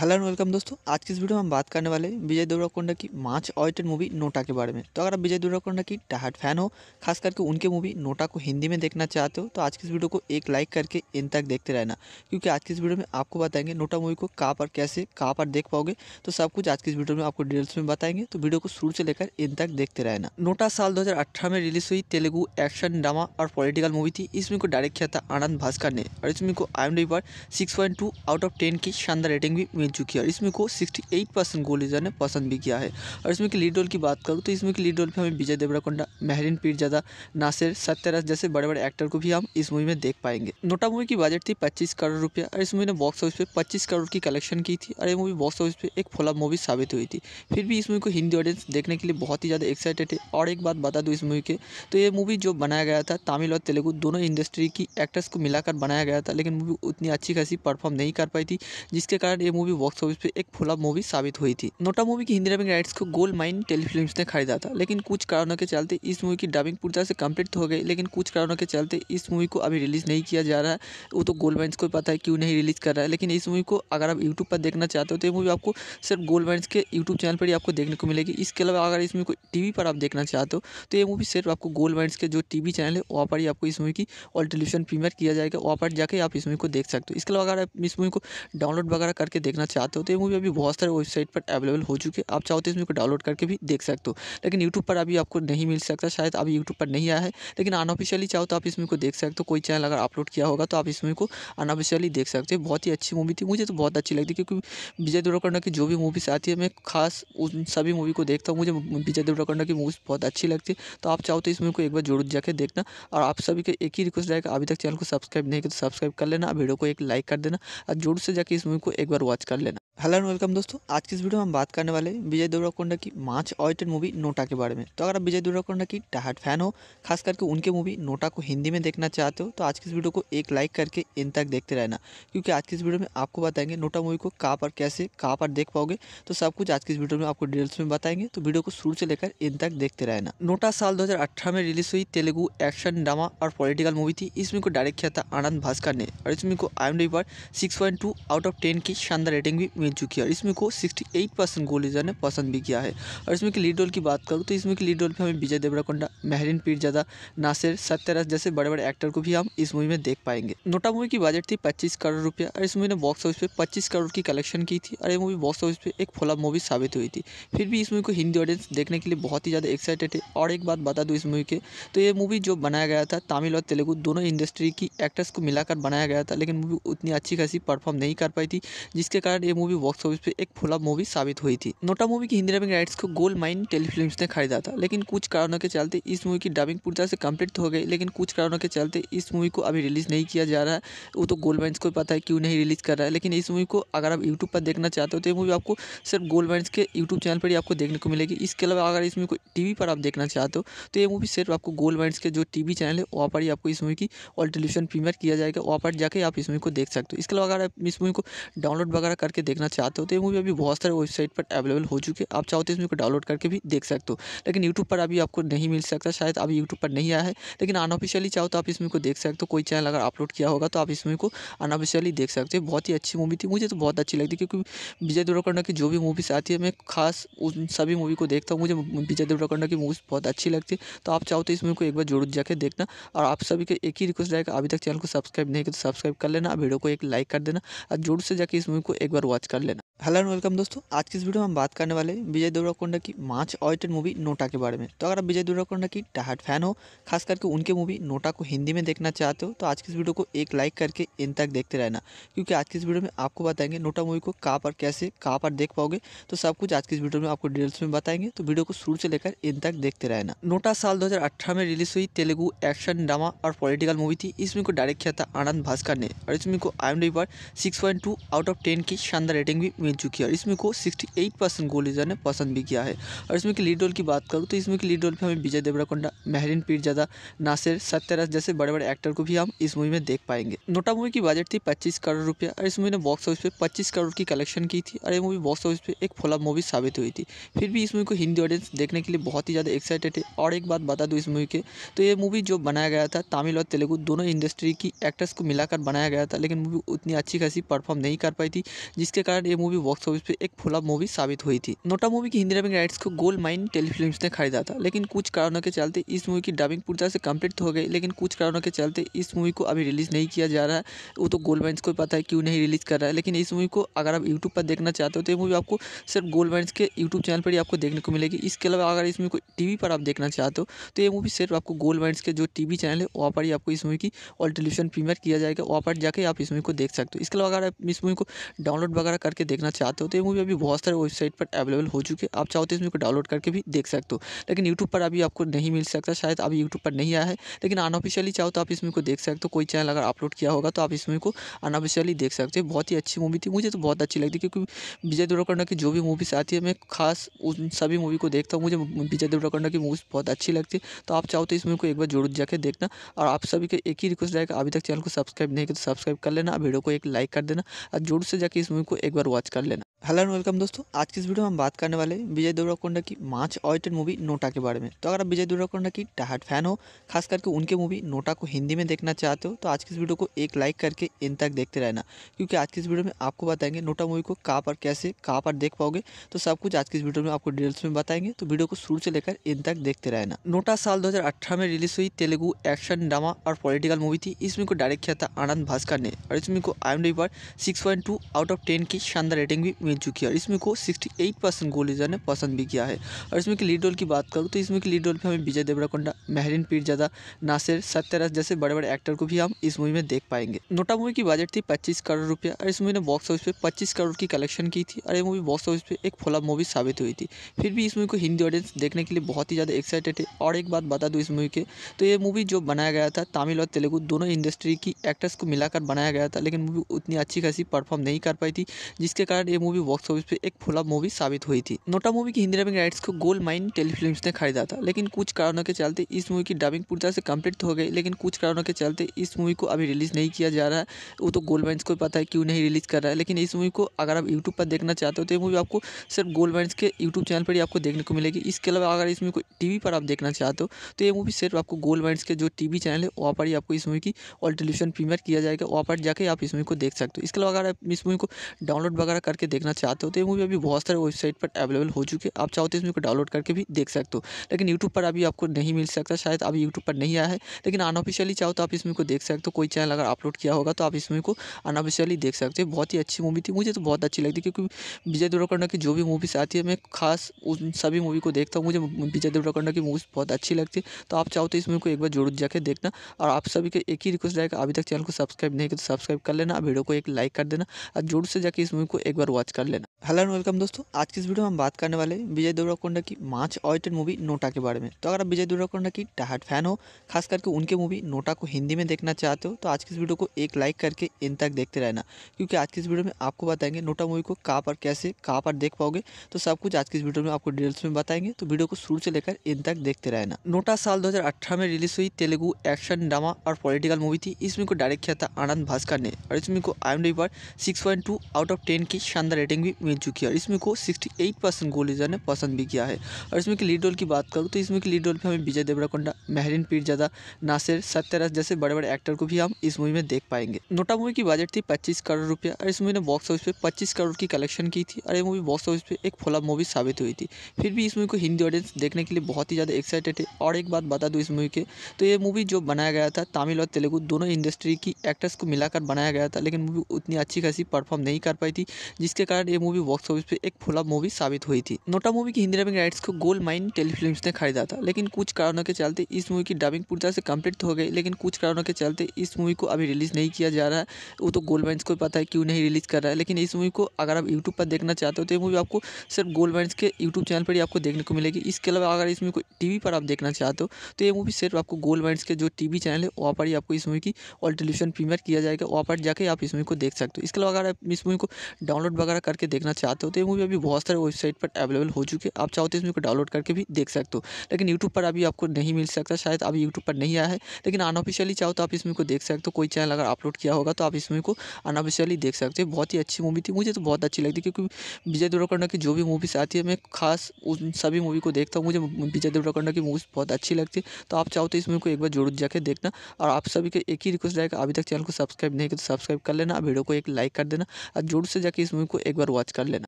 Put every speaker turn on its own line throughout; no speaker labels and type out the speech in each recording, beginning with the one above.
Hello and welcome दोस्तों आज की इस वीडियो में हम बात करने वाले हैं विजय देवराकोंडा की मार्च ऑयटेड मूवी नोटा के बारे में तो अगर आप विजय देवराकोंडा की टहाट फैन हो खास करके उनके मूवी नोटा को हिंदी में देखना चाहते हो तो आज की इस वीडियो को एक लाइक करके इन तक देखते रहना क्योंकि आज की इस वीडियो में आपको बताएंगे नोटा मूवी को कहाँ पर कैसे कहाँ पर देख पाओगे तो सब कुछ आज की इस वीडियो में आपको डिटेल्स में बताएंगे तो वीडियो को शुरू से लेकर इन तक देखते रहना नोटा साल दो में रिलीज हुई तेलुगु एक्शन ड्रामा और पॉलिटिकल मूवी थी इस मूवी को डायरेक्ट किया था आनंद भास्कर ने और इस मूवी को आई पर सिक्स आउट ऑफ टेन की शानदार रेटिंग भी मिली मिल चुकी है और इसमें को 68 परसेंट गोलीजा ने पसंद भी किया है और इसमें की लीड रोल की बात करूँ तो इसमें की लीड रोल पर हमें विजय देवराकोंडा महरीन पीरजादा नासिर सत्यराज जैसे बड़े बड़े एक्टर को भी हम इस मूवी में देख पाएंगे नोटा मूवी की बजट थी पच्चीस करोड़ रुपया और इस मूवी ने बॉक्स ऑफिस पर पच्चीस करोड़ की कलेक्शन की थी और ये मूवी बॉक्स ऑफिस पर एक फोला मूवी साबित हुई थी फिर भी इस मूवी को हिंदी ऑडियंस देखने के लिए बहुत ही ज़्यादा एक्साइटेड है और एक बात बता दूँ इस मूवी के तो ये मूवी जो बनाया गया था तमिल और तेलुगु दोनों इंडस्ट्री की एक्टर्स को मिलाकर बनाया गया था लेकिन मूवी उतनी अच्छी खासी परफॉर्म नहीं कर पाई थी जिसके कारण ये मूवी बॉक्स ऑफिस पे एक फुला मूवी साबित हुई थी नोटा मूवी की हिंदी डबिंग राइट्स को गोल्ड माइन टेलीफिल्म्स ने खरीदा था लेकिन कुछ कारणों के चलते इस मूवी की डबिंग पूरी तरह से कंप्लीट हो गई लेकिन कुछ कारणों के चलते इस मूवी को अभी रिलीज़ नहीं किया जा रहा है वो तो गोल्ड माइन्स को पता है क्यों नहीं रिलीज़ कर रहा है लेकिन इस मूवी को अगर आप यूट्यूब पर देखना चाहते हो तो ये मूवी आपको सिर्फ गोल्ड माइन्स के यूट्यूब चैनल पर ही आपको देखने को मिलेगी इसके अलावा अगर इस मूवी को टी पर आप देखना चाहते हो तो ये मूवी सिर्फ आपको गोल्ड माइंस के जो टी चैनल है वहाँ पर ही आपको इस मूवी की ऑल टेलीविजन प्रीमियर किया जाएगा वहाँ पर जाकर आप इस मूवी को देख सकते हो इसके अलावा अगर आप इस मूवी को डाउनलोड वगैरह करके देखना चाहते हो तो ये मूवी अभी बहुत सारे वेबसाइट पर अवेलेबल हो चुकी है आप चाहो तो इसमें को डाउनलोड करके भी देख सकते हो लेकिन यूट्यूब पर अभी आपको नहीं मिल सकता शायद अभी यूट्यूब पर नहीं आया है लेकिन अनऑफिशियली चाहो तो आप इस मूवी को देख सकते हो कोई चैनल अगर अपलोड किया होगा तो आप इस मूवी को अनऑफिशियली देख सकते हो बहुत ही अच्छी मूवी थी मुझे तो बहुत अच्छी लगती क्योंकि विजय देवरकंडा की जो भी मूवीज़ आती है मैं खास उन सभी मूवी को देखता हूँ मुझे विजय देवरकंडा की मूवीज़ बहुत अच्छी लगती है तो आप चाहो तो इस मूवी को एक बार जरूर जाकर देखना और आप सभी के एक ही रिक्वेस्ट रहेगा अभी तक चैनल को सब्सक्राइब नहीं किया तो सब्सक्राइब कर लेना वीडियो को एक लाइक कर देना और जोर से जाकर इस मूवी को एक बार वॉच कर Berlin हेलो एंड वेलकम दोस्तों आज की इस वीडियो में हम बात करने वाले हैं विजय देवराकोंडा की मार्च ऑयटेड मूवी नोटा के बारे में तो अगर आप विजय देवराकोंडा की डाहट फैन हो खास करके उनके मूवी नोटा को हिंदी में देखना चाहते हो तो आज की इस वीडियो को एक लाइक करके इन तक देखते रहना क्योंकि आज की इस वीडियो में आपको बताएंगे नोटा मूवी को कहाँ पर कैसे कहाँ पर देख पाओगे तो सब कुछ आज की इस वीडियो में आपको डिटेल्स में बताएंगे तो वीडियो को शुरू से लेकर इन तक देखते रहना नोटा साल दो में रिलीज हुई तेलुगु एक्शन ड्रामा और पॉलिटिकल मूवी थी इस मूवी को डायरेक्ट किया था आनंद भास्कर ने और इस मूवी को आई पर सिक्स आउट ऑफ टेन की शानदार रेटिंग भी मिल चुकी है इसमें को 68 परसेंट गोलीजा ने पसंद भी किया है और इसमें की लीड रोल की बात करूँ तो इसमें की लीड रोल पर हमें विजय देवराकोंडा महरीन पीरजादा नासिर सत्यराज जैसे बड़े बड़े एक्टर को भी हम इस मूवी में देख पाएंगे नोटा मूवी की बजट थी पच्चीस करोड़ रुपया और इस मूवी ने बॉक्स ऑफिस पर पच्चीस करोड़ की कलेक्शन की थी और ये मूवी बॉक्स ऑफिस पर एक फॉलअप मूवी साबित हुई थी फिर भी इस मूवी को हिंदी ऑडियंस देखने के लिए बहुत ही ज़्यादा एक्साइटेड है और एक बात बता दूँ इस मूवी के तो ये मूवी जो बनाया गया था तमिल और तेलुगु दोनों इंडस्ट्री की एक्टर्स को मिलाकर बनाया गया था लेकिन मूवी उतनी अच्छी खासी परफॉर्म नहीं कर पाई थी जिसके कारण ये मूवी बॉक्स ऑफिस पे एक फ्लॉप मूवी साबित हुई थी नोटा मूवी की हिंदी डबिंग राइट्स को गोल्ड माइन टेलीफिल्म ने खरीदा था लेकिन कुछ कारणों के चलते इस मूवी की डबिंग पूरी तरह से कंप्लीट हो गई लेकिन कुछ कारणों के चलते इस मूवी को अभी रिलीज़ नहीं किया जा रहा है वो तो गोल्ड माइन्स को पता है क्यों नहीं रिलीज़ कर रहा है लेकिन इस मूवी को अगर आप यूट्यूब पर देखना चाहते हो तो ये मूवी आपको सिर्फ गोल्ड माइन्स के यूट्यूब चैनल पर ही आपको देखने को मिलेगी इसके अलावा अगर इस मूवी को टी पर आप देखना चाहते हो तो ये मूवी सिर्फ आपको गोल्ड माइन्स के जो टी चैनल है वहाँ पर ही आपको इस मूवी की ऑल टेलीविजन प्रीमियर किया जाएगा वहाँ पर जाके आप इस मूवी को देख सकते हो इसके अलावा अगर आप इस मूवी को डाउनलोड वगैरह करके देखना देखना चाहते हो तो ये मूवी अभी बहुत सारे वेबसाइट पर अवेलेबल हो चुके हैं आप चाहो तो इस मूवी को डाउनलोड करके भी देख सकते हो लेकिन यूट्यूब पर अभी आपको नहीं मिल सकता शायद अभी यूट्यूब पर नहीं आया है लेकिन अनऑफिशियली चाहो तो आप इस मूवी को देख सकते हो कोई चैनल अगर अपलोड किया होगा तो आप इस मूवी को अनऑफिशियली देख सकते हो बहुत ही अच्छी मूवी थी मुझे तो बहुत अच्छी लगती क्योंकि विजय देवरकोंडा की जो भी मूवीज़ आती है मैं खास उन सभी मूवी को देखता हूँ मुझे विजय देवरकोंडा की मूवीज़ बहुत अच्छी लगती है तो आप चाहो तो इस मूवी को एक बार जरूर जाकर देखना और आप सभी को एक ही रिक्वेस्ट रहेगा अभी तक चैनल को सब्सक्राइब नहीं किया तो सब्सक्राइब कर लेना वीडियो को एक लाइक कर देना और जोर से जाकर इस मूवी को एक बार वॉच कर कर लेना हेलो एंड वेलकम दोस्तों आज की इस वीडियो में हम बात करने वाले विजय देवराकोंडा की मार्च ऑडिटेड मूवी नोटा के बारे में तो अगर आप विजय देवराकोंडा की टहाट फैन हो खास करके उनके मूवी नोटा को हिंदी में देखना चाहते हो तो आज की इस वीडियो को एक लाइक करके इन तक देखते रहना क्योंकि आज की इस वीडियो में आपको बताएंगे नोटा मूवी को कहाँ पर कैसे कहाँ पर देख पाओगे तो सब कुछ आज की इस वीडियो में आपको डिटेल्स में बताएंगे तो वीडियो को शुरू से लेकर इन तक देखते रहना नोटा साल दो में रिलीज हुई तेलुगु एक्शन ड्रामा और पॉलिटिकल मूवी थी इसमें को डायरेक्ट किया था आनंद भास्कर ने और इसमें को आई पर सिक्स आउट ऑफ टेन की शानदार रेटिंग भी मिल चुकी है और इसमें को 68 परसेंट गोलीजर ने पसंद भी किया है और इसमें की लीड रोल की बात करूँ तो इसमें की लीड रोल पर हमें विजय देवराकोंडा महरीन पीरजादा नासिर सत्यराज जैसे बड़े बड़े एक्टर को भी हम इस मूवी में देख पाएंगे नोटा मूवी की बजट थी पच्चीस करोड़ रुपया और इस मूवी ने बॉक्स ऑफिस पर पच्चीस करोड़ की कलेक्शन की थी और ये मूवी बॉक्स ऑफिस पर एक फोला मूवी साबित हुई थी फिर भी इस मूवी को हिंदी ऑडियंस देखने के लिए बहुत ही ज़्यादा एक्साइटेड है और एक बात बता दूँ इस मूवी के तो ये मूवी जो बनाया गया था तमिल और तेलुगु दोनों इंडस्ट्री की एक्टर्स को मिलाकर बनाया गया था लेकिन मूवी उतनी अच्छी खासी परफॉर्म नहीं कर पाई थी जिसके कारण ये मूवी बॉक्स ऑफिस पे एक फ्लॉप मूवी साबित हुई थी नोटा मूवी की हिंदी डबिंग राइट्स को गोल्ड माइन टेलीफिल्म ने खरीदा था लेकिन कुछ कारणों के चलते इस मूवी की डबिंग पूरी तरह से कम्प्लीट हो गई लेकिन कुछ कारणों के चलते इस मूवी को अभी रिलीज़ नहीं किया जा रहा है वो तो गोल्ड माइन्स को पता है क्यों नहीं रिलीज़ कर रहा है लेकिन इस मूवी को अगर आप यूट्यूब पर देखना चाहते हो तो ये मूवी आपको सिर्फ गोल्ड माइन्स के यूट्यूब चैनल पर ही आपको देखने को मिलेगी इसके अलावा अगर इस मूवी को टी पर आप देखना चाहते हो तो ये मूवी सिर्फ आपको गोल्ड माइंस के जो टी चैनल है वहाँ पर ही आपको इस मूवी की ऑल टेलीविजन प्रीमियर किया जाएगा वहाँ पर जाकर आप इस मूवी को देख सकते हो इसके अलावा अगर आप इस मूवी को डाउनलोड वगैरह करके देखना चाहते हो तो ये मूवी अभी बहुत सारे वेबसाइट पर अवेलेबल हो चुकी है आप चाहो तो इस मूवी को डाउनलोड करके भी देख सकते हो लेकिन यूट्यूब पर अभी आपको नहीं मिल सकता शायद अभी यूट्यूब पर नहीं आया है लेकिन अनऑफिशियली चाहो तो आप इस मूवी को देख सकते हो कोई चैनल अगर अपलोड किया होगा तो आप इस मूवी को अनऑफिशियली देख सकते हो बहुत ही अच्छी मूवी थी मुझे तो बहुत अच्छी लगती क्योंकि विजय देवरकोंडा की जो भी मूवीज़ आती है मैं खास उन सभी मूवी को देखता हूँ मुझे विजय देवरकोंडा की मूवीज़ बहुत अच्छी लगती है तो आप चाहो तो इस मूवी को एक बार जरूर जाकर देखना और आप सभी के एक ही रिक्वेस्ट रहेगा अभी तक चैनल को सब्सक्राइब नहीं किया तो सब्सक्राइब कर लेना वीडियो को एक लाइक कर देना और जोर से जाकर इस मूवी को एक बार वॉच कर लेना हेलो एंड वेलकम दोस्तों आज की इस वीडियो में हम बात करने वाले हैं विजय देवराकोंडा की मार्च ऑयटेड मूवी नोटा के बारे में तो अगर आप विजय देवराकोंडा की टहाट फैन हो खास करके उनके मूवी नोटा को हिंदी में देखना चाहते हो तो आज की इस वीडियो को एक लाइक करके इन तक देखते रहना क्योंकि आज की इस वीडियो में आपको बताएंगे नोटा मूवी को कहाँ पर कैसे कहाँ पर देख पाओगे तो सब कुछ आज की इस वीडियो में आपको डिटेल्स में बताएंगे तो वीडियो को शुरू से लेकर इन तक देखते रहना नोटा साल दो में रिलीज हुई तेलुगु एक्शन ड्रामा और पॉलिटिकल मूवी थी इस मूवी को डायरेक्ट किया था आनंद भास्कर ने और इस मूवी को आई पर सिक्स आउट ऑफ टेन की शानदार रेटिंग भी मिल चुकी है और इसमें को 68 परसेंट गोल लीजर ने पसंद भी किया है और इसमें की लीड रोल की बात करूँ तो इसमें की लीड रोल पर हमें विजय देवराकोंडा महरिन पीरजादा नासिर सत्यराज जैसे बड़े बड़े एक्टर को भी हम इस मूवी में देख पाएंगे नोटा मूवी की बजट थी पच्चीस करोड़ रुपया और इस मूवी ने बॉक्स ऑफिस पर पच्चीस करोड़ की कलेक्शन की थी और ये मूवी बॉक्स ऑफिस पर एक फ्लॉप मूवी साबित हुई थी फिर भी इस मूवी को हिंदी ऑडियंस देखने के लिए बहुत ही ज़्यादा एक्साइटेड है और एक बात बता दूँ इस मूवी के तो ये मूवी जो बनाया गया था तमिल और तेलुगु दोनों इंडस्ट्री की एक्टर्स को मिलाकर बनाया गया था लेकिन मूवी उतनी अच्छी खासी परफॉर्म नहीं कर पाई थी जिसके कारण ये मूवी बॉक्स ऑफिस पर एक फुलअप मूवी साबित हुई थी नोटा मूवी की हिंदी डबिंग राइट्स को गोल्ड माइन टेलीफिल्म ने खरीदा था लेकिन कुछ कारणों के चलते इस मूवी की डबिंग पूरी तरह से कम्प्लीट हो गई लेकिन कुछ कारणों के चलते इस मूवी को अभी रिलीज़ नहीं किया जा रहा है वो तो गोल्ड माइन्स को पता है क्यों नहीं रिलीज़ कर रहा है लेकिन इस मूवी को अगर आप यूट्यूब पर देखना चाहते हो तो ये मूवी आपको सिर्फ गोल्ड माइन्स के यूट्यूब चैनल पर ही आपको देखने को मिलेगी इसके अलावा अगर इस मूवी को टी पर आप देखना देखना चाहते हो तो ये मूवी सिर्फ आपको गोल्ड माइंड्स के जो टीवी चैनल है वहाँ पर ही आपको इस मूवी की ऑल टेलीविजन प्रीमियर किया जाएगा वहाँ पर जाके आप इस मूवी को देख सकते हो इसके अलावा अगर आप इस मूवी को डाउनलोड वगैरह करके देखना चाहते हो तो ये मूवी अभी बहुत सारे वेबसाइट पर अवेलेबल हो चुकी है आप चाहो तो इस मूवी को डाउनलोड करके भी देख सकते हो लेकिन यूट्यूब पर अभी आपको नहीं मिल सकता शायद अभी यूट्यूब पर नहीं आया है लेकिन अनऑफिशियली चाहो तो आप इस मूवी को देख सकते हो कोई चैनल अगर अपलोड किया होगा तो आप इस मूवी को अनऑफिशियली देख सकते हो बहुत ही अच्छी मूवी थी मुझे तो बहुत अच्छी लगती क्योंकि विजय देवरकंडा की जो भी मूवीज़ आती है मैं खास उन सभी मूवी को देखता हूँ मुझे विजय देवरकंडा की मूवीज़ बहुत अच्छी लगती है तो आप चाहो तो इस मूवी को एक बार जरूर जाकर देखना और आप सभी के एक ही रिक्वेस्ट रहेगा अभी तक चैनल को सब्सक्राइब नहीं किया तो सब्सक्राइब कर लेना वीडियो को एक लाइक कर देना और जरूर से जाकर इस मूवी को एक बार वॉच कर लेना हेलो एंड वेलकम दोस्तों आज की इस वीडियो में हम बात करने वाले हैं विजय देवराकोंडा की मार्च ऑयटेड मूवी नोटा के बारे में तो अगर आप विजय देवराकोंडा की टाहट फैन हो खास करके उनके मूवी नोटा को हिंदी में देखना चाहते हो तो आज की इस वीडियो को एक लाइक करके इन तक देखते रहना क्योंकि आज की इस वीडियो में आपको बताएंगे नोटा मूवी को कहाँ पर कैसे कहाँ पर देख पाओगे तो सब कुछ आज की इस वीडियो में आपको डिटेल्स में बताएंगे तो वीडियो को शुरू से लेकर इन तक देखते देखते रहे ना नोटा साल 2018 में रिलीज हुई तेलुगु एक्शन ड्रामा और पॉलिटिकल मूवी थी इस मूवी को डायरेक्ट किया था आनंद भास्कर ने और इस मूवी को आई एम डी पर सिक्स आउट ऑफ टेन की शानदार रेटिंग भी मिल चुकी है और इसमें को सिक्सटी गोल गोलीजर ने पसंद भी किया है और इसमें की लीड रोल की बात करूँ तो इसमें की लीड रोल पर हमें विजय देवराकोंडा मेहरीन पीरजादा नासिर सत्यराज जैसे बड़े बड़े एक्टर को भी हम इस मूवी में देख पाएंगे नोटा मूवी की बजट थी पच्चीस करोड़ रुपया और इस मूवी ने बॉक्स ऑफिस पे पच्चीस करोड़ की कलेक्शन की थी और ये मूवी बॉक्स ऑफिस पे एक फ्लॉप मूवी साबित हुई थी फिर भी इस मूवी को हिंदी ऑडियंस देखने के लिए बहुत ही ज़्यादा एक्साइट एक्साइटेड थे और एक बात बता दूँ इस मूवी के तो ये मूवी जो बनाया गया था तमिल और तेलुगु दोनों इंडस्ट्री की एक्टर्स को मिलाकर बनाया गया था लेकिन मूवी उतनी अच्छी खासी परफॉर्म नहीं कर पाई थी जिसके कारण ये मूवी बॉक्स ऑफिस पर एक फुला मूवी साबित हुई थी नोटा मूवी की हिंदी डबिंग राइट्स को गोल्ड माइन टेलीफिल्म ने खरीदा था लेकिन कुछ कारणों के चलते इस मूवी की डबिंग पूरी तरह से कंप्लीट हो गई लेकिन कुछ कारणों के चलते इस मूवी को अभी रिलीज़ नहीं किया जा रहा है वो तो गोल्ड माइन्स को पता है क्यों नहीं रिलीज़ कर रहा है लेकिन इस मूवी को अगर आप यूट्यूब पर देखना चाहते हो तो ये मूवी आपको सिर्फ गोल्ड माइन्स के यूट्यूब चैनल पर ही आपको देखने को मिलेगी इसके अलावा अगर इस मूवी को पर आप देखना चाहते हो तो ये मूवी सिर्फ आपको गोल्ड माइंड के जो टीवी चैनल है वहाँ पर ही आपको इस मूवी की ऑल टेलीविजन प्रीमियर किया जाएगा वहाँ पर जाके आप इस मूवी को देख सकते हो इसके अलावा अगर आप इस मूवी को डाउनलोड वगैरह करके देखना चाहते हो तो ये मूवी अभी बहुत सारे वेबसाइट पर अवेलेबल हो चुकी है आप चाहो तो इस मूवी को डाउनलोड करके भी देख सकते हो लेकिन यूट्यूब पर अभी आपको नहीं मिल सकता शायद अभी यूट्यूब पर नहीं आया है लेकिन अनऑफिशियली चाहो तो आप इस मूवी को देख सकते हो कोई चैनल अगर अपलोड किया होगा तो आप इस मूवी को अनऑफिशियली देख सकते हो बहुत ही अच्छी मूवी थी मुझे तो बहुत अच्छी लगती क्योंकि विजय देवरकंडा की जो भी मूवीज़ आती है मैं खास उन सभी मूवी को देखता हूँ मुझे विजय देवरकंडा की मूवीज़ बहुत अच्छी लगती है तो आप चाहो तो इस मूवी को एक बार जरूर जाकर देखना और आप सभी के एक ही रिक्वेस्ट रहेगा अभी तक चैनल को सब्सक्राइब नहीं किया तो सब्सक्राइब कर लेना वीडियो को एक लाइक कर देना और जोर से जाकर इस मूवी को एक बार वॉच कर लेना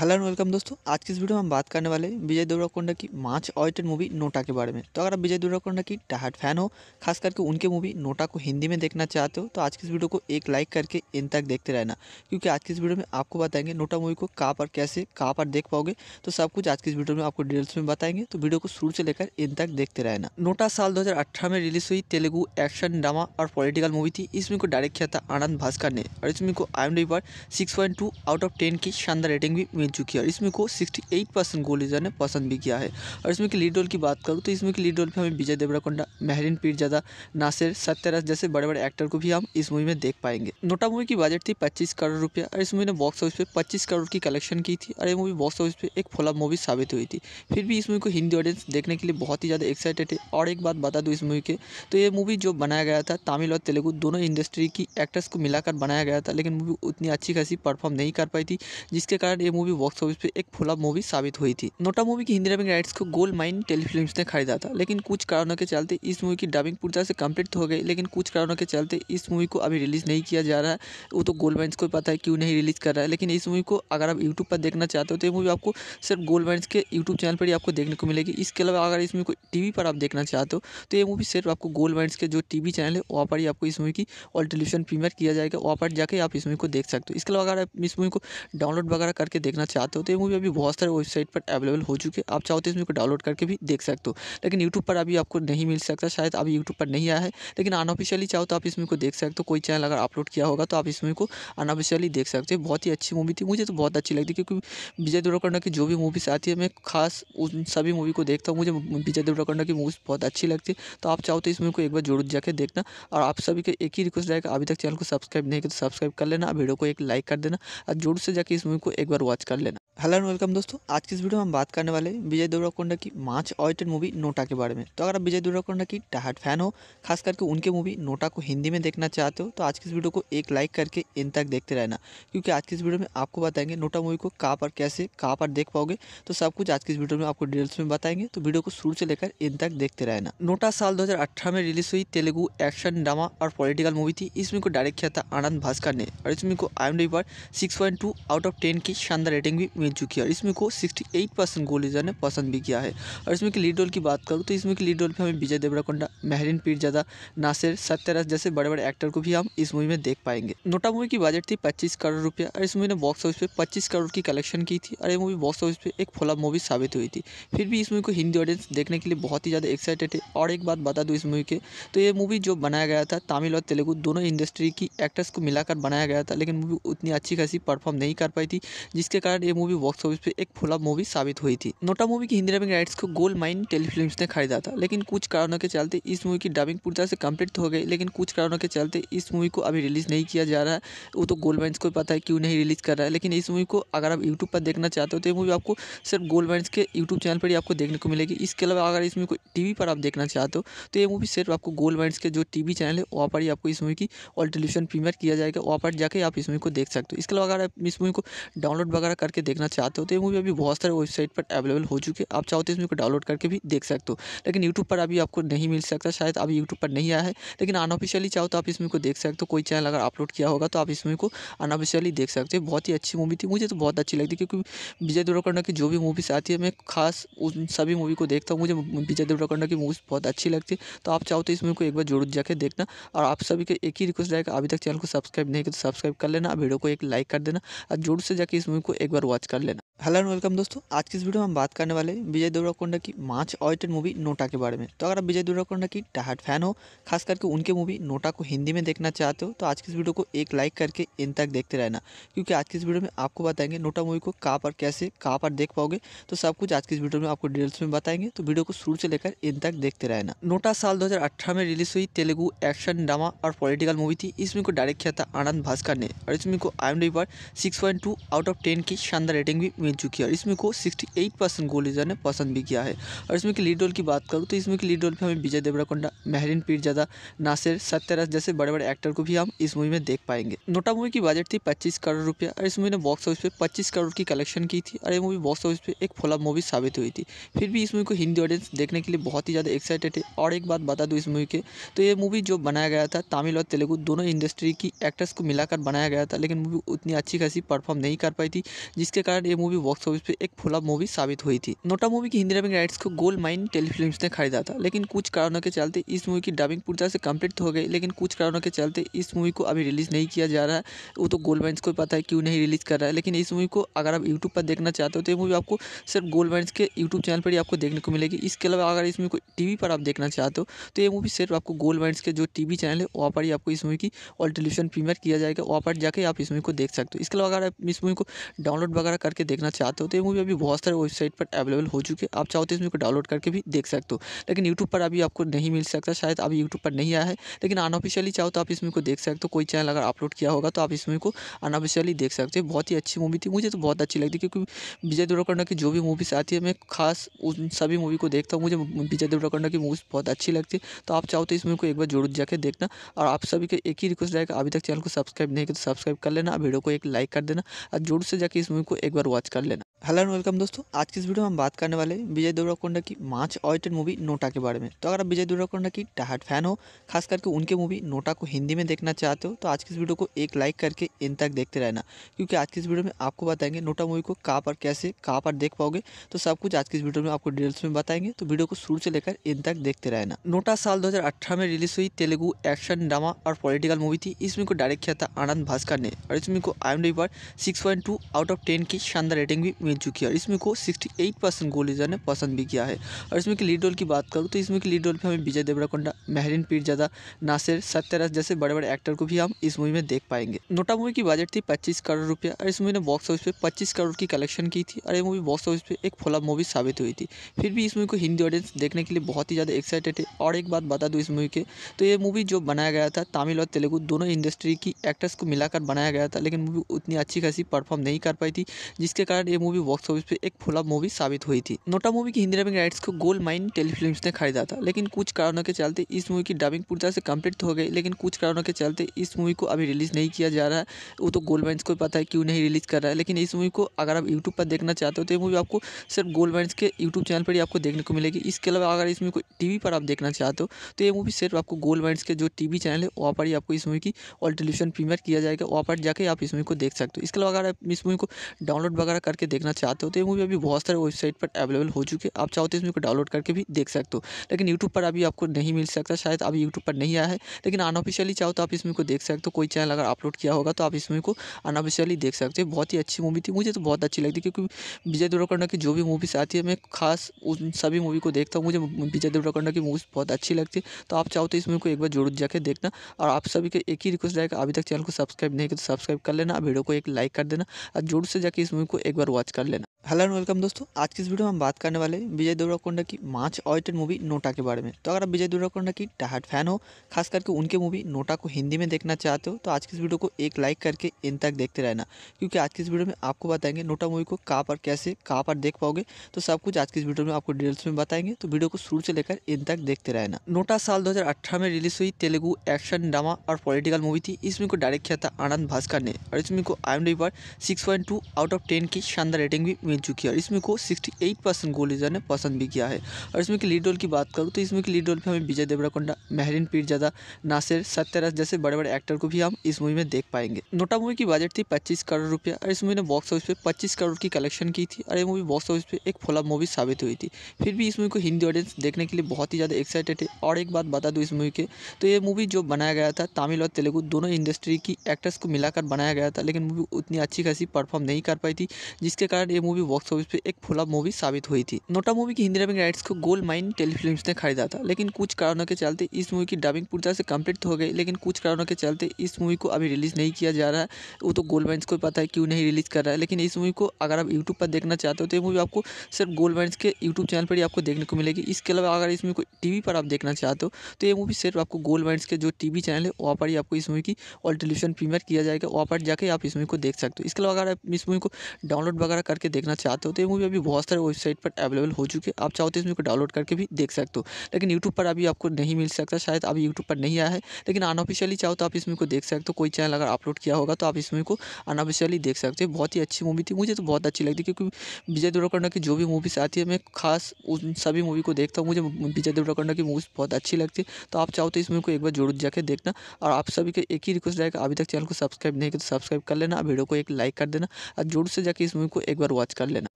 हेलो एंड वेलकम दोस्तों आज की इस वीडियो में हम बात करने वाले हैं विजय दुर्गाकोंडा की मार्च ऑयटेड मूवी नोटा के बारे में तो अगर आप विजय दुर्गाकोंडा की टहाट फैन हो खास करके उनके मूवी नोटा को हिंदी में देखना चाहते हो तो आज की इस वीडियो को एक लाइक करके इन तक देखते रहना क्योंकि आज की इस वीडियो में आपको बताएंगे नोटा मूवी को कहाँ पर कैसे कहाँ पर देख पाओगे तो सब कुछ आज की इस वीडियो में आपको डिटेल्स में बताएंगे तो वीडियो को शुरू से लेकर इन तक देखते ना नोटा साल 2018 में रिलीज हुई तेलुगु एक्शन ड्रामा और पॉलिटिकल मूवी थी इस मूवी को डायरेक्ट किया था आनंद भास्कर ने और इस मूवी को आई पर सिक्स आउट ऑफ टेन की शानदार रेटिंग भी मिल चुकी है और इसमें को सिक्सटी परसेंट गोलीजर ने पसंद भी किया है और इसमें की लीड रोल की बात करूँ तो इसमें की लीड रोल पर हमें विजय देवराकोंडा मेहरीन पीरजादा नासिर सत्यराज जैसे बड़े बड़े एक्टर को भी हम इस मूवी में देख पाएंगे नोटा मूवी की बजट थी पच्चीस करोड़ रुपया और इस मूवी ने बॉक्स ऑफिस पर पच्चीस करोड़ की कलेक्शन की थी और ये मूवी बॉक्स ऑफिस पर एक फोला मूवी साबित हुई थी फिर भी इस मूवी को हिंदी ऑडियंस देखने के लिए बहुत बहुत ही ज़्यादा एक्साइटेड है और एक बात बता दूँ इस मूवी के तो ये मूवी जो बनाया गया था तमिल और तेलुगु दोनों इंडस्ट्री की एक्टर्स को मिलाकर बनाया गया था लेकिन मूवी उतनी अच्छी खासी परफॉर्म नहीं कर पाई थी जिसके कारण ये मूवी बॉक्स ऑफिस पर एक फुला मूवी साबित हुई थी नोटा मूवी की हिंदी डबिंग राइट्स को गोल्ड माइन टेलीफिल्म ने खरीदा था लेकिन कुछ कारणों के चलते इस मूवी की डबिंग पूरी तरह से कंप्लीट हो गई लेकिन कुछ कारणों के चलते इस मूवी को अभी रिलीज़ नहीं किया जा रहा है वो तो गोल्ड माइन्स को पता है क्यों नहीं रिलीज़ कर रहा है लेकिन इस मूवी को अगर आप यूट्यूब पर देखना चाहते हो तो ये मूवी आपको सिर्फ गोल्ड माइन्स के यूट्यूब चैनल पर ही आपको देखने को मिलेगी इसके अलावा अगर इस मूवी को टीवी पर आप देखना चाहते हो तो ये मूवी सिर्फ आपको गोल्ड माइंड के जो टीवी चैनल है वहाँ पर ही आपको इस मूवी की ऑल टेलीविजन प्रीमियर किया जाएगा वहाँ पर जाके आप इस मूवी को देख सकते हो इसके अलावा अगर आप इस मूवी को डाउनलोड वगैरह करके देखना चाहते हो तो ये मूवी अभी बहुत सारे वेबसाइट पर अवेलेबल हो चुके आप चाहो तो इस मूवी को डाउनलोड करके भी देख सकते हो लेकिन यूट्यूब पर अभी आपको नहीं मिल सकता शायद अभी यूट्यूब पर नहीं आया है लेकिन अनऑफिशियली चाहो तो आप इस मूवी को देख सकते हो कोई चैनल अगर अपलोड किया होगा तो आप इस मूवी को अनऑफिशियली देख सकते हो बहुत ही अच्छी मूवी थी मुझे तो बहुत अच्छी लगती क्योंकि विजय दुर्गाकर्णा की जो भी मूवीज़ आती है मैं खास उन सभी मूवी को देखता हूँ मुझे विजय जयदेव प्रकंड की मूवीज़ बहुत अच्छी लगती है तो आप चाहो तो इस मूवी को एक बार जरूर जाकर देखना और आप सभी के एक ही रिक्वेस्ट रहेगा अभी तक चैनल को सब्सक्राइब नहीं किया तो सब्सक्राइब कर लेना वीडियो को एक लाइक कर देना और जरूर से जाकर इस मूवी को एक बार वॉच कर लेना हेलो एंड वेलकम दोस्तों आज की इस वीडियो में हम बात करने वाले हैं विजय देवराकोंडा की मार्च ऑयटेड मूवी नोटा के बारे में तो अगर आप विजय देवराकोंडा की टाहट फैन हो खास करके उनके मूवी नोटा को हिंदी में देखना चाहते हो तो आज की इस वीडियो को एक लाइक करके इन तक देखते रहना क्योंकि आज की इस वीडियो में आपको बताएंगे नोटा मूवी को कहाँ पर कैसे कहाँ पर देख पाओगे तो सब कुछ आज की इस वीडियो में आपको डिटेल्स में बताएंगे तो वीडियो को शुरू से लेकर इन तक देखते रहना नोटा साल दो में रिलीज हुई तेलुगु एक्शन ड्रामा और पॉलिटिकल मूवी थी इस मूवी को डायरेक्ट किया था आनंद भास्कर ने और इस मूवी को आई पर सिक्स आउट ऑफ टेन की शानदार रेटिंग भी मिल चुकी है इसमें को 68 परसेंट गोलीजा ने पसंद भी किया है और इसमें की लीड रोल की बात करूँ तो इसमें की लीड रोल पर हमें विजय देवराकोंडा महरीन पीरजादा नासिर सत्यराज जैसे बड़े बड़े एक्टर को भी हम इस मूवी में देख पाएंगे नोटा मूवी की बजट थी पच्चीस करोड़ रुपया और इस मूवी ने बॉक्स ऑफिस पर पच्चीस करोड़ की कलेक्शन की थी और ये मूवी बॉक्स ऑफिस पर एक फॉलअप मूवी साबित हुई थी फिर भी इस मूवी को हिंदी ऑडियंस देखने के लिए बहुत ही ज़्यादा एक्साइटेड है और एक बात बता दूँ इस मूवी के तो ये मूवी जो बनाया गया था तमिल और तेलुगु दोनों इंडस्ट्री की एक्टर्स को मिलाकर बनाया गया था लेकिन मूवी उतनी अच्छी खासी परफॉर्म नहीं कर पाई थी जिसके कारण ये मूवी बॉक्स ऑफिस पे एक फुला मूवी साबित हुई थी नोटा मूवी की हिंदी डबिंग राइट्स को गोल्ड माइन टेलीफिल्म्स ने खरीदा था लेकिन कुछ कारणों के चलते इस मूवी की डबिंग पूरी तरह से कंप्लीट हो गई लेकिन कुछ कारणों के चलते इस मूवी को अभी रिलीज़ नहीं किया जा रहा है वो तो गोल्ड माइन्स को पता है क्यों नहीं रिलीज़ कर रहा है लेकिन इस मूवी को अगर आप यूट्यूब पर देखना चाहते हो तो ये मूवी आपको सिर्फ गोल्ड माइन्स के यूट्यूब चैनल पर ही आपको देखने को मिलेगी इसके अलावा अगर इस मूवी को टी पर आप देखना चाहते हो तो ये मूवी सिर्फ आपको गोल्ड माइन्स के जो टी चैनल है वहाँ पर ही आपको इस मूवी की ऑल टेलीविजन प्रीमियर किया जाएगा वहाँ पर जाके आप इस मूवी को देख सकते हो इसके अलावा अगर आप इस मूवी को डाउनलोड वगैरह करके देखना देखना चाहते हो तो ये मूवी अभी बहुत सारे वेबसाइट पर अवेलेबल हो चुकी है आप चाहो तो इस मूवी को डाउनलोड करके भी देख सकते हो लेकिन यूट्यूब पर अभी आपको नहीं मिल सकता शायद अभी यूट्यूब पर नहीं आया है लेकिन अनऑफिशियली चाहो तो आप इस मूवी को देख सकते हो कोई चैनल अगर अपलोड किया होगा तो आप इस मूवी को अनऑफिशियली देख सकते हो बहुत ही अच्छी मूवी थी मुझे तो बहुत अच्छी लगती क्योंकि विजय देवरकोंडा की जो भी मूवीज़ आती है मैं खास उन सभी मूवी को देखता हूँ मुझे विजय देवरकोंडा की मूवीज़ बहुत अच्छी लगती है तो आप चाहो तो इस मूवी को एक बार जरूर जाकर देखना और आप सभी के एक ही रिक्वेस्ट रहेगा अभी तक चैनल को सब्सक्राइब नहीं किया तो सब्सक्राइब कर लेना वीडियो को एक लाइक कर देना और जोर से जाकर इस मूवी को एक बार वॉच कर कर लेना हेलो एंड वेलकम दोस्तों आज की इस वीडियो में हम बात करने वाले विजय देवराकोंडा की मार्च ऑडिटेड मूवी नोटा के बारे में तो अगर आप विजय देवराकोंडा की टहाट फैन हो खास करके उनके मूवी नोटा को हिंदी में देखना चाहते हो तो आज की इस वीडियो को एक लाइक करके इन तक देखते रहना क्योंकि आज की इस वीडियो में आपको बताएंगे नोटा मूवी को कहाँ पर कैसे कहाँ पर देख पाओगे तो सब कुछ आज की इस वीडियो में आपको डिटेल्स में बताएंगे तो वीडियो को शुरू से लेकर इन तक देखते रहना नोटा साल दो में रिलीज हुई तेलुगु एक्शन ड्रामा और पॉलिटिकल मूवी थी इसमें को डायरेक्ट किया था आनंद भास्कर ने और इसमें को आई पर सिक्स आउट ऑफ टेन की शानदार रेटिंग भी मिल चुकी है और इसमें को 68 परसेंट गोलीजर ने पसंद भी किया है और इसमें की लीड रोल की बात करूँ तो इसमें की लीड रोल पर हमें विजय देवराकोंडा मेहरिन पीरजादा नासिर सत्यराज जैसे बड़े बड़े एक्टर को भी हम इस मूवी में देख पाएंगे नोटा मूवी की बजट थी पच्चीस करोड़ रुपया और इस मूवी ने बॉक्स ऑफिस पर पच्चीस करोड़ की कलेक्शन की थी और ये मूवी बॉक्स ऑफिस पर एक फ्लॉप मूवी साबित हुई थी फिर भी इस मूवी को हिंदी ऑडियंस देखने के लिए बहुत ही ज़्यादा एक्साइटेड है और एक बात बता दूँ इस मूवी के तो ये मूवी जो बनाया गया था तमिल और तेलुगु दोनों इंडस्ट्री की एक्टर्स को मिलाकर बनाया गया था लेकिन मूवी उतनी अच्छी खासी परफॉर्म नहीं कर पाई थी जिसके कारण ये मूवी बॉक्स ऑफिस पे एक फ्लॉप मूवी साबित हुई थी नोटा मूवी की हिंदी डबिंग राइट्स को गोल्ड माइन टेलीफिल्म ने खरीदा था लेकिन कुछ कारणों के चलते इस मूवी की डबिंग पूरी तरह से कम्प्लीट हो गई लेकिन कुछ कारणों के चलते इस मूवी को अभी रिलीज़ नहीं किया जा रहा है वो तो गोल्ड माइन्स को पता है क्यों नहीं रिलीज़ कर रहा है लेकिन इस मूवी को अगर आप यूट्यूब पर देखना चाहते हो तो ये मूवी आपको सिर्फ गोल्ड माइन्स के यूट्यूब चैनल पर ही आपको देखने को मिलेगी इसके अलावा अगर इस मूवी को टी पर आप देखना चाहते हो तो ये मूवी सिर्फ आपको गोल्ड माइंस के जो टी चैनल है वहाँ पर ही आपको इस मूवी की ऑल टेलीविजन प्रीमियर किया जाएगा वहाँ पर जाकर आप इस मूवी को देख सकते हो इसके अलावा अगर आप इस मूवी को डाउनलोड वगैरह करके देखना चाहते हो तो ये मूवी अभी बहुत सारे वेबसाइट पर अवेलेबल हो चुकी है आप चाहो तो इस मूवी को डाउनलोड करके भी देख सकते हो लेकिन यूट्यूब पर अभी आपको नहीं मिल सकता शायद अभी यूट्यूब पर नहीं आया है लेकिन अनऑफिशियली चाहो तो आप इस मूवी को देख सकते हो कोई चैनल अगर अपलोड किया होगा तो आप इस मूवी को अनऑफिशियली देख सकते हो बहुत ही अच्छी मूवी थी मुझे तो बहुत अच्छी लगती क्योंकि विजय देवरकोंडा की जो भी मूवीज़ आती है मैं खास उन सभी मूवी को देखता हूँ मुझे विजय देवरकोंडा की मूवीज़ बहुत अच्छी लगती है तो आप चाहो तो इस मूवी को एक बार जरूर जाकर देखना और आप सभी को एक ही रिक्वेस्ट रहेगा अभी तक चैनल को सब्सक्राइब नहीं किया तो सब्सक्राइब कर लेना वीडियो को एक लाइक कर देना और जोर से जाकर इस मूवी को एक बार वॉच कर लेना हेलो एंड वेलकम दोस्तों आज की इस वीडियो में हम बात करने वाले हैं विजय देवराकोंडा की मार्च ऑयटेड मूवी नोटा के बारे में तो अगर आप विजय देवराकोंडा की टहाट फैन हो खास करके उनके मूवी नोटा को हिंदी में देखना चाहते हो तो आज की इस वीडियो को एक लाइक करके इन तक देखते रहना क्योंकि आज की इस वीडियो में आपको बताएंगे नोटा मूवी को कहाँ पर कैसे कहाँ पर देख पाओगे तो सब कुछ आज की इस वीडियो में आपको डिटेल्स में बताएंगे तो वीडियो को शुरू से लेकर इन तक देखते रहना नोटा साल दो में रिलीज हुई तेलुगु एक्शन ड्रामा और पॉलिटिकल मूवी थी इसमें को डायरेक्ट किया था आनंद भास्कर ने और इसमें को आई पर सिक्स आउट ऑफ टेन की शानदार रेटिंग भी मिल चुकी है और इसमें को 68 परसेंट गोल लीजर ने पसंद भी किया है और इसमें की लीड रोल की बात करूँ तो इसमें की लीड रोल पर हमें विजय देवराकोंडा महरीन पीरजादा नासिर सत्यराज जैसे बड़े बड़े एक्टर को भी हम इस मूवी में देख पाएंगे नोटा मूवी की बजट थी पच्चीस करोड़ रुपया और इस मूवी ने बॉक्स ऑफिस पर पच्चीस करोड़ की कलेक्शन की थी और ये मूवी बॉक्स ऑफिस पर एक फोला मूवी साबित हुई थी फिर भी इस मूवी को हिंदी ऑडियंस देखने के लिए बहुत ही ज़्यादा एक्साइटेड है और एक बात बता दूँ इस मूवी के तो ये मूवी जो बनाया गया था तमिल और तेलुगु दोनों इंडस्ट्री की एक्टर्स को मिलाकर बनाया गया था लेकिन मूवी उतनी अच्छी खासी परफॉर्म नहीं कर पाई थी जिसके कारण ये मूवी मूवी बॉक्स ऑफिस पे एक फुला मूवी साबित हुई थी नोटा मूवी की हिंदी डबिंग राइट्स को गोल्ड माइन टेलीफिल्म ने खरीदा था लेकिन कुछ कारणों के चलते इस मूवी की डबिंग पूरी तरह से कम्प्लीट हो गई लेकिन कुछ कारणों के चलते इस मूवी को अभी रिलीज़ नहीं किया जा रहा है वो तो गोल्ड माइन्स को पता है क्यों नहीं रिलीज़ कर रहा है लेकिन इस मूवी को अगर आप यूट्यूब पर देखना चाहते हो तो ये मूवी आपको सिर्फ गोल्ड माइन्स के यूट्यूब चैनल पर ही आपको देखने को मिलेगी इसके अलावा अगर इस मूवी को टी पर आप देखना चाहते हो तो ये मूवी सिर्फ आपको गोल्ड माइंस के जो टी चैनल है वहाँ पर ही आपको इस मूवी की ऑल टेलीविजन प्रीमियर किया जाएगा वहाँ पर जाकर आप इस मूवी को देख सकते हो इसके अलावा अगर आप इस मूवी को डाउनलोड वगैरह करके देखना देखना चाहते हो तो ये मूवी अभी बहुत सारे वेबसाइट पर अवेलेबल हो चुकी है आप चाहो तो इस मूवी को डाउनलोड करके भी देख सकते हो लेकिन यूट्यूब पर अभी आपको नहीं मिल सकता शायद अभी यूट्यूब पर नहीं आया है लेकिन अनऑफिशियली चाहो तो आप इस मूवी को देख सकते हो कोई चैनल अगर अपलोड किया होगा तो आप इस मूवी को अनऑफिशियली देख सकते हो बहुत ही अच्छी मूवी थी मुझे तो बहुत अच्छी लगती क्योंकि विजय देवरकंडा की जो भी मूवीज़ आती है मैं खास उन सभी मूवी को देखता हूँ मुझे विजय देवरकंडा की मूवीज़ बहुत अच्छी लगती है तो आप चाहो तो इस मूवी को एक बार जरूर जाकर देखना और आप सभी के एक ही रिक्वेस्ट रहेगा अभी तक चैनल को सब्सक्राइब नहीं किया तो सब्सक्राइब कर लेना वीडियो को एक लाइक कर देना और जोर से जाकर इस मूवी को एक बार वॉच كلنا हेलो एंड वेलकम दोस्तों आज की इस वीडियो में हम बात करने वाले हैं विजय देवराकोंडा की माच ऑयटेड मूवी नोटा के बारे में तो अगर आप विजय देवराकोंडा की डाहट फैन हो खास करके उनके मूवी नोटा को हिंदी में देखना चाहते हो तो आज की इस वीडियो को एक लाइक करके इन तक देखते रहना क्योंकि आज की इस वीडियो में आपको बताएंगे नोटा मूवी को कहाँ पर कैसे कहाँ पर देख पाओगे तो सब कुछ आज की इस वीडियो में आपको डिटेल्स में बताएंगे तो वीडियो को शुरू से लेकर इन तक देखते रहना नोटा साल दो में रिलीज हुई तेलुगु एक्शन ड्रामा और पॉलिटिकल मूवी थी इस मूवी को डायरेक्ट किया था आनंद भास्कर ने और इस मूवी को आई पर सिक्स आउट ऑफ टेन की शानदार रेटिंग भी मिल चुकी है और इसमें को 68 परसेंट गोल लीडर ने पसंद भी किया है और इसमें की लीड रोल की बात करूँ तो इसमें की लीड रोल पर हमें विजय देवराकोंडा महरीन पीरजादा नासिर सत्यराज जैसे बड़े बड़े एक्टर को भी हम इस मूवी में देख पाएंगे नोटा मूवी की बजट थी पच्चीस करोड़ रुपया और इस मूवी ने बॉक्स ऑफिस पर पच्चीस करोड़ की कलेक्शन की थी और ये मूवी बॉक्स ऑफिस पर एक फोला मूवी साबित हुई थी फिर भी इस मूवी को हिंदी ऑडियंस देखने के लिए बहुत ही ज़्यादा एक्साइटेड है और एक बात बता दूँ इस मूवी के तो ये मूवी जो बनाया गया था तमिल और तेलुगु दोनों इंडस्ट्री की एक्टर्स को मिलाकर बनाया गया था लेकिन मूवी उतनी अच्छी खासी परफॉर्म नहीं कर पाई थी जिसके कारण ये मूवी मूवी बॉक्स ऑफिस पर एक फुला मूवी साबित हुई थी नोटा मूवी की हिंदी डबिंग राइट्स को गोल्ड माइन टेलीफिल्म ने खरीदा था लेकिन कुछ कारणों के चलते इस मूवी की डबिंग पूरी तरह से कम्प्लीट हो गई लेकिन कुछ कारणों के चलते इस मूवी को अभी रिलीज़ नहीं किया जा रहा है वो तो गोल्ड माइन्स को पता है क्यों नहीं रिलीज़ कर रहा है लेकिन इस मूवी को अगर आप यूट्यूब पर देखना चाहते हो तो ये मूवी आपको सिर्फ गोल्ड माइन्स के यूट्यूब चैनल पर ही आपको देखने को मिलेगी इसके अलावा अगर इस मूवी को टीवी पर आप देखना चाहते हो तो ये मूवी सिर्फ आपको गोल्ड माइंस के जो टीवी चैनल है वहाँ पर ही आपको इस मूवी की ऑल टेलीविजन प्रीमियर किया जाएगा वहाँ पर जाकर आप इस मूवी को देख सकते हो इसके अलावा अगर आप इस मूवी को डाउनलोड वगैरह करके देखना देखना चाहते हो तो ये मूवी अभी बहुत सारे वेबसाइट पर अवेलेबल हो चुकी है आप चाहो तो इसमें को डाउनलोड करके भी देख सकते हो लेकिन यूट्यूब पर अभी आपको नहीं मिल सकता शायद अभी यूट्यूब पर नहीं आया है लेकिन अनऑफिशियली चाहो तो आप इसमें को देख सकते हो कोई चैनल अगर अपलोड किया होगा तो आप इस मूवी को अनऑफिशियली देख सकते हो बहुत ही अच्छी मूवी थी मुझे तो बहुत अच्छी लगती क्योंकि विजय देवरकंडा की जो भी मूवीज़ आती है मैं खास उन सभी मूवी को देखता हूँ मुझे विजय देवरकंडा की मूवीज़ बहुत अच्छी लगती है तो आप चाहो तो इस मूवी को एक बार जरूर जाकर देखना और आप सभी के एक ही रिक्वेस्ट रहेगा अभी तक चैनल को सब्सक्राइब नहीं किया तो सब्सक्राइब कर लेना वीडियो को एक लाइक कर देना और जोर से जाकर इस मूवी को एक बार watch skallen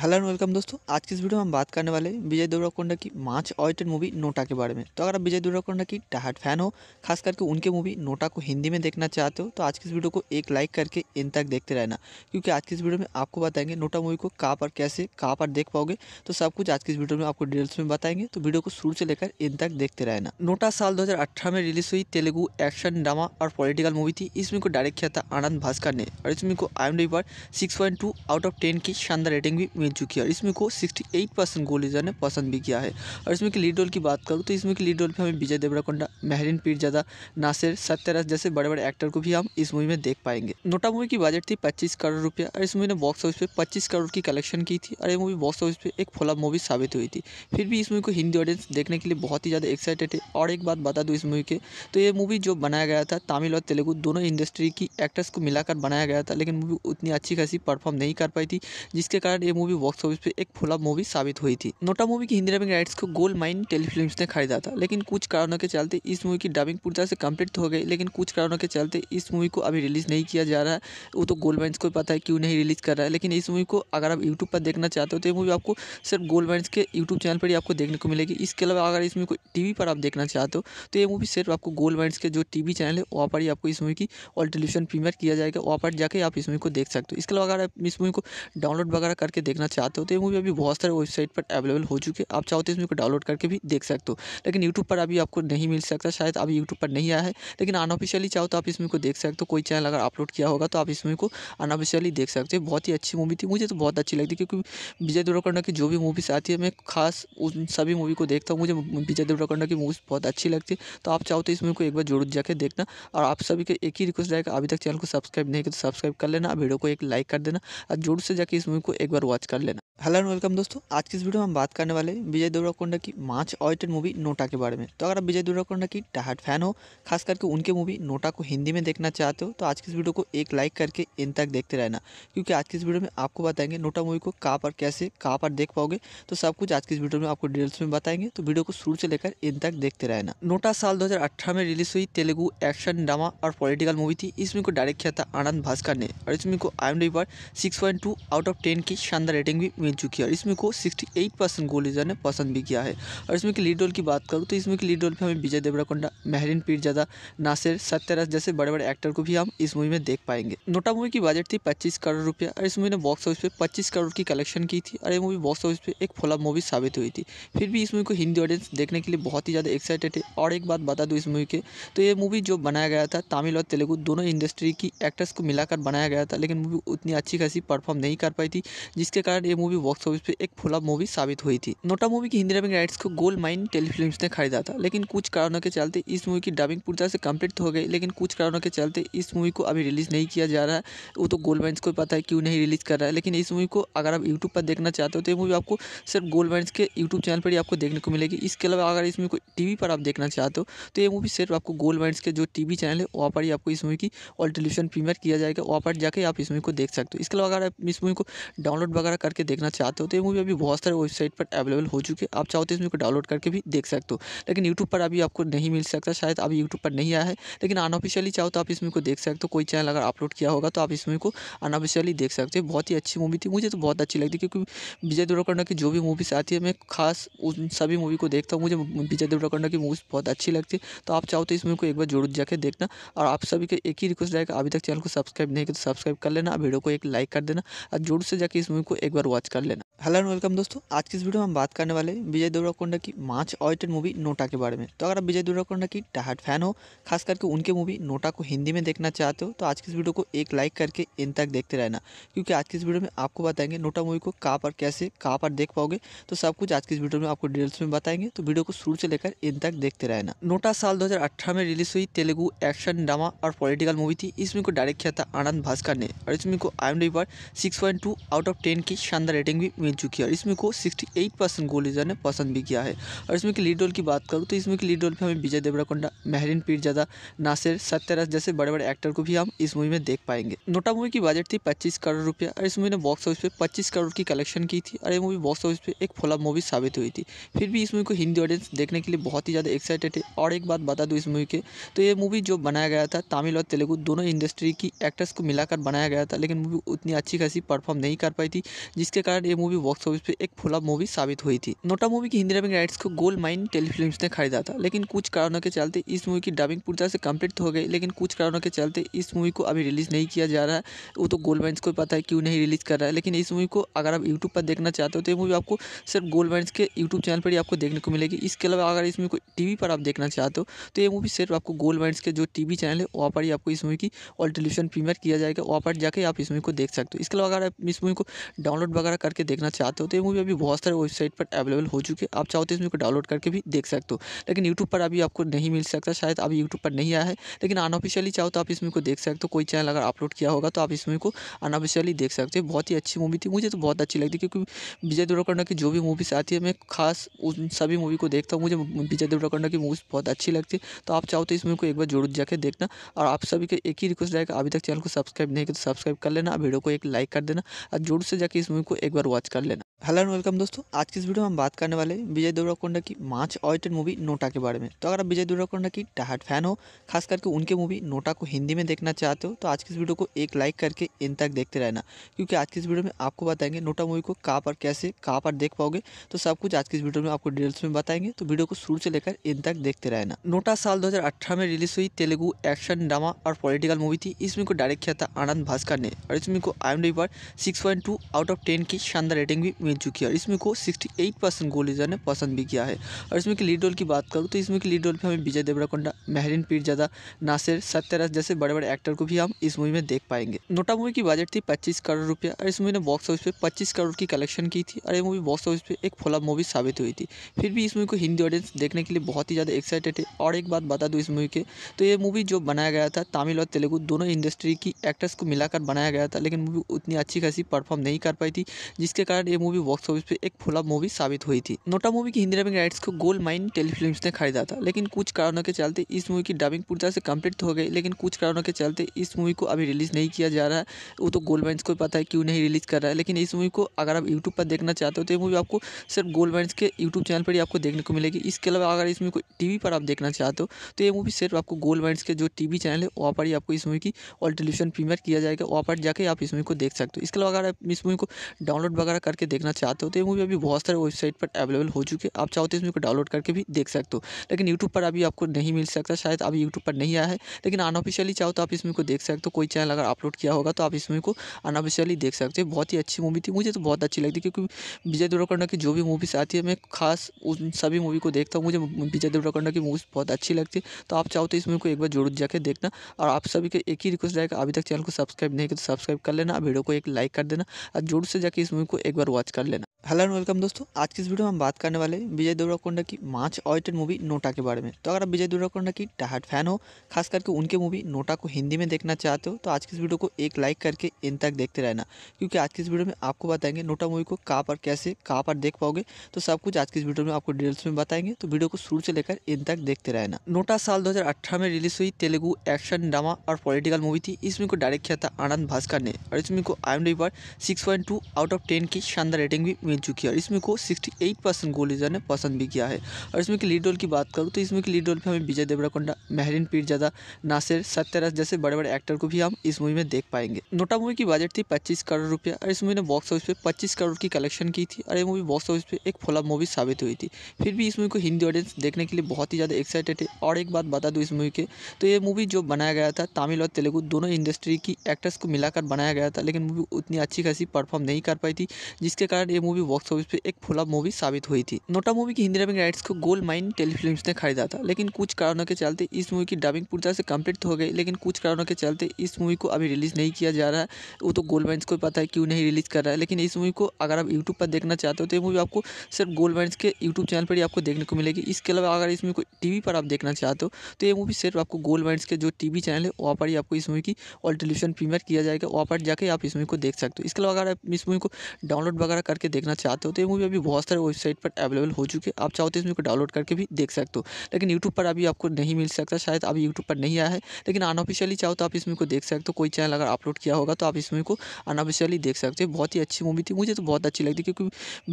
hello and welcome दोस्तों आज की इस वीडियो में हम बात करने वाले विजय देवराकोंडा की मार्च ऑयटेड मूवी नोटा के बारे में तो अगर आप विजय देवराकोंडा की टाहट फैन हो खास करके उनके मूवी नोटा को हिंदी में देखना चाहते हो तो आज की इस वीडियो को एक लाइक करके इन तक देखते रहना क्योंकि आज की इस वीडियो में आपको बताएंगे नोटा मूवी को कहाँ पर कैसे कहाँ पर देख पाओगे तो सब कुछ आज की इस वीडियो में आपको डिटेल्स में बताएंगे तो वीडियो को शुरू से लेकर इन तक देखते रहना नोटा साल दो में रिलीज हुई तेलुगु एक्शन ड्रामा और पॉलिटिकल मूवी थी इस मूवी को डायरेक्ट किया था आनंद भास्कर ने और इस मूवी को आई पर सिक्स आउट ऑफ टेन की शानदार रेटिंग भी मिल चुकी है और इसमें को 68 परसेंट गोलीजर ने पसंद भी किया है और इसमें की लीड रोल की बात करूँ तो इसमें की लीड रोल पर हमें विजय देवराकोंडा मेहरिन पीरजादा नासिर सत्यराज जैसे बड़े बड़े एक्टर को भी हम इस मूवी में देख पाएंगे नोटा मूवी की बजट थी पच्चीस करोड़ रुपया और इस मूवी ने बॉक्स ऑफिस पर पच्चीस करोड़ की कलेक्शन की थी और ये मूवी बॉक्स ऑफिस पर एक फोला मूवी साबित हुई थी फिर भी इस मूवी को हिंदी ऑडियंस देखने के लिए बहुत ही ज़्यादा एक्साइटेड है और एक बात बता दूँ इस मूवी के तो ये मूवी जो बनाया गया था तमिल और तेलुगु दोनों इंडस्ट्री की एक्टर्स को मिलाकर बनाया गया था लेकिन मूवी उतनी अच्छी खासी परफॉर्म नहीं कर पाई थी जिसके कारण ये मूवी बॉक्स ऑफिस पे एक फुला मूवी साबित हुई थी नोटा मूवी की हिंदी डबिंग राइट्स को गोल्ड माइन टेलीफिल्म ने खरीदा था लेकिन कुछ कारणों के चलते इस मूवी की डबिंग पूरी तरह से कम्प्लीट हो गई लेकिन कुछ कारणों के चलते इस मूवी को अभी रिलीज़ नहीं किया जा रहा है वो तो गोल्ड माइन्स को पता है क्यों नहीं रिलीज़ कर रहा है लेकिन इस मूवी को अगर आप यूट्यूब पर देखना चाहते हो तो ये मूवी आपको सिर्फ गोल्ड माइन्स के यूट्यूब चैनल पर ही आपको देखने को मिलेगी इसके अलावा अगर इस मूवी को टीवी पर आप देखना चाहते हो तो ये मूवी सिर्फ आपको गोल्ड माइंस के जो टीवी चैनल है वहाँ पर ही आपको इस मूवी की ऑल टेलीविजन प्रीमियर किया जाएगा वहाँ पर जाके आप इस मूवी को देख सकते हो इसके अलावा अगर आप इस मूवी को डाउनलोड वगैरह करके देखना चाहते हो तो ये मूवी अभी बहुत सारे वेबसाइट पर अवेलेबल हो चुकी है आप चाहो तो इस मूवी को डाउनलोड करके भी देख सकते हो लेकिन यूट्यूब पर अभी आपको नहीं मिल सकता शायद अभी यूट्यूब पर नहीं आया है लेकिन अनऑफिशियली चाहो तो आप इस को देख सकते हो कोई चैनल अगर अपलोड किया होगा तो आप इस मूवी को अनऑफिशियली देख सकते हो बहुत ही अच्छी मूवी थी मुझे तो बहुत अच्छी लगती क्योंकि विजय देवरकोंडा की जो भी मूवीज़ आती है मैं खास उन सभी मूवी को देखता हूँ मुझे विजय देवरकोंडा की मूवीज़ बहुत अच्छी लगती है तो आप चाहो तो इस मूवी को एक बार जरूर जाकर देखना और आप सभी को एक ही रिक्वेस्ट रहेगा अभी तक चैनल को सब्सक्राइब नहीं किया तो सब्सक्राइब कर लेना वीडियो को एक लाइक कर देना और जोर से जाकर इस मूवी को एक बार watch Con hello and welcome दोस्तों आज की इस वीडियो में हम बात करने वाले हैं विजय देवराकोंडा की मार्च ऑडिटेड मूवी नोटा के बारे में तो अगर आप विजय देवराकोंडा की टाहट फैन हो खास करके उनके मूवी नोटा को हिंदी में देखना चाहते हो तो आज की इस वीडियो को एक लाइक करके इन तक देखते रहना क्योंकि आज की इस वीडियो में आपको बताएंगे नोटा मूवी को कहाँ पर कैसे कहाँ पर देख पाओगे तो सब कुछ आज की इस वीडियो में आपको डिटेल्स में बताएंगे तो वीडियो को शुरू से लेकर इन तक देखते रहना नोटा साल दो में रिलीज हुई तेलुगु एक्शन ड्रामा और पॉलिटिकल मूवी थी इसमें को डायरेक्ट किया था आनंद भास्कर ने और इसमें को आई पर सिक्स आउट ऑफ टेन की शानदार रेटिंग भी मिल चुकी है इसमें को 68 परसेंट गोल ने पसंद भी किया है और इसमें की लीड रोल की बात करूँ तो इसमें की लीड रोल पर हमें विजय देवराकोंडा महरीन पीरजादा नासिर सत्यराज जैसे बड़े बड़े एक्टर को भी हम इस मूवी में देख पाएंगे नोटा मूवी की बजट थी पच्चीस करोड़ रुपया और इस मूवी ने बॉक्स ऑफिस पर पच्चीस करोड़ की कलेक्शन की थी और ये मूवी बॉक्स ऑफिस पर एक फोला मूवी साबित हुई थी फिर भी इस मूवी को हिंदी ऑडियंस देखने के लिए बहुत ही ज़्यादा एक्साइटेड है और एक बात बता दूँ इस मूवी के तो ये मूवी जो बनाया गया था तमिल और तेलुगु दोनों इंडस्ट्री की एक्टर्स को मिलाकर बनाया गया था लेकिन मूवी उतनी अच्छी खासी परफॉर्म नहीं कर पाई थी जिसके कारण ये मूवी बॉक्स ऑफिस पे एक फ्लॉप मूवी साबित हुई थी नोटा मूवी की हिंदी डबिंग राइट्स को गोल्ड माइन टेलीफिल्म ने खरीदा था लेकिन कुछ कारणों के चलते इस मूवी की डबिंग पूरी तरह से कम्प्लीट हो गई लेकिन कुछ कारणों के चलते इस मूवी को अभी रिलीज़ नहीं किया जा रहा है वो तो गोल्ड माइन्स को पता है क्यों नहीं रिलीज़ कर रहा है लेकिन इस मूवी को अगर आप यूट्यूब पर देखना चाहते हो तो ये मूवी आपको सिर्फ गोल्ड माइन्स के यूट्यूब चैनल पर ही आपको देखने को मिलेगी इसके अलावा अगर इस मूवी को टी पर आप देखना चाहते हो तो ये मूवी सिर्फ आपको गोल्ड माइन्स के जो टी चैनल है वहाँ पर ही आपको इस मूवी की ऑल टेलीविजन प्रीमियर किया जाएगा वहाँ पर जाकर आप इस मूवी को देख सकते हो इसके अलावा अगर आप इस मूवी को डाउनलोड वगैरह करके देखना देखना चाहते हो तो ये मूवी अभी बहुत सारे वेबसाइट पर अवेलेबल हो चुकी है आप चाहो तो इस मूवी को डाउनलोड करके भी देख सकते हो लेकिन यूट्यूब पर अभी आपको नहीं मिल सकता शायद अभी यूट्यूब पर नहीं आया है लेकिन अनऑफिशियली चाहो तो आप इस मूवी को देख सकते हो कोई चैनल अगर अपलोड किया होगा तो आप इस मूवी को अनऑफिशियली देख सकते हो बहुत ही अच्छी मूवी थी मुझे तो बहुत अच्छी लगती क्योंकि विजय देवरकोंडा की जो भी मूवीज़ आती है मैं खास उन सभी मूवी को देखता हूँ मुझे विजय देवरकोंडा की मूवीज़ बहुत अच्छी लगती है तो आप चाहो तो इस मूवी को एक बार जोड़ जाकर देखना और आप सभी को एक ही रिक्वेस्ट रहेगा अभी तक चैनल को सब्सक्राइब नहीं किया तो सब्सक्राइब कर लेना वीडियो को एक लाइक कर देना और जोर से जाकर इस मूवी को एक बार वॉच कर लेना हेलो एंड वेलकम दोस्तों आज की इस वीडियो में हम बात करने वाले विजय देवराकोंडा की मार्च ऑडिटेड मूवी नोटा के बारे में तो अगर आप विजय देवराकोंडा की टहाट फैन हो खास करके उनके मूवी नोटा को हिंदी में देखना चाहते हो तो आज की इस वीडियो को एक लाइक करके इन तक देखते रहना क्योंकि आज की इस वीडियो में आपको बताएंगे नोटा मूवी को कहाँ पर कैसे कहाँ पर देख पाओगे तो सब कुछ आज की इस वीडियो में आपको डिटेल्स में बताएंगे तो वीडियो को शुरू से लेकर इन तक देखते रहना नोटा साल दो में रिलीज हुई तेलुगु एक्शन ड्रामा और पॉलिटिकल मूवी थी इसमें को डायरेक्ट किया था आनंद भास्कर ने और इसमें को आई पर सिक्स आउट ऑफ टेन की शानदार रेटिंग भी मिल चुकी है और इसमें को 68 परसेंट गोलीजर ने पसंद भी किया है और इसमें की लीड रोल की बात करूँ तो इसमें की लीड रोल पर हमें विजय देवराकोंडा महरीन पीरजादा नासिर सत्यराज जैसे बड़े बड़े एक्टर को भी हम इस मूवी में देख पाएंगे नोटा मूवी की बजट थी पच्चीस करोड़ रुपया और इस मूवी ने बॉक्स ऑफिस पर पच्चीस करोड़ की कलेक्शन की थी और ये मूवी बॉक्स ऑफिस पर एक फोला मूवी साबित हुई थी फिर भी इस मूवी को हिंदी ऑडियंस देखने के लिए बहुत ही ज़्यादा एक्साइटेड है और एक बात बता दूँ इस मूवी के तो ये मूवी जो बनाया गया था तमिल और तेलुगु दोनों इंडस्ट्री की एक्टर्स को मिलाकर बनाया गया था लेकिन मूवी उतनी अच्छी खासी परफॉर्म नहीं कर पाई थी जिसके कारण ये मूवी बॉक्स ऑफिस पे एक फ्लॉप मूवी साबित हुई थी नोटा मूवी की हिंदी डबिंग राइट्स को गोल्ड माइन टेलीफिल्म ने खरीदा था लेकिन कुछ कारणों के चलते इस मूवी की डबिंग पूरी तरह से कम्प्लीट हो गई लेकिन कुछ कारणों के चलते इस मूवी को अभी रिलीज़ नहीं किया जा रहा है वो तो गोल्ड माइन्स को पता है क्यों नहीं रिलीज़ कर रहा है लेकिन इस मूवी को अगर आप यूट्यूब पर देखना चाहते हो तो ये मूवी आपको सिर्फ गोल्ड माइन्स के यूट्यूब चैनल पर ही आपको देखने को मिलेगी इसके अलावा अगर इस मूवी को टी पर आप देखना चाहते हो तो ये मूवी सिर्फ आपको गोल्ड माइंस के जो टी चैनल है वहाँ पर ही आपको इस मूवी की ऑल टेलीविजन प्रीमियर किया जाएगा वहाँ पर जाकर आप इस मूवी को देख सकते हो इसके अलावा अगर आप इस मूवी को डाउनलोड वगैरह करके देखना चाहते हो तो ये मूवी अभी बहुत सारे वेबसाइट पर अवेलेबल हो चुकी है आप चाहो तो इस मूवी को डाउनलोड करके भी देख सकते हो लेकिन यूट्यूब पर अभी आपको नहीं मिल सकता शायद अभी यूट्यूब पर नहीं आया है लेकिन अनऑफिशियली चाहो तो आप इस मूवी को देख सकते हो कोई चैनल अगर अपलोड किया होगा तो आप इस मूवी को अनऑफिशियली देख सकते हो बहुत ही अच्छी मूवी थी मुझे तो बहुत अच्छी लगती क्योंकि विजय देवरकोंडा की जो भी मूवीज़ आती है मैं खास उन सभी मूवी को देखता हूँ मुझे विजय देवरकोंडा की मूवीज़ बहुत अच्छी लगती है तो आप चाहो तो इस मूवी को एक बार जरूर जाकर देखना और आप सभी को एक ही रिक्वेस्ट रहेगा अभी तक चैनल को सब्सक्राइब नहीं किया तो सब्सक्राइब कर लेना वीडियो को एक लाइक कर देना और जरूर से जाकर इस मूवी को एक बार वॉच कर लेना हेलो एंड वेलकम दोस्तों आज की इस वीडियो में हम बात करने वाले हैं विजय देवराकोंडा की मार्च ऑयटेड मूवी नोटा के बारे में तो अगर आप विजय देवराकोंडा की टहाट फैन हो खास करके उनके मूवी नोटा को हिंदी में देखना चाहते हो तो आज की इस वीडियो को एक लाइक करके इन तक देखते रहना क्योंकि आज की इस वीडियो में आपको बताएंगे नोटा मूवी को कहाँ पर कैसे कहाँ पर देख पाओगे तो सब कुछ आज की इस वीडियो में आपको डिटेल्स में बताएंगे तो वीडियो को शुरू से लेकर इन तक देखते रहना नोटा साल दो में रिलीज हुई तेलुगु एक्शन ड्रामा और पॉलिटिकल मूवी थी इसमें को डायरेक्ट किया था आनंद भास्कर ने और इसमें को आई पर सिक्स आउट ऑफ टेन की शानदार रेटिंग भी मैच किया इसमें को 68 परसेंट गोल लीजर ने पसंद भी किया है और इसमें की लीड रोल की बात करूँ तो इसमें की लीड रोल पर हमें विजय देवराकोंडा महरीन पीरजादा नासिर सत्यराज जैसे बड़े बड़े एक्टर को भी हम इस मूवी में देख पाएंगे नोटा मूवी की बजट थी पच्चीस करोड़ रुपया और इस मूवी ने बॉक्स ऑफिस पर पच्चीस करोड़ की कलेक्शन की थी और ये मूवी बॉक्स ऑफिस पर एक फ्लॉप मूवी साबित हुई थी फिर भी इस मूवी को हिंदी ऑडियंस देखने के लिए बहुत ही ज़्यादा एक्साइटेड है और एक बात बता दूँ इस मूवी के तो ये मूवी जो बनाया गया था तमिल और तेलुगू दोनों इंडस्ट्री की एक्टर्स को मिलाकर बनाया गया था लेकिन मूवी उतनी अच्छी खासी परफॉर्म नहीं कर पाई थी जिसके कारण ये मूवी मूवी बॉक्स ऑफिस पे एक फुला मूवी साबित हुई थी नोटा मूवी की हिंदी डबिंग राइट्स को गोल्ड माइन टेलीफिल्म ने खरीदा था लेकिन कुछ कारणों के चलते इस मूवी की डबिंग पूरी तरह से कम्प्लीट हो गई लेकिन कुछ कारणों के चलते इस मूवी को अभी रिलीज़ नहीं किया जा रहा है वो तो गोल्ड माइन्स को पता है क्यों नहीं रिलीज़ कर रहा है लेकिन इस मूवी को अगर आप यूट्यूब पर देखना चाहते हो तो ये मूवी आपको सिर्फ गोल्ड माइन्स के यूट्यूब चैनल पर ही आपको देखने को मिलेगी इसके अलावा अगर इस मूवी को टी पर आप देखना चाहते हो तो ये मूवी सिर्फ आपको गोल्ड माइंस के जो टी चैनल है वहाँ पर ही आपको इस मूवी की ऑल टेलीविजन प्रीमियर किया जाएगा वहाँ पर जाकर आप इस मूवी को देख सकते हो इसके अलावा अगर आप इस मूवी को डाउनलोड वगैरह करके देखना देखना चाहते हो तो ये मूवी अभी बहुत सारे वेबसाइट पर अवेलेबल हो चुकी है आप चाहो तो इस मूवी को डाउनलोड करके भी देख सकते हो लेकिन यूट्यूब पर अभी आपको नहीं मिल सकता शायद अभी यूट्यूब पर नहीं आया है लेकिन अनऑफिशियली चाहो तो आप इस मूवी को देख सकते हो कोई चैनल अगर अपलोड किया होगा तो आप इस मूवी को अनऑफिशियली देख सकते हो बहुत ही अच्छी मूवी थी मुझे तो बहुत अच्छी लगती क्योंकि विजय देवरकोंडा की जो भी मूवीज़ आती है मैं खास उन सभी मूवी को देखता हूँ मुझे विजय देवरकोंडा की मूवीज़ बहुत अच्छी लगती है तो आप चाहो तो इस मूवी को एक बार जरूर जाकर देखना और आप सभी के एक ही रिक्वेस्ट रहेगा अभी तक चैनल को सब्सक्राइब नहीं किया तो सब्सक्राइब कर लेना वीडियो को एक लाइक कर देना और जोर से जाकर इस मूवी को एक बार वॉच कर लेना हेलो एंड वेलकम दोस्तों आज की इस वीडियो में हम बात करने वाले हैं विजय देवराकोंडा की माच ऑयटेड मूवी नोटा के बारे में तो अगर आप विजय देवराकोंडा की टहाट फैन हो खास करके उनके मूवी नोटा को हिंदी में देखना चाहते हो तो आज की इस वीडियो को एक लाइक करके इन तक देखते रहना क्योंकि आज की इस वीडियो में आपको बताएंगे नोटा मूवी को कहाँ पर कैसे कहाँ पर देख पाओगे तो सब कुछ आज की इस वीडियो में आपको डिटेल्स में बताएंगे तो वीडियो को शुरू से लेकर इन तक देखते रहना नोटा साल दो में रिलीज हुई तेलुगु एक्शन ड्रामा और पॉलिटिकल मूवी थी इस को डायरेक्ट किया था आनंद भास्कर ने और इस को आई पर सिक्स आउट ऑफ टेन की शानदार रेटिंग भी मिल चुकी है इसमें को 68 परसेंट गोलीजा ने पसंद भी किया है और इसमें की लीड रोल की बात करूँ तो इसमें की लीड रोल पर हमें विजय देवराकोंडा महरीन पीरजादा नासिर सत्यराज जैसे बड़े बड़े एक्टर को भी हम इस मूवी में देख पाएंगे नोटा मूवी की बजट थी पच्चीस करोड़ रुपया और इस मूवी ने बॉक्स ऑफिस पर पच्चीस करोड़ की कलेक्शन की थी और ये मूवी बॉक्स ऑफिस पर एक फ्लॉप मूवी साबित हुई थी फिर भी इस मूवी को हिंदी ऑडियंस देखने के लिए बहुत ही ज़्यादा एक्साइटेड है और एक बात बता दूँ इस मूवी के तो ये मूवी जो बनाया गया था तमिल और तेलुगु दोनों इंडस्ट्री की एक्टर्स को मिलाकर बनाया गया था लेकिन मूवी उतनी अच्छी खासी परफॉर्म नहीं कर पाई थी जिसके कारण कारण ये मूवी बॉक्स ऑफिस पे एक फुला मूवी साबित हुई थी नोटा मूवी की हिंदी डबिंग राइट्स को गोल्ड माइन टेलीफिल्म ने खरीदा था लेकिन कुछ कारणों के चलते इस मूवी की डबिंग पूरी तरह से कंप्लीट हो गई लेकिन कुछ कारणों के चलते इस मूवी को अभी रिलीज़ नहीं किया जा रहा है वो तो गोल्ड माइन्स को पता है क्यों नहीं रिलीज़ कर रहा है लेकिन इस मूवी को अगर आप यूट्यूब पर देखना चाहते हो तो ये मूवी आपको सिर्फ गोल्ड माइन्स के यूट्यूब चैनल पर ही आपको देखने को मिलेगी इसके अलावा अगर इस मूवी को टी पर आप देखना चाहते हो तो ये मूवी सिर्फ आपको गोल्ड माइंस के जो टी चैनल है वहाँ पर ही आपको इस मूवी की ऑल टेलीविजन प्रीमियर किया जाएगा वहाँ पर जाकर आप इस मूवी को देख सकते हो इसके अलावा अगर आप इस मूवी को डाउनलोड वगैरह वगैरह करके देखना चाहते हो तो ये मूवी अभी बहुत सारे वेबसाइट पर अवेलेबल हो चुकी है आप चाहो तो इस मूवी को डाउनलोड करके भी देख सकते हो लेकिन यूट्यूब पर अभी आपको नहीं मिल सकता शायद अभी यूट्यूब पर नहीं आया है लेकिन अनऑफिशियली चाहो तो आप इस मूवी को देख सकते हो कोई चैनल अगर अपलोड किया होगा तो आप इस मूवी को अनऑफिशियली देख सकते हो बहुत ही अच्छी मूवी थी मुझे तो बहुत अच्छी लगती क्योंकि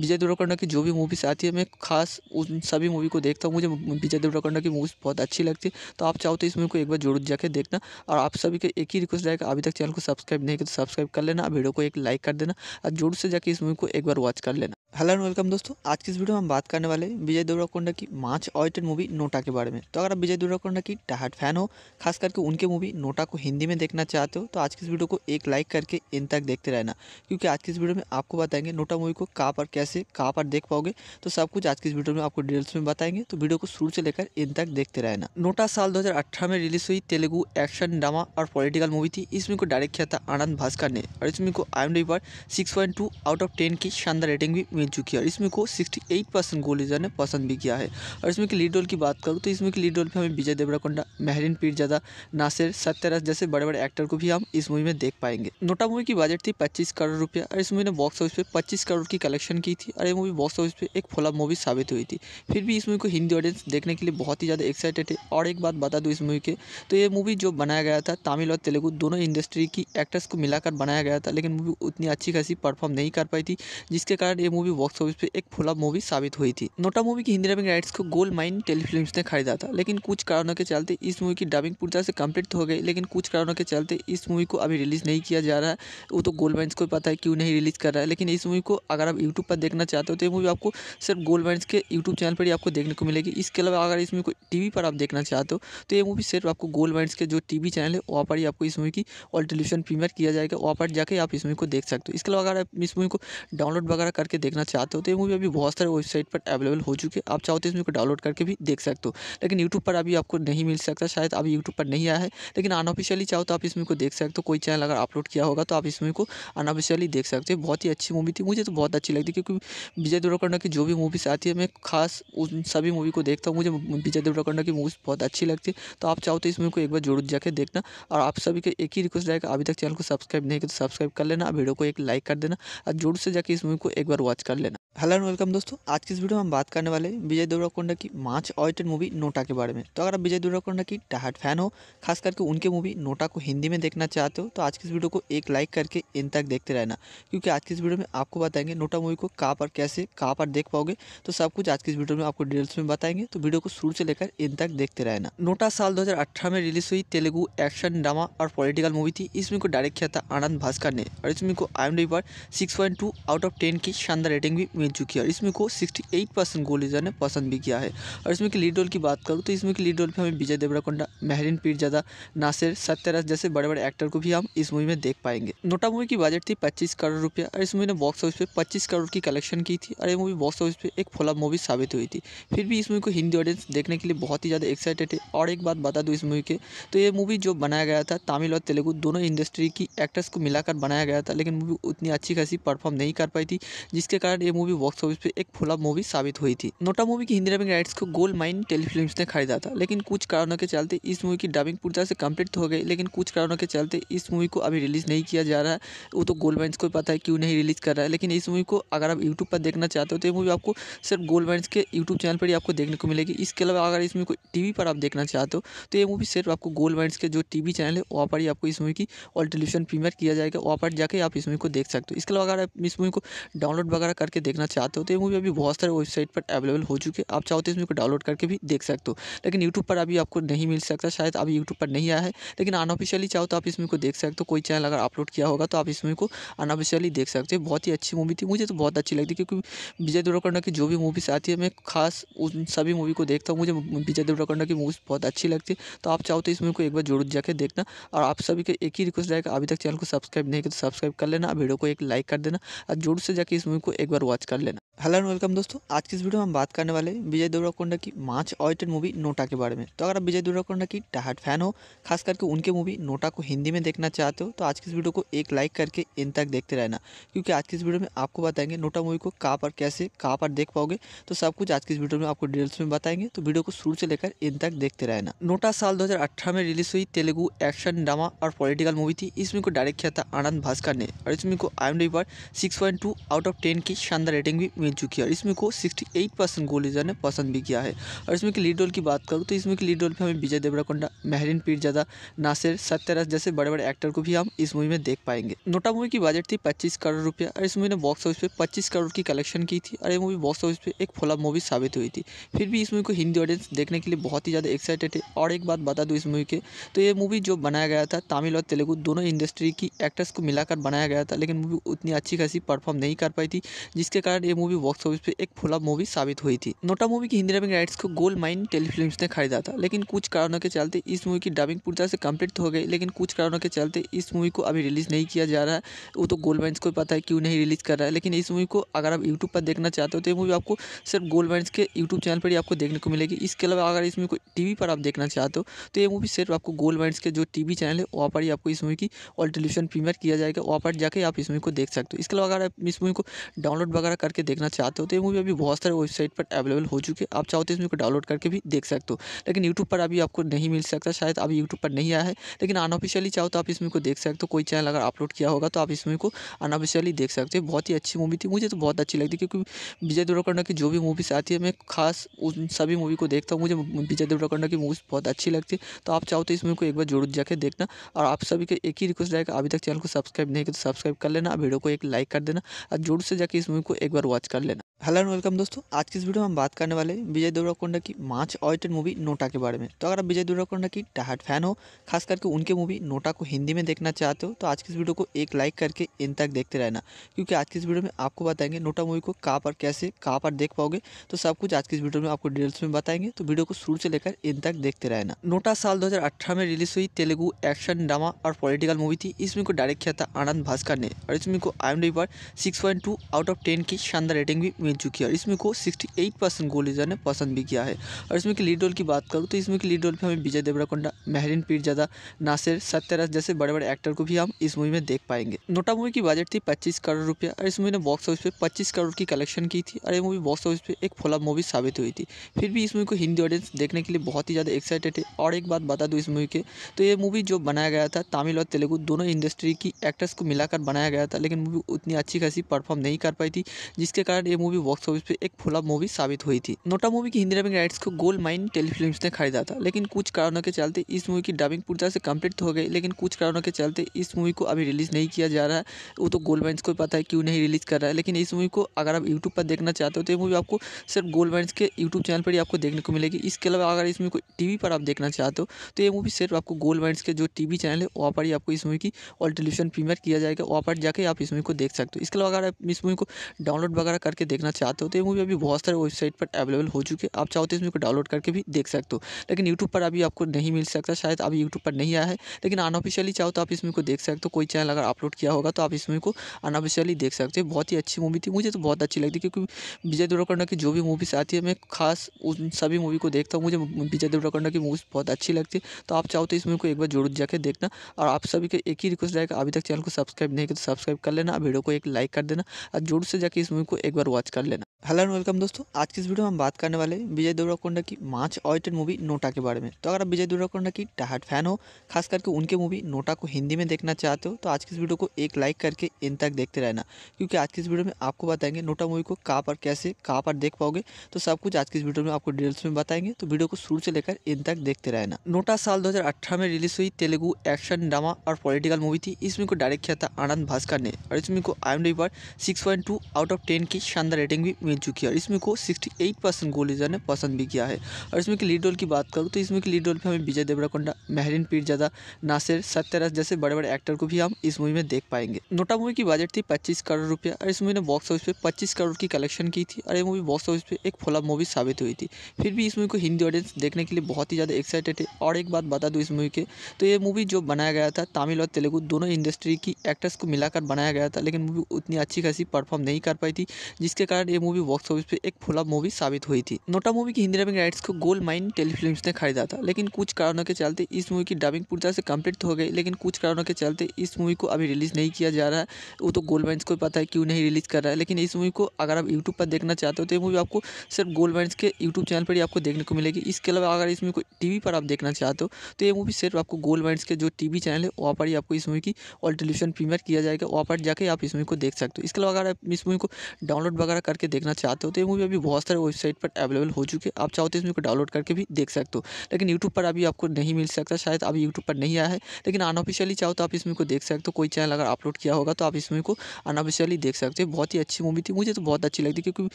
विजय देवरकंडा की जो भी मूवीज़ आती है मैं खास उन सभी मूवी को देखता हूँ मुझे विजय देवरकंडा की मूवीज़ बहुत अच्छी लगती है तो आप चाहो तो इस मूवी को एक बार जरूर जाकर देखना और आप सभी के एक ही रिक्वेस्ट रहेगा अभी तक चैनल को सब्सक्राइब नहीं किया तो सब्सक्राइब कर लेना वीडियो को एक लाइक कर देना और जरूर से जाकर इस मूवी को एक बार वॉच कर लेना हेलो एंड वेलकम दोस्तों आज की इस वीडियो में हम बात करने वाले विजय देवराकोंडा की मार्च ऑयटेड मूवी नोटा के बारे में तो अगर आप विजय देवराकोंडा की टाहट फैन हो खास करके उनके मूवी नोटा को हिंदी में देखना चाहते हो तो आज की इस वीडियो को एक लाइक करके इन तक देखते रहना क्योंकि आज की इस वीडियो में आपको बताएंगे नोटा मूवी को कहाँ पर कैसे कहाँ पर देख पाओगे तो सब कुछ आज की इस वीडियो में आपको डिटेल्स में बताएंगे तो वीडियो को शुरू से लेकर इन तक देखते रहना नोटा साल दो में रिलीज हुई तेलुगु एक्शन ड्रामा और पॉलिटिकल मूवी थी इस मूवी को डायरेक्ट किया था आनंद भास्कर ने और इस मूवी को आई पर सिक्स आउट ऑफ टेन की शानदार रेटिंग भी मिल चुकी है और इसमें को 68 परसेंट गोलीजर ने पसंद भी किया है और इसमें की लीड रोल की बात करूँ तो इसमें की लीड रोल पर हमें विजय देवराकोंडा महरीन पीरजादा नासिर सत्यराज जैसे बड़े बड़े एक्टर को भी हम इस मूवी में देख पाएंगे नोटा मूवी की बजट थी पच्चीस करोड़ रुपया और इस मूवी ने बॉक्स ऑफिस पर पच्चीस करोड़ की कलेक्शन की थी और ये मूवी बॉक्स ऑफिस पर एक फोला मूवी साबित हुई थी फिर भी इस मूवी को हिंदी ऑडियंस देखने के लिए बहुत ही ज़्यादा एक्साइटेड है और एक बात बता दूँ इस मूवी के तो ये मूवी जो बनाया गया था तमिल और तेलुगु दोनों इंडस्ट्री की एक्टर्स को मिलाकर बनाया गया था लेकिन मूवी उतनी अच्छी खासी परफॉर्म नहीं कर पाई थी जिसके कारण ये मूवी बॉक्स ऑफिस पे एक फुला मूवी साबित हुई थी नोटा मूवी की हिंदी डबिंग राइट्स को गोल्ड माइन टेलीफिल्म ने खरीदा था लेकिन कुछ कारणों के चलते इस मूवी की डबिंग पूरी तरह से कम्प्लीट हो गई लेकिन कुछ कारणों के चलते इस मूवी को अभी रिलीज़ नहीं किया जा रहा है वो तो गोल्ड माइन्स को पता है क्यों नहीं रिलीज़ कर रहा है लेकिन इस मूवी को अगर आप यूट्यूब पर देखना चाहते हो तो ये मूवी आपको सिर्फ गोल्ड माइन्स के यूट्यूब चैनल पर ही आपको देखने को मिलेगी इसके अलावा अगर इस मूवी को टीवी पर आप देखना चाहते हो तो ये मूवी सिर्फ आपको गोल्ड माइंस के जो टीवी चैनल है वहाँ पर ही आपको इस मूवी की ऑल टेलीविजन प्रीमियर किया जाएगा वहाँ पर जाके आप इस मूवी को देख सकते हो इसके अलावा अगर आप इस मूवी को डाउनलोड वगैरह करके देखना चाहते हो तो ये मूवी अभी बहुत सारे वेबसाइट पर अवेलेबल हो चुकी है आप चाहो तो इस मूवी को डाउनलोड करके भी देख सकते हो लेकिन यूट्यूब पर अभी आपको नहीं मिल सकता शायद अभी यूट्यूब पर नहीं आया है लेकिन अनऑफिशियली चाहो तो आप इस मूवी को देख सकते हो कोई चैनल अगर अपलोड किया होगा तो आप इस मूवी को अनऑफिशियली देख सकते हो बहुत ही अच्छी मूवी थी मुझे तो बहुत अच्छी लगती क्योंकि विजय देवरकोंडा की जो भी मूवीज़ आती है मैं खास उन सभी मूवी को देखता हूँ मुझे विजय देवरकोंडा की मूवीज़ बहुत अच्छी लगती है तो आप चाहो तो इस मूवी को एक बार जरूर जाकर देखना और आप सभी के एक ही रिक्वेस्ट रहेगा अभी तक चैनल को सब्सक्राइब नहीं किया तो सब्सक्राइब कर लेना वीडियो को एक लाइक कर देना और जोर से जाके इस मूवी को एक बार वॉच कर लेना हेलो एंड वेलकम दोस्तों आज की इस वीडियो में हम बात करने वाले विजय देवराकोंडा की मार्च ऑडिटेड मूवी नोटा के बारे में तो अगर आप विजय देवराकोंडा की टहाट फैन हो खास करके उनके मूवी नोटा को हिंदी में देखना चाहते हो तो आज की इस वीडियो को एक लाइक करके इन तक देखते रहना क्योंकि आज की इस वीडियो में आपको बताएंगे नोटा मूवी को कहाँ पर कैसे कहाँ पर देख पाओगे तो सब कुछ आज की इस वीडियो में आपको डिटेल्स में बताएंगे तो वीडियो को शुरू से लेकर इन तक देखते रहना नोटा साल दो में रिलीज हुई तेलुगु एक्शन ड्रामा और पॉलिटिकल मूवी थी इसमें को डायरेक्ट किया था आनंद भास्कर ने और इसमें को आई पर सिक्स आउट ऑफ टेन की शानदार रेटिंग भी मिल चुकी है इसमें को 68 परसेंट गोल ने पसंद भी किया है और इसमें की लीड रोल की बात करूँ तो इसमें की लीड रोल पर हमें विजय देवराकोंडा महरीन पीरजादा नासिर सत्यराज जैसे बड़े बड़े एक्टर को भी हम इस मूवी में देख पाएंगे नोटा मूवी की बजट थी पच्चीस करोड़ रुपया और इस मूवी ने बॉक्स ऑफिस पर पच्चीस करोड़ की कलेक्शन की थी और ये मूवी बॉक्स ऑफिस पर एक फ्लॉप मूवी साबित हुई थी फिर भी इस मूवी को हिंदी ऑडियंस देखने के लिए बहुत ही ज़्यादा एक्साइटेड है और एक बात बता दूँ इस मूवी के तो ये मूवी जो बनाया गया था तमिल और तेलुगु दोनों इंडस्ट्री की एक्टर्स को मिलाकर बनाया गया था लेकिन मूवी उतनी अच्छी खासी परफॉर्म नहीं कर पाई थी जिसके कारण ये मूवी बॉक्स ऑफिस पे एक फ्लॉप मूवी साबित हुई थी नोटा मूवी की हिंदी डबिंग राइट्स को गोल्ड माइन टेलीफिल्म ने खरीदा था लेकिन कुछ कारणों के चलते इस मूवी की डबिंग पूरी तरह से कम्प्लीट हो गई लेकिन कुछ कारणों के चलते इस मूवी को अभी रिलीज़ नहीं किया जा रहा है वो तो गोल्ड माइन्स को पता है क्यों नहीं रिलीज़ कर रहा है लेकिन इस मूवी को अगर आप यूट्यूब पर देखना चाहते हो तो ये मूवी आपको सिर्फ गोल्ड माइन्स के यूट्यूब चैनल पर ही आपको देखने को मिलेगी इसके अलावा अगर इस मूवी को टी पर आप देखना चाहते हो तो ये मूवी सिर्फ आपको गोल्ड माइंस के जो टी चैनल है वहाँ पर ही आपको इस मूवी की ऑल टेलीविजन प्रीमियर किया जाएगा वहाँ पर जाकर आप इस मूवी को देख सकते हो इसके अलावा अगर आप इस मूवी को डाउनलोड वगैरह करके देखना चाहते हो तो ये मूवी अभी बहुत सारे वेबसाइट पर अवेलेबल हो चुके हैं आप चाहो तो को डाउनलोड करके भी देख सकते हो लेकिन यूट्यूब पर अभी आपको नहीं मिल सकता शायद अभी यूट्यूब पर नहीं आया है लेकिन अनऑफिशियली चाहो तो आप इसमें को देख सकते हो कोई चैनल अगर अपलोड किया होगा तो आप इसमें को अनऑफिशियली देख सकते हो बहुत ही अच्छी मूवी थी मुझे तो बहुत अच्छी लगती क्योंकि विजय देवरकोंडा की जो भी मूवीज़ आती है मैं खास उन सभी मूवी को देखता हूँ मुझे विजय देवरकोंडा की मूवीज़ बहुत अच्छी लगती है तो आप चाहो तो इस मूवी को एक बार जरूर जाकर देखना और आप सभी को एक ही रिक्वेस्ट रहेगा अभी तक चैनल को सब्सक्राइब नहीं किया तो सब्सक्राइब कर लेना वीडियो को एक लाइक कर देना और जरूर से जाकर इस मूवी को एक बार वॉच कर लेना हेलो एंड वेलकम दोस्तों आज की इस वीडियो में हम बात करने वाले हैं विजय देवराकोंडा की मार्च ऑयटेड मूवी नोटा के बारे में तो अगर आप विजय देवराकोंडा की टहाट फैन हो खास करके उनके मूवी नोटा को हिंदी में देखना चाहते हो तो आज की इस वीडियो को एक लाइक करके इन तक देखते रहना क्योंकि आज की इस वीडियो में आपको बताएंगे नोटा मूवी को कहाँ पर कैसे कहाँ पर देख पाओगे तो सब कुछ आज की इस वीडियो में आपको डिटेल्स में बताएंगे तो वीडियो को शुरू से लेकर इन तक देखते रहना नोटा साल दो में रिलीज हुई तेलुगु एक्शन ड्रामा और पॉलिटिकल मूवी थी इसमें को डायरेक्ट किया था आनंद भास्कर ने और इसमें को आई पर सिक्स आउट ऑफ टेन की शानदार रेटिंग भी मिल चुकी है और इसमें को 68 परसेंट गोल लीजर ने पसंद भी किया है और इसमें की लीड रोल की बात करूँ तो इसमें की लीड रोल पर हमें विजय देवराकोंडा महरीन पीरजादा नासिर सत्यराज जैसे बड़े बड़े एक्टर को भी हम इस मूवी में देख पाएंगे नोटा मूवी की बजट थी पच्चीस करोड़ रुपया और इस मूवी ने बॉक्स ऑफिस पर पच्चीस करोड़ की कलेक्शन की थी और ये मूवी बॉक्स ऑफिस पर एक फ्लॉप मूवी साबित हुई थी फिर भी इस मूवी को हिंदी ऑडियंस देखने के लिए बहुत ही ज़्यादा एक्साइटेड है और एक बात बता दूँ इस मूवी के तो ये मूवी जो बनाया गया था तमिल और तेलुगू दोनों इंडस्ट्री की एक्टर्स को मिलाकर बनाया गया था लेकिन मूवी उतनी अच्छी खासी परफॉर्म नहीं कर पाई थी जिसके कारण ये मूवी मूवी बॉक्स ऑफिस पे एक फुला मूवी साबित हुई थी नोटा मूवी की हिंदी डबिंग राइट्स को गोल्ड माइन टेलीफिल्म ने खरीदा था लेकिन कुछ कारणों के चलते इस मूवी की डबिंग पूरी तरह से कम्प्लीट हो गई लेकिन कुछ कारणों के चलते इस मूवी को अभी रिलीज़ नहीं किया जा रहा है वो तो गोल्ड माइन्स को पता है क्यों नहीं रिलीज़ कर रहा है लेकिन इस मूवी को अगर आप यूट्यूब पर देखना चाहते हो तो ये मूवी आपको सिर्फ गोल्ड माइन्स के यूट्यूब चैनल पर ही आपको देखने को मिलेगी इसके अलावा अगर इस मूवी को टी पर आप देखना चाहते हो तो ये मूवी सिर्फ आपको गोल्ड माइंस के जो टी चैनल है वहाँ पर ही आपको इस मूवी की ऑल टेलीविजन प्रीमियर किया जाएगा वहाँ पर जाकर आप इस मूवी को देख सकते हो इसके अलावा अगर आप इस मूवी को डाउनलोड वगैरह करके देखना देखना चाहते हो तो ये मूवी अभी बहुत सारे वेबसाइट पर अवेलेबल हो चुकी है आप चाहो तो इस मूवी को डाउनलोड करके भी देख सकते हो लेकिन यूट्यूब पर अभी आपको नहीं मिल सकता शायद अभी यूट्यूब पर नहीं आया है लेकिन अनऑफिशियली चाहो तो आप इस मूवी को देख सकते हो कोई चैनल अगर अपलोड किया होगा तो आप इस मूवी को अनऑफिशियली देख सकते हो बहुत ही अच्छी मूवी थी मुझे तो बहुत अच्छी लगती क्योंकि विजय देवरकोंडा की जो भी मूवीज़ आती है मैं खास उन सभी मूवी को देखता हूँ मुझे विजय देवरकोंडा की मूवीज़ बहुत अच्छी लगती है तो आप चाहो तो इस मूवी को एक बार जरूर जाकर देखना और आप सभी के एक ही रिक्वेस्ट रहेगा अभी तक चैनल को सब्सक्राइब नहीं किया तो सब्सक्राइब कर लेना वीडियो को एक लाइक कर देना और जरूर से जाकर इस मूवी को एक बार वॉच कर Scarlett हेलो एंड वेलकम दोस्तों आज की इस वीडियो में हम बात करने वाले हैं विजय देवराकोंडा की माच ऑयटेड मूवी नोटा के बारे में तो अगर आप विजय देवराकोंडा की टहाट फैन हो खास करके उनके मूवी नोटा को हिंदी में देखना चाहते हो तो आज की इस वीडियो को एक लाइक करके इन तक देखते रहना क्योंकि आज की इस वीडियो में आपको बताएंगे नोटा मूवी को कहाँ पर कैसे कहाँ पर देख पाओगे तो सब कुछ आज की इस वीडियो में आपको डिटेल्स में बताएंगे तो वीडियो को शुरू से लेकर इन तक देखते रहना नोटा साल दो में रिलीज हुई तेलुगु एक्शन ड्रामा और पॉलिटिकल मूवी थी इस मूवी को डायरेक्ट किया था आनंद भास्कर ने और इस मूवी को आई पर सिक्स आउट ऑफ टेन की शानदार रेटिंग भी मिल चुकी है और इसमें को 68 परसेंट गोल लीजर ने पसंद भी किया है और इसमें की लीड रोल की बात करूँ तो इसमें की लीड रोल पर हमें विजय देवराकोंडा महरीन पीरजादा नासिर सत्यराज जैसे बड़े बड़े एक्टर को भी हम इस मूवी में देख पाएंगे नोटा मूवी की बजट थी पच्चीस करोड़ रुपया और इस मूवी ने बॉक्स ऑफिस पर पच्चीस करोड़ की कलेक्शन की थी और ये मूवी बॉक्स ऑफिस पर एक फोला मूवी साबित हुई थी फिर भी इस मूवी को हिंदी ऑडियंस देखने के लिए बहुत ही ज़्यादा एक्साइटेड है और एक बात बता दूँ इस मूवी के तो ये मूवी जो बनाया गया था तमिल और तेलुगु दोनों इंडस्ट्री की एक्टर्स को मिलाकर बनाया गया था लेकिन मूवी उतनी अच्छी खासी परफॉर्म नहीं कर पाई थी जिसके कारण ये मूवी मूवी बॉक्स ऑफिस पर एक फ्लॉप मूवी साबित हुई थी नोटा मूवी की हिंदी डबिंग राइट्स को गोल्ड माइन टेलीफिल्म ने खरीदा था लेकिन कुछ कारणों के चलते इस मूवी की डबिंग पूरी तरह से कम्प्लीट हो गई लेकिन कुछ कारणों के चलते इस मूवी को अभी रिलीज़ नहीं किया जा रहा है वो तो गोल्ड माइन्स को पता है क्यों नहीं रिलीज़ कर रहा है लेकिन इस मूवी को अगर आप यूट्यूब पर देखना चाहते हो तो ये मूवी आपको सिर्फ गोल्ड माइन्स के यूट्यूब चैनल पर ही आपको देखने को मिलेगी इसके अलावा अगर इस मूवी को टीवी पर आप देखना चाहते हो तो ये मूवी सिर्फ आपको गोल्ड माइंस के जो टीवी चैनल है वहाँ पर ही आपको इस मूवी की और टेलीविजन प्रीमियर किया जाएगा वहाँ पर जाकर आप इस मूवी को देख सकते हो इसके अलावा अगर आप इस मूवी को डाउनलोड वगैरह करके देखना देखना चाहते हो तो ये मूवी अभी बहुत सारे वेबसाइट पर अवेलेबल हो चुकी है आप चाहो तो इस मूवी को डाउनलोड करके भी देख सकते हो लेकिन यूट्यूब पर अभी आपको नहीं मिल सकता शायद अभी यूट्यूब पर नहीं आया है लेकिन अनऑफिशियली चाहो तो आप इस मूवी को देख सकते हो कोई चैनल अगर अपलोड किया होगा तो आप इस मूवी को अनऑफिशियली देख सकते हो बहुत ही अच्छी मूवी थी मुझे तो बहुत अच्छी लगती क्योंकि विजय देवरकंडा की जो भी मूवीज़ आती है मैं खास उन सभी मूवी को देखता हूँ मुझे विजय देवरकंडा की मूवीज़ बहुत अच्छी लगती है तो आप चाहो तो इस मूवी को एक बार जरूर जाकर देखना और आप सभी के एक ही रिक्वेस्ट रहेगा अभी तक चैनल को सब्सक्राइब नहीं किया तो सब्सक्राइब कर लेना वीडियो को एक लाइक कर देना और जोर से जाकर इस मूवी को एक बार watch buscarle hello and welcome दोस्तों आज की इस वीडियो में हम बात करने वाले विजय देवराकोंडा की मार्च ऑयटेड मूवी नोटा के बारे में तो अगर आप विजय देवराकोंडा की डाहट फैन हो खास करके उनके मूवी नोटा को हिंदी में देखना चाहते हो तो आज की इस वीडियो को एक लाइक करके इन तक देखते रहना क्योंकि आज की इस वीडियो में आपको बताएंगे नोटा मूवी को कहाँ पर कैसे कहाँ पर देख पाओगे तो सब कुछ आज की इस वीडियो में आपको डिटेल्स में बताएंगे तो वीडियो को शुरू से लेकर इन तक देखते रहना नोटा साल दो में रिलीज हुई तेलुगु एक्शन ड्रामा और पॉलिटिकल मूवी थी इस मूवी को डायरेक्ट किया था आनंद भास्कर ने और इस मूवी को आई पर सिक्स आउट ऑफ टेन की शानदार रेटिंग भी मिल चुकी है और इसमें को 68 परसेंट गोलीजा ने पसंद भी किया है और इसमें की लीड रोल की बात करूँ तो इसमें की लीड रोल पर हमें विजय देवराकोंडा मेहरिन पीरजादा नासिर सत्यराज जैसे बड़े बड़े एक्टर को भी हम इस मूवी में देख पाएंगे नोटा मूवी की बजट थी पच्चीस करोड़ रुपया और इस मूवी ने बॉक्स ऑफिस पर पच्चीस करोड़ की कलेक्शन की थी और ये मूवी बॉक्स ऑफिस पर एक फ्लॉप मूवी साबित हुई थी फिर भी इस मूवी को हिंदी ऑडियंस देखने के लिए बहुत ही ज़्यादा एक्साइटेड है और एक बात बता दूँ इस मूवी के तो ये मूवी जो बनाया गया था तमिल और तेलुगु दोनों इंडस्ट्री की एक्टर्स को मिलाकर बनाया गया था लेकिन मूवी उतनी अच्छी खासी परफॉर्म नहीं कर पाई थी जिसके कारण ये मूवी बॉक्स ऑफिस पे एक फुला मूवी साबित हुई थी नोटा मूवी की हिंदी डबिंग राइट्स को गोल्ड माइन टेलीफिल्म ने खरीदा था लेकिन कुछ कारणों के चलते इस मूवी की डबिंग पूरी तरह से कम्प्लीट हो गई लेकिन कुछ कारणों के चलते इस मूवी को अभी रिलीज़ नहीं किया जा रहा है वो तो गोल्ड माइन्स को पता है क्यों नहीं रिलीज़ कर रहा है लेकिन इस मूवी को अगर आप यूट्यूब पर देखना चाहते हो तो ये मूवी आपको सिर्फ गोल्ड माइन्स के यूट्यूब चैनल पर ही आपको देखने को मिलेगी इसके अलावा अगर इस मूवी को टी पर आप देखना चाहते हो तो ये मूवी सिर्फ आपको गोल्ड माइंस के जो टी चैनल है वहाँ पर ही आपको इस मूवी की ऑल टेलीविजन प्रीमियर किया जाएगा वहाँ पर जाकर आप इस मूवी को देख सकते हो इसके अलावा अगर आप इस मूवी को डाउनलोड वगैरह करके देखना चाहते हो तो ये मूवी अभी बहुत सारे वेबसाइट पर अवेलेबल हो चुकी है आप चाहो तो इस मूवी को डाउनलोड करके भी देख सकते हो लेकिन यूट्यूब पर अभी आपको नहीं मिल सकता शायद अभी यूट्यूब पर नहीं आया है लेकिन अनऑफिशियली चाहो तो आप इस मूवी को देख सकते हो कोई चैनल अगर अपलोड किया होगा तो आप इस मूवी को अनऑफिशियली देख सकते हो बहुत ही अच्छी मूवी थी मुझे तो बहुत अच्छी लगती क्योंकि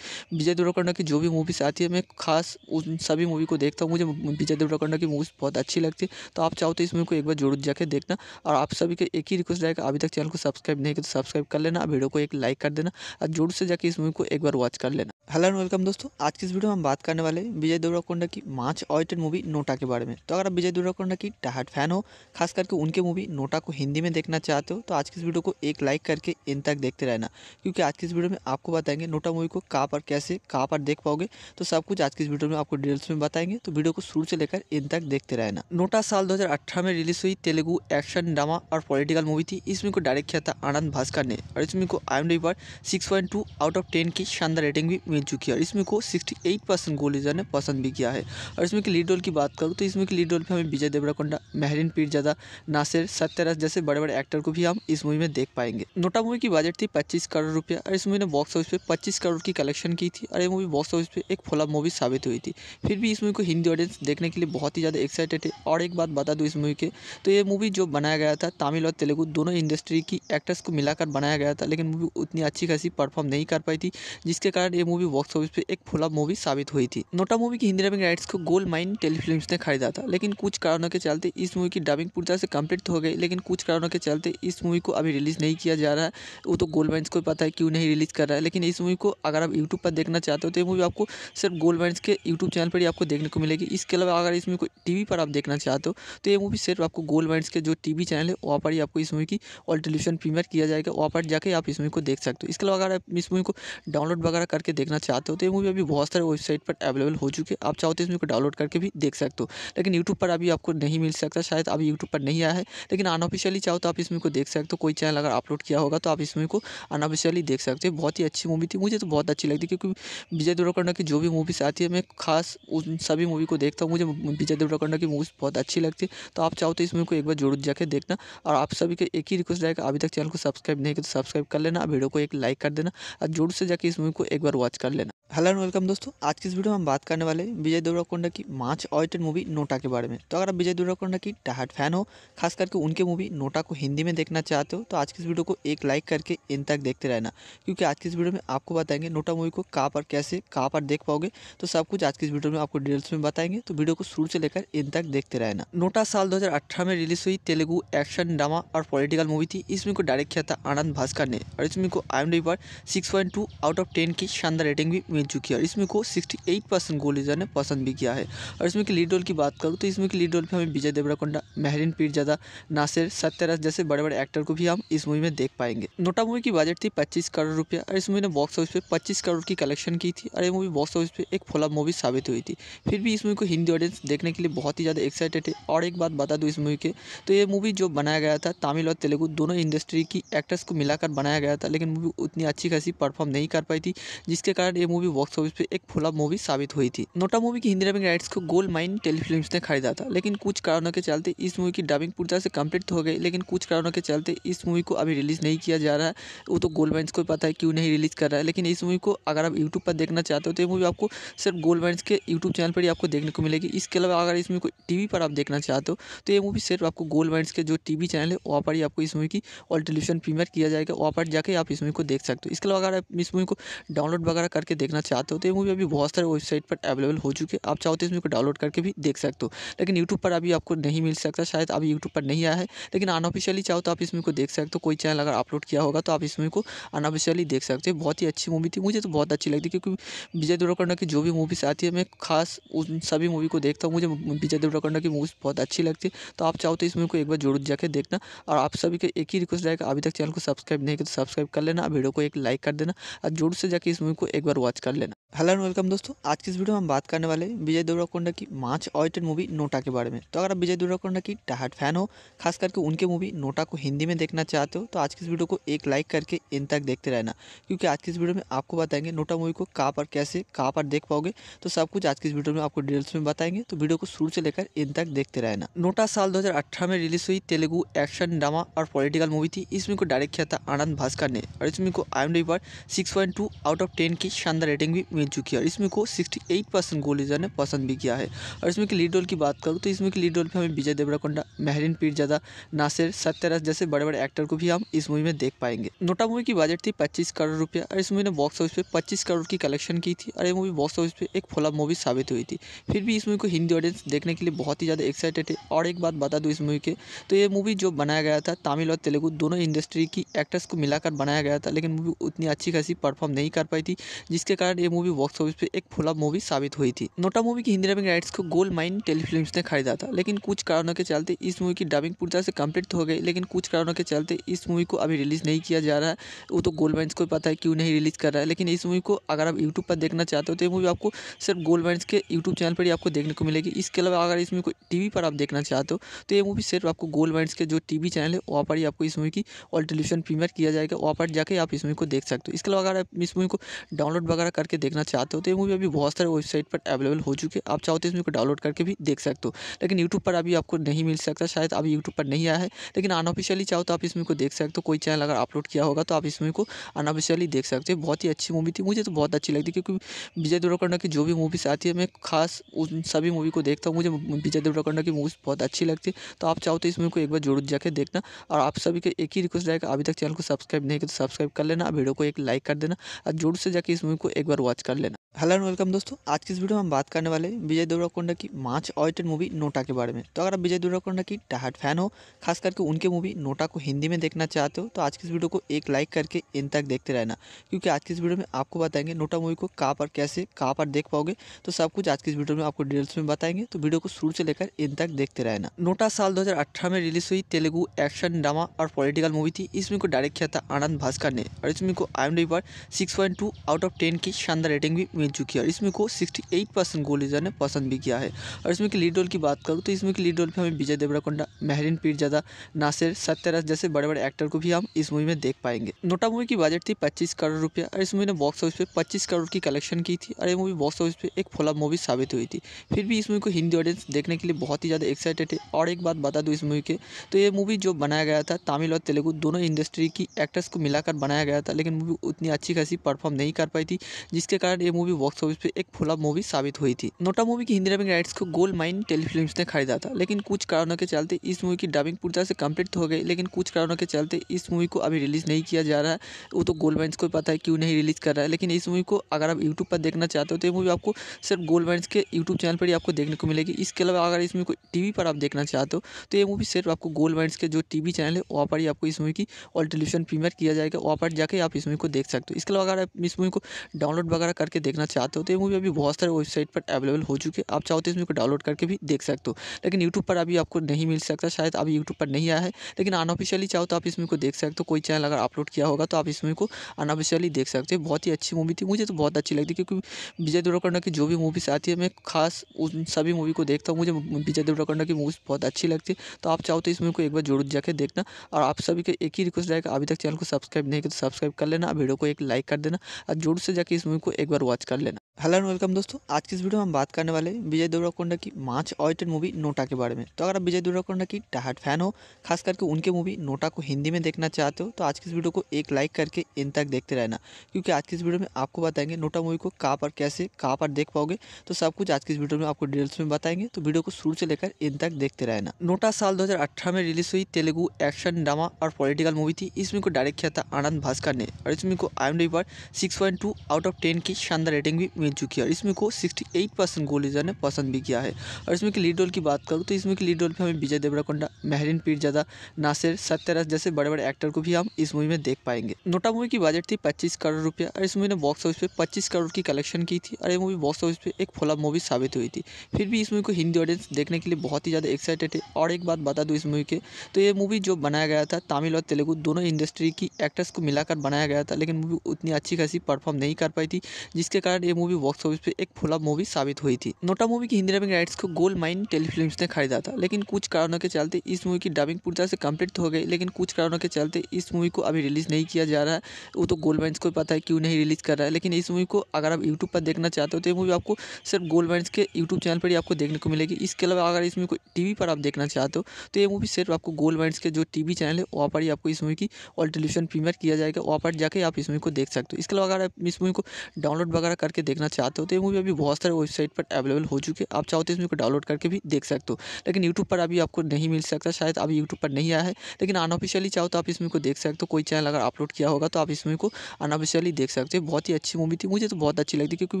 विजय देवरकोंडा की जो भी मूवीज़ आती है मैं खास उन सभी मूवी को देखता हूँ मुझे विजय देवरकोंडा की मूवीज़ बहुत अच्छी लगती है तो आप चाहो तो इस मूवी को एक बार जरूर जाकर देखना और आप सभी के एक ही रिक्वेस्ट रहेगा अभी तक चैनल को सब्सक्राइब नहीं किया तो सब्सक्राइब कर लेना वीडियो को एक लाइक कर देना और जोर से जाकर इस मूवी को एक बार वॉच कर लेना हेलो एंड वेलकम दोस्तों आज की इस वीडियो में हम बात करने वाले विजय देवराकोंडा की मार्च ऑयटेड मूवी नोटा के बारे में तो अगर आप विजय देवराकोंडा की टाहट फैन हो खास करके उनके मूवी नोटा को हिंदी में देखना चाहते हो तो आज की इस वीडियो को एक लाइक करके इन तक देखते रहना क्योंकि आज की इस वीडियो में आपको बताएंगे नोटा मूवी को कहाँ पर कैसे कहाँ पर देख पाओगे तो सब कुछ आज की इस वीडियो में आपको डिटेल्स में बताएंगे तो वीडियो को शुरू से लेकर इन तक देखते रहना नोटा साल दो में रिलीज हुई तेलुगु एक्शन ड्रामा और पॉलिटिकल मूवी थी इसमें को डायरेक्ट किया था आनंद भास्कर ने और इसमें को आई पर सिक्स आउट ऑफ टेन की शानदार रेटिंग भी मिल चुकी है और इसमें को 68 परसेंट लीजर ने पसंद भी किया है और इसमें की लीड रोल की बात करूँ तो इसमें की लीड रोल पर हमें विजय देवराकोंडा महरीन पीरजादा नासिर सत्यराज जैसे बड़े बड़े एक्टर को भी हम इस मूवी में देख पाएंगे नोटा मूवी की बजट थी पच्चीस करोड़ रुपया और इस मूवी ने बॉक्स ऑफिस पर पच्चीस करोड़ की कलेक्शन की थी और ये मूवी बॉक्स ऑफिस पर एक फोला मूवी साबित हुई थी फिर भी इस मूवी को हिंदी ऑडियंस देखने के लिए बहुत ही ज़्यादा एक्साइटेड है और एक बात बता दूँ इस मूवी के तो ये मूवी जो बनाया गया था तमिल और तेलुगु दोनों इंडस्ट्री की एक्टर्स को मिलाकर बनाया गया था लेकिन मूवी उतनी अच्छी खासी परफॉर्म नहीं कर पाई थी जिसके कारण कारण ये मूवी बॉक्स ऑफिस पे एक फ्लॉप मूवी साबित हुई थी नोटा मूवी की हिंदी डबिंग राइट्स को गोल्ड माइन टेलीफिल्म ने खरीदा था लेकिन कुछ कारणों के चलते इस मूवी की डबिंग पूरी तरह से कम्प्लीट हो गई लेकिन कुछ कारणों के चलते इस मूवी को अभी रिलीज़ नहीं किया जा रहा है वो तो गोल्ड माइन्स को पता है क्यों नहीं रिलीज़ कर रहा है लेकिन इस मूवी को अगर आप यूट्यूब पर देखना चाहते हो तो ये मूवी आपको सिर्फ गोल्ड माइन्स के यूट्यूब चैनल पर ही आपको देखने को मिलेगी इसके अलावा अगर इस मूवी को टी पर आप देखना चाहते हो तो ये मूवी सिर्फ आपको गोल्ड माइंस के जो टी चैनल है वहाँ पर ही आपको इस मूवी की ऑल टेलीविजन प्रीमियर किया जाएगा वहाँ पर जाकर आप इस मूवी को देख सकते हो इसके अलावा अगर आप इस मूवी को डाउनलोड वगैरह करके देखना चाहते हो तो ये मूवी अभी बहुत सारे वेबसाइट पर अवेलेबल हो चुकी है आप चाहो तो इस मूवी को डाउनलोड करके भी देख सकते हो लेकिन यूट्यूब पर अभी आपको नहीं मिल सकता शायद अभी यूट्यूब पर नहीं आया है लेकिन अनऑफिशियली चाहो तो आप इस मूवी को देख सकते हो कोई चैनल अगर अपलोड किया होगा तो आप इस मूवी को अनऑफिशियली देख सकते हो बहुत ही अच्छी मूवी थी मुझे तो बहुत अच्छी लगती क्योंकि विजय देवरकोंडा की जो भी मूवीज़ आती है मैं खास उन सभी मूवी को देखता हूँ मुझे विजय देवरकोंडा की मूवीज़ बहुत अच्छी लगती है तो आप चाहो तो इस मूवी को एक बार जरूर जाकर देखना और आप सभी को एक ही रिक्वेस्ट रहेगा अभी तक चैनल को सब्सक्राइब नहीं किया तो सब्सक्राइब कर लेना वीडियो को एक लाइक कर देना और जोर से जाके इस मूवी को एक एक बार वॉच कर लेना हेलो एंड वेलकम दोस्तों आज की इस वीडियो में हम बात करने वाले हैं विजय देवराकोंडा की मार्च ऑडिटेड मूवी नोटा के बारे में तो अगर आप विजय देवराकोंडा की टाहट फैन हो खास करके उनके मूवी नोटा को हिंदी में देखना चाहते हो तो आज की इस वीडियो को एक लाइक करके इन तक देखते रहना क्योंकि आज की इस वीडियो में आपको बताएंगे नोटा मूवी को कहाँ पर कैसे कहाँ पर देख पाओगे तो सब कुछ आज की इस वीडियो में आपको डिटेल्स में बताएंगे तो वीडियो को शुरू से लेकर इन तक देखते रहना नोटा साल दो में रिलीज हुई तेलुगु एक्शन ड्रामा और पॉलिटिकल मूवी थी इसमें को डायरेक्ट किया था आनंद भास्कर ने और इसमें को आई पर सिक्स आउट ऑफ टेन की शानदार रेटिंग भी मिल चुकी है और इसमें को 68 परसेंट गोल ने पसंद भी किया है और इसमें की लीड रोल की बात करूँ तो इसमें की लीड रोल पर हमें विजय देवराकोंडा महरीन पीरजादा नासिर सत्यराज जैसे बड़े बड़े एक्टर को भी हम इस मूवी में देख पाएंगे नोटा मूवी की बजट थी पच्चीस करोड़ रुपया और इस मूवी ने बॉक्स ऑफिस पर पच्चीस करोड़ की कलेक्शन की थी और ये मूवी बॉक्स ऑफिस पर एक फोला मूवी साबित हुई थी फिर भी इस मूवी को हिंदी ऑडियंस देखने के लिए बहुत ही ज़्यादा एक्साइटेड है और एक बात बता दूँ इस मूवी के तो ये मूवी जो बनाया गया था तमिल और तेलुगु दोनों इंडस्ट्री की एक्टर्स को मिलाकर बनाया गया था लेकिन मूवी उतनी अच्छी खासी परफॉर्म नहीं कर पाई थी जिसके कारण ये मूवी बॉक्स ऑफिस पे एक फ्लॉप मूवी साबित हुई थी नोटा मूवी की हिंदी डबिंग राइट्स को गोल्ड माइन टेलीफिल्म ने खरीदा था लेकिन कुछ कारणों के चलते इस मूवी की डबिंग पूरी तरह से कम्प्लीट हो गई लेकिन कुछ कारणों के चलते इस मूवी को अभी रिलीज़ नहीं किया जा रहा है वो तो गोल्ड माइन्स को पता है क्यों नहीं रिलीज़ कर रहा है लेकिन इस मूवी को अगर आप यूट्यूब पर देखना चाहते हो तो ये मूवी आपको सिर्फ गोल्ड माइन्स के यूट्यूब चैनल पर ही आपको देखने को मिलेगी इसके अलावा अगर इस मूवी को टी पर आप देखना चाहते हो तो ये मूवी सिर्फ आपको गोल्ड माइंस के जो टी चैनल है वहाँ पर ही आपको इस मूवी की ऑल टेलीविजन प्रीमियर किया जाएगा वहाँ पर जाकर आप इस मूवी को देख सकते हो इसके अलावा अगर आप इस मूवी को डाउनलोड डाउनलोड वगैरह करके देखना चाहते हो तो ये मूवी अभी बहुत सारे वेबसाइट पर अवेलेबल हो चुके हैं आप चाहो तो इसमें डाउनलोड करके भी देख सकते हो लेकिन यूट्यूब पर अभी आपको नहीं मिल सकता शायद अभी यूट्यूब पर नहीं आया है लेकिन अनऑफिशियली चाहो तो आप इसमें को देख सकते हो कोई चैनल अगर अपलोड किया होगा तो आप इसमें को अनऑफिशियली देख सकते हो बहुत ही अच्छी मूवी थी मुझे तो बहुत अच्छी लगती क्योंकि विजय देवरकोंडा की जो भी मूवीज़ आती है मैं खास उन सभी मूवी को देखता हूँ मुझे विजय देवरकोंडा की मूवीज़ बहुत अच्छी लगती है तो आप चाहो तो इस मूवी को एक बार जरूर जाकर देखना और आप सभी को एक ही रिक्वेस्ट रहेगा अभी तक चैनल को सब्सक्राइब नहीं किया तो सब्सक्राइब कर लेना वीडियो को एक लाइक कर देना और जोर से जाके इस मूवी को एक बार वॉच कर लेना हेलो एंड वेलकम दोस्तों आज की इस वीडियो में हम बात करने वाले हैं विजय देवराकोंडा की मार्च ऑयटेड मूवी नोटा के बारे में तो अगर आप विजय देवराकोंडा की टहाट फैन हो खास करके उनके मूवी नोटा को हिंदी में देखना चाहते हो तो आज की इस वीडियो को एक लाइक करके इन तक देखते रहना क्योंकि आज की इस वीडियो में आपको बताएंगे नोटा मूवी को कहाँ पर कैसे कहाँ पर देख पाओगे तो सब कुछ आज की इस वीडियो में आपको डिटेल्स में बताएंगे तो वीडियो को शुरू से लेकर इन तक देखते रहना नोटा साल दो में रिलीज हुई तेलुगु एक्शन ड्रामा और पॉलिटिकल मूवी थी इसमें को डायरेक्ट किया था आनंद भास्कर ने और इसमें को आई पर सिक्स आउट ऑफ टेन की शानदार रेटिंग भी मिल चुकी है और इसमें को 68 परसेंट गोल ने पसंद भी किया है और इसमें की लीड रोल की बात करूँ तो इसमें की लीड रोल पर हमें विजय देवराकोंडा महरीन पीरजादा नासिर सत्यराज जैसे बड़े बड़े एक्टर को भी हम इस मूवी में देख पाएंगे नोटा मूवी की बजट थी पच्चीस करोड़ रुपया और इस मूवी ने बॉक्स ऑफिस पर पच्चीस करोड़ की कलेक्शन की थी और ये मूवी बॉक्स ऑफिस पर एक फ्लॉप मूवी साबित हुई थी फिर भी इस मूवी को हिंदी ऑडियंस देखने के लिए बहुत ही ज़्यादा एक्साइटेड है और एक बात बता दूँ इस मूवी के तो ये मूवी जो बनाया गया था तमिल और तेलुगु दोनों इंडस्ट्री की एक्टर्स को मिलाकर बनाया गया था लेकिन मूवी उतनी अच्छी खासी परफॉर्म नहीं कर पाई थी जिसके कारण ये मूवी मूवी बॉक्स ऑफिस पे एक फ्लॉप मूवी साबित हुई थी नोटा मूवी की हिंदी डबिंग राइट्स को गोल्ड माइन टेलीफिल्म ने खरीदा था लेकिन कुछ कारणों के चलते इस मूवी की डबिंग पूरी तरह से कम्प्लीट हो गई लेकिन कुछ कारणों के चलते इस मूवी को अभी रिलीज़ नहीं किया जा रहा है वो तो गोल्ड माइन्स को पता है क्यों नहीं रिलीज़ कर रहा है लेकिन इस मूवी को अगर आप यूट्यूब पर देखना चाहते हो तो ये मूवी आपको सिर्फ गोल्ड माइन्स के यूट्यूब चैनल पर ही आपको देखने को मिलेगी इसके अलावा अगर इस मूवी को टी पर आप देखना चाहते हो तो ये मूवी सिर्फ आपको गोल्ड माइंस के जो टी चैनल है वहाँ पर ही आपको इस मूवी की ऑल टेलीविजन प्रीमियर किया जाएगा वहाँ पर जाकर आप इस मूवी को देख सकते हो इसके अलावा अगर आप इस मूवी को डाउनलोड वगैरह करके देखना देखना चाहते हो तो ये मूवी अभी बहुत सारे वेबसाइट पर अवेलेबल हो चुकी है आप चाहो तो इस मूवी को डाउनलोड करके भी देख सकते हो लेकिन यूट्यूब पर अभी आपको नहीं मिल सकता शायद अभी यूट्यूब पर नहीं आया है लेकिन अनऑफिशियली चाहो तो आप इस मूवी को देख सकते हो कोई चैनल अगर अपलोड किया होगा तो आप इस मूवी को अनऑफिशियली देख सकते हो बहुत ही अच्छी मूवी थी मुझे तो बहुत अच्छी लगती क्योंकि विजय देवरकोंडा की जो भी मूवीज़ आती है मैं खास उन सभी मूवी को देखता हूँ मुझे विजय देवरकोंडा की मूवीज़ बहुत अच्छी लगती है तो आप चाहो तो इस मूवी को एक बार जरूर जाकर देखना और आप सभी के एक ही रिक्वेस्ट रहेगा अभी तक चैनल को सब्सक्राइब नहीं किया तो सब्सक्राइब कर लेना वीडियो को एक लाइक कर देना और जरूर से जाकर इस मूवी को एक बार वॉच कर Cardenal. हेलो एंड वेलकम दोस्तों आज की इस वीडियो में हम बात करने वाले हैं विजय देवराकोंडा की माच ऑयटेड मूवी नोटा के बारे में तो अगर आप विजय देवराकोंडा की टहाट फैन हो खास करके उनके मूवी नोटा को हिंदी में देखना चाहते हो तो आज की इस वीडियो को एक लाइक करके इन तक देखते रहना क्योंकि आज की इस वीडियो में आपको बताएंगे नोटा मूवी को कहाँ पर कैसे कहाँ पर देख पाओगे तो सब कुछ आज की इस वीडियो में आपको डिटेल्स में बताएंगे तो वीडियो को शुरू से लेकर इन तक देखते रहना नोटा साल दो में रिलीज हुई तेलुगु एक्शन ड्रामा और पॉलिटिकल मूवी थी इस मूवी को डायरेक्ट किया था आनंद भास्कर ने और इस मूवी को आई पर सिक्स आउट ऑफ टेन की शानदार रेटिंग भी मिल चुकी है और इसमें को 68 परसेंट गोल लीडर ने पसंद भी किया है और इसमें की लीड रोल की बात करूँ तो इसमें की लीड रोल पर हमें विजय देवराकोंडा महरिन पीरजादा नासिर सत्यराज जैसे बड़े बड़े एक्टर को भी हम इस मूवी में देख पाएंगे नोटा मूवी की बजट थी पच्चीस करोड़ रुपया और इस मूवी ने बॉक्स ऑफिस पर पच्चीस करोड़ की कलेक्शन की थी और ये मूवी बॉक्स ऑफिस पर एक फोला मूवी साबित हुई थी फिर भी इस मूवी को हिंदी ऑडियंस देखने के लिए बहुत ही ज़्यादा एक्साइटेड है और एक बात बता दूँ इस मूवी के तो ये मूवी जो बनाया गया था तमिल और तेलुगु दोनों इंडस्ट्री की एक्टर्स को मिलाकर बनाया गया था लेकिन मूवी उतनी अच्छी खासी परफॉर्म नहीं कर पाई थी जिसके कारण ये मूवी मूवी बॉक्स ऑफिस पे एक फ्लॉप मूवी साबित हुई थी नोटा मूवी की हिंदी डबिंग राइट्स को गोल्ड माइन टेलीफिल्म ने खरीदा था लेकिन कुछ कारणों के चलते इस मूवी की डबिंग पूरी तरह से कम्प्लीट हो गई लेकिन कुछ कारणों के चलते इस मूवी को अभी रिलीज़ नहीं किया जा रहा है वो तो गोल्ड माइन्स को पता है क्यों नहीं रिलीज़ कर रहा है लेकिन इस मूवी को अगर आप यूट्यूब पर देखना चाहते हो तो ये मूवी आपको सिर्फ गोल्ड माइन्स के यूट्यूब चैनल पर ही आपको देखने को मिलेगी इसके अलावा अगर इस मूवी को टी पर आप देखना चाहते हो तो ये मूवी सिर्फ आपको गोल्ड माइंस के जो टी चैनल है वहाँ पर ही आपको इस मूवी की ऑल टेलीविजन प्रीमियर किया जाएगा वहाँ पर जाकर आप इस मूवी को देख सकते हो इसके अलावा अगर आप इस मूवी को डाउनलोड वगैरह करके देखना देखना चाहते हो तो ये मूवी अभी बहुत सारे वेबसाइट पर अवेलेबल हो चुकी है आप चाहो तो इस मूवी को डाउनलोड करके भी देख सकते हो लेकिन यूट्यूब पर अभी आपको नहीं मिल सकता शायद अभी यूट्यूब पर नहीं आया है लेकिन अनऑफिशियली चाहो तो आप इस मूवी को देख सकते हो कोई चैनल अगर अपलोड किया होगा तो आप इस मूवी को अनऑफिशियली देख सकते हो बहुत ही अच्छी मूवी थी मुझे तो बहुत अच्छी लगती क्योंकि विजय देवरकंडा की जो भी मूवीज़ आती है मैं खास उन सभी मूवी को देखता हूँ मुझे विजय देवरकंडा की मूवीज़ बहुत अच्छी लगती है तो आप चाहो तो इस मूवी को एक बार जरूर जाकर देखना और आप सभी के एक ही रिक्वेस्ट रहेगा अभी तक चैनल को सब्सक्राइब नहीं किया तो सब्सक्राइब कर लेना वीडियो को एक लाइक कर देना और जोर से जाकर इस मूवी को एक बार watch skal hello and welcome दोस्तों आज की इस वीडियो में हम बात करने वाले हैं विजय देवराकोंडा की मार्च ऑयटेड मूवी नोटा के बारे में तो अगर आप विजय देवराकोंडा की डाहट फैन हो खास करके उनके मूवी नोटा को हिंदी में देखना चाहते हो तो आज की इस वीडियो को एक लाइक करके इन तक देखते रहना क्योंकि आज की इस वीडियो में आपको बताएंगे नोटा मूवी को कहाँ पर कैसे कहाँ पर देख पाओगे तो सब कुछ आज की इस वीडियो में आपको डिटेल्स में बताएंगे तो वीडियो को शुरू से लेकर इन तक देखते रहना नोटा साल दो में रिलीज हुई तेलुगु एक्शन ड्रामा और पॉलिटिकल मूवी थी इस मूवी को डायरेक्ट किया था आनंद भास्कर ने और इस मूवी को आई एम पर सिक्स आउट ऑफ टेन की शानदार रेटिंग भी मिल चुकी है और इसमें को 68 परसेंट गोलीजा ने पसंद भी किया है और इसमें की लीड रोल की बात करूँ तो इसमें की लीड रोल पर हमें विजय देवराकोंडा महरीन पीरजादा नासिर सत्यराज जैसे बड़े बड़े एक्टर को भी हम इस मूवी में देख पाएंगे नोटा मूवी की बजट थी पच्चीस करोड़ रुपया और इस मूवी ने बॉक्स ऑफिस पर पच्चीस करोड़ की कलेक्शन की थी और ये मूवी बॉक्स ऑफिस पर एक फोला मूवी साबित हुई थी फिर भी इस मूवी को हिंदी ऑडियंस देखने के लिए बहुत ही ज़्यादा एक्साइटेड है और एक बात बता दूँ इस मूवी के तो ये मूवी जो बनाया गया था तमिल और तेलुगु दोनों इंडस्ट्री की एक्टर्स को मिलाकर बनाया गया था लेकिन मूवी उतनी अच्छी खासी परफॉर्म नहीं कर पाई थी जिसके कारण ये मूवी बॉक्स ऑफिस पे एक फुला मूवी साबित हुई थी नोटा मूवी की हिंदी डबिंग राइट्स को गोल्ड माइन टेलीफिल्म ने खरीदा था लेकिन कुछ कारणों के चलते इस मूवी की डबिंग पूरी तरह से कंप्लीट हो गई लेकिन कुछ कारणों के चलते इस मूवी को अभी रिलीज नहीं किया जा रहा है वो तो गोल्ड माइन्स को पता है क्यों नहीं रिलीज कर रहा है लेकिन इस मूवी को अगर आप यूट्यूब पर देखना चाहते हो तो ये मूवी आपको सिर्फ गोल्ड माइन्स के यूट्यूब चैनल पर ही आपको देखने को मिलेगी इसके अलावा अगर इस मूवी को टी पर आप देखना चाहते हो तो ये मूवी सिर्फ आपको गोल्ड माइंस के जो टी चैनल है वहाँ पर ही आपको इस मूवी की ऑल टेलीविजन प्रीमियर किया जाएगा वहाँ पर जाकर आप इस मूवी को देख सकते हो इसके अलावा अगर आप इस मूवी को डाउनलोड वगैरह करके देख देखना चाहते हो तो ये मूवी अभी बहुत सारे वेबसाइट पर अवेलेबल हो चुकी है आप चाहो तो मूवी को डाउनलोड करके भी देख सकते हो लेकिन यूट्यूब पर अभी आपको नहीं मिल सकता शायद अभी यूट्यूब पर नहीं आया है लेकिन अनऑफिशियली चाहो तो आप इस मूवी को देख सकते हो कोई चैनल अगर अपलोड किया होगा तो आप इस मूवी को अनऑफिशियली देख सकते हो बहुत ही अच्छी मूवी थी मुझे तो बहुत अच्छी लगती क्योंकि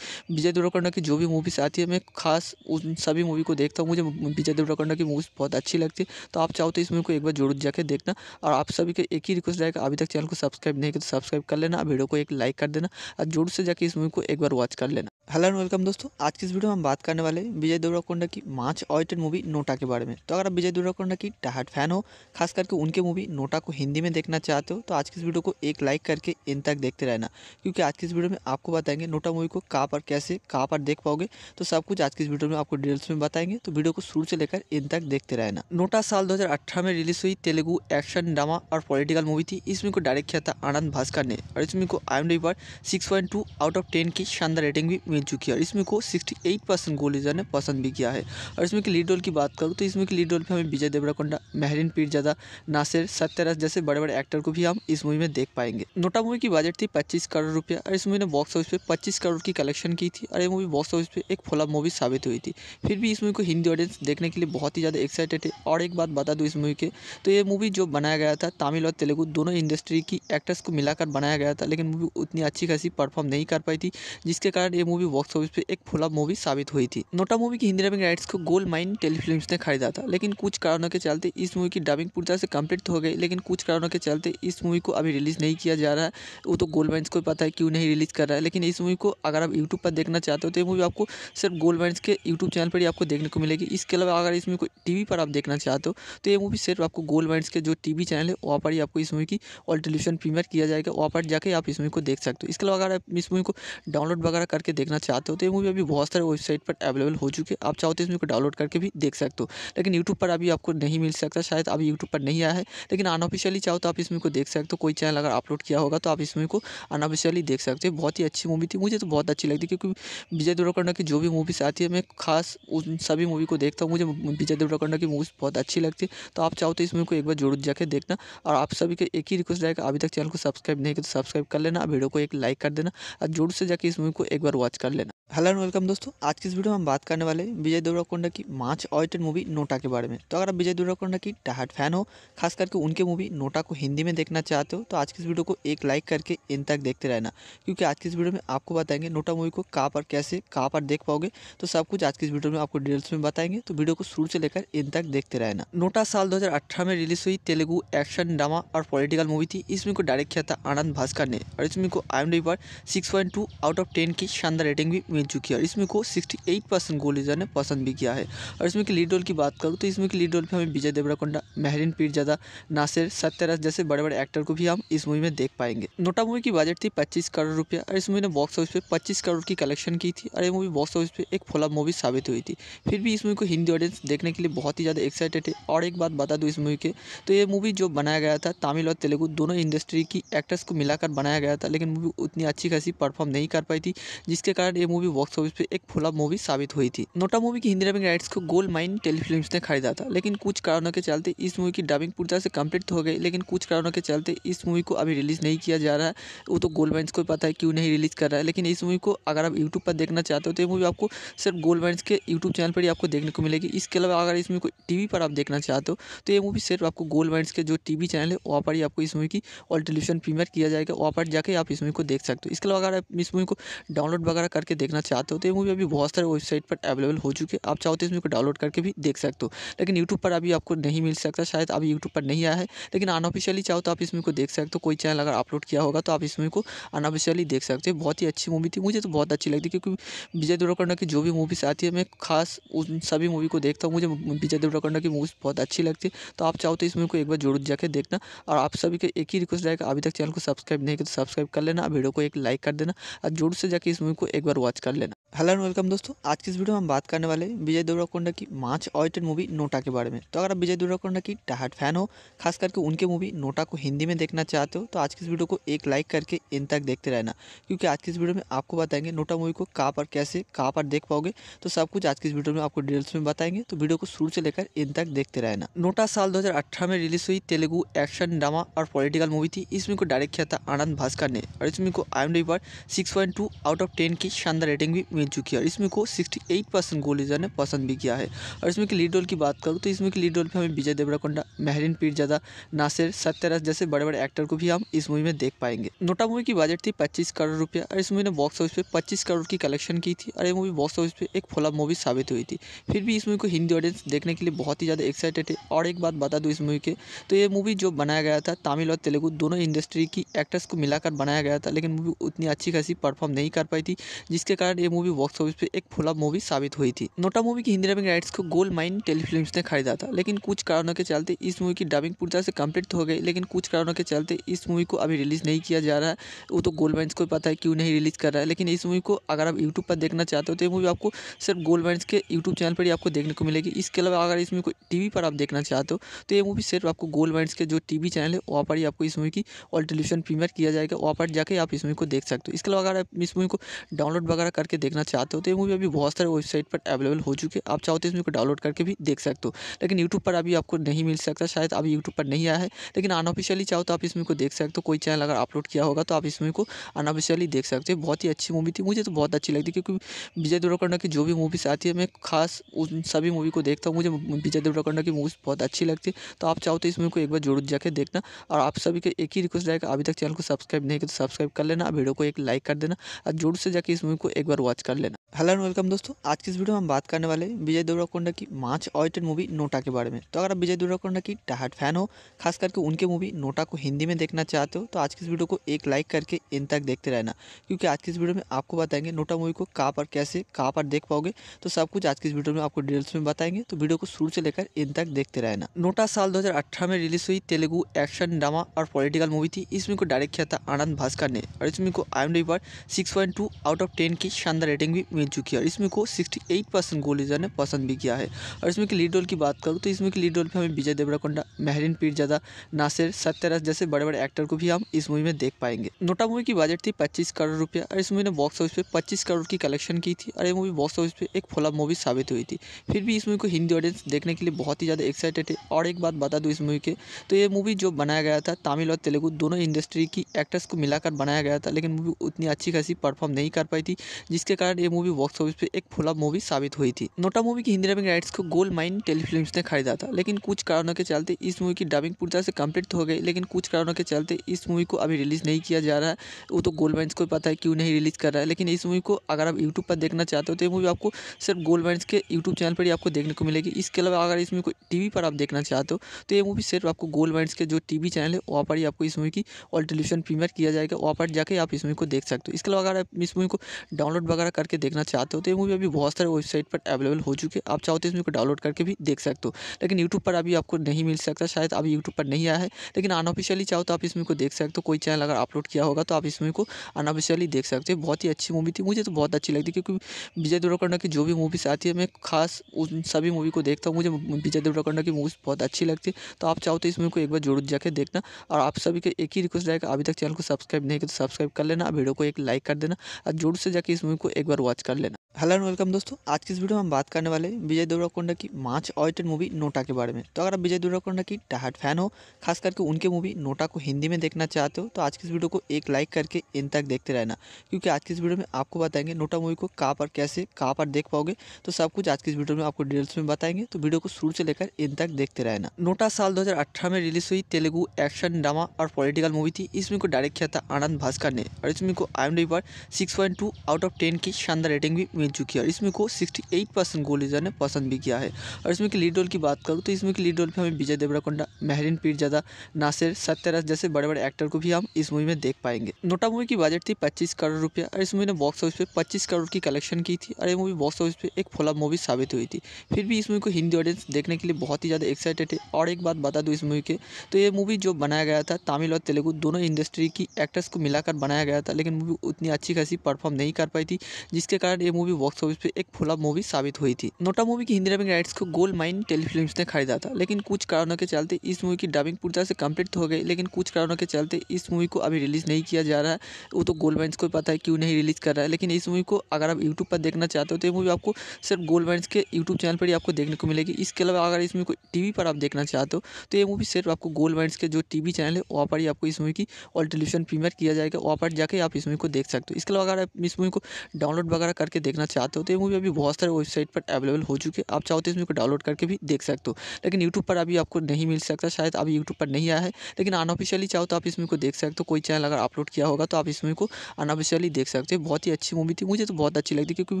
विजय देवरकोंडा की जो भी मूवीज़ आती है मैं खास उन सभी मूवी को देखता हूँ मुझे विजय देवरकोंडा की मूवीज़ बहुत अच्छी लगती है तो आप चाहो तो इस मूवी को एक बार जरूर जाकर देखना और आप सभी के एक ही रिक्वेस्ट रहेगा अभी तक चैनल को सब्सक्राइब नहीं किया तो सब्सक्राइब कर लेना वीडियो को एक लाइक कर देना और जोर से जाकर इस मूवी को एक बार वॉच कर लेना हेलो एंड वेलकम दोस्तों आज की इस वीडियो में हम बात करने वाले हैं विजय देवराकोंडा की मार्च ऑयटेड मूवी नोटा के बारे में तो अगर आप विजय देवराकोंडा की टाहट फैन हो खास करके उनके मूवी नोटा को हिंदी में देखना चाहते हो तो आज की इस वीडियो को एक लाइक करके इन तक देखते रहना क्योंकि आज की इस वीडियो में आपको बताएंगे नोटा मूवी को कहाँ पर कैसे कहाँ पर देख पाओगे तो सब कुछ आज की इस वीडियो में आपको डिटेल्स में बताएंगे तो वीडियो को शुरू से लेकर इन तक देखते रहना नोटा साल दो में रिलीज हुई तेलुगु एक्शन ड्रामा और पॉलिटिकल मूवी थी इसमें को डायरेक्ट किया था आनंद भास्कर ने और इसमें को आई पर सिक्स आउट ऑफ टेन की शानदार रेटिंग भी मिल चुकी है और इसमें को 68 परसेंट गोलीजर ने पसंद भी किया है और इसमें की लीड रोल की बात करूँ तो इसमें की लीड रोल पर हमें विजय देवराकोंडा महरीन पीरजादा नासिर सत्यराज जैसे बड़े बड़े एक्टर को भी हम इस मूवी में देख पाएंगे नोटा मूवी की बजट थी पच्चीस करोड़ रुपया और इस मूवी ने बॉक्स ऑफिस पर पच्चीस करोड़ की कलेक्शन की थी और ये मूवी बॉक्स ऑफिस पर एक फ्लॉप मूवी साबित हुई थी फिर भी इस मूवी को हिंदी ऑडियंस देखने के लिए बहुत ही ज़्यादा एक्साइटेड है और एक बात बता दूँ इस मूवी के तो ये मूवी जो बनाया गया था तमिल और तेलुगु दोनों इंडस्ट्री की एक्टर्स को मिलाकर बनाया गया था लेकिन मूवी उतनी अच्छी खासी परफॉर्म नहीं कर पाई थी जिसके कारण ये मूवी बॉक्स ऑफिस पे एक फ्लॉप मूवी साबित हुई थी नोटा मूवी की हिंदी डबिंग राइट्स को गोल्ड माइन टेलीफिल्म ने खरीदा था लेकिन कुछ कारणों के चलते इस मूवी की डबिंग पूरी तरह से कम्प्लीट हो गई लेकिन कुछ कारणों के चलते इस मूवी को अभी रिलीज़ नहीं किया जा रहा है वो तो गोल्ड माइन्स को पता है क्यों नहीं रिलीज़ कर रहा है लेकिन इस मूवी को अगर आप यूट्यूब पर देखना चाहते हो तो ये मूवी आपको सिर्फ गोल्ड माइन्स के यूट्यूब चैनल पर ही आपको देखने को मिलेगी इसके अलावा अगर इस मूवी को टी पर आप देखना चाहते हो तो ये मूवी सिर्फ आपको गोल्ड माइंस के जो टी चैनल है वहाँ पर ही आपको इस मूवी की ऑल टेलीविजन प्रीमियर किया जाएगा वहाँ पर जाकर आप इस मूवी को देख सकते हो इसके अलावा अगर आप इस मूवी को डाउनलोड वगैरह करके देखना चाहते हो तो ये मूवी अभी बहुत सारे वेबसाइट पर अवेलेबल हो चुकी है आप चाहो तो इस मूवी को डाउनलोड करके भी देख सकते हो लेकिन यूट्यूब पर अभी आपको नहीं मिल सकता शायद अभी यूट्यूब पर नहीं आया है लेकिन अनऑफिशियली चाहो तो आप इस मूवी को देख सकते हो कोई चैनल अगर अपलोड किया होगा तो आप इस मूवी को अनऑफिशियली देख सकते हो बहुत ही अच्छी मूवी थी मुझे तो बहुत अच्छी लगती क्योंकि विजय देवरकोंडा की जो भी मूवीज़ आती है मैं खास उन सभी मूवी को देखता हूँ मुझे विजय देवरकोंडा की मूवीज़ बहुत अच्छी लगती है तो आप चाहो तो इस मूवी को एक बार जरूर जाकर देखना और आप सभी को एक ही रिक्वेस्ट रहेगा अभी तक चैनल को सब्सक्राइब नहीं किया तो सब्सक्राइब कर लेना वीडियो को एक लाइक कर देना और जरूर से जाकर इस मूवी को एक बार वॉच कर लेना हेलो एंड वेलकम दोस्तों आज की इस वीडियो में हम बात करने वाले हैं विजय देवराकोंडा की मार्च ऑयटेड मूवी नोटा के बारे में तो अगर आप विजय देवराकोंडा की टाहट फैन हो खास करके उनके मूवी नोटा को हिंदी में देखना चाहते हो तो आज की इस वीडियो को एक लाइक करके इन तक देखते रहना क्योंकि आज की इस वीडियो में आपको बताएंगे नोटा मूवी को कहाँ पर कैसे कहाँ पर देख पाओगे तो सब कुछ आज की इस वीडियो में आपको डिटेल्स में बताएंगे तो वीडियो को शुरू से लेकर इन तक देखते रहना नोटा साल दो में रिलीज हुई तेलुगु एक्शन ड्रामा और पॉलिटिकल मूवी थी इसमें को डायरेक्ट किया था आनंद भास्कर ने और इसमें को आई पर सिक्स आउट ऑफ टेन की शानदार रेटिंग भी मिल चुकी है और इसमें को 68 परसेंट गोलीजा ने पसंद भी किया है और इसमें की लीड रोल की बात करूँ तो इसमें की लीड रोल पर हमें विजय देवराकोंडा महरिन पीरजादा नासिर सत्यराज जैसे बड़े बड़े एक्टर को भी हम इस मूवी में देख पाएंगे नोटा मूवी की बजट थी पच्चीस करोड़ रुपया और इस मूवी ने बॉक्स ऑफिस पर पच्चीस करोड़ की कलेक्शन की थी और ये मूवी बॉक्स ऑफिस पर एक फ्लॉप मूवी साबित हुई थी फिर भी इस मूवी को हिंदी ऑडियंस देखने के लिए बहुत ही ज़्यादा एक्साइटेड है और एक बात बता दूँ इस मूवी के तो ये मूवी जो बनाया गया था तमिल और तेलुगु दोनों इंडस्ट्री की एक्टर्स को मिलाकर बनाया गया था लेकिन मूवी उतनी अच्छी खासी परफॉर्म नहीं कर पाई थी जिसके कारण ये मूवी मूवी बॉक्स ऑफिस पे एक फ्लॉप मूवी साबित हुई थी नोटा मूवी की हिंदी डबिंग राइट्स को गोल्ड माइन टेलीफिल्म ने खरीदा था लेकिन कुछ कारणों के चलते इस मूवी की डबिंग पूरी तरह से कम्प्लीट हो गई लेकिन कुछ कारणों के चलते इस मूवी को अभी रिलीज़ नहीं किया जा रहा है वो तो गोल्ड माइन्स को पता है क्यों नहीं रिलीज़ कर रहा है लेकिन इस मूवी को अगर आप यूट्यूब पर देखना चाहते हो तो ये मूवी आपको सिर्फ गोल्ड माइन्स के यूट्यूब चैनल पर ही आपको देखने को मिलेगी इसके अलावा अगर इस मूवी को टी पर आप देखना चाहते हो तो ये मूवी सिर्फ आपको गोल्ड माइंस के जो टी चैनल है वहाँ पर ही आपको इस मूवी की ऑल टेलीविजन प्रीमियर किया जाएगा वहाँ पर जाकर आप इस मूवी को देख सकते हो इसके अलावा अगर आप इस मूवी को डाउनलोड वगैरह करके देखना देखना चाहते हो तो ये मूवी अभी बहुत सारे वेबसाइट पर अवेलेबल हो चुकी है आप चाहो तो इस मूवी को डाउनलोड करके भी देख सकते हो लेकिन यूट्यूब पर अभी आपको नहीं मिल सकता शायद अभी यूट्यूब पर नहीं आया है लेकिन अनऑफिशियली चाहो तो आप इस मूवी को देख सकते हो कोई चैनल अगर अपलोड किया होगा तो आप इस मूवी को अनऑफिशियली देख सकते हो बहुत ही अच्छी मूवी थी मुझे तो बहुत अच्छी लगती क्योंकि विजय देवरकोंडा की जो भी मूवीज़ आती है मैं खास उन सभी मूवी को देखता हूँ मुझे विजय देवरकोंडा की मूवीज़ बहुत अच्छी लगती है तो आप चाहो तो इस मूवी को एक बार जरूर जाकर देखना और आप सभी के एक ही रिक्वेस्ट रहेगा अभी तक चैनल को सब्सक्राइब नहीं किया तो सब्सक्राइब कर लेना वीडियो को एक लाइक कर देना और जरूर से जाकर इस मूवी को एक बार वॉच कर እንጠብቃለን። हेलो एंड वेलकम दोस्तों आज की इस वीडियो में हम बात करने वाले हैं विजय देवराकोंडा की मार्च ऑयटेड मूवी नोटा के बारे में तो अगर आप विजय देवराकोंडा की टहाट फैन हो खास करके उनके मूवी नोटा को हिंदी में देखना चाहते हो तो आज की इस वीडियो को एक लाइक करके इन तक देखते रहना क्योंकि आज की इस वीडियो में आपको बताएंगे नोटा मूवी को कहाँ पर कैसे कहाँ पर देख पाओगे तो सब कुछ आज की इस वीडियो में आपको डिटेल्स में बताएंगे तो वीडियो को शुरू से लेकर इन तक देखते रहना नोटा साल दो में रिलीज हुई तेलुगु एक्शन ड्रामा और पॉलिटिकल मूवी थी इस मूवी को डायरेक्ट किया था आनंद भास्कर ने और इस मूवी को आई पर सिक्स आउट ऑफ टेन की शानदार रेटिंग भी मिल चुकी है और इसमें को 68 परसेंट गोल लीडर ने पसंद भी किया है और इसमें की लीड रोल की बात करूँ तो इसमें की लीड रोल पर हमें विजय देवराकोंडा महरीन पीरजादा नासिर सत्यराज जैसे बड़े बड़े एक्टर को भी हम इस मूवी में देख पाएंगे नोटा मूवी की बजट थी पच्चीस करोड़ रुपया और इस मूवी ने बॉक्स ऑफिस पर पच्चीस करोड़ की कलेक्शन की थी और ये मूवी बॉक्स ऑफिस पर एक फोला मूवी साबित हुई थी फिर भी इस मूवी को हिंदी ऑडियंस देखने के लिए बहुत ही ज़्यादा एक्साइटेड है और एक बात बता दूँ इस मूवी के तो ये मूवी जो बनाया गया था तमिल और तेलुगु दोनों इंडस्ट्री की एक्टर्स को मिलाकर बनाया गया था लेकिन मूवी उतनी अच्छी खासी परफॉर्म नहीं कर पाई थी जिसके कारण ये मूवी मूवी बॉक्स ऑफिस पर एक फ्लॉप मूवी साबित हुई थी नोटा मूवी की हिंदी डबिंग राइट्स को गोल्ड माइन टेलीफिल्म ने खरीदा था लेकिन कुछ कारणों के चलते इस मूवी की डबिंग पूरी तरह से कंप्लीट हो गई लेकिन कुछ कारणों के चलते इस मूवी को अभी रिलीज़ नहीं किया जा रहा है वो तो गोल्ड माइन्स को पता है क्यों नहीं रिलीज़ कर रहा है लेकिन इस मूवी को अगर आप यूट्यूब पर देखना चाहते हो तो ये मूवी आपको सिर्फ गोल्ड माइन्स के यूट्यूब चैनल पर ही आपको देखने को मिलेगी इसके अलावा अगर इस मूवी को टी पर आप देखना चाहते हो तो ये मूवी सिर्फ आपको गोल्ड माइंस के जो टी चैनल है वहाँ पर ही आपको इस मूवी की ऑल टेलीविजन प्रीमियर किया जाएगा वहाँ पर जाके आप इस मूवी को देख सकते हो इसके अलावा अगर आप इस मूवी को डाउनलोड वगैरह करके देखना देखना चाहते हो तो ये मूवी अभी बहुत सारे वेबसाइट पर अवेलेबल हो चुकी है आप चाहो तो इस मूवी को डाउनलोड करके भी देख सकते हो लेकिन यूट्यूब पर अभी आपको नहीं मिल सकता शायद अभी यूट्यूब पर नहीं आया है लेकिन अनऑफिशियली चाहो तो आप इस मूवी को देख सकते हो कोई चैनल अगर अपलोड किया होगा तो आप इस मूवी को अनऑफिशियली देख सकते हो बहुत ही अच्छी मूवी थी मुझे तो बहुत अच्छी लगती क्योंकि विजय देवरकंडा की जो भी मूवीज़ आती है मैं खास उन सभी मूवी को देखता हूँ मुझे विजय देवरकंडा की मूवीज़ बहुत अच्छी लगती है तो आप चाहो तो इस मूवी को एक बार जरूर जाकर देखना और आप सभी के एक ही रिक्वेस्ट रहेगा अभी तक चैनल को सब्सक्राइब नहीं किया तो सब्सक्राइब कर लेना वीडियो को एक लाइक कर देना और जरूर से जाकर इस मूवी को एक बार watch Salena. Hello and welcome दोस्तों आज की इस वीडियो में हम बात करने वाले हैं विजय देवराकोंडा की माच ऑयटेड मूवी नोटा के बारे में तो अगर आप विजय देवराकोंडा की टहाट फैन हो खास करके उनके मूवी नोटा को हिंदी में देखना चाहते हो तो आज की इस वीडियो को एक लाइक करके इन तक देखते रहना क्योंकि आज की इस वीडियो में आपको बताएंगे नोटा मूवी को कहाँ पर कैसे कहाँ पर देख पाओगे तो सब कुछ आज की इस वीडियो में आपको डिटेल्स में बताएंगे तो वीडियो को शुरू से लेकर इन तक देखते रहना नोटा साल दो में रिलीज हुई तेलुगु एक्शन ड्रामा और पॉलिटिकल मूवी थी इस मूवी को डायरेक्ट किया था आनंद भास्कर ने और इस मूवी को आई पर सिक्स आउट ऑफ टेन की शानदार रेटिंग भी मिल चुकी है और इसमें को 68 परसेंट गोल लीडर ने पसंद भी किया है और इसमें की लीड रोल की बात करूँ तो इसमें की लीड रोल पर हमें विजय देवराकोंडा महरीन पीरजादा नासिर सत्यराज जैसे बड़े बड़े एक्टर को भी हम इस मूवी में देख पाएंगे नोटा मूवी की बजट थी पच्चीस करोड़ रुपया और इस मूवी ने बॉक्स ऑफिस पर पच्चीस करोड़ की कलेक्शन की थी और ये मूवी बॉक्स ऑफिस पर एक फ्लॉप मूवी साबित हुई थी फिर भी इस मूवी को हिंदी ऑडियंस देखने के लिए बहुत ही ज़्यादा एक्साइटेड है और एक बात बता दूँ इस मूवी के तो ये मूवी जो बनाया गया था तमिल और तेलुगु दोनों इंडस्ट्री की एक्टर्स को मिलाकर बनाया गया था लेकिन मूवी उतनी अच्छी खासी परफॉर्म नहीं कर पाई थी जिसके कारण ये मूवी मूवी बॉक्स ऑफिस पर एक फ्लॉप मूवी साबित हुई थी नोटा मूवी की हिंदी डबिंग राइट्स को गोल्ड माइन टेलीफिल्म ने खरीदा था लेकिन कुछ कारणों के चलते इस मूवी की डबिंग पूरी तरह से कम्प्लीट हो गई लेकिन कुछ कारणों के चलते इस मूवी को अभी रिलीज़ नहीं किया जा रहा है वो तो गोल्ड माइन्स को पता है क्यों नहीं रिलीज़ कर रहा है लेकिन इस मूवी को अगर आप यूट्यूब पर देखना चाहते हो तो ये मूवी आपको सिर्फ गोल्ड माइन्स के यूट्यूब चैनल पर ही आपको देखने को मिलेगी इसके अलावा अगर इस मूवी को टी पर आप देखना चाहते हो तो ये मूवी सिर्फ आपको गोल्ड माइंस के जो टी चैनल है वहाँ पर ही आपको इस मूवी की ऑल टेलीविजन प्रीमियर किया जाएगा वहाँ पर जाकर आप इस मूवी को देख सकते हो इसके अलावा अगर आप इस मूवी को डाउनलोड वगैरह करके देखना देखना चाहते हो तो ये मूवी अभी बहुत सारे वेबसाइट पर अवेलेबल हो चुकी है आप चाहो तो इस मूवी को डाउनलोड करके भी देख सकते हो लेकिन यूट्यूब पर अभी आपको नहीं मिल सकता शायद अभी यूट्यूब पर नहीं आया है लेकिन अनऑफिशियली चाहो तो आप इस मूवी को देख सकते हो कोई चैनल अगर अपलोड किया होगा तो आप इस मूवी को अनऑफिशियली देख सकते हो बहुत ही अच्छी मूवी थी मुझे तो बहुत अच्छी लगती क्योंकि विजय देवरकंडा की जो भी मूवीज़ आती है मैं खास उन सभी मूवी को देखता हूँ मुझे विजय देवरकंडा की मूवीज़ बहुत अच्छी लगती है तो आप चाहो तो इस मूवी को एक बार जरूर जाकर देखना और आप सभी के एक ही रिक्वेस्ट रहेगा अभी तक चैनल को सब्सक्राइब नहीं किया तो सब्सक्राइब कर लेना वीडियो को एक लाइक कर देना और जरूर से जाकर इस मूवी को एक बार watch Scarlett. Hello and welcome दोस्तों आज की इस वीडियो में हम बात करने वाले हैं विजय देवराकोंडा की मार्च ऑयटेड मूवी नोटा के बारे में तो अगर आप विजय देवराकोंडा की टहाट फैन हो खास करके उनके मूवी नोटा को हिंदी में देखना चाहते हो तो आज की इस वीडियो को एक लाइक करके इन तक देखते रहना क्योंकि आज की इस वीडियो में आपको बताएंगे नोटा मूवी को कहाँ पर कैसे कहाँ पर देख पाओगे तो सब कुछ आज की इस वीडियो में आपको डिटेल्स में बताएंगे तो वीडियो को शुरू से लेकर इन तक देखते रहना नोटा साल दो में रिलीज हुई तेलुगु एक्शन ड्रामा और पॉलिटिकल मूवी थी इस मूवी को डायरेक्ट किया था आनंद भास्कर ने और इस मूवी को आई पर सिक्स आउट ऑफ टेन की शानदार रेटिंग भी मिल चुकी है और इसमें को 68 परसेंट गोलीजा ने पसंद भी किया है और इसमें की लीड रोल की बात करूँ तो इसमें की लीड रोल पर हमें विजय देवराकोंडा महरीन पीरजादा नासिर सत्यराज जैसे बड़े बड़े एक्टर को भी हम इस मूवी में देख पाएंगे नोटा मूवी की बजट थी पच्चीस करोड़ रुपया और इस मूवी ने बॉक्स ऑफिस पर पच्चीस करोड़ की कलेक्शन की थी और ये मूवी बॉक्स ऑफिस पर एक फोला मूवी साबित हुई थी फिर भी इस मूवी को हिंदी ऑडियंस देखने के लिए बहुत ही ज़्यादा एक्साइटेड है और एक बात बता दूँ इस मूवी के तो ये मूवी जो बनाया गया था तमिल और तेलुगु दोनों इंडस्ट्री की एक्टर्स को मिलाकर बनाया गया था लेकिन मूवी उतनी अच्छी खासी परफॉर्म नहीं कर पाई थी जिसके कारण ये मूवी बॉक्स ऑफिस पे एक फुला मूवी साबित हुई थी नोटा मूवी की हिंदी डबिंग राइट्स को गोल्ड माइन टेलीफिल्म्स ने खरीदा था लेकिन कुछ कारणों के चलते इस मूवी की डबिंग पूरी तरह से कंप्लीट हो गई लेकिन कुछ कारणों के चलते इस मूवी को अभी रिलीज़ नहीं किया जा रहा है वो तो गोल्ड माइन्स को पता है क्यों नहीं रिलीज़ कर रहा है लेकिन इस मूवी को अगर आप यूट्यूब पर देखना चाहते हो तो ये मूवी आपको सिर्फ गोल्ड माइन्स के यूट्यूब चैनल पर ही आपको देखने को मिलेगी इसके अलावा अगर इस मूवी को टी पर आप देखना चाहते हो तो ये मूवी सिर्फ आपको गोल्ड माइन्स के जो टी चैनल है वहाँ पर ही आपको इस मूवी की ऑल टेलीविजन प्रीमियर किया जाएगा वहाँ पर जाके आप इस मूवी को देख सकते हो इसके अलावा अगर आप इस मूवी को डाउनलोड वगैरह करके देख देखना चाहते हो तो ये मूवी अभी बहुत सारे वेबसाइट पर अवेलेबल हो चुकी है आप चाहो तो मूवी को डाउनलोड करके भी देख सकते हो लेकिन यूट्यूब पर अभी आपको नहीं मिल सकता शायद अभी यूट्यूब पर नहीं आया है लेकिन अनऑफिशियली चाहो तो आप इसमें को देख सकते हो कोई चैनल अगर अपलोड किया होगा तो आप इस मूवी को अनऑफिशियली देख सकते हो बहुत ही अच्छी मूवी थी मुझे तो बहुत अच्छी लगती क्योंकि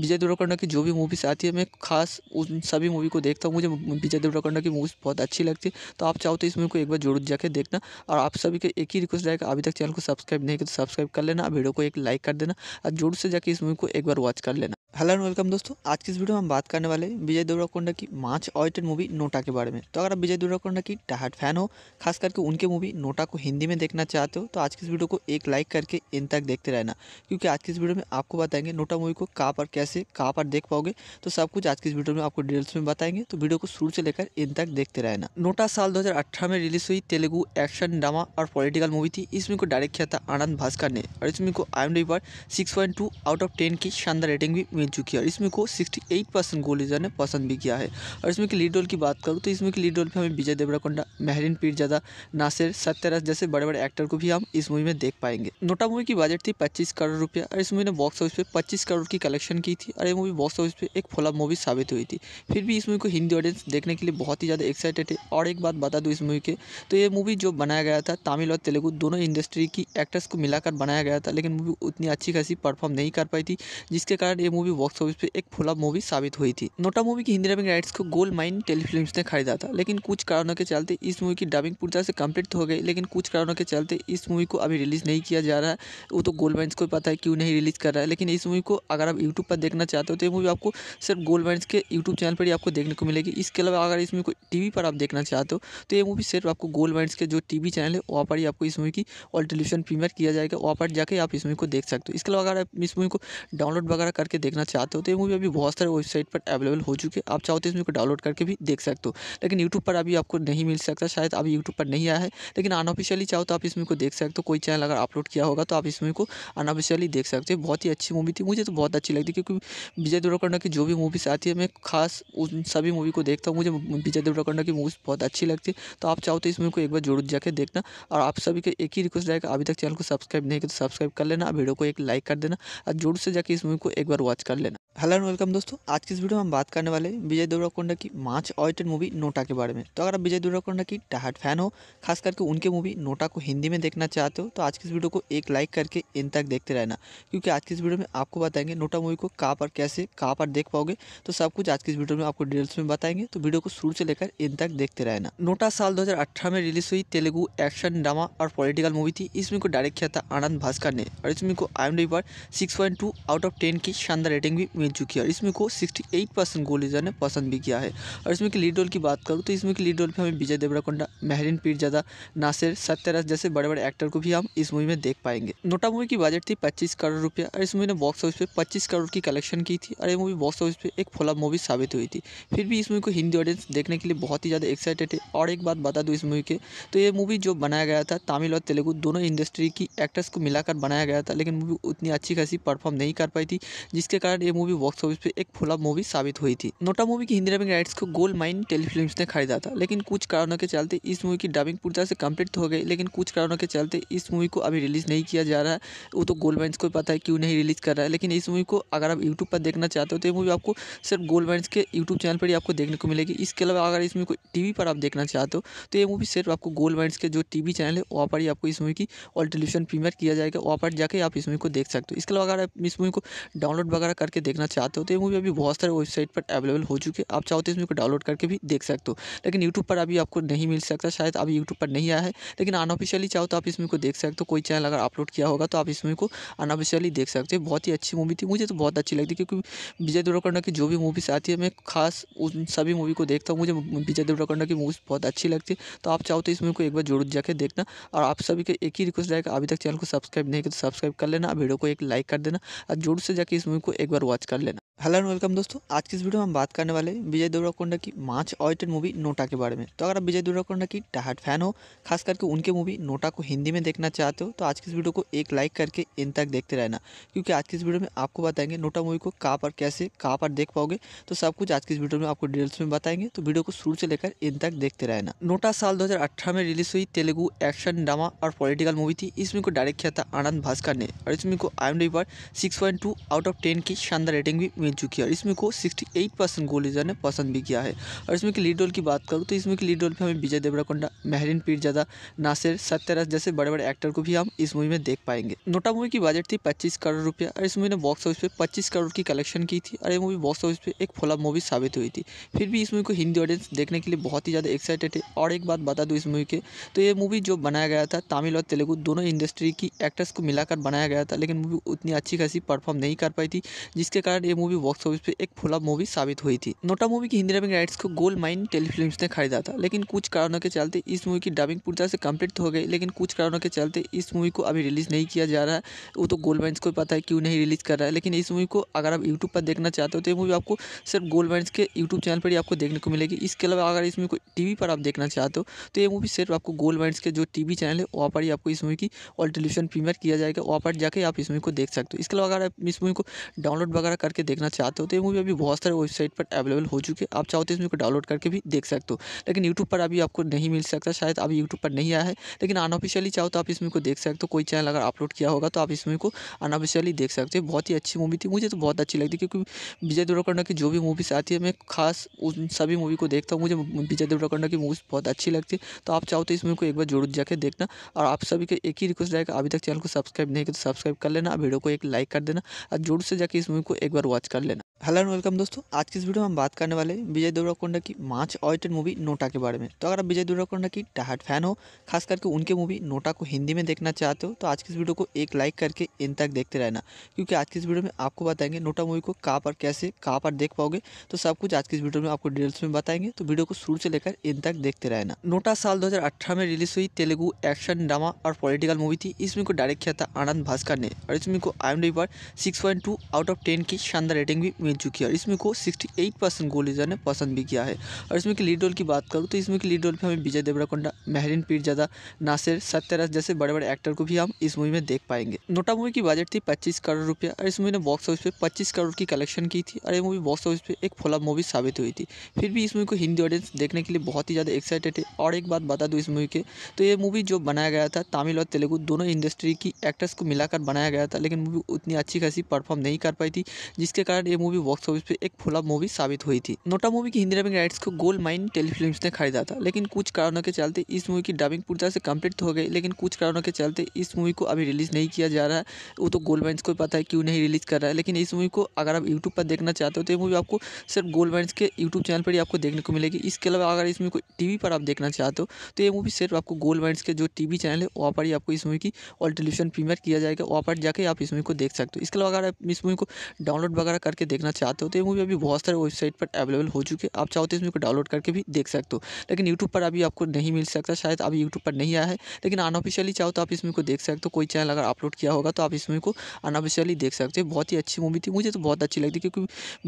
विजय देवरकंडा की जो भी मूवीज़ आती है मैं खास उन सभी मूवी को देखता हूँ मुझे विजय देवरकंडा की मूवीज़ बहुत अच्छी लगती है तो आप चाहो तो इस मूवी को एक बार जरूर जाकर देखना और आप सभी के एक ही रिक्वेस्ट रहेगा अभी तक चैनल को सब्सक्राइब नहीं किया तो सब्सक्राइब कर लेना वीडियो को एक लाइक कर देना और जोर से जाकर इस मूवी को एक बार watch skal hello and welcome दोस्तों आज की इस वीडियो में हम बात करने वाले हैं विजय देवराकोंडा की मार्च ऑयटेड मूवी नोटा के बारे में तो अगर आप विजय देवराकोंडा की डाहट फैन हो खास करके उनके मूवी नोटा को हिंदी में देखना चाहते हो तो आज की इस वीडियो को एक लाइक करके इन तक देखते रहना क्योंकि आज की इस वीडियो में आपको बताएंगे नोटा मूवी को कहाँ पर कैसे कहाँ पर देख पाओगे तो सब कुछ आज की इस वीडियो में आपको डिटेल्स में बताएंगे तो वीडियो को शुरू से लेकर इन तक देखते रहना नोटा साल दो में रिलीज हुई तेलुगु एक्शन ड्रामा और पॉलिटिकल मूवी थी इस मूवी को डायरेक्ट किया था आनंद भास्कर ने और इस मूवी को आई पर सिक्स आउट ऑफ टेन की शानदार रेटिंग भी मिल चुकी है और इसमें को 68 परसेंट गोलीजा ने पसंद भी किया है और इसमें की लीड रोल की बात करूँ तो इसमें की लीड रोल पर हमें विजय देवराकोंडा महरीन पीरजादा नासिर सत्यराज जैसे बड़े बड़े एक्टर को भी हम इस मूवी में देख पाएंगे नोटा मूवी की बजट थी पच्चीस करोड़ रुपया और इस मूवी ने बॉक्स ऑफिस पर पच्चीस करोड़ की कलेक्शन की थी और ये मूवी बॉक्स ऑफिस पर एक फॉलअप मूवी साबित हुई थी फिर भी इस मूवी को हिंदी ऑडियंस देखने के लिए बहुत ही ज़्यादा एक्साइटेड है और एक बात बता दूँ इस मूवी के तो ये मूवी जो बनाया गया था तमिल और तेलुगु दोनों इंडस्ट्री की एक्टर्स को मिलाकर बनाया गया था लेकिन मूवी उतनी अच्छी खासी परफॉर्म नहीं कर पाई थी जिसके कारण ये मूवी बॉक्स ऑफिस पे एक फ्लॉप मूवी साबित हुई थी नोटा मूवी की हिंदी डबिंग राइट्स को गोल्ड माइन टेलीफिल्म ने खरीदा था लेकिन कुछ कारणों के चलते इस मूवी की डबिंग पूरी तरह से कम्प्लीट हो गई लेकिन कुछ कारणों के चलते इस मूवी को अभी रिलीज़ नहीं किया जा रहा है वो तो गोल्ड माइन्स को पता है क्यों नहीं रिलीज़ कर रहा है लेकिन इस मूवी को अगर आप यूट्यूब पर देखना चाहते हो तो ये मूवी आपको सिर्फ गोल्ड माइन्स के यूट्यूब चैनल पर ही आपको देखने को मिलेगी इसके अलावा अगर इस मूवी को टीवी पर आप देखना चाहते हो तो ये मूवी सिर्फ आपको गोल्ड माइंस के जो टी चैनल है वहाँ पर ही आपको इस मूवी की ऑल टेलीविजन प्रीमियर किया जाएगा वहाँ पर जाकर आप इस मूवी को देख सकते हो इसके अलावा अगर आप इस मूवी को डाउनलोड वगैरह करके देख देखना चाहते हो तो ये मूवी अभी बहुत सारे वेबसाइट पर अवेलेबल हो चुके हैं आप चाहो तो इस मूवी को डाउनलोड करके भी देख सकते हो लेकिन यूट्यूब पर अभी आपको नहीं मिल सकता शायद अभी यूट्यूब पर नहीं आया है लेकिन अनऑफिशियली चाहो तो आप इस मूवी को देख सकते हो कोई चैनल अगर अपलोड किया होगा तो आप इस मूवी को अनऑफिशियली देख सकते हो बहुत ही अच्छी मूवी थी मुझे तो बहुत अच्छी लगती क्योंकि विजय देवरकोंडा की जो भी मूवीज़ आती है मैं खास उन सभी मूवी को देखता हूँ मुझे विजय देवरकोंडा की मूवीज़ बहुत अच्छी लगती है तो आप चाहो तो इस मूवी को एक बार जरूर जाकर देखना और आप सभी को एक ही रिक्वेस्ट रहेगा अभी तक चैनल को सब्सक्राइब नहीं किया तो सब्सक्राइब कर लेना वीडियो को एक लाइक कर देना और जरूर से जाकर इस मूवी को एक बार वॉच تكلنا हेलो एंड वेलकम दोस्तों आज की इस वीडियो में हम बात करने वाले हैं विजय देवराकोंडा की मार्च ऑडिटेड मूवी नोटा के बारे में तो अगर आप विजय देवराकोंडा की टाहट फैन हो खास करके उनके मूवी नोटा को हिंदी में देखना चाहते हो तो आज की इस वीडियो को एक लाइक करके इन तक देखते रहना क्योंकि आज की इस वीडियो में आपको बताएंगे नोटा मूवी को कहाँ पर कैसे कहाँ पर देख पाओगे तो सब कुछ आज की इस वीडियो में आपको डिटेल्स में बताएंगे तो वीडियो को शुरू से लेकर इन तक देखते रहना नोटा साल दो में रिलीज हुई तेलुगु एक्शन ड्रामा और पॉलिटिकल मूवी थी इसमें को डायरेक्ट किया था आनंद भास्कर ने और इसमें को आई पर सिक्स आउट ऑफ टेन की शानदार रेटिंग भी मिल चुकी है और इसमें को 68 परसेंट गोलीजा ने पसंद भी किया है और इसमें की लीड रोल की बात करूँ तो इसमें की लीड रोल पर हमें विजय देवराकोंडा महरीन पीरजादा नासिर सत्यराज जैसे बड़े बड़े एक्टर को भी हम इस मूवी में देख पाएंगे नोटा मूवी की बजट थी पच्चीस करोड़ रुपया और इस मूवी ने बॉक्स ऑफिस पर पच्चीस करोड़ की कलेक्शन की थी और ये मूवी बॉक्स ऑफिस पर एक फ्लॉप मूवी साबित हुई थी फिर भी इस मूवी को हिंदी ऑडियंस देखने के लिए बहुत ही ज़्यादा एक्साइटेड है और एक बात बता दूँ इस मूवी के तो ये मूवी जो बनाया गया था तमिल और तेलुगु दोनों इंडस्ट्री की एक्टर्स को मिलाकर बनाया गया था लेकिन मूवी उतनी अच्छी खासी परफॉर्म नहीं कर पाई थी जिसके कारण ये मूवी मूवी बॉक्स ऑफिस पे एक फ्लॉप मूवी साबित हुई थी नोटा मूवी की हिंदी डबिंग राइट्स को गोल्ड माइन टेलीफिल्म फिल्म ने खरीदा था लेकिन कुछ कारणों के चलते इस मूवी की डबिंग पूरी तरह से कम्प्लीट हो गई लेकिन कुछ कारणों के चलते इस मूवी को अभी रिलीज़ नहीं किया जा रहा है वो तो गोल्ड माइन्स को पता है क्यों नहीं रिलीज़ कर रहा है लेकिन इस मूवी को अगर आप यूट्यूब पर देखना चाहते हो तो ये मूवी आपको सिर्फ गोल्ड माइन्स के यूट्यूब चैनल पर ही आपको देखने को मिलेगी इसके अलावा अगर इस मूवी को टी पर आप देखना चाहते हो तो ये मूवी सिर्फ आपको गोल्ड माइन्स के जो टी चैनल है वहाँ पर ही आपको इस मूवी की ऑल टेलीविजन प्रीमियर किया जाएगा वहाँ पर जाकर आप इस मूवी को देख सकते हो इसके अलावा अगर आप इस मूवी को डाउनलोड वगैरह करके देखना देखना चाहते हो तो ये मूवी अभी बहुत सारे वेबसाइट पर अवेलेबल हो चुकी है आप चाहो तो इस मूवी को डाउनलोड करके भी देख सकते हो लेकिन यूट्यूब पर अभी आपको नहीं मिल सकता शायद अभी यूट्यूब पर नहीं आया है लेकिन अनऑफिशियली चाहो तो आप इस मूवी को देख सकते हो कोई चैनल अगर अपलोड किया होगा तो आप इस मूवी को अनऑफिशियली देख सकते हो बहुत ही अच्छी मूवी थी मुझे तो बहुत अच्छी लगती क्योंकि विजय देवरकोंडा की जो भी मूवीज़ आती है मैं खास उन सभी मूवी को देखता हूँ मुझे विजय देवरकोंडा की मूवीज़ बहुत अच्छी लगती है तो आप चाहो तो इस मूवी को एक बार जरूर जाकर देखना और आप सभी के एक ही रिक्वेस्ट रहेगा अभी तक चैनल को सब्सक्राइब नहीं किया तो सब्सक्राइब कर लेना वीडियो को एक लाइक कर देना और जरूर से जाकर इस मूवी को एक बार वॉच कर buscarle हेलो एंड वेलकम दोस्तों आज की इस वीडियो में हम बात करने वाले हैं विजय देवराकोंडा की मार्च ऑयटेड मूवी नोटा के बारे में तो अगर आप विजय देवराकोंडा की टहाट फैन हो खास करके उनके मूवी नोटा को हिंदी में देखना चाहते हो तो आज की इस वीडियो को एक लाइक करके इन तक देखते रहना क्योंकि आज की इस वीडियो में आपको बताएंगे नोटा मूवी को कहाँ पर कैसे कहाँ पर देख पाओगे तो सब कुछ आज की इस वीडियो में आपको डिटेल्स में बताएंगे तो वीडियो को शुरू से लेकर इन तक देखते रहना नोटा साल दो में रिलीज हुई तेलुगु एक्शन ड्रामा और पॉलिटिकल मूवी थी इस मूवी को डायरेक्ट किया था आनंद भास्कर ने और इस मूवी को आई पर सिक्स आउट ऑफ टेन की शानदार रेटिंग भी मिल चुकी है और इसमें को 68 परसेंट गोल लीजर ने पसंद भी किया है और इसमें की लीड रोल की बात करूँ तो इसमें की लीड रोल पर हमें विजय देवराकोंडा महरिन पीरजादा नासिर सत्यराज जैसे बड़े बड़े एक्टर को भी हम इस मूवी में देख पाएंगे नोटा मूवी की बजट थी पच्चीस करोड़ रुपया और इस मूवी ने बॉक्स ऑफिस पर पच्चीस करोड़ की कलेक्शन की थी और ये मूवी बॉक्स ऑफिस पर एक फोला मूवी साबित हुई थी फिर भी इस मूवी को हिंदी ऑडियंस देखने के लिए बहुत ही ज़्यादा एक्साइटेड है और एक बात बता दूँ इस मूवी के तो ये मूवी जो बनाया गया था तमिल और तेलुगू दोनों इंडस्ट्री की एक्टर्स को मिलाकर बनाया गया था लेकिन मूवी उतनी अच्छी खासी परफॉर्म नहीं कर पाई थी जिसके कारण ये मूवी मूवी बॉक्स ऑफिस पे एक फुला मूवी साबित हुई थी नोटा मूवी की हिंदी डबिंग राइट्स को गोल्ड माइन टेलीफिल्म ने खरीदा था लेकिन कुछ कारणों के चलते इस मूवी की डबिंग पूरी तरह से कम्प्लीट हो गई लेकिन कुछ कारणों के चलते इस मूवी को अभी रिलीज़ नहीं किया जा रहा है वो तो गोल्ड माइन्स को पता है क्यों नहीं रिलीज़ कर रहा है लेकिन इस मूवी को अगर आप यूट्यूब पर देखना चाहते हो तो ये मूवी आपको सिर्फ गोल्ड माइन्स के यूट्यूब चैनल पर ही आपको देखने को मिलेगी इसके अलावा अगर इस मूवी को टी पर आप देखना चाहते हो तो ये मूवी सिर्फ आपको गोल्ड माइंस के जो टी चैनल है वहाँ पर ही आपको इस मूवी की ऑल टेलीविजन प्रीमियर किया जाएगा वहाँ पर जाकर आप इस मूवी को देख सकते हो इसके अलावा अगर आप इस मूवी को डाउनलोड वगैरह करके देखना देखना चाहते हो तो ये मूवी अभी बहुत सारे वेबसाइट पर अवेलेबल हो चुकी है आप चाहो तो इस मूवी को डाउनलोड करके भी देख सकते हो लेकिन यूट्यूब पर अभी आपको नहीं मिल सकता शायद अभी यूट्यूब पर नहीं आया है लेकिन अनऑफिशियली चाहो तो आप इस मूवी को देख सकते हो कोई चैनल अगर अपलोड किया होगा तो आप इस मूवी को अनऑफिशियली देख सकते हो बहुत ही अच्छी मूवी थी मुझे तो बहुत अच्छी लगती क्योंकि विजय देवरकंडा की जो भी मूवीज़ आती है मैं खास उन सभी मूवी को देखता हूँ मुझे विजय देवरकंडा की मूवीज़ बहुत अच्छी लगती है तो आप चाहो तो इस मूवी को एक बार जरूर जाकर देखना और आप सभी के एक ही रिक्वेस्ट रहेगा अभी तक चैनल को सब्सक्राइब नहीं किया तो सब्सक्राइब कर लेना वीडियो को एक लाइक कर देना और जोर से जाकर इस मूवी को एक बार वॉच ያስቀልናል हेलो एंड वेलकम दोस्तों आज की इस वीडियो में हम बात करने वाले हैं विजय देवराकोंडा की मार्च ऑयटेड मूवी नोटा के बारे में तो अगर आप विजय देवराकोंडा की टहाट फैन हो खास करके उनके मूवी नोटा को हिंदी में देखना चाहते हो तो आज की इस वीडियो को एक लाइक करके इन तक देखते रहना क्योंकि आज की इस वीडियो में आपको बताएंगे नोटा मूवी को कहाँ पर कैसे कहाँ पर देख पाओगे तो सब कुछ आज की इस वीडियो में आपको डिटेल्स में बताएंगे तो वीडियो को शुरू से लेकर इन तक देखते रहना नोटा साल दो में रिलीज हुई तेलुगु एक्शन ड्रामा और पॉलिटिकल मूवी थी इस मूवी को डायरेक्ट किया था आनंद भास्कर ने और इस मूवी को आई पर सिक्स आउट ऑफ टेन की शानदार रेटिंग भी मिली बन चुकी है और इसमें को 68 परसेंट गोल इजर ने पसंद भी किया है और इसमें की लीड रोल की बात करूँ तो इसमें की लीड रोल पर हमें विजय देवराकोंडा महरीन पीरजादा नासिर सत्यराज जैसे बड़े बड़े एक्टर को भी हम इस मूवी में देख पाएंगे नोटा मूवी की बजट थी पच्चीस करोड़ रुपया और इस मूवी ने बॉक्स ऑफिस पर पच्चीस करोड़ की कलेक्शन की थी और ये मूवी बॉक्स ऑफिस पर एक फोला मूवी साबित हुई थी फिर भी इस मूवी को हिंदी ऑडियंस देखने के लिए बहुत ही ज़्यादा एक्साइटेड है और एक बात बता दूँ इस मूवी के तो ये मूवी जो बनाया गया था तमिल और तेलुगु दोनों इंडस्ट्री की एक्टर्स को मिलाकर बनाया गया था लेकिन मूवी उतनी अच्छी खासी परफॉर्म नहीं कर पाई थी जिसके कारण ये मूवी बॉक्स ऑफिस पे एक फुला मूवी साबित हुई थी नोटा मूवी की हिंदी डबिंग राइट्स को गोल्ड माइन टेलीफिल्म ने खरीदा था लेकिन कुछ कारणों के चलते इस मूवी की डबिंग पूरी तरह से कंप्लीट हो गई लेकिन कुछ कारणों के चलते इस मूवी को अभी रिलीज नहीं किया जा रहा है वो तो गोल्ड माइन्स को पता है क्यों नहीं रिलीज कर रहा है लेकिन इस मूवी को अगर आप यूट्यूब पर देखना चाहते हो तो ये मूवी आपको सिर्फ गोल्ड माइन्स के यूट्यूब चैनल पर ही आपको देखने को मिलेगी इसके अलावा अगर इस मूवी को टीवी पर आप देखना चाहते हो तो ये मूवी सिर्फ आपको गोल्ड माइन्स के जो टी चैनल है वहाँ पर ही आपको इस मूवी की ऑल टेलीविजन प्रीमियर किया जाएगा वहाँ पर जाकर आप इस मूवी को देख सकते हो इसके अलावा अगर आप इस मूवी को डाउनलोड वगैरह करके देख देखना चाहते हो तो ये मूवी अभी बहुत सारे वेबसाइट पर अवेलेबल हो चुकी है आप चाहो तो मूवी को डाउनलोड करके भी देख सकते हो लेकिन यूट्यूब पर अभी आपको नहीं मिल सकता शायद अभी यूट्यूब पर नहीं आया है लेकिन अनऑफिशियली चाहो तो आप इसमें को देख सकते हो कोई चैनल अगर अपलोड किया होगा तो आप इस मूवी को अनऑफिशियली देख सकते हो बहुत ही अच्छी मूवी थी मुझे तो बहुत अच्छी लगती क्योंकि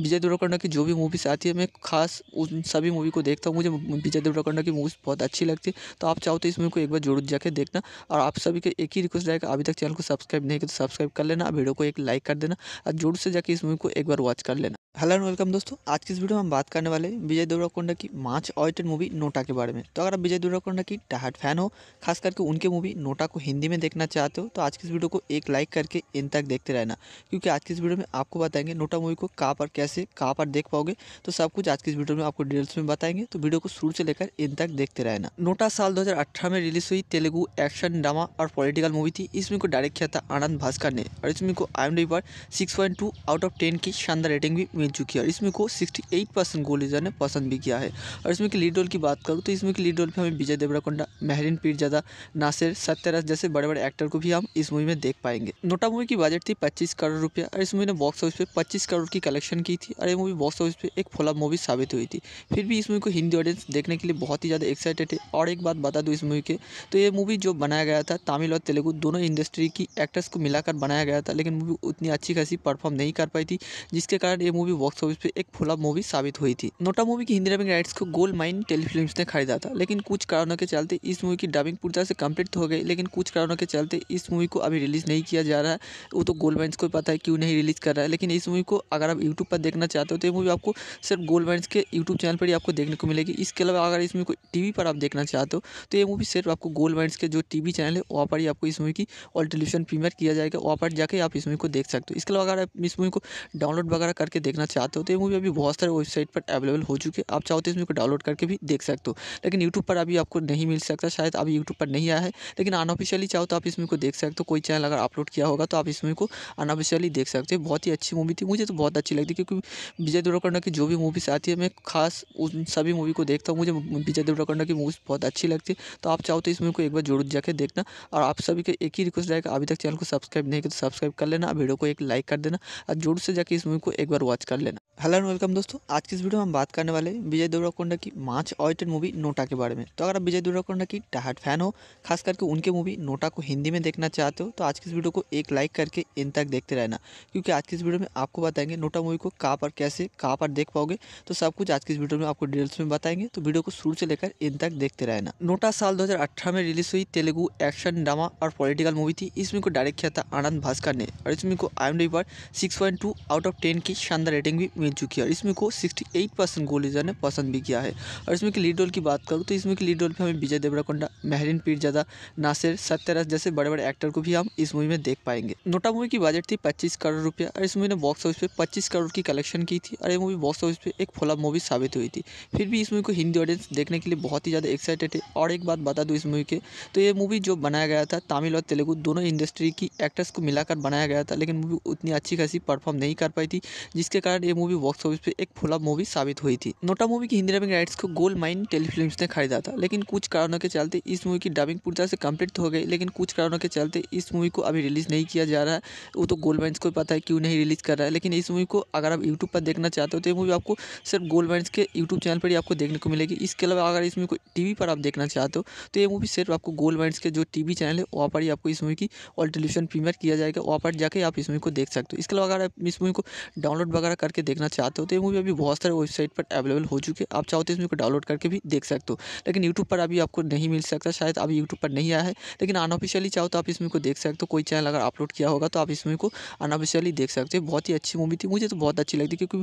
विजय देवरकंडा की जो भी मूवीज़ आती है मैं खास उन सभी मूवी को देखता हूँ मुझे विजय देवरकंडा की मूवीज़ बहुत अच्छी लगती है तो आप चाहो तो इस मूवी को एक बार जरूर जाकर देखना और आप सभी के एक ही रिक्वेस्ट रहेगा अभी तक चैनल को सब्सक्राइब नहीं किया तो सब्सक्राइब कर लेना वीडियो को एक लाइक कर देना और जोर से जाकर इस मूवी को एक बार वॉच कर लेना हेलो एंड वेलकम दोस्तों आज की इस वीडियो में हम बात करने वाले हैं विजय देवराकोंडा की मार्च ऑयटेड मूवी नोटा के बारे में तो अगर आप विजय देवराकोंडा की टाहट फैन हो खास करके उनके मूवी नोटा को हिंदी में देखना चाहते हो तो आज की इस वीडियो को एक लाइक करके इन तक देखते रहना क्योंकि आज की इस वीडियो में आपको बताएंगे नोटा मूवी को कहाँ पर कैसे कहाँ पर देख पाओगे तो सब कुछ आज की इस वीडियो में आपको डिटेल्स में बताएंगे तो वीडियो को शुरू से लेकर इन तक देखते रहना नोटा साल दो में रिलीज हुई तेलुगु एक्शन ड्रामा और पॉलिटिकल मूवी थी इसमें को डायरेक्ट किया था आनंद भास्कर ने और इसमें को आई पर सिक्स आउट ऑफ टेन की शानदार रेटिंग भी मिल चुकी है और इसमें को 68 परसेंट गोल ने पसंद भी किया है और इसमें की लीड रोल की बात करूँ तो इसमें की लीड रोल पर हमें विजय देवराकोंडा महरीन पीरजादा नासिर सत्यराज जैसे बड़े बड़े एक्टर को भी हम इस मूवी में देख पाएंगे नोटा मूवी की बजट थी पच्चीस करोड़ रुपया और इस मूवी ने बॉक्स ऑफिस पर पच्चीस करोड़ की कलेक्शन की थी और ये मूवी बॉक्स ऑफिस पर एक फ्लॉप मूवी साबित हुई थी फिर भी इस मूवी को हिंदी ऑडियंस देखने के लिए बहुत ही ज़्यादा एक्साइटेड है और एक बात बता दूँ इस मूवी के तो ये मूवी जो बनाया गया था तमिल और तेलुगु दोनों इंडस्ट्री की एक्टर्स को मिलाकर बनाया गया था लेकिन मूवी उतनी अच्छी खासी परफॉर्म नहीं कर पाई थी जिसके कारण ये मूवी बॉक्स ऑफिस पे एक फ्लॉप मूवी साबित हुई थी नोटा मूवी की हिंदी डबिंग राइट्स को गोल्ड माइन टेलीफिल्म ने खरीदा था लेकिन कुछ कारणों के चलते इस मूवी की डबिंग पूरी तरह से कम्प्लीट हो गई लेकिन कुछ कारणों के चलते इस मूवी को अभी रिलीज़ नहीं किया जा रहा है वो तो गोल्ड माइन्स को पता है क्यों नहीं रिलीज़ कर रहा है लेकिन इस मूवी को अगर आप यूट्यूब पर देखना चाहते हो तो ये मूवी आपको सिर्फ गोल्ड माइन्स के यूट्यूब चैनल पर ही आपको देखने को मिलेगी इसके अलावा अगर इस मूवी को टीवी पर आप देखना चाहते हो तो ये मूवी सिर्फ आपको गोल्ड माइंस के जो टीवी चैनल है वहाँ पर ही आपको इस मूवी की ऑल टेलीविजन प्रीमियर किया जाएगा वहाँ पर जाकर आप इस मूवी को देख सकते हो इसके अलावा अगर आप इस मूवी को डाउनलोड वगैरह करके देखना चाहते हो तो ये मूवी अभी बहुत सारे वेबसाइट पर अवेलेबल हो चुके हैं आप चाहो तो इस मूवी को डाउनलोड करके भी देख सकते हो लेकिन यूट्यूब पर अभी आपको नहीं मिल सकता शायद अभी यूट्यूब पर नहीं आया है लेकिन अनऑफिशियली चाहो तो आप इस मूवी को देख सकते हो कोई चैनल अगर अपलोड किया होगा तो आप इस मूवी को अनऑफिशियली देख सकते हो बहुत ही अच्छी मूवी थी मुझे तो बहुत अच्छी लगती क्योंकि विजय देवरकोंडा की जो भी मूवीज़ आती है मैं खास उन सभी मूवी को देखता हूँ मुझे विजय देवरकोंडा की मूवीज़ बहुत अच्छी लगती है तो आप चाहो तो इस मूवी को एक बार जरूर जाकर देखना और आप सभी को एक ही रिक्वेस्ट रहेगा अभी तक चैनल को सब्सक्राइब नहीं किया तो सब्सक्राइब कर लेना वीडियो को एक लाइक कर देना और जोर से जाकर इस मूवी को एक एक बार वॉच कर लेना हेलो एंड वेलकम दोस्तों आज की इस वीडियो में हम बात करने वाले हैं विजय देवराकोंडा की मार्च ऑयटेड मूवी नोटा के बारे में तो अगर आप विजय देवराकोंडा की टहाट फैन हो खास करके उनके मूवी नोटा को हिंदी में देखना चाहते हो तो आज की इस वीडियो को एक लाइक करके इन तक देखते रहना क्योंकि आज की इस वीडियो में आपको बताएंगे नोटा मूवी को कहाँ पर कैसे कहाँ पर देख पाओगे तो सब कुछ आज की इस वीडियो में आपको डिटेल्स में बताएंगे तो वीडियो को शुरू से लेकर इन तक देखते रहना नोटा साल दो में रिलीज हुई तेलुगु एक्शन ड्रामा और पॉलिटिकल मूवी थी इसमें को डायरेक्ट किया था आनंद भास्कर ने और इसमें को आई पर सिक्स आउट ऑफ टेन की शानदार रेटिंग भी मिल चुकी है और इसमें को 68 परसेंट गोलीजर ने पसंद भी किया है और इसमें की लीड रोल की बात करूँ तो इसमें की लीड रोल पर हमें विजय देवराकोंडा महरीन पीरजादा नासिर सत्यराज जैसे बड़े बड़े एक्टर को भी हम इस मूवी में देख पाएंगे नोटा मूवी की बजट थी पच्चीस करोड़ रुपया और इस मूवी ने बॉक्स ऑफिस पर पच्चीस करोड़ की कलेक्शन की थी और ये मूवी बॉक्स ऑफिस पर एक फोला मूवी साबित हुई थी फिर भी इस मूवी को हिंदी ऑडियंस देखने के लिए बहुत ही ज़्यादा एक्साइटेड है और एक बात बता दूँ इस मूवी के तो ये मूवी जो बनाया गया था तमिल और तेलुगु दोनों इंडस्ट्री की एक्टर्स को मिलाकर बनाया गया था लेकिन मूवी उतनी अच्छी खासी परफॉर्म नहीं कर पाई थी जिसके कारण ये मूवी बॉक्स ऑफिस पे एक फ्लॉप मूवी साबित हुई थी नोटा मूवी की हिंदी डबिंग राइट्स को गोल्ड माइन टेलीफिल्म ने खरीदा था लेकिन कुछ कारणों के चलते इस मूवी की डबिंग पूरी तरह से कम्प्लीट हो गई लेकिन कुछ कारणों के चलते इस मूवी को अभी रिलीज़ नहीं किया जा रहा है वो तो गोल्ड माइन्स को पता है क्यों नहीं रिलीज़ कर रहा है लेकिन इस मूवी को अगर आप यूट्यूब पर देखना चाहते हो तो ये मूवी आपको सिर्फ गोल्ड माइन्स के यूट्यूब चैनल पर ही आपको देखने को मिलेगी इसके अलावा अगर इस मूवी को टी पर आप देखना चाहते हो तो ये मूवी सिर्फ आपको गोल्ड माइंस के जो टी चैनल है वहाँ पर ही आपको इस मूवी की ऑल टेलीविजन प्रीमियर किया जाएगा वहाँ पर जाकर आप इस मूवी को देख सकते हो इसके अलावा अगर आप इस मूवी को डाउनलोड वगैरह करके देखना चाहते हो तो ये मूवी अभी बहुत सारे वेबसाइट पर अवेलेबल हो चुकी है आप चाहो तो इस मूवी को डाउनलोड करके भी देख सकते हो लेकिन यूट्यूब पर अभी आपको नहीं मिल सकता शायद अभी यूट्यूब पर नहीं आया है लेकिन अनऑफिशियली चाहो तो आप इस मूवी को देख सकते हो कोई चैनल अगर अपलोड किया होगा तो आप इस मूवी को अनऑफिशियली देख सकते हो बहुत ही अच्छी मूवी थी मुझे तो बहुत अच्छी लगती क्योंकि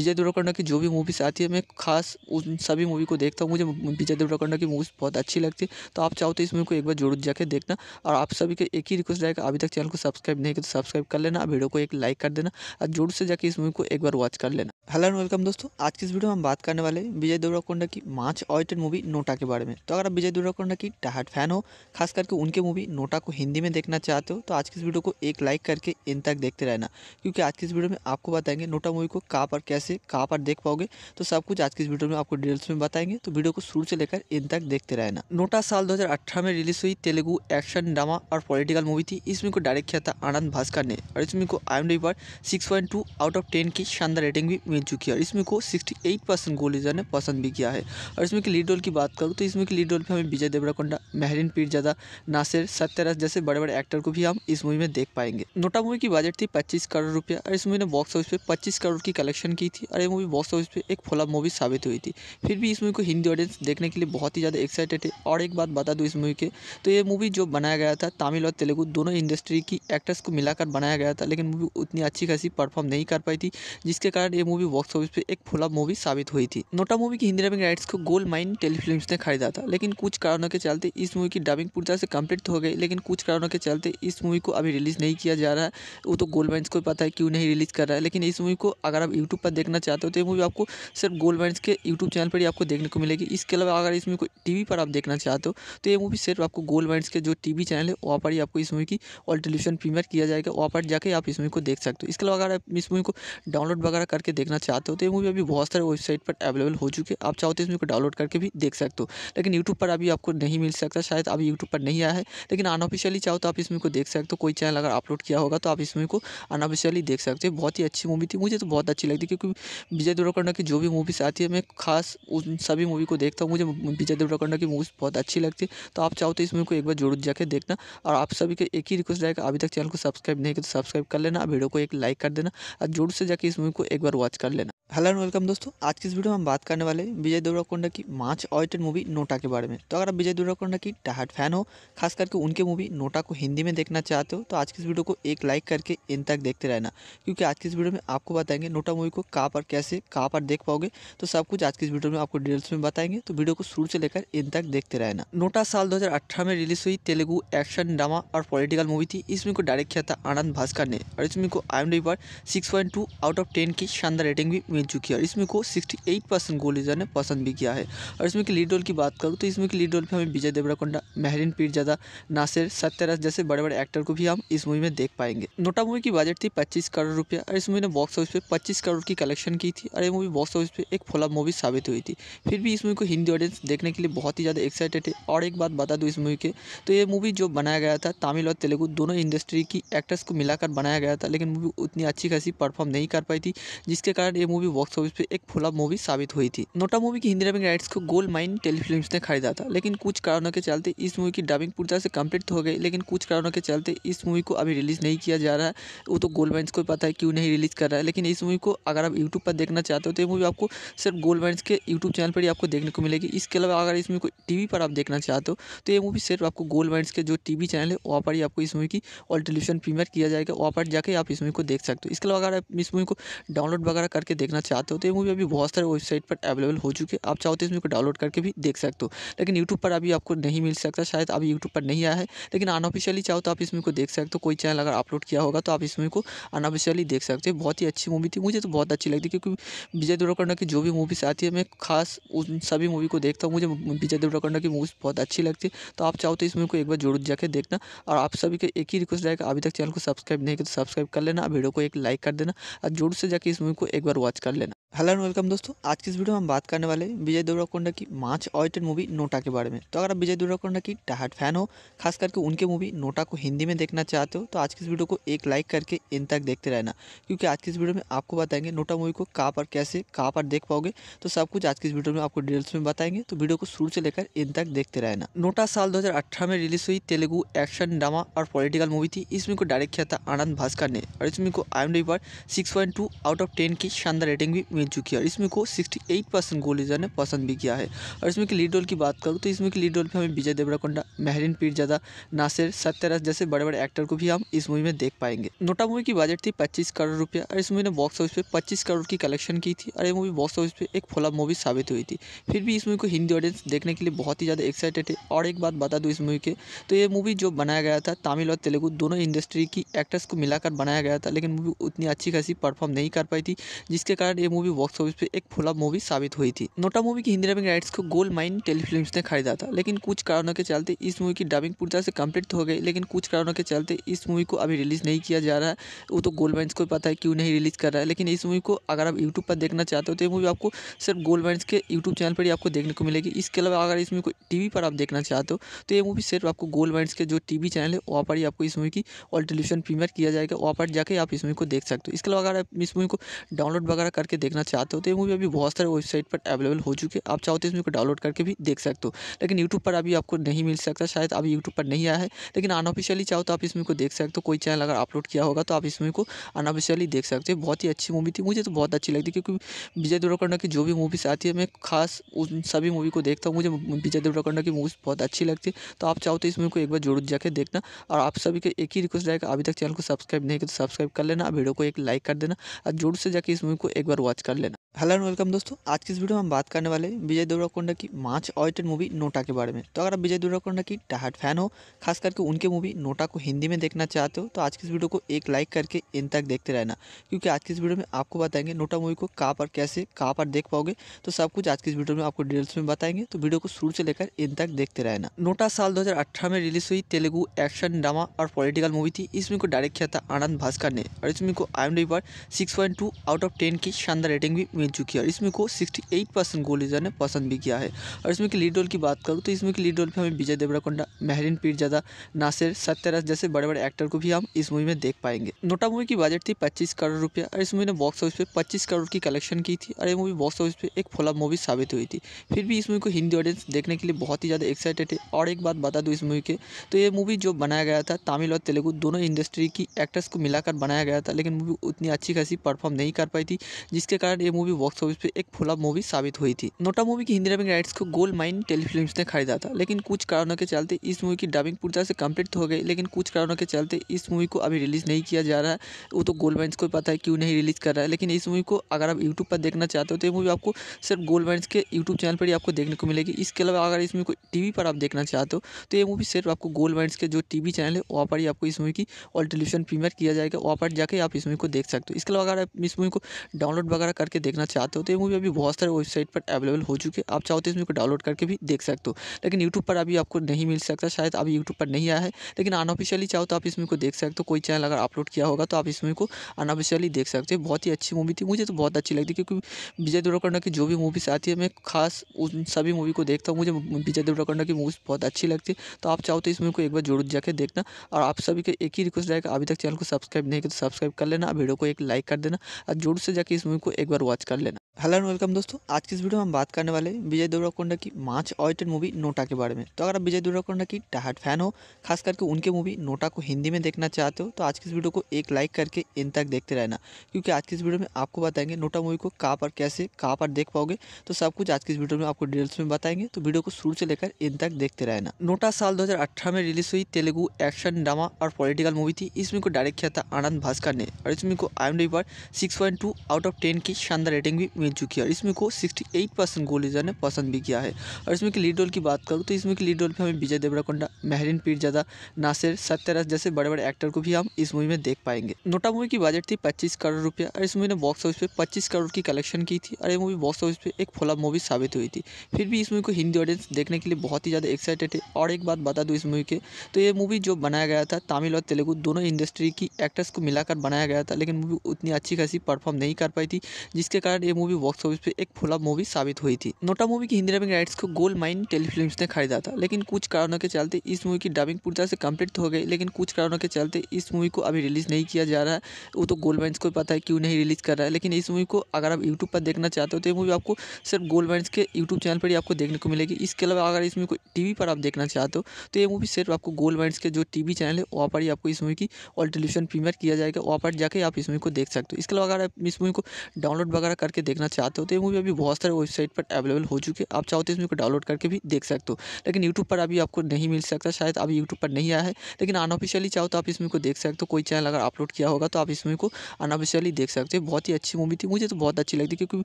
विजय देवरकोंडा की जो भी मूवीज़ आती है मैं खास उन सभी मूवी को देखता हूँ मुझे विजय देवरकोंडा की मूवीज़ बहुत अच्छी लगती है तो आप चाहो तो इस मूवी को एक बार जरूर जाकर देखना और आप सभी के एक ही रिक्वेस्ट रहेगा अभी तक चैनल को सब्सक्राइब नहीं किया तो सब्सक्राइब कर लेना वीडियो को एक लाइक कर देना और जरूर से जाकर कि इस मूवी को एक बार वॉच कर लेना हेलो एंड वेलकम दोस्तों आज की इस वीडियो में हम बात करने वाले विजय देवराकोंडा की मार्च ऑयटेड मूवी नोटा के बारे में तो अगर आप विजय देवराकोंडा की टहाट फैन हो खास करके उनके मूवी नोटा को हिंदी में देखना चाहते हो तो आज की इस वीडियो को एक लाइक करके इन तक देखते रहना क्योंकि आज की इस वीडियो में आपको बताएंगे नोटा मूवी को कहाँ पर कैसे कहाँ पर देख पाओगे तो सब कुछ आज की इस वीडियो में आपको डिटेल्स में बताएंगे तो वीडियो को शुरू से लेकर इन तक देखते रहना नोटा साल दो में रिलीज हुई तेलुगु एक्शन ड्रामा और पॉलिटिकल मूवी थी इस मूवी को डायरेक्ट किया था आनंद भास्कर ने और इस मूवी को आई पर six out out of ten की शानदार रेटिंग भी मिल चुकी है और इसमें को सिक्सटी एट परसेंट इजर ने पसंद भी किया है और इसमें की लीड रोल की बात करूँ तो इसमें की लीड रोल पर हमें विजय देवराकोंडा मेहरिन पीरजादा नासिर सत्यराज जैसे बड़े बड़े एक्टर को भी हम इस मूवी में देख पाएंगे नोटा मूवी की बजट थी पच्चीस करोड़ रुपया और इस मूवी ने बॉक्स ऑफिस पर पच्चीस करोड़ की कलेक्शन की थी और ये मूवी बॉक्स ऑफिस पर एक फोला मूवी साबित हुई थी फिर भी इस मूवी को हिंदी ऑडियंस देखने के लिए बहुत ही ज़्यादा एक्साइटेड है और एक बात बता दूँ इस मूवी के तो ये मूवी जो बनाया गया था तमिल और तेलुगू दोनों इंडस्ट्री की एक्टर्स को मिलाकर बनाया गया था लेकिन मूवी उतनी अच्छी खासी परफॉर्म नहीं कर पाई थी जिसके कारण ये मूवी बॉक्स ऑफिस पे एक फ्लॉप मूवी साबित हुई थी नोटा मूवी की हिंदी डबिंग राइट्स को गोल्ड माइन टेलीफिल्म ने खरीदा था लेकिन कुछ कारणों के चलते इस मूवी की डबिंग पूरी तरह से कम्प्लीट हो गई लेकिन कुछ कारणों के चलते इस मूवी को अभी रिलीज़ नहीं किया जा रहा है वो तो गोल्ड माइन्स को पता है क्यों नहीं रिलीज़ कर रहा है लेकिन इस मूवी को अगर आप यूट्यूब पर देखना चाहते हो तो ये मूवी आपको सिर्फ गोल्ड माइन्स के यूट्यूब चैनल पर ही आपको देखने को मिलेगी इसके अलावा अगर इस मूवी को टी पर आप देखना चाहते हो तो ये मूवी सिर्फ आपको गोल्ड माइंस के जो टी चैनल है वहाँ पर ही आपको इस मूवी की ऑल टेलीविजन प्रीमियर किया जाएगा वहाँ पर जाकर आप इस मूवी को देख सकते हो इसके अलावा अगर आप इस मूवी को डाउनलोड वगैरह करके देखना चाहते हो तो ये मूवी अभी बहुत सारे वेबसाइट पर अवेलेबल हो चुकी है आप चाहो तो इस मूवी को डाउनलोड करके भी देख सकते हो लेकिन यूट्यूब पर अभी आपको नहीं मिल सकता शायद अभी यूट्यूब पर नहीं आया है लेकिन अनऑफिशियली चाहो तो आप इस मूवी को देख सकते हो कोई चैनल अगर अपलोड किया होगा तो आप इस मूवी को अनऑफिशियली देख सकते हो बहुत ही अच्छी मूवी थी मुझे तो बहुत अच्छी लगती क्योंकि विजय देवरकोंडा की जो भी मूवीज़ आती है मैं खास उन सभी मूवी को देखता हूँ मुझे विजय देवरकोंडा की मूवीज़ बहुत अच्छी लगती है तो आप चाहो तो इस मूवी को एक बार जरूर जाकर देखना और आप सभी के एक ही रिक्वेस्ट रहेगा अभी तक चैनल को सब्सक्राइब नहीं किया तो सब्सक्राइब कर लेना वीडियो को एक लाइक कर देना और जो जरूर से जाके इस मूवी को एक बार वॉच कर लेना हेलो एंड वेलकम दोस्तों आज की इस वीडियो में हम बात करने वाले हैं विजय दुर्गाकोंडा की मार्च ऑयटेड मूवी नोटा के बारे में तो अगर आप विजय दुर्गाकोंडा की टहाट फैन हो खास करके उनके मूवी नोटा को हिंदी में देखना चाहते हो तो आज की इस वीडियो को एक लाइक करके इन तक देखते रहना क्योंकि आज की इस वीडियो में आपको बताएंगे नोटा मूवी को कहाँ पर कैसे कहाँ पर देख पाओगे तो सब कुछ आज की इस वीडियो में आपको डिटेल्स में बताएंगे तो वीडियो को शुरू से लेकर इन तक देखते रहना नोटा साल दो में रिलीज हुई तेलुगु एक्शन ड्रामा और पॉलिटिकल मूवी थी इस मूवी को डायरेक्ट किया था आनंद भास्कर ने और इस मूवी को आई पर six two out of ten की शानदार रेटिंग भी मिल चुकी है और इसमें को सिक्सटी एट परसेंट गोल रीजर ने पसंद भी किया है और इसमें की लीड रोल की बात करूँ तो इसमें की लीड रोल पर हमें विजय देवराकोंडा महरीन पीरजादा नासिर सत्यराज जैसे बड़े बड़े एक्टर को भी हम इस मूवी में देख पाएंगे नोटा मूवी की बजट थी पच्चीस करोड़ रुपया और इस मूवी ने बॉक्स ऑफिस पर पच्चीस करोड़ की कलेक्शन की थी और ये मूवी बॉक्स ऑफिस पर एक फ्लॉप मूवी साबित हुई थी फिर भी इस मूवी को हिंदी ऑडियंस देखने के लिए बहुत ही ज़्यादा एक्साइटेड है और एक बात बता दूँ इस मूवी के तो ये मूवी जो बनाया गया था तमिल और तेलुगु दोनों इंडस्ट्री की एक्टर्स को मिलाकर बनाया गया था लेकिन मूवी उतनी अच्छी खासी परफॉर्म परफॉर्म नहीं कर पाई थी जिसके कारण ये मूवी बॉक्स ऑफिस पर एक फुला मूवी साबित हुई थी नोटा मूवी की हिंदी डबिंग राइट्स को गोल्ड माइन टेलीफिल्म ने खरीदा था लेकिन कुछ कारणों के चलते इस मूवी की डबिंग पूरी तरह से कंप्लीट हो गई लेकिन कुछ कारणों के चलते इस मूवी को अभी रिलीज़ नहीं किया जा रहा है वो तो गोल्ड माइन्स को पता है क्यों नहीं रिलीज़ कर रहा है लेकिन इस मूवी को अगर आप यूट्यूब पर देखना चाहते हो तो ये मूवी आपको सिर्फ गोल्ड माइन्स के यूट्यूब चैनल पर ही आपको देखने को मिलेगी इसके अलावा अगर इस मूवी को टी पर आप देखना चाहते हो तो ये मूवी सिर्फ आपको गोल्ड माइंस के जो टी चैनल है वहाँ पर ही आपको इस मूवी की ऑल टेलीविजन प्रीमियर किया जाएगा वहाँ पर जाके आप इस मूवी को देख सकते हो इसके अलावा अगर आप आप इस मूवी को डाउनलोड वगैरह करके देखना चाहते हो तो ये मूवी अभी बहुत सारे वेबसाइट पर अवेलेबल हो चुकी है आप चाहते तो इस मूवी को डाउनलोड करके भी देख सकते हो लेकिन यूट्यूब पर अभी आपको नहीं मिल सकता शायद अभी यूट्यूब पर नहीं आया है लेकिन अनऑफिशियली चाहो तो आप इस मूवी को देख सकते हो कोई चैनल अगर अपलोड किया होगा तो आप इस मूवी को अनऑफिशियली देख सकते हो बहुत ही अच्छी मूवी थी मुझे तो बहुत अच्छी लगती क्योंकि विजय देवरकंडा की जो भी मूवीज़ आती है मैं खास उन सभी मूवी को देखता हूँ मुझे विजय देवरकंडा की मूवीज़ बहुत अच्छी लगती है तो आप चाहो तो इस मूवी को एक बार जरूर जाकर देखना और आप सभी का एक ही रिक्वेस्ट रहेगा अभी तक चैनल को सब्सक्राइब नहीं किया तो सब्सक्राइब कर लेना वीडियो को एक लाइक कर देना और ज़रूर से जाके इस मूवी को एक बार वॉच कर लेना हेलो एंड वेलकम दोस्तों आज की इस वीडियो में हम बात करने वाले हैं विजय देवराकोंडा की मार्च ऑयटेड मूवी नोटा के बारे में तो अगर आप विजय देवराकोंडा की टहाट फैन हो खास करके उनके मूवी नोटा को हिंदी में देखना चाहते हो तो आज की इस वीडियो को एक लाइक करके इन तक देखते रहना क्योंकि आज की इस वीडियो में आपको बताएंगे नोटा मूवी को कहाँ पर कैसे कहाँ पर देख पाओगे तो सब कुछ आज की इस वीडियो में आपको डिटेल्स में बताएंगे तो वीडियो को शुरू से लेकर इन तक देखते रहना नोटा साल दो में रिलीज हुई तेलुगु एक्शन ड्रामा और पॉलिटिकल मूवी थी इस मूवी को डायरेक्ट किया था आनंद भास्कर ने और इस मूवी को आई पर सिक्स आउट ऑफ टेन की शानदार रेटिंग भी मिली मिल चुकी है और इसमें को 68 परसेंट गोल लीजर ने पसंद भी किया है और इसमें की लीड रोल की बात करूँ तो इसमें की लीड रोल पर हमें विजय देवराकोंडा महरीन पीरजादा नासिर सत्यराज जैसे बड़े बड़े एक्टर को भी हम इस मूवी में देख पाएंगे नोटा मूवी की बजट थी पच्चीस करोड़ रुपया और इस मूवी ने बॉक्स ऑफिस पर पच्चीस करोड़ की कलेक्शन की थी और ये मूवी बॉक्स ऑफिस पर एक फोला मूवी साबित हुई थी फिर भी इस मूवी को हिंदी ऑडियंस देखने के लिए बहुत ही ज़्यादा एक्साइटेड है और एक बात बता दूँ इस मूवी के तो ये मूवी जो बनाया गया था तमिल और तेलुगु दोनों इंडस्ट्री की एक्टर्स को मिलाकर बनाया गया था लेकिन मूवी उतनी अच्छी खासी परफॉर्म नहीं कर पाई थी जिसके कारण ये मूवी मूवी बॉक्स ऑफिस पर एक फुला मूवी साबित हुई थी नोटा मूवी की हिंदी डबिंग राइट्स को गोल्ड माइन टेलीफिल्म ने खरीदा था लेकिन कुछ कारणों के चलते इस मूवी की डबिंग पूरी तरह से कंप्लीट हो गई लेकिन कुछ कारणों के चलते इस मूवी को अभी रिलीज नहीं किया जा रहा है वो तो गोल्ड माइन्स को पता है क्यों नहीं रिलीज कर रहा है लेकिन इस मूवी को अगर आप यूट्यूब पर देखना चाहते हो तो ये मूवी आपको सिर्फ गोल्ड माइन्स के यूट्यूब चैनल पर ही आपको देखने को मिलेगी इसके अलावा अगर इस मूवी को टीवी पर आप देखना चाहते हो तो ये मूवी सिर्फ आपको गोल्ड माइंस के जो टी चैनल है वहाँ पर ही आपको इस मूवी की ऑल टेलीविजन प्रीमियर किया जाएगा वहाँ पर जाकर आप इस मूवी को देख सकते हो इसके अलावा अगर आप इस मूवी को डाउनलोड वगैरह करके देखना देखना चाहते हो तो ये मूवी अभी बहुत सारे वेबसाइट पर अवेलेबल हो चुकी है आप चाहो तो इसमें को डाउनलोड करके भी देख सकते हो लेकिन यूट्यूब पर अभी आपको नहीं मिल सकता शायद अभी यूट्यूब पर नहीं आया है लेकिन अनऑफिशियली चाहो तो आप इसमें को देख सकते हो कोई चैनल अगर अपलोड किया होगा तो आप इस मूवी को अनऑफिशियली देख सकते हो बहुत ही अच्छी मूवी थी मुझे तो बहुत अच्छी लगती क्योंकि विजय देवरकंडा की जो भी मूवीज़ आती है मैं खास उन सभी मूवी को देखता हूँ मुझे विजय देवरकंडा की मूवीज़ बहुत अच्छी लगती है तो आप चाहो तो इस मूवी को एक बार जोड़ जाकर देखना और आप सभी के एक ही रिक्वेस्ट रहेगा अभी तक चैनल को सब्सक्राइब नहीं किया तो सब्सक्राइब कर लेना वीडियो को एक लाइक कर देना और जोर से जाकर इस मूवी को एक बार वॉच कर लेना हेलो एंड वेलकम दोस्तों आज की इस वीडियो में हम बात करने वाले विजय देवराकोंडा की मार्च ऑयटेड मूवी नोटा के बारे में तो अगर आप विजय देवराकोंडा की टाहट फैन हो खास करके उनके मूवी नोटा को हिंदी में देखना चाहते हो तो आज की इस वीडियो को एक लाइक करके इन तक देखते रहना क्योंकि आज की इस वीडियो में आपको बताएंगे नोटा मूवी को कहाँ पर कैसे कहाँ पर देख पाओगे तो सब कुछ आज की इस वीडियो में आपको डिटेल्स में बताएंगे तो वीडियो को शुरू से लेकर इन तक देखते रहना नोटा साल दो में रिलीज हुई तेलुगु एक्शन ड्रामा और पॉलिटिकल मूवी थी इस को डायरेक्ट किया था आनंद भास्कर ने और इसमें को आई पर सिक्स आउट ऑफ टेन की शानदार रेटिंग भी मिल चुकी है और इसमें को 68 परसेंट गोलीजा ने पसंद भी किया है और इसमें की लीड रोल की बात करूँ तो इसमें की लीड रोल पर हमें विजय देवराकोंडा महरीन पीरजादा नासिर सत्यराज जैसे बड़े बड़े एक्टर को भी हम इस मूवी में देख पाएंगे नोटा मूवी की बजट थी पच्चीस करोड़ रुपया और इस मूवी ने बॉक्स ऑफिस पर पच्चीस करोड़ की कलेक्शन की थी और ये मूवी बॉक्स ऑफिस पर एक फ्लॉप मूवी साबित हुई थी फिर भी इस मूवी को हिंदी ऑडियंस देखने के लिए बहुत ही ज़्यादा एक्साइटेड है और एक बात बता दूँ इस मूवी के तो ये मूवी जो बनाया गया था तमिल और तेलुगु दोनों इंडस्ट्री की एक्टर्स को मिलाकर बनाया गया था लेकिन मूवी उतनी अच्छी खासी परफॉर्म नहीं कर पाई थी जिसके कारण ये मूवी बॉक्स ऑफिस पे एक फ्लॉप मूवी साबित हुई थी नोटा मूवी की हिंदी डबिंग राइट्स को गोल्ड माइन टेलीफिल्म ने खरीदा था लेकिन कुछ कारणों के चलते इस मूवी की डबिंग पूरी तरह से कम्प्लीट हो गई लेकिन कुछ कारणों के चलते इस मूवी को अभी रिलीज़ नहीं किया जा रहा है वो तो गोल्ड माइन्स को पता है क्यों नहीं रिलीज़ कर रहा है लेकिन इस मूवी को अगर आप यूट्यूब पर देखना चाहते हो तो ये मूवी आपको सिर्फ गोल्ड माइन्स के यूट्यूब चैनल पर ही आपको देखने को मिलेगी इसके अलावा अगर इस मूवी को टीवी पर आप देखना चाहते हो तो ये मूवी सिर्फ आपको गोल्ड माइंस के जो टीवी चैनल है वहाँ पर ही आपको इस मूवी की ऑल टेलीविजन प्रीमियर किया जाएगा वहाँ पर जाकर आप इस मूवी को देख सकते हो इसके अलावा अगर आप इस मूवी को डाउनलोड वगैरह करके देखना चाहते हो तो ये मूवी अभी बहुत सारे वेबसाइट पर अवेलेबल हो चुकी है आप चाहो तो इस मूवी को डाउनलोड करके भी देख सकते हो लेकिन यूट्यूब पर अभी आपको नहीं मिल सकता शायद अभी यूट्यूब पर नहीं आया है लेकिन अनऑफिशियली चाहो तो आप इस मूवी को देख सकते हो कोई चैनल अगर अपलोड किया होगा तो आप इस मूवी को अनऑफिशियली देख सकते हो बहुत ही अच्छी मूवी थी मुझे तो बहुत अच्छी लगती क्योंकि विजय देवरकोंडा की जो भी मूवीज़ आती है मैं खास उन सभी मूवी को देखता हूँ मुझे विजय देवरकोंडा की मूवीज़ बहुत अच्छी लगती है तो आप चाहो तो इस मूवी को एक बार जरूर जाकर देखना और आप सभी को एक ही रिक्वेस्ट रहेगा अभी तक चैनल को सब्सक्राइब नहीं किया तो सब्सक्राइब कर लेना वीडियो को एक लाइक कर देना और जोड़ से जाके इस मूवी को एक एक बार वॉच कर लेना हेलो एंड वेलकम दोस्तों आज की इस वीडियो में हम बात करने वाले हैं विजय देवराकोंडा की मार्च ऑयटेड मूवी नोटा के बारे में तो अगर आप विजय देवराकोंडा की टाहट फैन हो खास करके उनके मूवी नोटा को हिंदी में देखना चाहते हो तो आज की इस वीडियो को एक लाइक करके इन तक देखते रहना क्योंकि आज की इस वीडियो में आपको बताएंगे नोटा मूवी को कहाँ पर कैसे कहाँ पर देख पाओगे तो सब कुछ आज की इस वीडियो में आपको डिटेल्स में बताएंगे तो वीडियो को शुरू से लेकर इन तक देखते रहना नोटा साल दो में रिलीज हुई तेलुगु एक्शन ड्रामा और पॉलिटिकल मूवी थी इसमें को डायरेक्ट किया था आनंद भास्कर ने और इसमें को आई पर सिक्स आउट ऑफ टेन की शानदार रेटिंग भी मिल चुकी है इसमें को 68 परसेंट गोल ने पसंद भी किया है और इसमें की लीड रोल की बात करूँ तो इसमें की लीड रोल पर हमें विजय देवराकोंडा महरीन पीरजादा नासिर सत्यराज जैसे बड़े बड़े एक्टर को भी हम इस मूवी में देख पाएंगे नोटा मूवी की बजट थी पच्चीस करोड़ रुपया और इस मूवी ने बॉक्स ऑफिस पर पच्चीस करोड़ की कलेक्शन की थी और ये मूवी बॉक्स ऑफिस पर एक फोला मूवी साबित हुई थी फिर भी इस मूवी को हिंदी ऑडियंस देखने के लिए बहुत ही ज़्यादा एक्साइटेड है और एक बात बता दूँ इस मूवी के तो ये मूवी जो बनाया गया था तमिल और तेलुगु दोनों इंडस्ट्री की एक्टर्स को मिलाकर बनाया गया था लेकिन मूवी उतनी अच्छी खासी परफॉर्म नहीं कर पाई थी जिसके कारण ये मूवी बॉक्स ऑफिस पे एक फ्लॉप मूवी साबित हुई थी नोटा मूवी की हिंदी डबिंग राइट्स को गोल्ड माइन टेलीफिल्म ने खरीदा था लेकिन कुछ कारणों के चलते इस मूवी की डबिंग पूरी तरह से कम्प्लीट हो गई लेकिन कुछ कारणों के चलते इस मूवी को अभी रिलीज़ नहीं किया जा रहा है वो तो गोल्ड माइन्स को पता है क्यों नहीं रिलीज़ कर रहा है लेकिन इस मूवी को अगर आप यूट्यूब पर देखना चाहते हो तो ये मूवी आपको सिर्फ गोल्ड माइन्स के यूट्यूब चैनल पर ही आपको देखने को मिलेगी इसके अलावा अगर इस मूवी को टी पर आप देखना चाहते हो तो ये मूवी सिर्फ आपको गोल्ड माइंस के जो टी चैनल है वहाँ पर ही आपको इस मूवी की ऑल टेलीविजन प्रीमियर किया जाएगा वहाँ पर जाकर आप इस मूवी को देख सकते हो इसके अलावा अगर आप इस मूवी को डाउनलोड वगैरह करके देखना देखना चाहते हो तो ये मूवी अभी बहुत सारे वेबसाइट पर अवेलेबल हो चुकी है आप चाहो तो इस मूवी को डाउनलोड करके भी देख सकते हो लेकिन यूट्यूब पर अभी आपको नहीं मिल सकता शायद अभी यूट्यूब पर नहीं आया है लेकिन अनऑफिशियली चाहो तो आप इस मूवी को देख सकते हो कोई चैनल अगर अपलोड किया होगा तो आप इस मूवी को अनऑफिशियली देख सकते हो बहुत ही अच्छी मूवी थी मुझे तो बहुत अच्छी लगती क्योंकि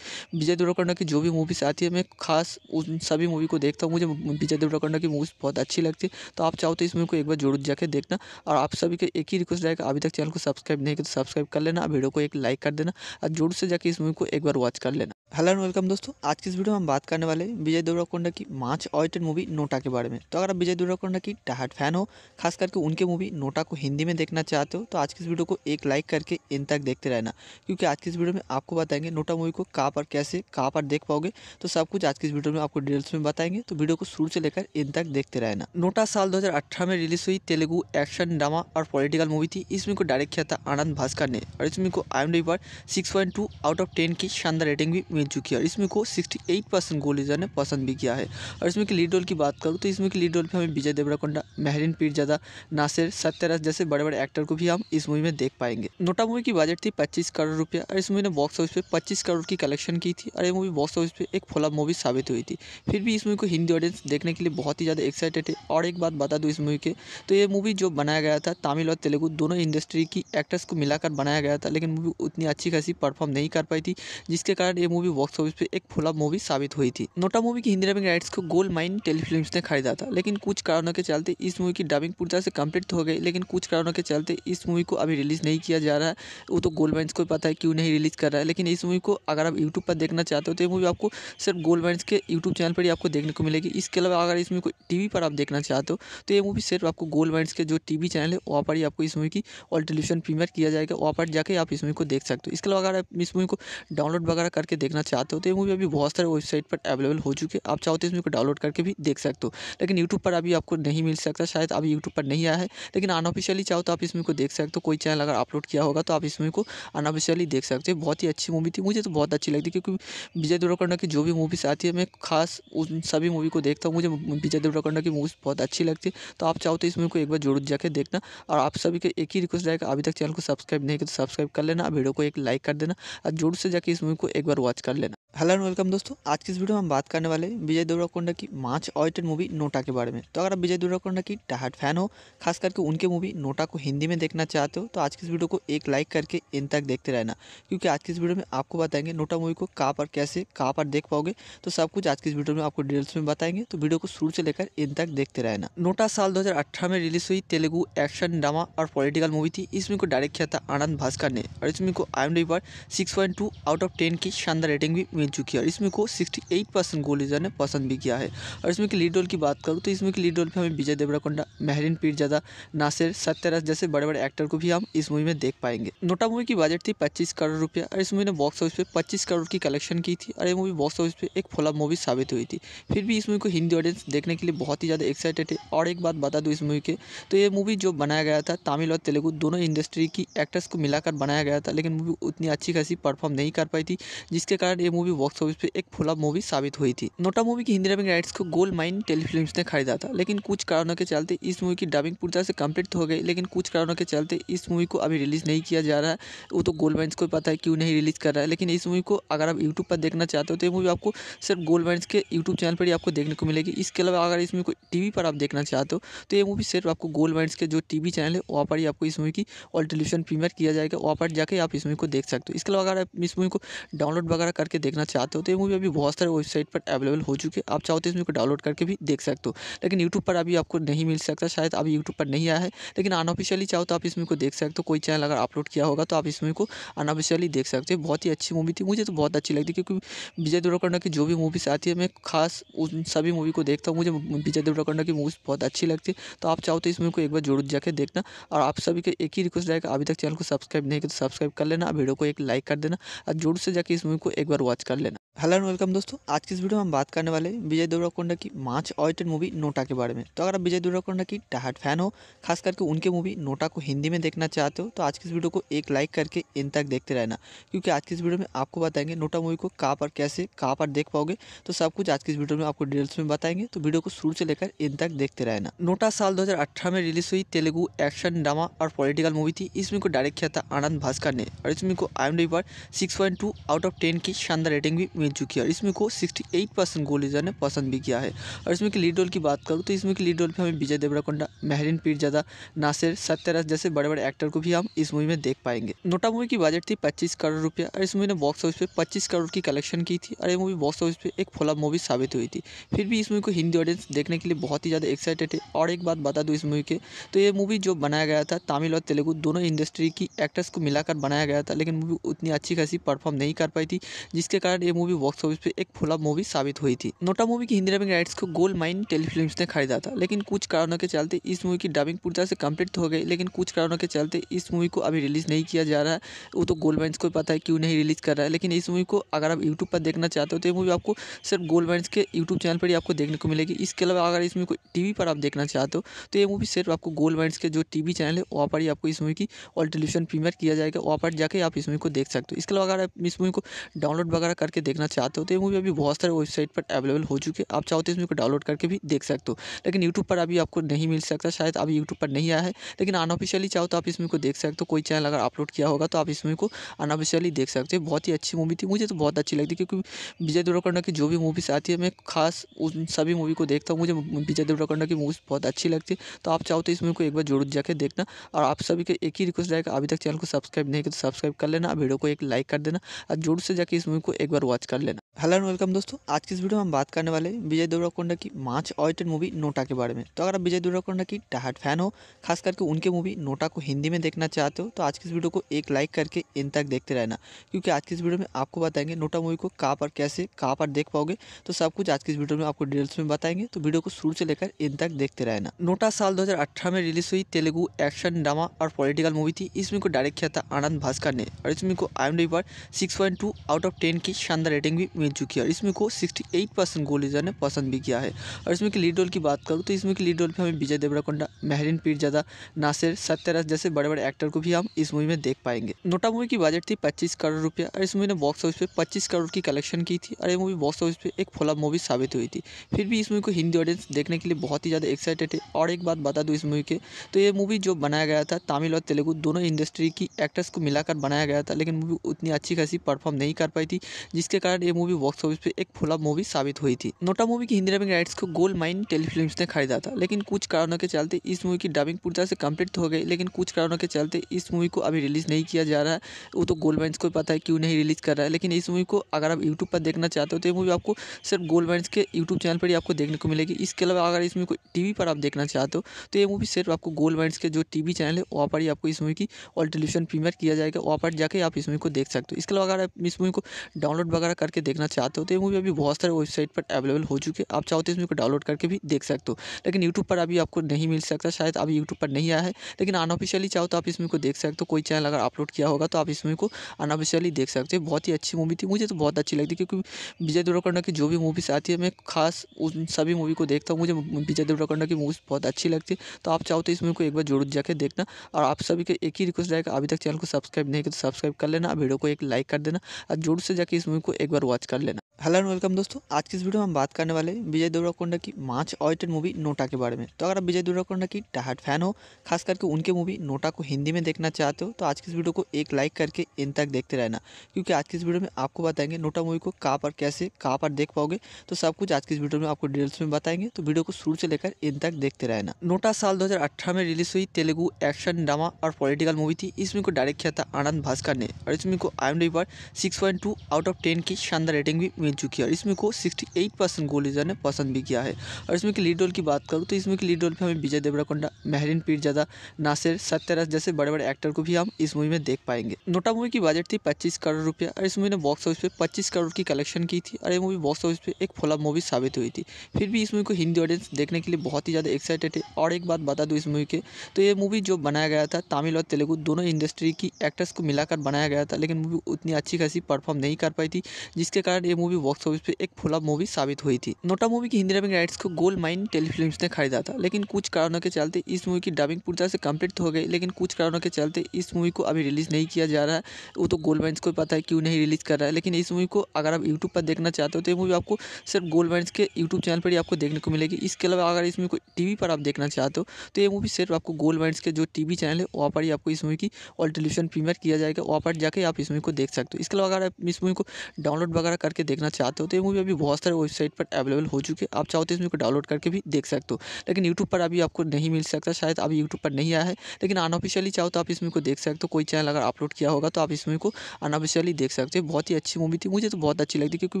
विजय देवरकोंडा की जो भी मूवीज़ आती है मैं खास उन सभी मूवी को देखता हूँ मुझे विजय देवरकोंडा की मूवीज़ बहुत अच्छी लगती है तो आप चाहो तो इस मूवी को एक बार जरूर जाकर देखना और आप सभी को एक ही रिक्वेस्ट रहेगा अभी तक चैनल को सब्सक्राइब नहीं किया तो सब्सक्राइब कर लेना वीडियो को एक लाइक कर देना और जोर से जाकर इस मूवी को एक बार वॉच कर كلنا हेलो एंड वेलकम दोस्तों आज की इस वीडियो में हम बात करने वाले हैं विजय देवराकोंडा की मार्च ऑयटेड मूवी नोटा के बारे में तो अगर आप विजय देवराकोंडा की टहाट फैन हो खास करके उनके मूवी नोटा को हिंदी में देखना चाहते हो तो आज की इस वीडियो को एक लाइक करके इन तक देखते रहना क्योंकि आज की इस वीडियो में आपको बताएंगे नोटा मूवी को कहाँ पर कैसे कहाँ पर देख पाओगे तो सब कुछ आज की इस वीडियो में आपको डिटेल्स में बताएंगे तो वीडियो को शुरू से लेकर इन तक देखते रहना नोटा साल दो में रिलीज हुई तेलुगु एक्शन ड्रामा और पॉलिटिकल मूवी थी इसमें को डायरेक्ट किया था आनंद भास्कर ने और इसमें को आई पर सिक्स आउट ऑफ टेन की शानदार रेटिंग भी मैच किया इसमें को सिक्सटी एट परसेंट गोल लीजर ने पसंद भी किया है और इसमें की लीड रोल की बात करूँ तो इसमें की लीड रोल पर हमें विजय देवराकोंडा महरीन पीरजादा नासिर सत्यराज जैसे बड़े बड़े एक्टर को भी हम इस मूवी में देख पाएंगे नोटा मूवी की बजट थी पच्चीस करोड़ रुपया और इस मूवी ने बॉक्स ऑफिस पर पच्चीस करोड़ की कलेक्शन की थी और ये मूवी बॉक्स ऑफिस पर एक फ्लॉप मूवी साबित हुई थी फिर भी इस मूवी को हिंदी ऑडियंस देखने के लिए बहुत ही ज़्यादा एक्साइटेड है और एक बात बता दूँ इस मूवी के तो ये मूवी जो बनाया गया था तमिल और तेलुगू दोनों इंडस्ट्री की एक्टर्स को मिलाकर बनाया गया था लेकिन मूवी उतनी अच्छी खासी परफॉर्म नहीं कर पाई थी जिसके कारण ये मूवी मूवी बॉक्स ऑफिस पे एक फुला मूवी साबित हुई थी नोटा मूवी की हिंदी डबिंग राइट्स को गोल्ड माइन टेलीफिल्म ने खरीदा था लेकिन कुछ कारणों के चलते इस मूवी की डबिंग पूरी तरह से कम्प्लीट हो गई लेकिन कुछ कारणों के चलते इस मूवी को अभी रिलीज़ नहीं किया जा रहा है वो तो गोल्ड माइन्स को पता है क्यों नहीं रिलीज़ कर रहा है लेकिन इस मूवी को अगर आप यूट्यूब पर देखना चाहते हो तो ये मूवी आपको सिर्फ गोल्ड माइन्स के यूट्यूब चैनल पर ही आपको देखने को मिलेगी इसके अलावा अगर इस मूवी को टी पर आप देखना चाहते हो तो ये मूवी सिर्फ आपको गोल्ड माइंस के जो टी चैनल है वहाँ पर ही आपको इस मूवी की ऑल टेलीविजन प्रीमियर किया जाएगा वहाँ पर जाकर आप इस मूवी को देख सकते हो इसके अलावा अगर आप इस मूवी को डाउनलोड वगैरह करके देखना देखना चाहते हो तो ये मूवी अभी बहुत सारे वेबसाइट पर अवेलेबल हो चुकी है आप चाहो तो इस मूवी को डाउनलोड करके भी देख सकते हो लेकिन यूट्यूब पर अभी आपको नहीं मिल सकता शायद अभी यूट्यूब पर नहीं आया है लेकिन अनऑफिशियली चाहो तो आप इस मूवी को देख सकते हो कोई चैनल अगर अपलोड किया होगा तो आप इस मूवी को अनऑफिशियली देख सकते हो बहुत ही अच्छी मूवी थी मुझे तो बहुत अच्छी लगती क्योंकि विजय देवरकोंडा की जो भी मूवीज़ आती है मैं खास उन सभी मूवी को देखता हूँ मुझे विजय देवरकोंडा की मूवीज़ बहुत अच्छी लगती है तो आप चाहो तो इस मूवी को एक बार जरूर जाकर देखना और आप सभी के एक ही रिक्वेस्ट रहेगा अभी तक चैनल को सब्सक्राइब नहीं किया तो सब्सक्राइब कर लेना वीडियो को एक लाइक कर देना और जोर से जाकर इस मूवी को एक बार watch Salena. Hello and welcome दोस्तों आज की इस वीडियो में हम बात करने वाले हैं विजय देवराकोंडा की माच ऑयटेड मूवी नोटा के बारे में तो अगर आप विजय देवराकोंडा की टहाट फैन हो खास करके उनके मूवी नोटा को हिंदी में देखना चाहते हो तो आज की इस वीडियो को एक लाइक करके इन तक देखते रहना क्योंकि आज की इस वीडियो में आपको बताएंगे नोटा मूवी को कहाँ पर कैसे कहाँ पर देख पाओगे तो सब कुछ आज की इस वीडियो में आपको डिटेल्स में बताएंगे तो वीडियो को शुरू से लेकर इन तक देखते रहना नोटा साल दो में रिलीज हुई तेलुगु एक्शन ड्रामा और पॉलिटिकल मूवी थी इस मूवी को डायरेक्ट किया था आनंद भास्कर ने और इस मूवी को आई एम पर सिक्स आउट ऑफ टेन की शानदार रेटिंग भी मिली मिल चुकी है और इसमें को 68 परसेंट गोल इजर ने पसंद भी किया है और इसमें की लीड रोल की बात करूँ तो इसमें की लीड रोल पर हमें विजय देवराकोंडा महरीन पीरजादा नासिर सत्यराज जैसे बड़े बड़े एक्टर को भी हम इस मूवी में देख पाएंगे नोटा मूवी की बजट थी पच्चीस करोड़ रुपया और इस मूवी ने बॉक्स ऑफिस पर पच्चीस करोड़ की कलेक्शन की थी और ये मूवी बॉक्स ऑफिस पर एक फोला मूवी साबित हुई थी फिर भी इस मूवी को हिंदी ऑडियंस देखने के लिए बहुत ही ज़्यादा एक्साइटेड है और एक बात बता दूँ इस मूवी के तो ये मूवी जो बनाया गया था तमिल और तेलुगु दोनों इंडस्ट्री की एक्टर्स को मिलाकर बनाया गया था लेकिन मूवी उतनी अच्छी खासी परफॉर्म नहीं कर पाई थी जिसके कारण ये मूवी मूवी बॉक्स ऑफिस पर एक फ्लॉप मूवी साबित हुई थी नोटा मूवी की हिंदी डबिंग राइट्स को गोल्ड माइन टेलीफिल्म ने खरीदा था लेकिन कुछ कारणों के चलते इस मूवी की डबिंग पूरी तरह से कम्प्लीट हो गई लेकिन कुछ कारणों के चलते इस मूवी को अभी रिलीज़ नहीं किया जा रहा है वो तो गोल्ड माइन्स को पता है क्यों नहीं रिलीज़ कर रहा है लेकिन इस मूवी को अगर आप यूट्यूब पर देखना चाहते हो तो ये मूवी आपको सिर्फ गोल्ड माइन्स के यूट्यूब चैनल पर ही आपको देखने को मिलेगी इसके अलावा अगर इस मूवी को टी पर आप देखना चाहते हो तो ये मूवी सिर्फ आपको गोल्ड माइंस के जो टी चैनल है वहाँ पर ही आपको इस मूवी की ऑल टेलीविजन प्रीमियर किया जाएगा वहाँ पर जाकर आप इस मूवी को देख सकते हो इसके अलावा अगर आप इस मूवी को डाउनलोड वगैरह करके देखना देखना चाहते हो तो ये मूवी अभी बहुत सारे वेबसाइट पर अवेलेबल हो चुकी है आप चाहो तो इसमें को डाउनलोड करके भी देख सकते हो लेकिन यूट्यूब पर अभी आपको नहीं मिल सकता शायद अभी यूट्यूब पर नहीं आया है लेकिन अनऑफिशियली चाहो तो आप इसमें को देख सकते हो कोई चैनल अगर अपलोड किया होगा तो आप इस मूवी को अनऑफिशियली देख सकते हो बहुत ही अच्छी मूवी थी मुझे तो बहुत अच्छी लगती क्योंकि विजय देवरकंडा की जो भी मूवीज़ आती है मैं खास उन सभी मूवी को देखता हूँ मुझे विजय देवरकंडा की मूवीज़ बहुत अच्छी लगती है तो आप चाहो तो इस मूवी को एक बार जरूर जाकर देखना और आप सभी के एक ही रिक्वेस्ट रहेगा अभी तक चैनल को सब्सक्राइब नहीं किया तो सब्सक्राइब कर लेना वीडियो को एक लाइक कर देना और जोर से जाकर इस मूवी को एक बार वॉच कर लेना हेलो एंड वेलकम दोस्तों आज की इस वीडियो में हम बात करने वाले विजय देवराकोंडा की मार्च ऑयटेड मूवी नोटा के बारे में तो अगर आप विजय देवराकोंडा की टाहट फैन हो खास करके उनके मूवी नोटा को हिंदी में देखना चाहते हो तो आज की इस वीडियो को एक लाइक करके इन तक देखते रहना क्योंकि आज की इस वीडियो में आपको बताएंगे नोटा मूवी को कहाँ पर कैसे कहाँ पर देख पाओगे तो सब कुछ आज की इस वीडियो में आपको डिटेल्स में बताएंगे तो वीडियो को शुरू से लेकर इन तक देखते रहना नोटा साल दो में रिलीज हुई तेलुगु एक्शन ड्रामा और पॉलिटिकल मूवी थी इसमें को डायरेक्ट किया था आनंद भास्कर ने और इसमें को आई पर सिक्स आउट ऑफ टेन की शानदार रेटिंग भी मिल चुकी है और इसमें को 68 परसेंट गोलीजर ने पसंद भी किया है और इसमें की लीड रोल की बात करूँ तो इसमें की लीड रोल पर हमें विजय देवराकोंडा महरीन पीरजादा नासिर सत्यराज जैसे बड़े बड़े एक्टर को भी हम इस मूवी में देख पाएंगे नोटा मूवी की बजट थी पच्चीस करोड़ रुपया और इस मूवी ने बॉक्स ऑफिस पर पच्चीस करोड़ की कलेक्शन की थी और ये मूवी बॉक्स ऑफिस पर एक फोला मूवी साबित हुई थी फिर भी इस मूवी को हिंदी ऑडियंस देखने के लिए बहुत ही ज़्यादा एक्साइटेड है और एक बात बता दूँ इस मूवी के तो ये मूवी जो बनाया गया था तमिल और तेलुगु दोनों इंडस्ट्री की एक्टर्स को मिलाकर बनाया गया था लेकिन मूवी उतनी अच्छी खासी परफॉर्म नहीं कर पाई थी जिसके कारण ये मूवी बॉक्स ऑफिस पे एक फ्लॉप मूवी साबित हुई थी नोटा मूवी की हिंदी डबिंग राइट्स को गोल्ड माइन टेलीफिल्म ने खरीदा था लेकिन कुछ कारणों के चलते इस मूवी की डबिंग पूरी तरह से कम्प्लीट हो गई लेकिन कुछ कारणों के चलते इस मूवी को अभी रिलीज नहीं किया जा रहा है वो तो गोल्ड माइन्स को पता है क्यों नहीं रिलीज कर रहा है लेकिन इस मूवी को अगर आप यूट्यूब पर देखना चाहते हो तो ये मूवी आपको सिर्फ गोल्ड माइन्स के यूट्यूब चैनल पर ही आपको देखने को मिलेगी इसके अलावा अगर इस मूवी को टीवी पर आप देखना चाहते हो तो ये मूवी सिर्फ आपको गोल्ड माइंस के जो टीवी चैनल है वहाँ पर ही आपको इस मूवी की ऑल टेलीविजन प्रीमियर किया जाएगा वहाँ पर जाकर आप इस मूवी को देख सकते हो इसके अलावा अगर आप इस मूवी को डाउनलोड वगैरह करके देखना चाहते हो तो ये मूवी अभी बहुत सारे वेबसाइट पर अवेलेबल हो चुकी है आप चाहो तो इसमें को डाउनलोड करके भी देख सकते हो लेकिन यूट्यूब पर अभी आपको नहीं मिल सकता शायद अभी यूट्यूब पर नहीं आया है लेकिन अनऑफिशियली चाहो तो आप इस मूवी को देख सकते हो कोई चैनल अगर अपलोड किया होगा तो आप इस मूवी को अनऑफिशियली देख सकते हो बहुत ही अच्छी मूवी थी मुझे तो बहुत अच्छी लगती क्योंकि विजय देवरकोंडा की जो भी मूवीज़ आती है मैं खास उन सभी मूवी को देखता हूँ मुझे विजय देवरकोंडा की मूवीज़ बहुत अच्छी लगती है तो आप चाहो तो इस मूवी को एक बार जरूर जाकर देखना और आप सभी को एक ही रिक्वेस्ट रहेगा अभी तक चैनल को सब्सक्राइब नहीं किया तो सब्सक्राइब कर लेना वीडियो को एक लाइक कर देना और जोर से जाके इस मूवी को एक एक बार वॉच कर लेना हेलो एंड वेलकम दोस्तों आज की इस वीडियो में हम बात करने वाले विजय देवराकोंडा की मार्च ऑयटेड मूवी नोटा के बारे में तो अगर आप विजय देवराकोंडा की डाहट फैन हो खास करके उनके मूवी नोटा को हिंदी में देखना चाहते हो तो आज की इस वीडियो को एक लाइक करके इन तक देखते रहना क्योंकि आज की इस वीडियो में आपको बताएंगे नोटा मूवी को कहाँ पर कैसे कहाँ पर देख पाओगे तो सब कुछ आज की इस वीडियो में आपको डिटेल्स में बताएंगे तो वीडियो को शुरू से लेकर इन तक देखते रहना नोटा साल दो में रिलीज हुई तेलुगु एक्शन ड्रामा और पॉलिटिकल मूवी थी इस मूवी को डायरेक्ट किया था आनंद भास्कर ने और इस मूवी को आई पर सिक्स आउट ऑफ टेन की शानदार रेटिंग भी मिल चुकी है और इसमें को 68 परसेंट लीजर ने पसंद भी किया है और इसमें की लीड रोल की बात करूँ तो इसमें की लीड रोल पर हमें विजय देवराकोंडा मेहरिन पीरजादा नासिर सत्यराज जैसे बड़े बड़े एक्टर को भी हम इस मूवी में देख पाएंगे नोटा मूवी की बजट थी पच्चीस करोड़ रुपया और इस मूवी ने बॉक्स ऑफिस पर पच्चीस करोड़ की कलेक्शन की थी और ये मूवी बॉक्स ऑफिस पर एक फोला मूवी साबित हुई थी फिर भी इस मूवी को हिंदी ऑडियंस देखने के लिए बहुत ही ज़्यादा एक्साइटेड है और एक बात बता दूँ इस मूवी के तो ये मूवी जो बनाया गया था तमिल और तेलुगु दोनों इंडस्ट्री की एक्टर्स को मिलाकर बनाया गया था लेकिन मूवी उतनी अच्छी खासी परफॉर्म नहीं कर पाई थी जिसके कारण ये मूवी मूवी बॉक्स ऑफिस पे एक फुला मूवी साबित हुई थी नोटा मूवी की हिंदी डबिंग राइट्स को गोल्ड माइन टेलीफिल्म ने खरीदा था लेकिन कुछ कारणों के चलते इस मूवी की डबिंग पूरी तरह से कम्प्लीट हो गई लेकिन कुछ कारणों के चलते इस मूवी को अभी रिलीज नहीं किया जा रहा है वो तो गोल्ड माइन्स को पता है क्यों नहीं रिलीज कर रहा है लेकिन इस मूवी को अगर आप यूट्यूब पर देखना चाहते हो तो ये मूवी आपको सिर्फ गोल्ड माइन्स के यूट्यूब चैनल पर ही आपको देखने को मिलेगी इसके अलावा अगर इस मूवी को टीवी पर आप देखना चाहते हो तो ये मूवी सिर्फ आपको गोल्ड माइंस के जो टीवी चैनल है वहाँ पर ही आपको इस मूवी की ऑल टेलीविजन प्रीमियर किया जाएगा वहाँ पर जाके आप इस मूवी को देख सकते हो इसके अलावा अगर आप इस मूवी को डाउनलोड वगैरह करके देख देखना चाहते हो तो ये मूवी अभी बहुत सारे वेबसाइट पर अवेलेबल हो चुकी है आप चाहो तो इस मूवी को डाउनलोड करके भी देख सकते हो लेकिन यूट्यूब पर अभी आपको नहीं मिल सकता शायद अभी यूट्यूब पर नहीं आया है लेकिन अनऑफिशियली चाहो तो आप इस मूवी को देख सकते हो कोई चैनल अगर अपलोड किया होगा तो आप इस मूवी को अनऑफिशियली देख सकते हो बहुत ही अच्छी मूवी थी मुझे तो बहुत अच्छी लगती क्योंकि विजय देवरकोंडा की जो भी मूवीज़ आती है मैं खास उन सभी मूवी को देखता हूँ मुझे विजय देवरकोंडा की मूवीज़ बहुत अच्छी लगती है तो आप चाहो तो इस मूवी को एक बार जरूर जाकर देखना और आप सभी को एक ही रिक्वेस्ट रहेगा अभी तक चैनल को सब्सक्राइब नहीं किया तो सब्सक्राइब कर लेना वीडियो को एक लाइक कर देना और जोर से जाकर इस मूवी को एक बार watch Con hello and welcome दोस्तों आज की इस वीडियो में हम बात करने वाले हैं विजय देवराकोंडा की मार्च ऑयटेड मूवी नोटा के बारे में तो अगर आप विजय देवराकोंडा की टाहट फैन हो खास करके उनके मूवी नोटा को हिंदी में देखना चाहते हो तो आज की इस वीडियो को एक लाइक करके इन तक देखते रहना क्योंकि आज की इस वीडियो में आपको बताएंगे नोटा मूवी को कहाँ पर कैसे कहाँ पर देख पाओगे तो सब कुछ आज की इस वीडियो में आपको डिटेल्स में बताएंगे तो वीडियो को शुरू से लेकर इन तक देखते रहना नोटा साल दो में रिलीज हुई तेलुगु एक्शन ड्रामा और पॉलिटिकल मूवी थी इसमें को डायरेक्ट किया था आनंद भास्कर ने और इसमें को आई पर सिक्स आउट ऑफ टेन की शानदार रेटिंग भी मिल चुकी है इसमें को 68 परसेंट गोल ने पसंद भी किया है और इसमें की लीड रोल की बात करूँ तो इसमें की लीड रोल पर हमें विजय देवराकोंडा महरिन पीरजादा नासिर सत्यराज जैसे बड़े बड़े एक्टर को भी हम इस मूवी में देख पाएंगे नोटा मूवी की बजट थी पच्चीस करोड़ रुपया और इस मूवी ने बॉक्स ऑफिस पर पच्चीस करोड़ की कलेक्शन की थी और ये मूवी बॉक्स ऑफिस पर एक फोला मूवी साबित हुई थी फिर भी इस मूवी को हिंदी ऑडियंस देखने के लिए बहुत ही ज़्यादा एक्साइटेड है और एक बात बता दूँ इस मूवी के तो ये मूवी जो बनाया गया था तमिल और तेलुगु दोनों इंडस्ट्री की एक्टर्स को मिलाकर बनाया गया था लेकिन मूवी उतनी अच्छी खासी परफॉर्म नहीं कर पाई थी जिसके कारण ये मूवी बॉक्स ऑफिस पे एक फ्लॉप मूवी साबित हुई थी नोटा मूवी की हिंदी डबिंग राइट्स को गोल्ड माइन टेलीफिल्म ने खरीदा था लेकिन कुछ कारणों के चलते इस मूवी की डबिंग पूरी तरह से कम्प्लीट हो गई लेकिन कुछ कारणों के चलते इस मूवी को अभी रिलीज़ नहीं किया जा रहा है वो तो गोल्ड माइन्स को पता है क्यों नहीं रिलीज़ कर रहा है लेकिन इस मूवी को अगर आप यूट्यूब पर देखना चाहते हो तो ये मूवी आपको सिर्फ गोल्ड माइन्स के यूट्यूब चैनल पर ही आपको देखने को मिलेगी इसके अलावा अगर इस मूवी को टी पर आप देखना चाहते हो तो ये मूवी सिर्फ आपको गोल्ड माइंस के जो टी चैनल है वहाँ पर ही आपको इस मूवी की ऑल टेलीविजन प्रीमियर किया जाएगा वहाँ पर जाकर आप इस मूवी को देख सकते हो इसके अलावा अगर आप इस मूवी को डाउनलोड वगैरह करके देखना देखना चाहते हो तो ये मूवी अभी बहुत सारे वेबसाइट पर अवेलेबल हो चुकी है आप चाहो तो इस मूवी को डाउनलोड करके भी देख सकते हो लेकिन यूट्यूब पर अभी आपको नहीं मिल सकता शायद अभी यूट्यूब पर नहीं आया है लेकिन अनऑफिशियली चाहो तो आप इस मूवी को देख सकते हो कोई चैनल अगर अपलोड किया होगा तो आप इस मूवी को अनऑफिशियली देख सकते हो बहुत ही अच्छी मूवी थी मुझे तो बहुत अच्छी लगती क्योंकि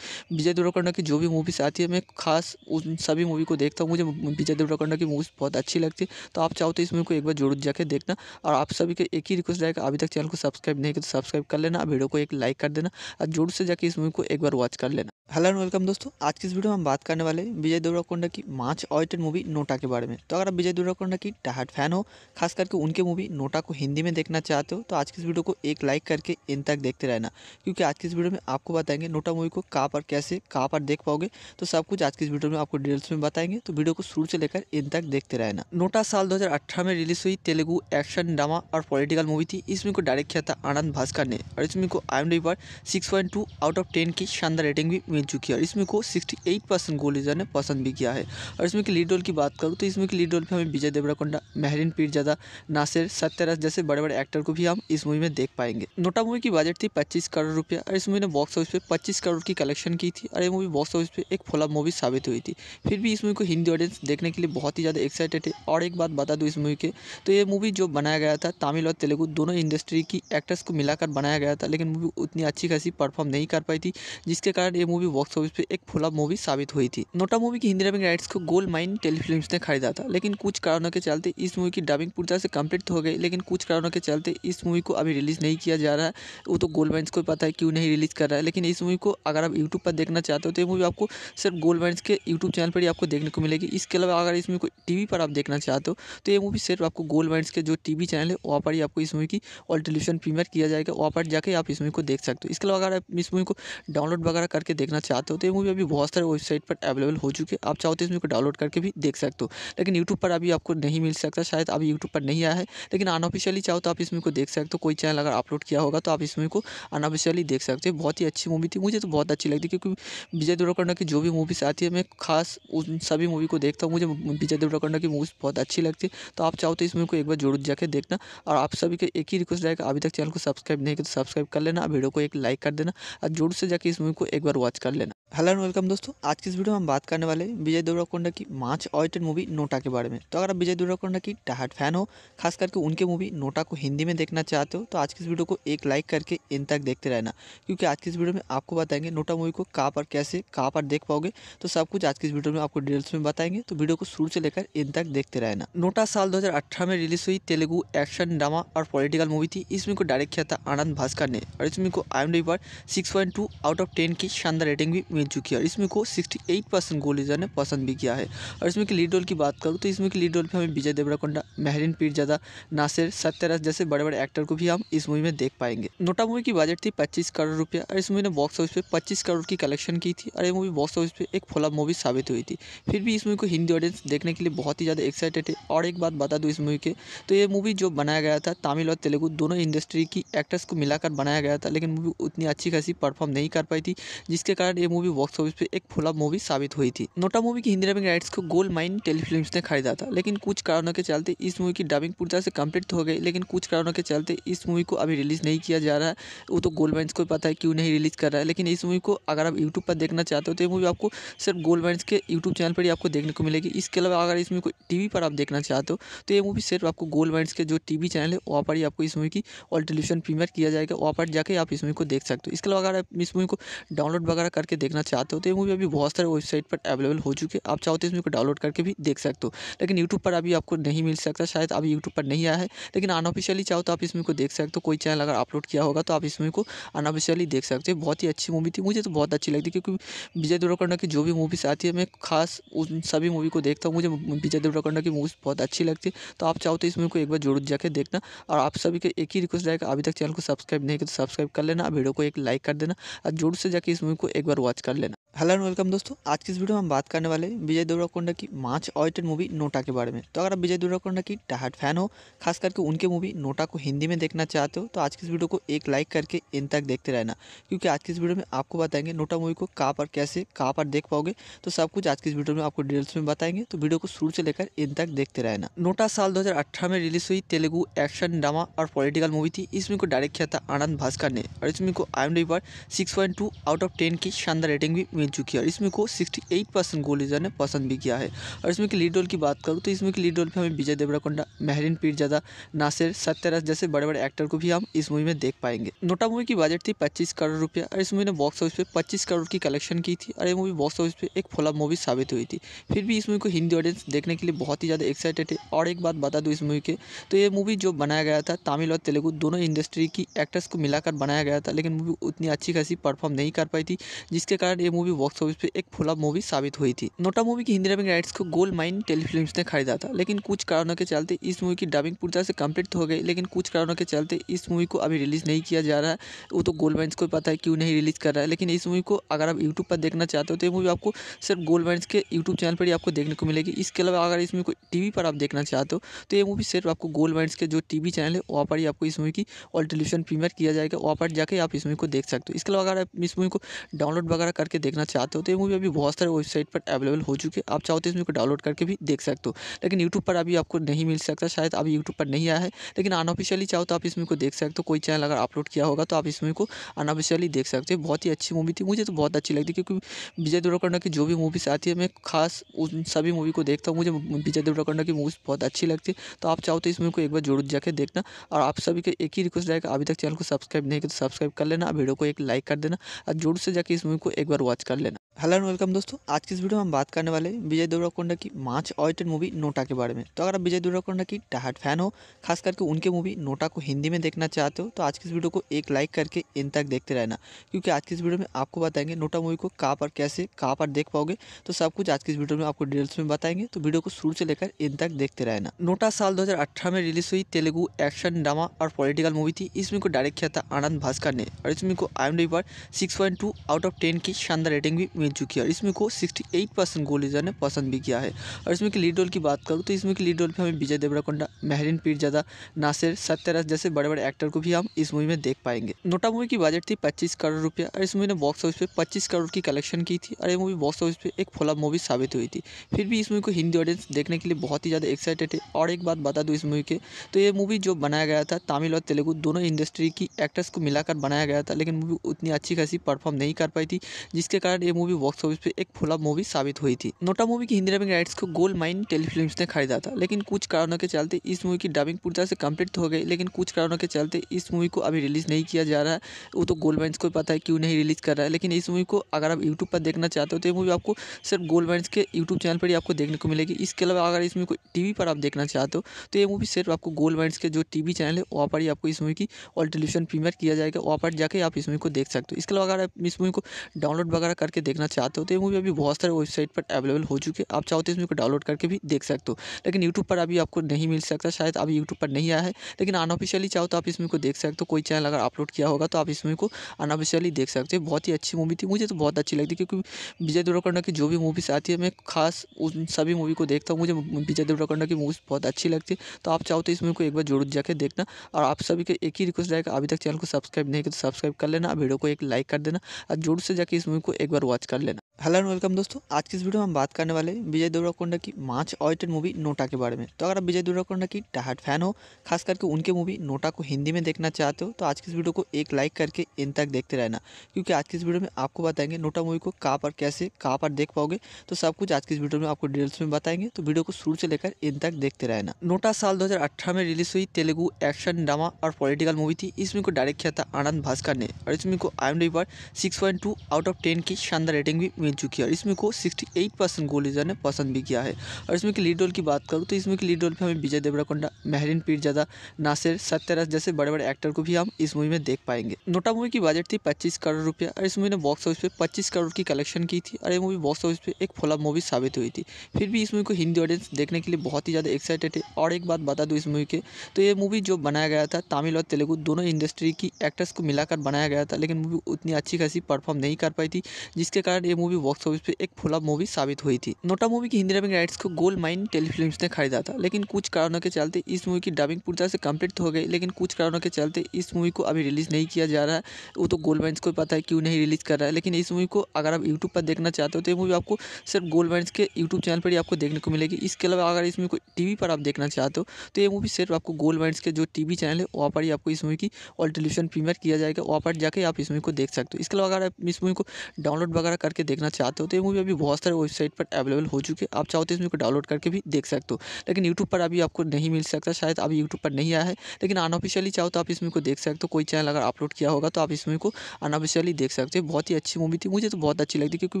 विजय देवरकोंडा की जो भी मूवीज़ आती है मैं खास उन सभी मूवी को देखता हूँ मुझे विजय देवरकोंडा की मूवीज़ बहुत अच्छी लगती है तो आप चाहो तो इस मूवी को एक बार जरूर जाकर देखना और आप सभी को एक ही रिक्वेस्ट रहेगा अभी तक चैनल को सब्सक्राइब नहीं किया तो सब्सक्राइब कर लेना वीडियो को एक लाइक कर देना और जरूर से जाकर इस मूवी को एक बार वॉच कर कर लेना हेलो एंड वेलकम दोस्तों आज की इस वीडियो में हम बात करने वाले हैं विजय देवराकोंडा की मार्च ऑयटेड मूवी नोटा के बारे में तो अगर आप विजय देवराकोंडा की टहाट फैन हो खास करके उनके मूवी नोटा को हिंदी में देखना चाहते हो तो आज की इस वीडियो को एक लाइक करके इन तक देखते रहना क्योंकि आज की इस वीडियो में आपको बताएंगे नोटा मूवी को कहाँ पर कैसे कहाँ पर देख पाओगे तो सब कुछ आज की इस वीडियो में आपको डिटेल्स में बताएंगे तो वीडियो को शुरू से लेकर इन तक देखते रहना नोटा साल दो में रिलीज हुई तेलुगु एक्शन ड्रामा और पॉलिटिकल मूवी थी इसमें को डायरेक्ट किया था आनंद भास्कर ने और इसमें को आई पर सिक्स आउट ऑफ टेन की शानदार रेटिंग भी मिल चुकी है और इसमें को सिक्सटी एट परसेंट गोलीजा ने पसंद भी किया है और इसमें की लीड रोल की बात करूँ तो इसमें की लीड रोल पर हमें विजय देवराकोंडा महरिन पीरजादा नासिर सत्यराज जैसे बड़े बड़े एक्टर को भी हम इस मूवी में देख पाएंगे नोटा मूवी की बजट थी पच्चीस करोड़ रुपया और इस मूवी ने बॉक्स ऑफिस पर पच्चीस करोड़ की कलेक्शन की थी और ये मूवी बॉक्स ऑफिस पर एक फ्लॉप मूवी साबित हुई थी फिर भी इस मूवी को हिंदी ऑडियंस देखने के लिए बहुत ही ज़्यादा एक्साइटेड है और एक बात बता दूँ इस मूवी के तो ये मूवी जो बनाया गया था तमिल और तेलुगू दोनों इंडस्ट्री की एक्टर्स को मिलाकर बनाया गया था लेकिन मूवी उतनी अच्छी खासी परफॉर्म नहीं कर पाई थी जिसके कारण ये मूवी बॉक्स ऑफिस पे एक फुलाप मूवी साबित हुई थी नोटा मूवी की हिंदी डबिंग राइट्स को गोल्ड माइन टेलीफिल्म ने खरीदा था लेकिन कुछ कारणों के चलते इस मूवी की डबिंग पूरी तरह से कम्प्लीट हो गई लेकिन कुछ कारणों के चलते इस मूवी को अभी रिलीज़ नहीं किया जा रहा है वो तो गोल्ड माइन्स को पता है क्यों नहीं रिलीज़ कर रहा है लेकिन इस मूवी को अगर आप यूट्यूब पर देखना चाहते हो तो ये मूवी आपको सिर्फ गोल्ड माइन्स के यूट्यूब चैनल पर ही आपको देखने को मिलेगी इसके अलावा अगर इस मूवी को टी पर आप देखना चाहते हो तो ये मूवी सिर्फ आपको गोल्ड माइंस के जो टी चैनल है वहाँ पर ही आपको इस मूवी की ऑल टेलीविजन प्रीमियर किया जाएगा वहाँ पर जाकर आप इस मूवी को देख सकते हो इसके अलावा अगर आप इस मूवी को डाउनलोड वगैरह वगैरह करके देखना चाहते हो तो ये मूवी अभी बहुत सारे वेबसाइट पर अवेलेबल हो चुकी है आप चाहो तो इस मूवी को डाउनलोड करके भी देख सकते हो लेकिन यूट्यूब पर अभी आपको नहीं मिल सकता शायद अभी यूट्यूब पर नहीं आया है लेकिन अनऑफिशियली चाहो तो आप इस मूवी को देख सकते हो कोई चैनल अगर अपलोड किया होगा तो आप इस मूवी को अनऑफिशियली देख सकते हो बहुत ही अच्छी मूवी थी मुझे तो बहुत अच्छी लगती क्योंकि विजय देवरकोंडा की जो भी मूवीज़ आती है मैं खास उन सभी मूवी को देखता हूँ मुझे विजय देवरकोंडा की मूवीज़ बहुत अच्छी लगती है तो आप चाहो तो इस मूवी को एक बार जरूर जाकर देखना और आप सभी के एक ही रिक्वेस्ट रहेगा अभी तक चैनल को सब्सक्राइब नहीं किया तो सब्सक्राइब कर लेना वीडियो को एक लाइक कर देना और जोर से जाकर इस मूवी को एक बार वॉच कर लेना हेलो एंड वेलकम दोस्तों आज की इस वीडियो में हम बात करने वाले हैं विजय देवराकोंडा की माच ऑयटेड मूवी नोटा के बारे में तो अगर आप विजय देवराकोंडा की टहाट फैन हो खास करके उनके मूवी नोटा को हिंदी में देखना चाहते हो तो आज की इस वीडियो को एक लाइक करके इन तक देखते रहना क्योंकि आज की इस वीडियो में आपको बताएंगे नोटा मूवी को कहाँ पर कैसे कहाँ पर देख पाओगे तो सब कुछ आज की इस वीडियो में आपको डिटेल्स में बताएंगे तो वीडियो को शुरू से लेकर इन तक देखते रहना नोटा साल दो में रिलीज हुई तेलुगु एक्शन ड्रामा और पॉलिटिकल मूवी थी इस मूवी को डायरेक्ट किया था आनंद भास्कर ने और इस मूवी को आई पर सिक्स आउट ऑफ टेन की शानदार रेटिंग भी मिली मिल चुकी है और इसमें को 68 परसेंट गोल लीजर ने पसंद भी किया है और इसमें की लीड रोल की बात करूँ तो इसमें की लीड रोल पर हमें विजय देवराकोंडा महरीन पीरजादा नासिर सत्यराज जैसे बड़े बड़े एक्टर को भी हम इस मूवी में देख पाएंगे नोटा मूवी की बजट थी पच्चीस करोड़ रुपया और इस मूवी ने बॉक्स ऑफिस पर पच्चीस करोड़ की कलेक्शन की थी और ये मूवी बॉक्स ऑफिस पर एक फोला मूवी साबित हुई थी फिर भी इस मूवी को हिंदी ऑडियंस देखने के लिए बहुत ही ज़्यादा एक्साइटेड है और एक बात बता दूँ इस मूवी के तो ये मूवी जो बनाया गया था तमिल और तेलुगु दोनों इंडस्ट्री की एक्टर्स को मिलाकर बनाया गया था लेकिन मूवी उतनी अच्छी खासी परफॉर्म नहीं कर पाई थी जिसके कारण ये मूवी मूवी बॉक्स ऑफिस पर एक फ्लॉप मूवी साबित हुई थी नोटा मूवी की हिंदी डबिंग राइट्स को गोल्ड माइन टेलीफिल्म ने खरीदा था लेकिन कुछ कारणों के चलते इस मूवी की डबिंग पूरी तरह से कंप्लीट हो गई लेकिन कुछ कारणों के चलते इस मूवी को अभी रिलीज़ नहीं किया जा रहा है वो तो गोल्ड माइन्स को पता है क्यों नहीं रिलीज़ कर रहा है लेकिन इस मूवी को अगर आप यूट्यूब पर देखना चाहते हो तो ये मूवी आपको सिर्फ गोल्ड माइन्स के यूट्यूब चैनल पर ही आपको देखने को मिलेगी इसके अलावा अगर इस मूवी को टीवी पर आप देखना चाहते हो तो ये मूवी सिर्फ आपको गोल्ड माइंस के जो टीवी चैनल है वहाँ पर ही आपको इस मूवी की ऑल टेलीविजन प्रीमियर किया जाएगा वहाँ पर जाकर आप इस मूवी को देख सकते हो इसके अलावा अगर आप इस मूवी को डाउनलोड वगैरह करके देखना देखना चाहते हो तो ये मूवी अभी बहुत सारे वेबसाइट पर अवेलेबल हो चुकी है आप चाहो तो इस मूवी को डाउनलोड करके भी देख सकते हो लेकिन यूट्यूब पर अभी आपको नहीं मिल सकता शायद अभी यूट्यूब पर नहीं आया है लेकिन अनऑफिशियली चाहो तो आप इस मूवी को देख सकते हो कोई चैनल अगर अपलोड किया होगा तो आप इस मूवी को अनऑफिशियली देख सकते हो बहुत ही अच्छी मूवी थी मुझे तो बहुत अच्छी लगती क्योंकि विजय देवरकंडा की जो भी मूवीज़ आती है मैं खास उन सभी मूवी को देखता हूँ मुझे विजय देवरकंडा की मूवीज़ बहुत अच्छी लगती है तो आप चाहो तो इस मूवी को एक बार जरूर जाकर देखना और आप सभी के एक ही रिक्वेस्ट रहेगा अभी तक चैनल को सब्सक्राइब नहीं किया तो सब्सक्राइब कर लेना वीडियो को एक लाइक कर देना और जरूर से जाकर इस मूवी को एक बार watch and lena hello and welcome दोस्तों आज की इस वीडियो में हम बात करने वाले विजय देवराकोंडा की मार्च ऑयटेड मूवी नोटा के बारे में तो अगर आप विजय देवराकोंडा की डाहट फैन हो खास करके उनके मूवी नोटा को हिंदी में देखना चाहते हो तो आज की इस वीडियो को एक लाइक करके इन तक देखते रहना क्योंकि आज की इस वीडियो में आपको बताएंगे नोटा मूवी को कहाँ पर कैसे कहाँ पर देख पाओगे तो सब कुछ आज की इस वीडियो में आपको डिटेल्स में बताएंगे तो वीडियो को शुरू से लेकर इन तक देखते रहना नोटा साल दो में रिलीज हुई तेलुगु एक्शन ड्रामा और पॉलिटिकल मूवी थी इस मूवी को डायरेक्ट किया था आनंद भास्कर ने और इस मूवी को आई पर सिक्स आउट ऑफ टेन की शानदार रेटिंग भी मिल चुकी है और इसमें को 68 परसेंट गोलीजा ने पसंद भी किया है और इसमें की लीड रोल की बात करूँ तो इसमें की लीड रोल पर हमें विजय देवराकोंडा मेहरिन पीरजादा नासिर सत्यराज जैसे बड़े बड़े एक्टर को भी हम इस मूवी में देख पाएंगे नोटा मूवी की बजट थी पच्चीस करोड़ रुपया और इस मूवी ने बॉक्स ऑफिस पर पच्चीस करोड़ की कलेक्शन की थी और ये मूवी बॉक्स ऑफिस पर एक फोला मूवी साबित हुई थी फिर भी इस मूवी को हिंदी ऑडियंस देखने के लिए बहुत ही ज़्यादा एक्साइटेड है और एक बात बता दूँ इस मूवी के तो ये मूवी जो बनाया गया था तमिल और तेलुगु दोनों इंडस्ट्री की एक्टर्स को मिलाकर बनाया गया था लेकिन मूवी उतनी अच्छी खासी परफॉर्म नहीं कर पाई थी जिसके कारण ये मूवी बॉक्स ऑफिस पे एक फुला मूवी साबित हुई थी नोटा मूवी की हिंदी डबिंग राइट्स को गोल्ड माइन टेलीफिल्म ने खरीदा था लेकिन कुछ कारणों के चलते इस मूवी की डबिंग पूरी तरह से कंप्लीट हो गई लेकिन कुछ कारणों के चलते इस मूवी को अभी रिलीज़ नहीं किया जा रहा है वो तो गोल्ड माइन्स को पता है क्यों नहीं रिलीज़ कर रहा है लेकिन इस मूवी को अगर आप यूट्यूब पर देखना चाहते हो तो ये मूवी आपको सिर्फ गोल्ड माइन्स के यूट्यूब चैनल पर ही आपको देखने को मिलेगी इसके अलावा अगर इस मूवी को टी पर आप देखना चाहते हो तो ये मूवी सिर्फ आपको गोल्ड माइन्स के जो टी चैनल है वहाँ पर ही आपको इस मूवी की ऑल टेलीविजन प्रीमियर किया जाएगा वहाँ पर जाकर आप इस मूवी को देख सकते हो इसके अलावा अगर आप इस मूवी को डाउनलोड वगैरह करके देखना चाहते हो तो ये मूवी अभी बहुत सारे वेबसाइट पर अवेलेबल हो चुकी है आप चाहो तो इस मूवी को डाउनलोड करके भी देख सकते हो लेकिन यूट्यूब पर अभी आपको नहीं मिल सकता शायद अभी यूट्यूब पर नहीं आया है लेकिन अनऑफिशियली चाहो तो आप इस मूवी को देख सकते हो कोई चैनल अगर अपलोड किया होगा तो आप इस मूवी को अनऑफिशियली देख सकते हो बहुत ही अच्छी मूवी थी मुझे तो बहुत अच्छी लगती क्योंकि विजय देवरकोंडा की जो भी मूवीज़ आती है मैं खास उन सभी मूवी को देखता हूँ मुझे विजय देवरकोंडा की मूवीज़ बहुत अच्छी लगती है तो आप चाहो तो इस मूवी को एक बार जरूर जाकर देखना और आप सभी के एक ही रिक्वेस्ट रहेगा अभी तक चैनल को सब्सक्राइब नहीं किया तो सब्सक्राइब कर लेना वीडियो को एक लाइक कर देना और जोर से जाके इस मूवी को एक बार watch Cardenal. Hello and welcome दोस्तों आज की इस वीडियो में हम बात करने वाले हैं विजय देवराकोंडा की मार्च ऑडिटेड मूवी नोटा के बारे में तो अगर आप विजय देवराकोंडा की टाहट फैन हो खास करके उनके मूवी नोटा को हिंदी में देखना चाहते हो तो आज की इस वीडियो को एक लाइक करके इन तक देखते रहना क्योंकि आज की इस वीडियो में आपको बताएंगे नोटा मूवी को कहाँ पर कैसे कहाँ पर देख पाओगे तो सब कुछ आज की इस वीडियो में आपको डिटेल्स में बताएंगे तो वीडियो को शुरू से लेकर इन तक देखते रहना नोटा साल दो में रिलीज हुई तेलुगु एक्शन ड्रामा और पॉलिटिकल मूवी थी इसमें को डायरेक्ट किया था आनंद भास्कर ने और इसमें को आई पर सिक्स आउट ऑफ टेन की शानदार रेटिंग भी मिल चुकी है इसमें को 68 परसेंट गोल ने पसंद भी किया है और इसमें की लीड रोल की बात करूँ तो इसमें की लीड रोल पर हमें विजय देवराकोंडा महरीन पीरजादा नासिर सत्यराज जैसे बड़े बड़े एक्टर को भी हम इस मूवी में देख पाएंगे नोटा मूवी की बजट थी पच्चीस करोड़ रुपया और इस मूवी ने बॉक्स ऑफिस पर पच्चीस करोड़ की कलेक्शन की थी और ये मूवी बॉक्स ऑफिस पर एक फॉलअप मूवी साबित हुई थी फिर भी इस मूवी को हिंदी ऑडियंस देखने के लिए बहुत ही ज़्यादा एक्साइटेड है और एक बात बता दूँ इस मूवी के तो ये मूवी जो बनाया गया था तमिल और तेलुगु दोनों इंडस्ट्री की एक्टर्स को मिलाकर बनाया गया था लेकिन मूवी उतनी अच्छी खासी परफॉर्म नहीं कर पाई थी जिसके कारण ये मूवी बॉक्स ऑफिस पे एक फुला मूवी साबित हुई थी नोटा मूवी की हिंदी डबिंग राइट्स को गोल्ड माइन टेलीफिल्म ने खरीदा था लेकिन कुछ कारणों के चलते इस मूवी की डबिंग पूरी तरह से कंप्लीट हो गई लेकिन कुछ कारणों के चलते इस मूवी को अभी रिलीज़ नहीं किया जा रहा है वो तो गोल्ड माइन्स को पता है क्यों नहीं रिलीज़ कर रहा है लेकिन इस मूवी को अगर आप यूट्यूब पर देखना चाहते हो तो ये मूवी आपको सिर्फ गोल्ड माइन्स के यूट्यूब चैनल पर ही आपको देखने को मिलेगी इसके अलावा अगर इस मूवी को टी पर आप देखना चाहते हो तो ये मूवी सिर्फ आपको गोल्ड माइंस के जो टी चैनल है वहाँ पर ही आपको इस मूवी की ऑल टेलीविजन प्रीमियर किया जाएगा वहाँ पर जाकर आप इस मूवी को देख सकते हो इसके अलावा अगर आप इस मूवी को डाउनलोड वगैरह करके देखना देखना चाहते हो तो ये मूवी अभी बहुत सारे वेबसाइट पर अवेलेबल हो चुकी है आप चाहो तो इस मूवी को डाउनलोड करके भी देख सकते हो लेकिन यूट्यूब पर अभी आपको नहीं मिल सकता शायद अभी यूट्यूब पर नहीं आया है लेकिन अनऑफिशियली चाहो तो आप इस मूवी को देख सकते हो कोई चैनल अगर अपलोड किया होगा तो आप इस मूवी को अनऑफिशियली देख सकते हो बहुत ही अच्छी मूवी थी मुझे तो बहुत अच्छी लगती क्योंकि विजय देवरकोंडा की जो भी मूवीज़ आती है मैं खास उन सभी मूवी को देखता हूँ मुझे विजय देवरकोंडा की मूवीज़ बहुत अच्छी लगती है तो आप चाहो तो इस मूवी को एक बार जरूर जाकर देखना और आप सभी को एक ही रिक्वेस्ट रहेगा अभी तक चैनल को सब्सक्राइब नहीं किया तो सब्सक्राइब कर लेना वीडियो को एक लाइक कर देना और जरूर से जाकर इस मूवी को एक बार
watch Está
hello and welcome दोस्तों आज की इस वीडियो में हम बात करने वाले हैं विजय देवराकोंडा की मार्च ऑयटेड मूवी नोटा के बारे में तो अगर आप विजय देवराकोंडा की टहाट फैन हो खास करके उनके मूवी नोटा को हिंदी में देखना चाहते हो तो आज की इस वीडियो को एक लाइक करके इन तक देखते रहना क्योंकि आज की इस वीडियो में आपको बताएंगे नोटा मूवी को कहाँ पर कैसे कहाँ पर देख पाओगे तो सब कुछ आज की इस वीडियो में आपको डिटेल्स में बताएंगे तो वीडियो को शुरू से लेकर इन तक देखते रहना नोटा साल दो में रिलीज हुई तेलुगु एक्शन ड्रामा और पॉलिटिकल मूवी थी इसमें को डायरेक्ट किया था आनंद भास्कर ने और इसमें को आई पर सिक्स आउट ऑफ टेन की शानदार रेटिंग भी मिल चुकी है और इसमें को 68 परसेंट गोल लीजर ने पसंद भी किया है और इसमें की लीड रोल की बात करूँ तो इसमें की लीड रोल पर हमें विजय देवराकोंडा महरीन पीरजादा नासिर सत्यराज जैसे बड़े बड़े एक्टर को भी हम इस मूवी में देख पाएंगे नोटा मूवी की बजट थी पच्चीस करोड़ रुपया और इस मूवी ने बॉक्स ऑफिस पर पच्चीस करोड़ की कलेक्शन की थी और ये मूवी बॉक्स ऑफिस पर एक फोला मूवी साबित हुई थी फिर भी इस मूवी को हिंदी ऑडियंस देखने के लिए बहुत ही ज़्यादा एक्साइटेड है और एक बात बता दूँ इस मूवी के तो ये मूवी जो बनाया गया था तमिल और तेलुगु दोनों इंडस्ट्री की एक्टर्स को मिलाकर बनाया गया था लेकिन मूवी उतनी अच्छी खासी परफॉर्म नहीं कर पाई थी जिसके कारण ये मूवी मूवी बॉक्स ऑफिस पे एक फ्लॉप मूवी साबित हुई थी नोटा मूवी की हिंदी डबिंग राइट्स को गोल्ड माइन टेलीफिल्म ने खरीदा था लेकिन कुछ कारणों के चलते इस मूवी की डबिंग पूरी तरह से कम्प्लीट हो गई लेकिन कुछ कारणों के चलते इस मूवी को अभी रिलीज़ नहीं किया जा रहा है वो तो गोल्ड माइन्स को पता है क्यों नहीं रिलीज़ कर रहा है लेकिन इस मूवी को अगर आप यूट्यूब पर देखना चाहते हो तो ये मूवी आपको सिर्फ गोल्ड माइन्स के यूट्यूब चैनल पर ही आपको देखने को मिलेगी इसके अलावा अगर इस मूवी को टी पर आप देखना चाहते हो तो ये मूवी सिर्फ आपको गोल्ड माइंस के जो टी चैनल है वहाँ पर ही आपको इस मूवी की ऑल टेलीविजन प्रीमियर किया जाएगा वहाँ पर जाकर आप इस मूवी को देख सकते हो इसके अलावा अगर आप इस मूवी को डाउनलोड वगैरह करके देखना देखना चाहते हो तो ये मूवी अभी बहुत सारे वेबसाइट पर अवेलेबल हो चुकी है आप चाहो तो इस मूवी को डाउनलोड करके भी देख सकते हो लेकिन यूट्यूब पर अभी आपको नहीं मिल सकता शायद अभी यूट्यूब पर नहीं आया है लेकिन अनऑफिशियली चाहो तो आप इस मूवी को देख सकते हो कोई चैनल अगर अपलोड किया होगा तो आप इस मूवी को अनऑफिशियली देख सकते हो बहुत ही अच्छी मूवी थी मुझे तो बहुत अच्छी लगती क्योंकि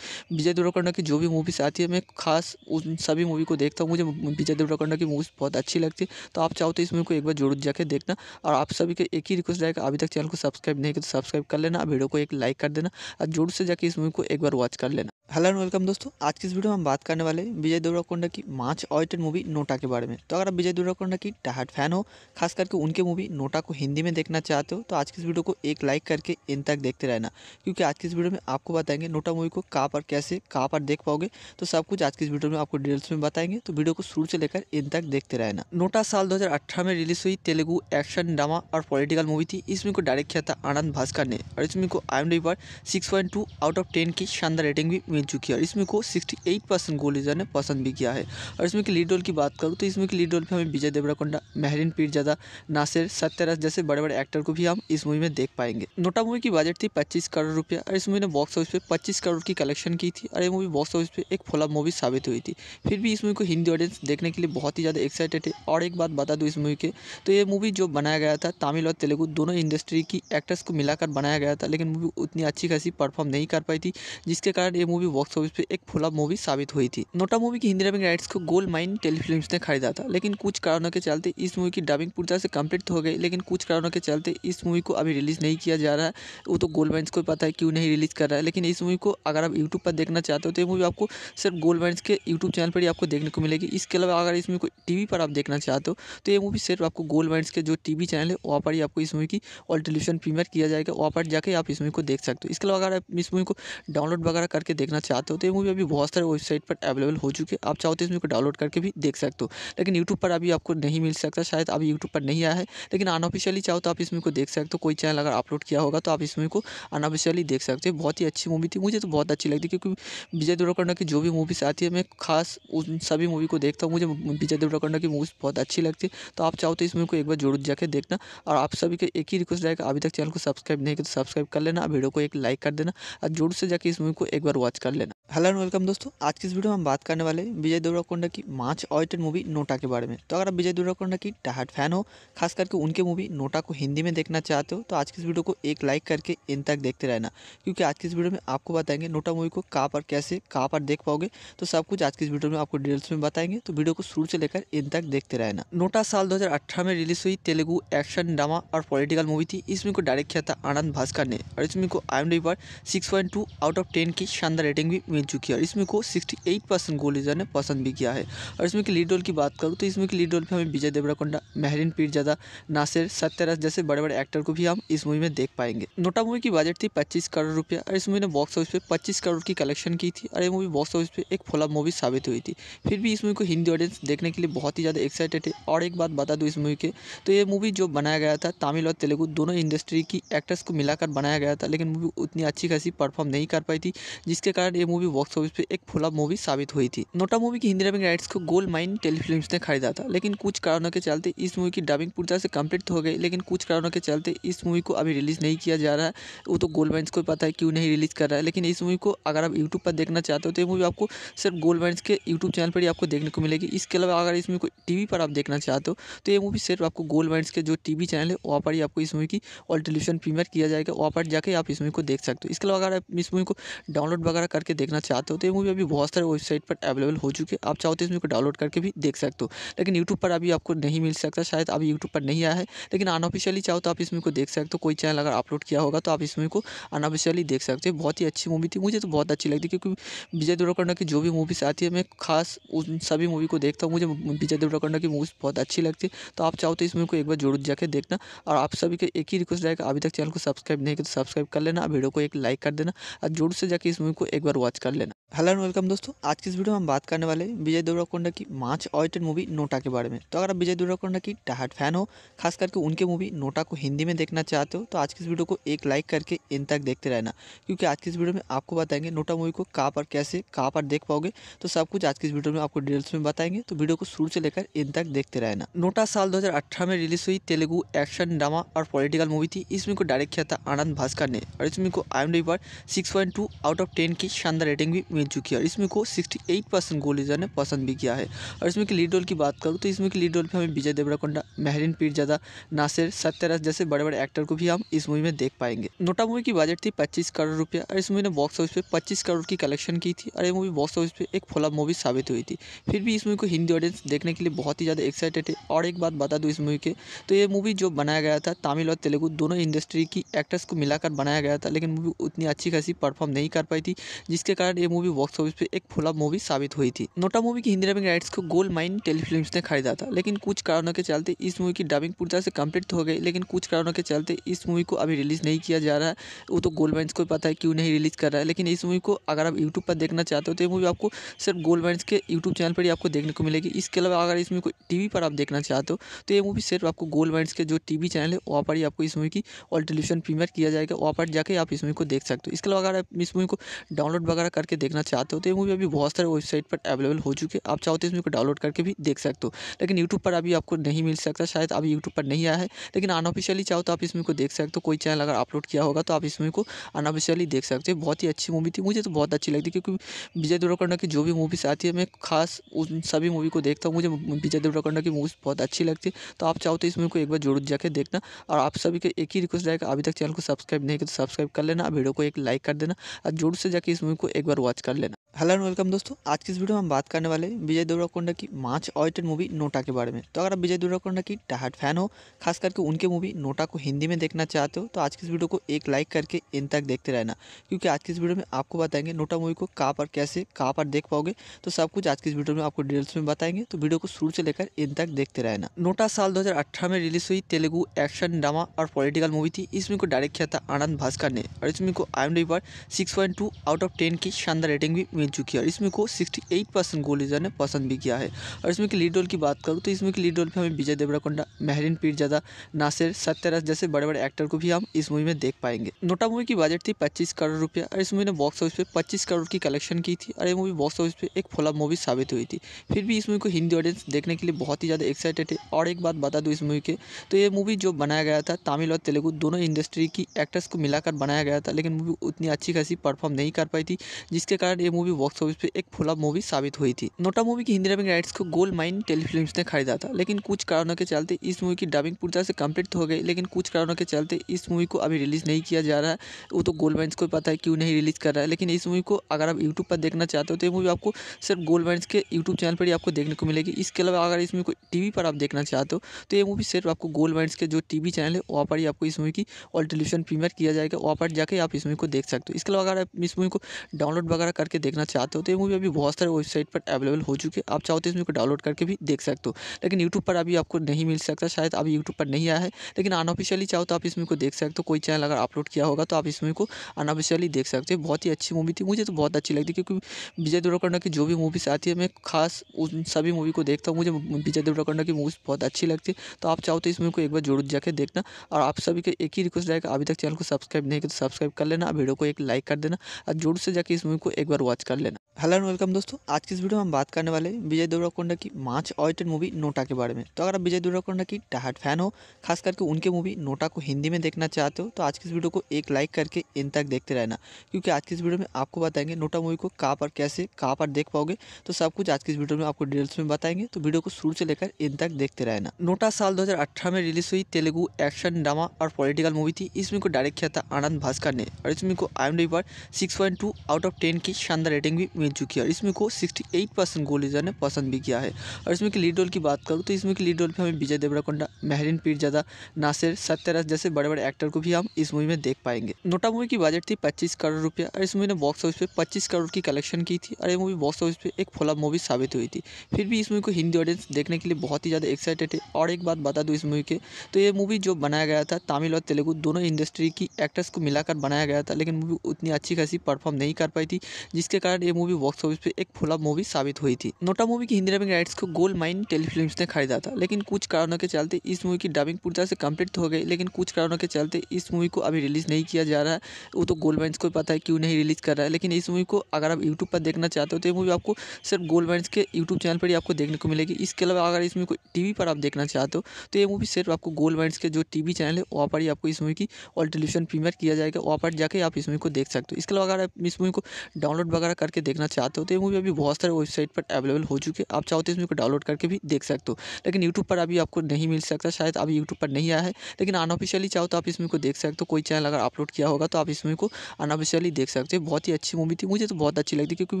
विजय देवरकोंडा की जो भी मूवीज़ आती है मैं खास उन सभी मूवी को देखता हूँ मुझे विजय देवरकोंडा की मूवीज़ बहुत अच्छी लगती है तो आप चाहो तो इस मूवी को एक बार जरूर जाकर देखना और आप सभी के एक ही रिक्वेस्ट रहेगा अभी तक चैनल को सब्सक्राइब नहीं किया तो सब्सक्राइब कर लेना वीडियो को एक लाइक कर देना और जरूर से जाकर इस मूवी को एक बार वॉच कर buscarle हेलो एंड वेलकम दोस्तों आज की इस वीडियो में हम बात करने वाले हैं विजय देवराकोंडा की मार्च ऑयटेड मूवी नोटा के बारे में तो अगर आप विजय देवराकोंडा की टहाट फैन हो खास करके उनके मूवी नोटा को हिंदी में देखना चाहते हो तो आज की इस वीडियो को एक लाइक करके इन तक देखते रहना क्योंकि आज की इस वीडियो में आपको बताएंगे नोटा मूवी को कहाँ पर कैसे कहाँ पर देख पाओगे तो सब कुछ आज की इस वीडियो में आपको डिटेल्स में बताएंगे तो वीडियो को शुरू से लेकर इन तक देखते रहना नोटा साल दो में रिलीज हुई तेलुगु एक्शन ड्रामा और पॉलिटिकल मूवी थी इस मूवी को डायरेक्ट किया था आनंद भास्कर ने और इस मूवी को आई पर सिक्स आउट ऑफ टेन की शानदार रेटिंग भी मिल चुकी है और इसमें को 68 परसेंट गोल लीडर ने पसंद भी किया है और इसमें की लीड रोल की बात करूँ तो इसमें की लीड रोल पर हमें विजय देवराकोंडा महरीन पीरजादा नासिर सत्यराज जैसे बड़े बड़े एक्टर को भी हम इस मूवी में देख पाएंगे नोटा मूवी की बजट थी पच्चीस करोड़ रुपया और इस मूवी ने बॉक्स ऑफिस पर पच्चीस करोड़ की कलेक्शन की थी और ये मूवी बॉक्स ऑफिस पर एक फोला मूवी साबित हुई थी फिर भी इस मूवी को हिंदी ऑडियंस देखने के लिए बहुत ही ज़्यादा एक्साइटेड है और एक बात बता दूँ इस मूवी के तो ये मूवी जो बनाया गया था तमिल और तेलुगु दोनों इंडस्ट्री की एक्टर्स को मिलाकर बनाया गया था लेकिन मूवी उतनी अच्छी खासी परफॉर्म नहीं कर पाई थी जिसके कारण ये मूवी मूवी बॉक्स ऑफिस पर एक फ्लॉप मूवी साबित हुई थी नोटा मूवी की हिंदी डबिंग राइट्स को गोल्ड माइन टेलीफिल्म ने खरीदा था लेकिन कुछ कारणों के चलते इस मूवी की डबिंग पूरी तरह से कम्प्लीट हो गई लेकिन कुछ कारणों के चलते इस मूवी को अभी रिलीज़ नहीं किया जा रहा है वो तो गोल्ड माइन्स को पता है क्यों नहीं रिलीज़ कर रहा है लेकिन इस मूवी को अगर आप यूट्यूब पर देखना चाहते हो तो ये मूवी आपको सिर्फ गोल्ड माइन्स के यूट्यूब चैनल पर ही आपको देखने को मिलेगी इसके अलावा अगर इस मूवी को टी पर आप देखना चाहते हो तो ये मूवी सिर्फ आपको गोल्ड माइंस के जो टी चैनल है वहाँ पर ही आपको इस मूवी की ऑल टेलीविजन प्रीमियर किया जाएगा वहाँ पर जाकर आप इस मूवी को देख सकते हो इसके अलावा अगर आप इस मूवी को डाउनलोड वगैरह करके देखना देखना चाहते हो तो ये मूवी अभी बहुत सारे वेबसाइट पर अवेलेबल हो चुकी है आप चाहो तो इस मूवी को डाउनलोड करके भी देख सकते हो लेकिन यूट्यूब पर अभी आपको नहीं मिल सकता शायद अभी यूट्यूब पर नहीं आया है लेकिन अनऑफिशियली चाहो तो आप इस मूवी को देख सकते हो कोई चैनल अगर अपलोड किया होगा तो आप इस मूवी को अनऑफिशियली देख सकते हो बहुत ही अच्छी मूवी थी मुझे तो बहुत अच्छी लगती क्योंकि विजय देवरकंडा की जो भी मूवीज़ आती है मैं खास उन सभी मूवी को देखता हूँ मुझे विजय देवरकंडा की मूवीज़ बहुत अच्छी लगती है तो आप चाहो तो इस मूवी को एक बार जरूर जाकर देखना और आप सभी के एक ही रिक्वेस्ट रहेगा अभी तक चैनल को सब्सक्राइब नहीं किया तो सब्सक्राइब कर लेना वीडियो को एक लाइक कर देना और जोर से जाकर इस मूवी को एक बार वॉच कर लेना हेलो एंड वेलकम दोस्तों आज की इस वीडियो में हम बात करने वाले हैं विजय देवराकोंडा की माच ऑयटेड मूवी नोटा के बारे में तो अगर आप विजय देवराकोंडा की टहाट फैन हो खास करके उनके मूवी नोटा को हिंदी में देखना चाहते हो तो आज की इस वीडियो को एक लाइक करके इन तक देखते रहना क्योंकि आज की इस वीडियो में आपको बताएंगे नोटा मूवी को कहाँ पर कैसे कहाँ पर देख पाओगे तो सब कुछ आज की इस वीडियो में आपको डिटेल्स में बताएंगे तो वीडियो को शुरू से लेकर इन तक देखते रहना नोटा साल दो में रिलीज हुई तेलुगु एक्शन ड्रामा और पॉलिटिकल मूवी थी इस को डायरेक्ट किया था आनंद भास्कर ने और इस को आई पर सिक्स आउट ऑफ टेन की शानदार रेटिंग भी मिल चुकी है इसमें को 68 परसेंट गोलीजर ने पसंद भी किया है और इसमें की लीड रोल की बात करूँ तो इसमें की लीड रोल पर हमें विजय देवराकोंडा महरीन पीरजादा नासिर सत्यराज जैसे बड़े बड़े एक्टर को भी हम इस मूवी में देख पाएंगे नोटा मूवी की बजट थी पच्चीस करोड़ रुपया और इस मूवी ने बॉक्स ऑफिस पर पच्चीस करोड़ की कलेक्शन की थी और ये मूवी बॉक्स ऑफिस पर एक फ्लॉप मूवी साबित हुई थी फिर भी इस मूवी को हिंदी ऑडियंस देखने के लिए बहुत ही ज़्यादा एक्साइटेड है और एक बात बता दूँ इस मूवी के तो ये मूवी जो बनाया गया था तमिल और तेलुगु दोनों इंडस्ट्री की एक्टर्स को मिलाकर बनाया गया था लेकिन मूवी उतनी अच्छी खासी परफॉर्म नहीं कर पाई थी जिसके कारण कारण ये मूवी बॉक्स ऑफिस पे एक फ्लॉप मूवी साबित हुई थी नोटा मूवी की हिंदी डबिंग राइट्स को गोल्ड माइन टेलीफिल्म ने खरीदा था लेकिन कुछ कारणों के चलते इस मूवी की डबिंग पूरी तरह से कम्प्लीट हो गई लेकिन कुछ कारणों के चलते इस मूवी को अभी रिलीज़ नहीं किया जा रहा है वो तो गोल्ड माइन्स को पता है क्यों नहीं रिलीज़ कर रहा है लेकिन इस मूवी को अगर आप यूट्यूब पर देखना चाहते हो तो ये मूवी आपको सिर्फ गोल्ड माइन्स के यूट्यूब चैनल पर ही आपको देखने को मिलेगी इसके अलावा अगर इस मूवी को टीवी पर आप देखना चाहते हो तो ये मूवी सिर्फ आपको गोल्ड माइंस के जो टीवी चैनल है वहाँ पर ही आपको इस मूवी की ऑल टेलीविजन प्रीमियर किया जाएगा वहाँ पर जाकर आप इस मूवी को देख सकते हो इसके अलावा अगर आप इस मूवी को डाउनलोड वगैरह करके देखना चाहते हो तो ये मूवी अभी बहुत सारे वेबसाइट पर अवेलेबल हो चुकी है आप चाहो तो इस मूवी को डाउनलोड करके भी देख सकते हो लेकिन यूट्यूब पर अभी आपको नहीं मिल सकता शायद अभी यूट्यूब पर नहीं आया है लेकिन अनऑफिशियली चाहो तो आप इस मूवी को देख सकते हो कोई चैनल अगर अपलोड किया होगा तो आप इस मूवी को अनऑफिशियली देख सकते हो बहुत ही अच्छी मूवी थी मुझे तो बहुत अच्छी लगती क्योंकि विजय देवरकंडा की जो भी मूवीज़ आती है मैं खास उन सभी मूवी को देखता हूँ मुझे विजय देवरकंडा की मूवीज़ बहुत अच्छी लगती है तो आप चाहो तो इस मूवी को एक बार जरूर जाकर देखना और आप सभी के एक ही रिक्वेस्ट रहेगा अभी तक चैनल को सब्सक्राइब नहीं किया तो सब्सक्राइब कर लेना वीडियो को एक लाइक कर देना और जोर से जाकर इस मूवी को एक एक बार वॉच कर लेना हेलो एंड वेलकम दोस्तों आज की इस वीडियो में हम बात करने वाले विजय देवराकोंडा की मार्च ऑयटेड मूवी नोटा के बारे में तो अगर आप विजय देवराकोंडा की टाहट फैन हो खास करके उनके मूवी नोटा को हिंदी में देखना चाहते हो तो आज की इस वीडियो को एक लाइक करके इन तक देखते रहना क्योंकि आज की इस वीडियो में आपको बताएंगे नोटा मूवी को कहाँ पर कैसे कहाँ पर देख पाओगे तो सब कुछ आज की इस वीडियो में आपको डिटेल्स में बताएंगे तो वीडियो को शुरू से लेकर इन तक देखते रहना नोटा साल दो में रिलीज हुई तेलुगु एक्शन ड्रामा और पॉलिटिकल मूवी थी इसमें को डायरेक्ट किया था आनंद भास्कर ने और इसमें को आई पर सिक्स आउट ऑफ टेन की शानदार रेटिंग भी मिल चुकी है और इसमें को 68 परसेंट गोल यूज़र ने पसंद भी किया है और इसमें की लीड रोल की बात करूँ तो इसमें की लीड रोल पर हमें विजय देवराकोंडा महरीन पीरजादा नासिर सत्यराज जैसे बड़े बड़े एक्टर को भी हम इस मूवी में देख पाएंगे नोटा मूवी की बजट थी पच्चीस करोड़ रुपया और इस मूवी ने बॉक्स ऑफिस पर पच्चीस करोड़ की कलेक्शन की थी और ये मूवी बॉक्स ऑफिस पर एक फोला मूवी साबित हुई थी फिर भी इस मूवी को हिंदी ऑडियंस देखने के लिए बहुत ही ज़्यादा एक्साइटेड है और एक बात बता दूँ इस मूवी के तो ये मूवी जो बनाया गया था तमिल और तेलुगु दोनों इंडस्ट्री की एक्टर्स को मिलाकर बनाया गया था लेकिन मूवी उतनी अच्छी खासी परफॉर्म नहीं कर पाई थी जिसके कारण ये मूवी बॉक्स ऑफिस पर एक फ्लॉप मूवी साबित हुई थी नोटा मूवी की हिंदी डबिंग राइट्स को गोल्ड माइन टेलीफिल्म ने खरीदा था लेकिन कुछ कारणों के चलते इस मूवी की डबिंग पूरी तरह से कम्प्लीट हो गई लेकिन कुछ कारणों के चलते इस मूवी को अभी रिलीज़ नहीं किया जा रहा है वो तो गोल्ड माइन्स को पता है क्यों नहीं रिलीज़ कर रहा है लेकिन इस मूवी को अगर आप यूट्यूब पर देखना चाहते हो तो ये मूवी आपको सिर्फ गोल्ड माइन्स के यूट्यूब चैनल पर ही आपको देखने को मिलेगी इसके अलावा अगर इस मूवी को टीवी पर आप देखना चाहते हो तो ये मूवी सिर्फ आपको गोल्ड माइंस के जो टी चैनल है वहाँ पर ही आपको इस मूवी की ऑल टेलीविजन प्रीमियर किया जाएगा वहाँ पर जाकर आप इस मूवी को देख सकते हो इसके अलावा अगर आप इस मूवी को डाउनलोड वगैरह करके देखना चाहते हो तो ये मूवी अभी बहुत सारे वेबसाइट पर अवेलेबल हो चुके आप चाहो तो इसमें को डाउनलोड करके भी देख सकते हो लेकिन यूट्यूब पर अभी आपको नहीं मिल सकता शायद अभी यूट्यूब पर नहीं आया है लेकिन अनऑफिशियली चाहो तो आप इसमें को देख सकते हो कोई चैनल अगर अपलोड किया होगा तो आप इस मूवी को अनऑफिशियली देख सकते हो बहुत ही अच्छी मूवी थी मुझे तो बहुत अच्छी लगती क्योंकि विजय देवरकंडा की जो भी मूवीज़ आती है मैं खास उन सभी मूवी को देखता हूँ मुझे विजय देवरकंडा की मूवीज़ बहुत अच्छी लगती है तो आप चाहो तो इस मूवी को एक बार जरूर जाकर देखना और आप सभी को एक ही रिक्वेस्ट रहेगा अभी तक चैनल को सब्सक्राइब नहीं किया तो सब्सक्राइब कर लेना वीडियो को एक लाइक कर देना और जरूर से जाके प्लीज़ मूवी को एक बार वॉच कर लेना हेलो एंड वेलकम दोस्तों आज की इस वीडियो में हम बात करने वाले हैं विजय देवराकोंडा की मार्च ऑडिटेड मूवी नोटा के बारे में तो अगर आप विजय देवराकोंडा की टाहट फैन हो खास करके उनके मूवी नोटा को हिंदी में देखना चाहते हो तो आज की इस वीडियो को एक लाइक करके इन तक देखते रहना क्योंकि आज की इस वीडियो में आपको बताएंगे नोटा मूवी को कहाँ पर कैसे कहाँ पर देख पाओगे तो सब कुछ आज की इस वीडियो में आपको डिटेल्स में बताएंगे तो वीडियो को शुरू से लेकर इन तक देखते रहना नोटा साल दो में रिलीज हुई तेलुगु एक्शन ड्रामा और पॉलिटिकल मूवी थी इसमें को डायरेक्ट किया था आनंद भास्कर ने और इसमें को आई एम पर सिक्स आउट ऑफ टेन की शानदार रेटिंग भी मिल चुकी है इसमें को 68 परसेंट गोल ने पसंद भी किया है और इसमें की लीड रोल की बात करूँ तो इसमें की लीड रोल पर हमें विजय देवराकोंडा महरीन पीरजादा नासिर सत्यराज जैसे बड़े बड़े एक्टर को भी हम इस मूवी में देख पाएंगे नोटा मूवी की बजट थी पच्चीस करोड़ रुपया और इस मूवी ने बॉक्स ऑफिस पर पच्चीस करोड़ की कलेक्शन की थी और ये मूवी बॉक्स ऑफिस पर एक फॉलअप मूवी साबित हुई थी फिर भी इस मूवी को हिंदी ऑडियंस देखने के लिए बहुत ही ज़्यादा एक्साइटेड है और एक बात बता दूँ इस मूवी के तो ये मूवी जो बनाया गया था तमिल और तेलुगु दोनों इंडस्ट्री की एक्टर्स को मिलाकर बनाया गया था लेकिन मूवी उतनी अच्छी खासी परफॉर्म नहीं कर पाई थी जिसके कारण ये मूवी बॉक्स ऑफिस पे एक फुला मूवी साबित हुई थी नोटा मूवी की हिंदी डबिंग राइट्स को गोल्ड माइन टेलीफिल्म ने खरीदा था लेकिन कुछ कारणों के चलते इस मूवी की डबिंग पूरी तरह से कम्प्लीट हो गई लेकिन कुछ कारणों के चलते इस मूवी को अभी रिलीज़ नहीं किया जा रहा है वो तो गोल्ड माइन्स को पता है क्यों नहीं रिलीज़ कर रहा है लेकिन इस मूवी को अगर आप यूट्यूब पर देखना चाहते हो तो ये मूवी आपको सिर्फ गोल्ड माइन्स के यूट्यूब चैनल पर ही आपको देखने को मिलेगी इसके अलावा अगर इस मूवी को टी पर आप देखना चाहते हो तो ये मूवी सिर्फ आपको गोल्ड माइन्स के जो टी चैनल है वहाँ पर ही आपको इस मूवी की ऑल टेलीविजन प्रीमियर किया जाएगा वहाँ पर जाकर आप इस मूवी को देख सकते हो इसके अलावा अगर आप इस मूवी को डाउनलोड वगैरह करके देखना देखना चाहते हो तो ये मूवी अभी बहुत सारे वेबसाइट पर अवेलेबल हो चुकी है आप चाहो तो इस मूवी को डाउनलोड करके भी देख सकते हो लेकिन यूट्यूब पर अभी आपको नहीं मिल सकता शायद अभी यूट्यूब पर नहीं आया है लेकिन अनऑफिशियली चाहो तो आप इस मूवी को देख सकते हो कोई चैनल अगर अपलोड किया होगा तो आप इस मूवी को अनऑफिशियली देख सकते हो बहुत ही अच्छी मूवी थी मुझे तो बहुत अच्छी लगती क्योंकि विजय देवरकोंडा की जो भी मूवीज़ आती है मैं खास उन सभी मूवी को देखता हूँ मुझे विजय देवरकोंडा की मूवीज़ बहुत अच्छी लगती है तो आप चाहो तो इस मूवी को एक बार जोड़ जाकर देखना और आप सभी को एक ही रिक्वेस्ट रहेगा अभी तक चैनल को सब्सक्राइब नहीं किया तो सब्सक्राइब कर लेना वीडियो को एक लाइक कर देना और जोर से जाकर इस मूवी को एक बार वॉच कर लेना हेलो एंड वेलकम दोस्तों आज की इस वीडियो में हम बात करने वाले हैं विजय देवराकोंडा की मार्च ऑडिटेड मूवी नोटा के बारे में तो अगर आप विजय देवराकोंडा की टहाट फैन हो खास करके उनके मूवी नोटा को हिंदी में देखना चाहते हो तो आज की इस वीडियो को एक लाइक करके इन तक देखते रहना क्योंकि आज की इस वीडियो में आपको बताएंगे नोटा मूवी को कहाँ पर कैसे कहाँ पर देख पाओगे तो सब कुछ आज की इस वीडियो में आपको डिटेल्स में बताएंगे तो वीडियो को शुरू से लेकर इन तक देखते रहना नोटा साल दो में रिलीज हुई तेलुगु एक्शन ड्रामा और पॉलिटिकल मूवी थी इसमें को डायरेक्ट किया था आनंद भास्कर ने और इसमें को आई पर सिक्स आउट ऑफ टेन की शानदार रेटिंग भी मिल चुकी है और इसमें को सिक्सटी एट परसेंट गोलीजर ने पसंद भी किया है और इसमें की लीड रोल की बात करूँ तो इसमें की लीड रोल पर हमें विजय देवराकोंडा महरिन पीरजादा नासिर सत्यराज जैसे बड़े बड़े एक्टर को भी हम इस मूवी में देख पाएंगे नोटा मूवी की बजट थी पच्चीस करोड़ रुपया और इस मूवी ने बॉक्स ऑफिस पर पच्चीस करोड़ की कलेक्शन की थी और ये मूवी बॉक्स ऑफिस पर एक फोला मूवी साबित हुई थी फिर भी इस मूवी को हिंदी ऑडियंस देखने के लिए बहुत ही ज़्यादा एक्साइटेड है और एक बात बता दूँ इस मूवी के तो ये मूवी जो बनाया गया था तमिल और तेलुगु दोनों इंडस्ट्री की एक्टर्स को मिलाकर बनाया गया था लेकिन मूवी उतनी अच्छी खासी परफॉर्म नहीं कर पाई थी जिसके कारण ये मूवी बॉक्स ऑफिस पे एक फुलाप मूवी साबित हुई थी नोटा मूवी की हिंदी डबिंग राइट्स को गोल्ड माइन टेलीफिल्म ने खरीदा था लेकिन कुछ कारणों के चलते इस मूवी की डबिंग पूरी तरह से कम्प्लीट हो गई लेकिन कुछ कारणों के चलते इस मूवी को अभी रिलीज़ नहीं किया जा रहा है वो तो गोल्ड माइन्स को पता है क्यों नहीं रिलीज़ कर रहा है लेकिन इस मूवी को अगर आप यूट्यूब पर देखना चाहते हो तो ये मूवी आपको सिर्फ गोल्ड माइन्स के यूट्यूब चैनल पर ही आपको देखने को मिलेगी इसके अलावा अगर इस मूवी को टी पर आप देखना चाहते हो तो ये मूवी सिर्फ आपको गोल्ड माइंस के जो टी चैनल है वहाँ पर ही आपको इस मूवी की ऑल टेलीविजन प्रीमियर किया जाएगा वहाँ पर जाकर आप इस मूवी को देख सकते हो इसके अलावा अगर आप इस मूवी को डाउनलोड वगैरह वगैरह करके देखना चाहते हो तो ये मूवी अभी बहुत सारे वेबसाइट पर अवेलेबल हो चुकी है आप चाहो तो इस मूवी को डाउनलोड करके भी देख सकते हो लेकिन यूट्यूब पर अभी आपको नहीं मिल सकता शायद अभी यूट्यूब पर नहीं आया है लेकिन अनऑफिशियली चाहो तो आप इस मूवी को देख सकते हो कोई चैनल अगर अपलोड किया होगा तो आप इस मूवी को अनऑफिशियली देख सकते हो बहुत ही अच्छी मूवी थी मुझे तो बहुत अच्छी लगती क्योंकि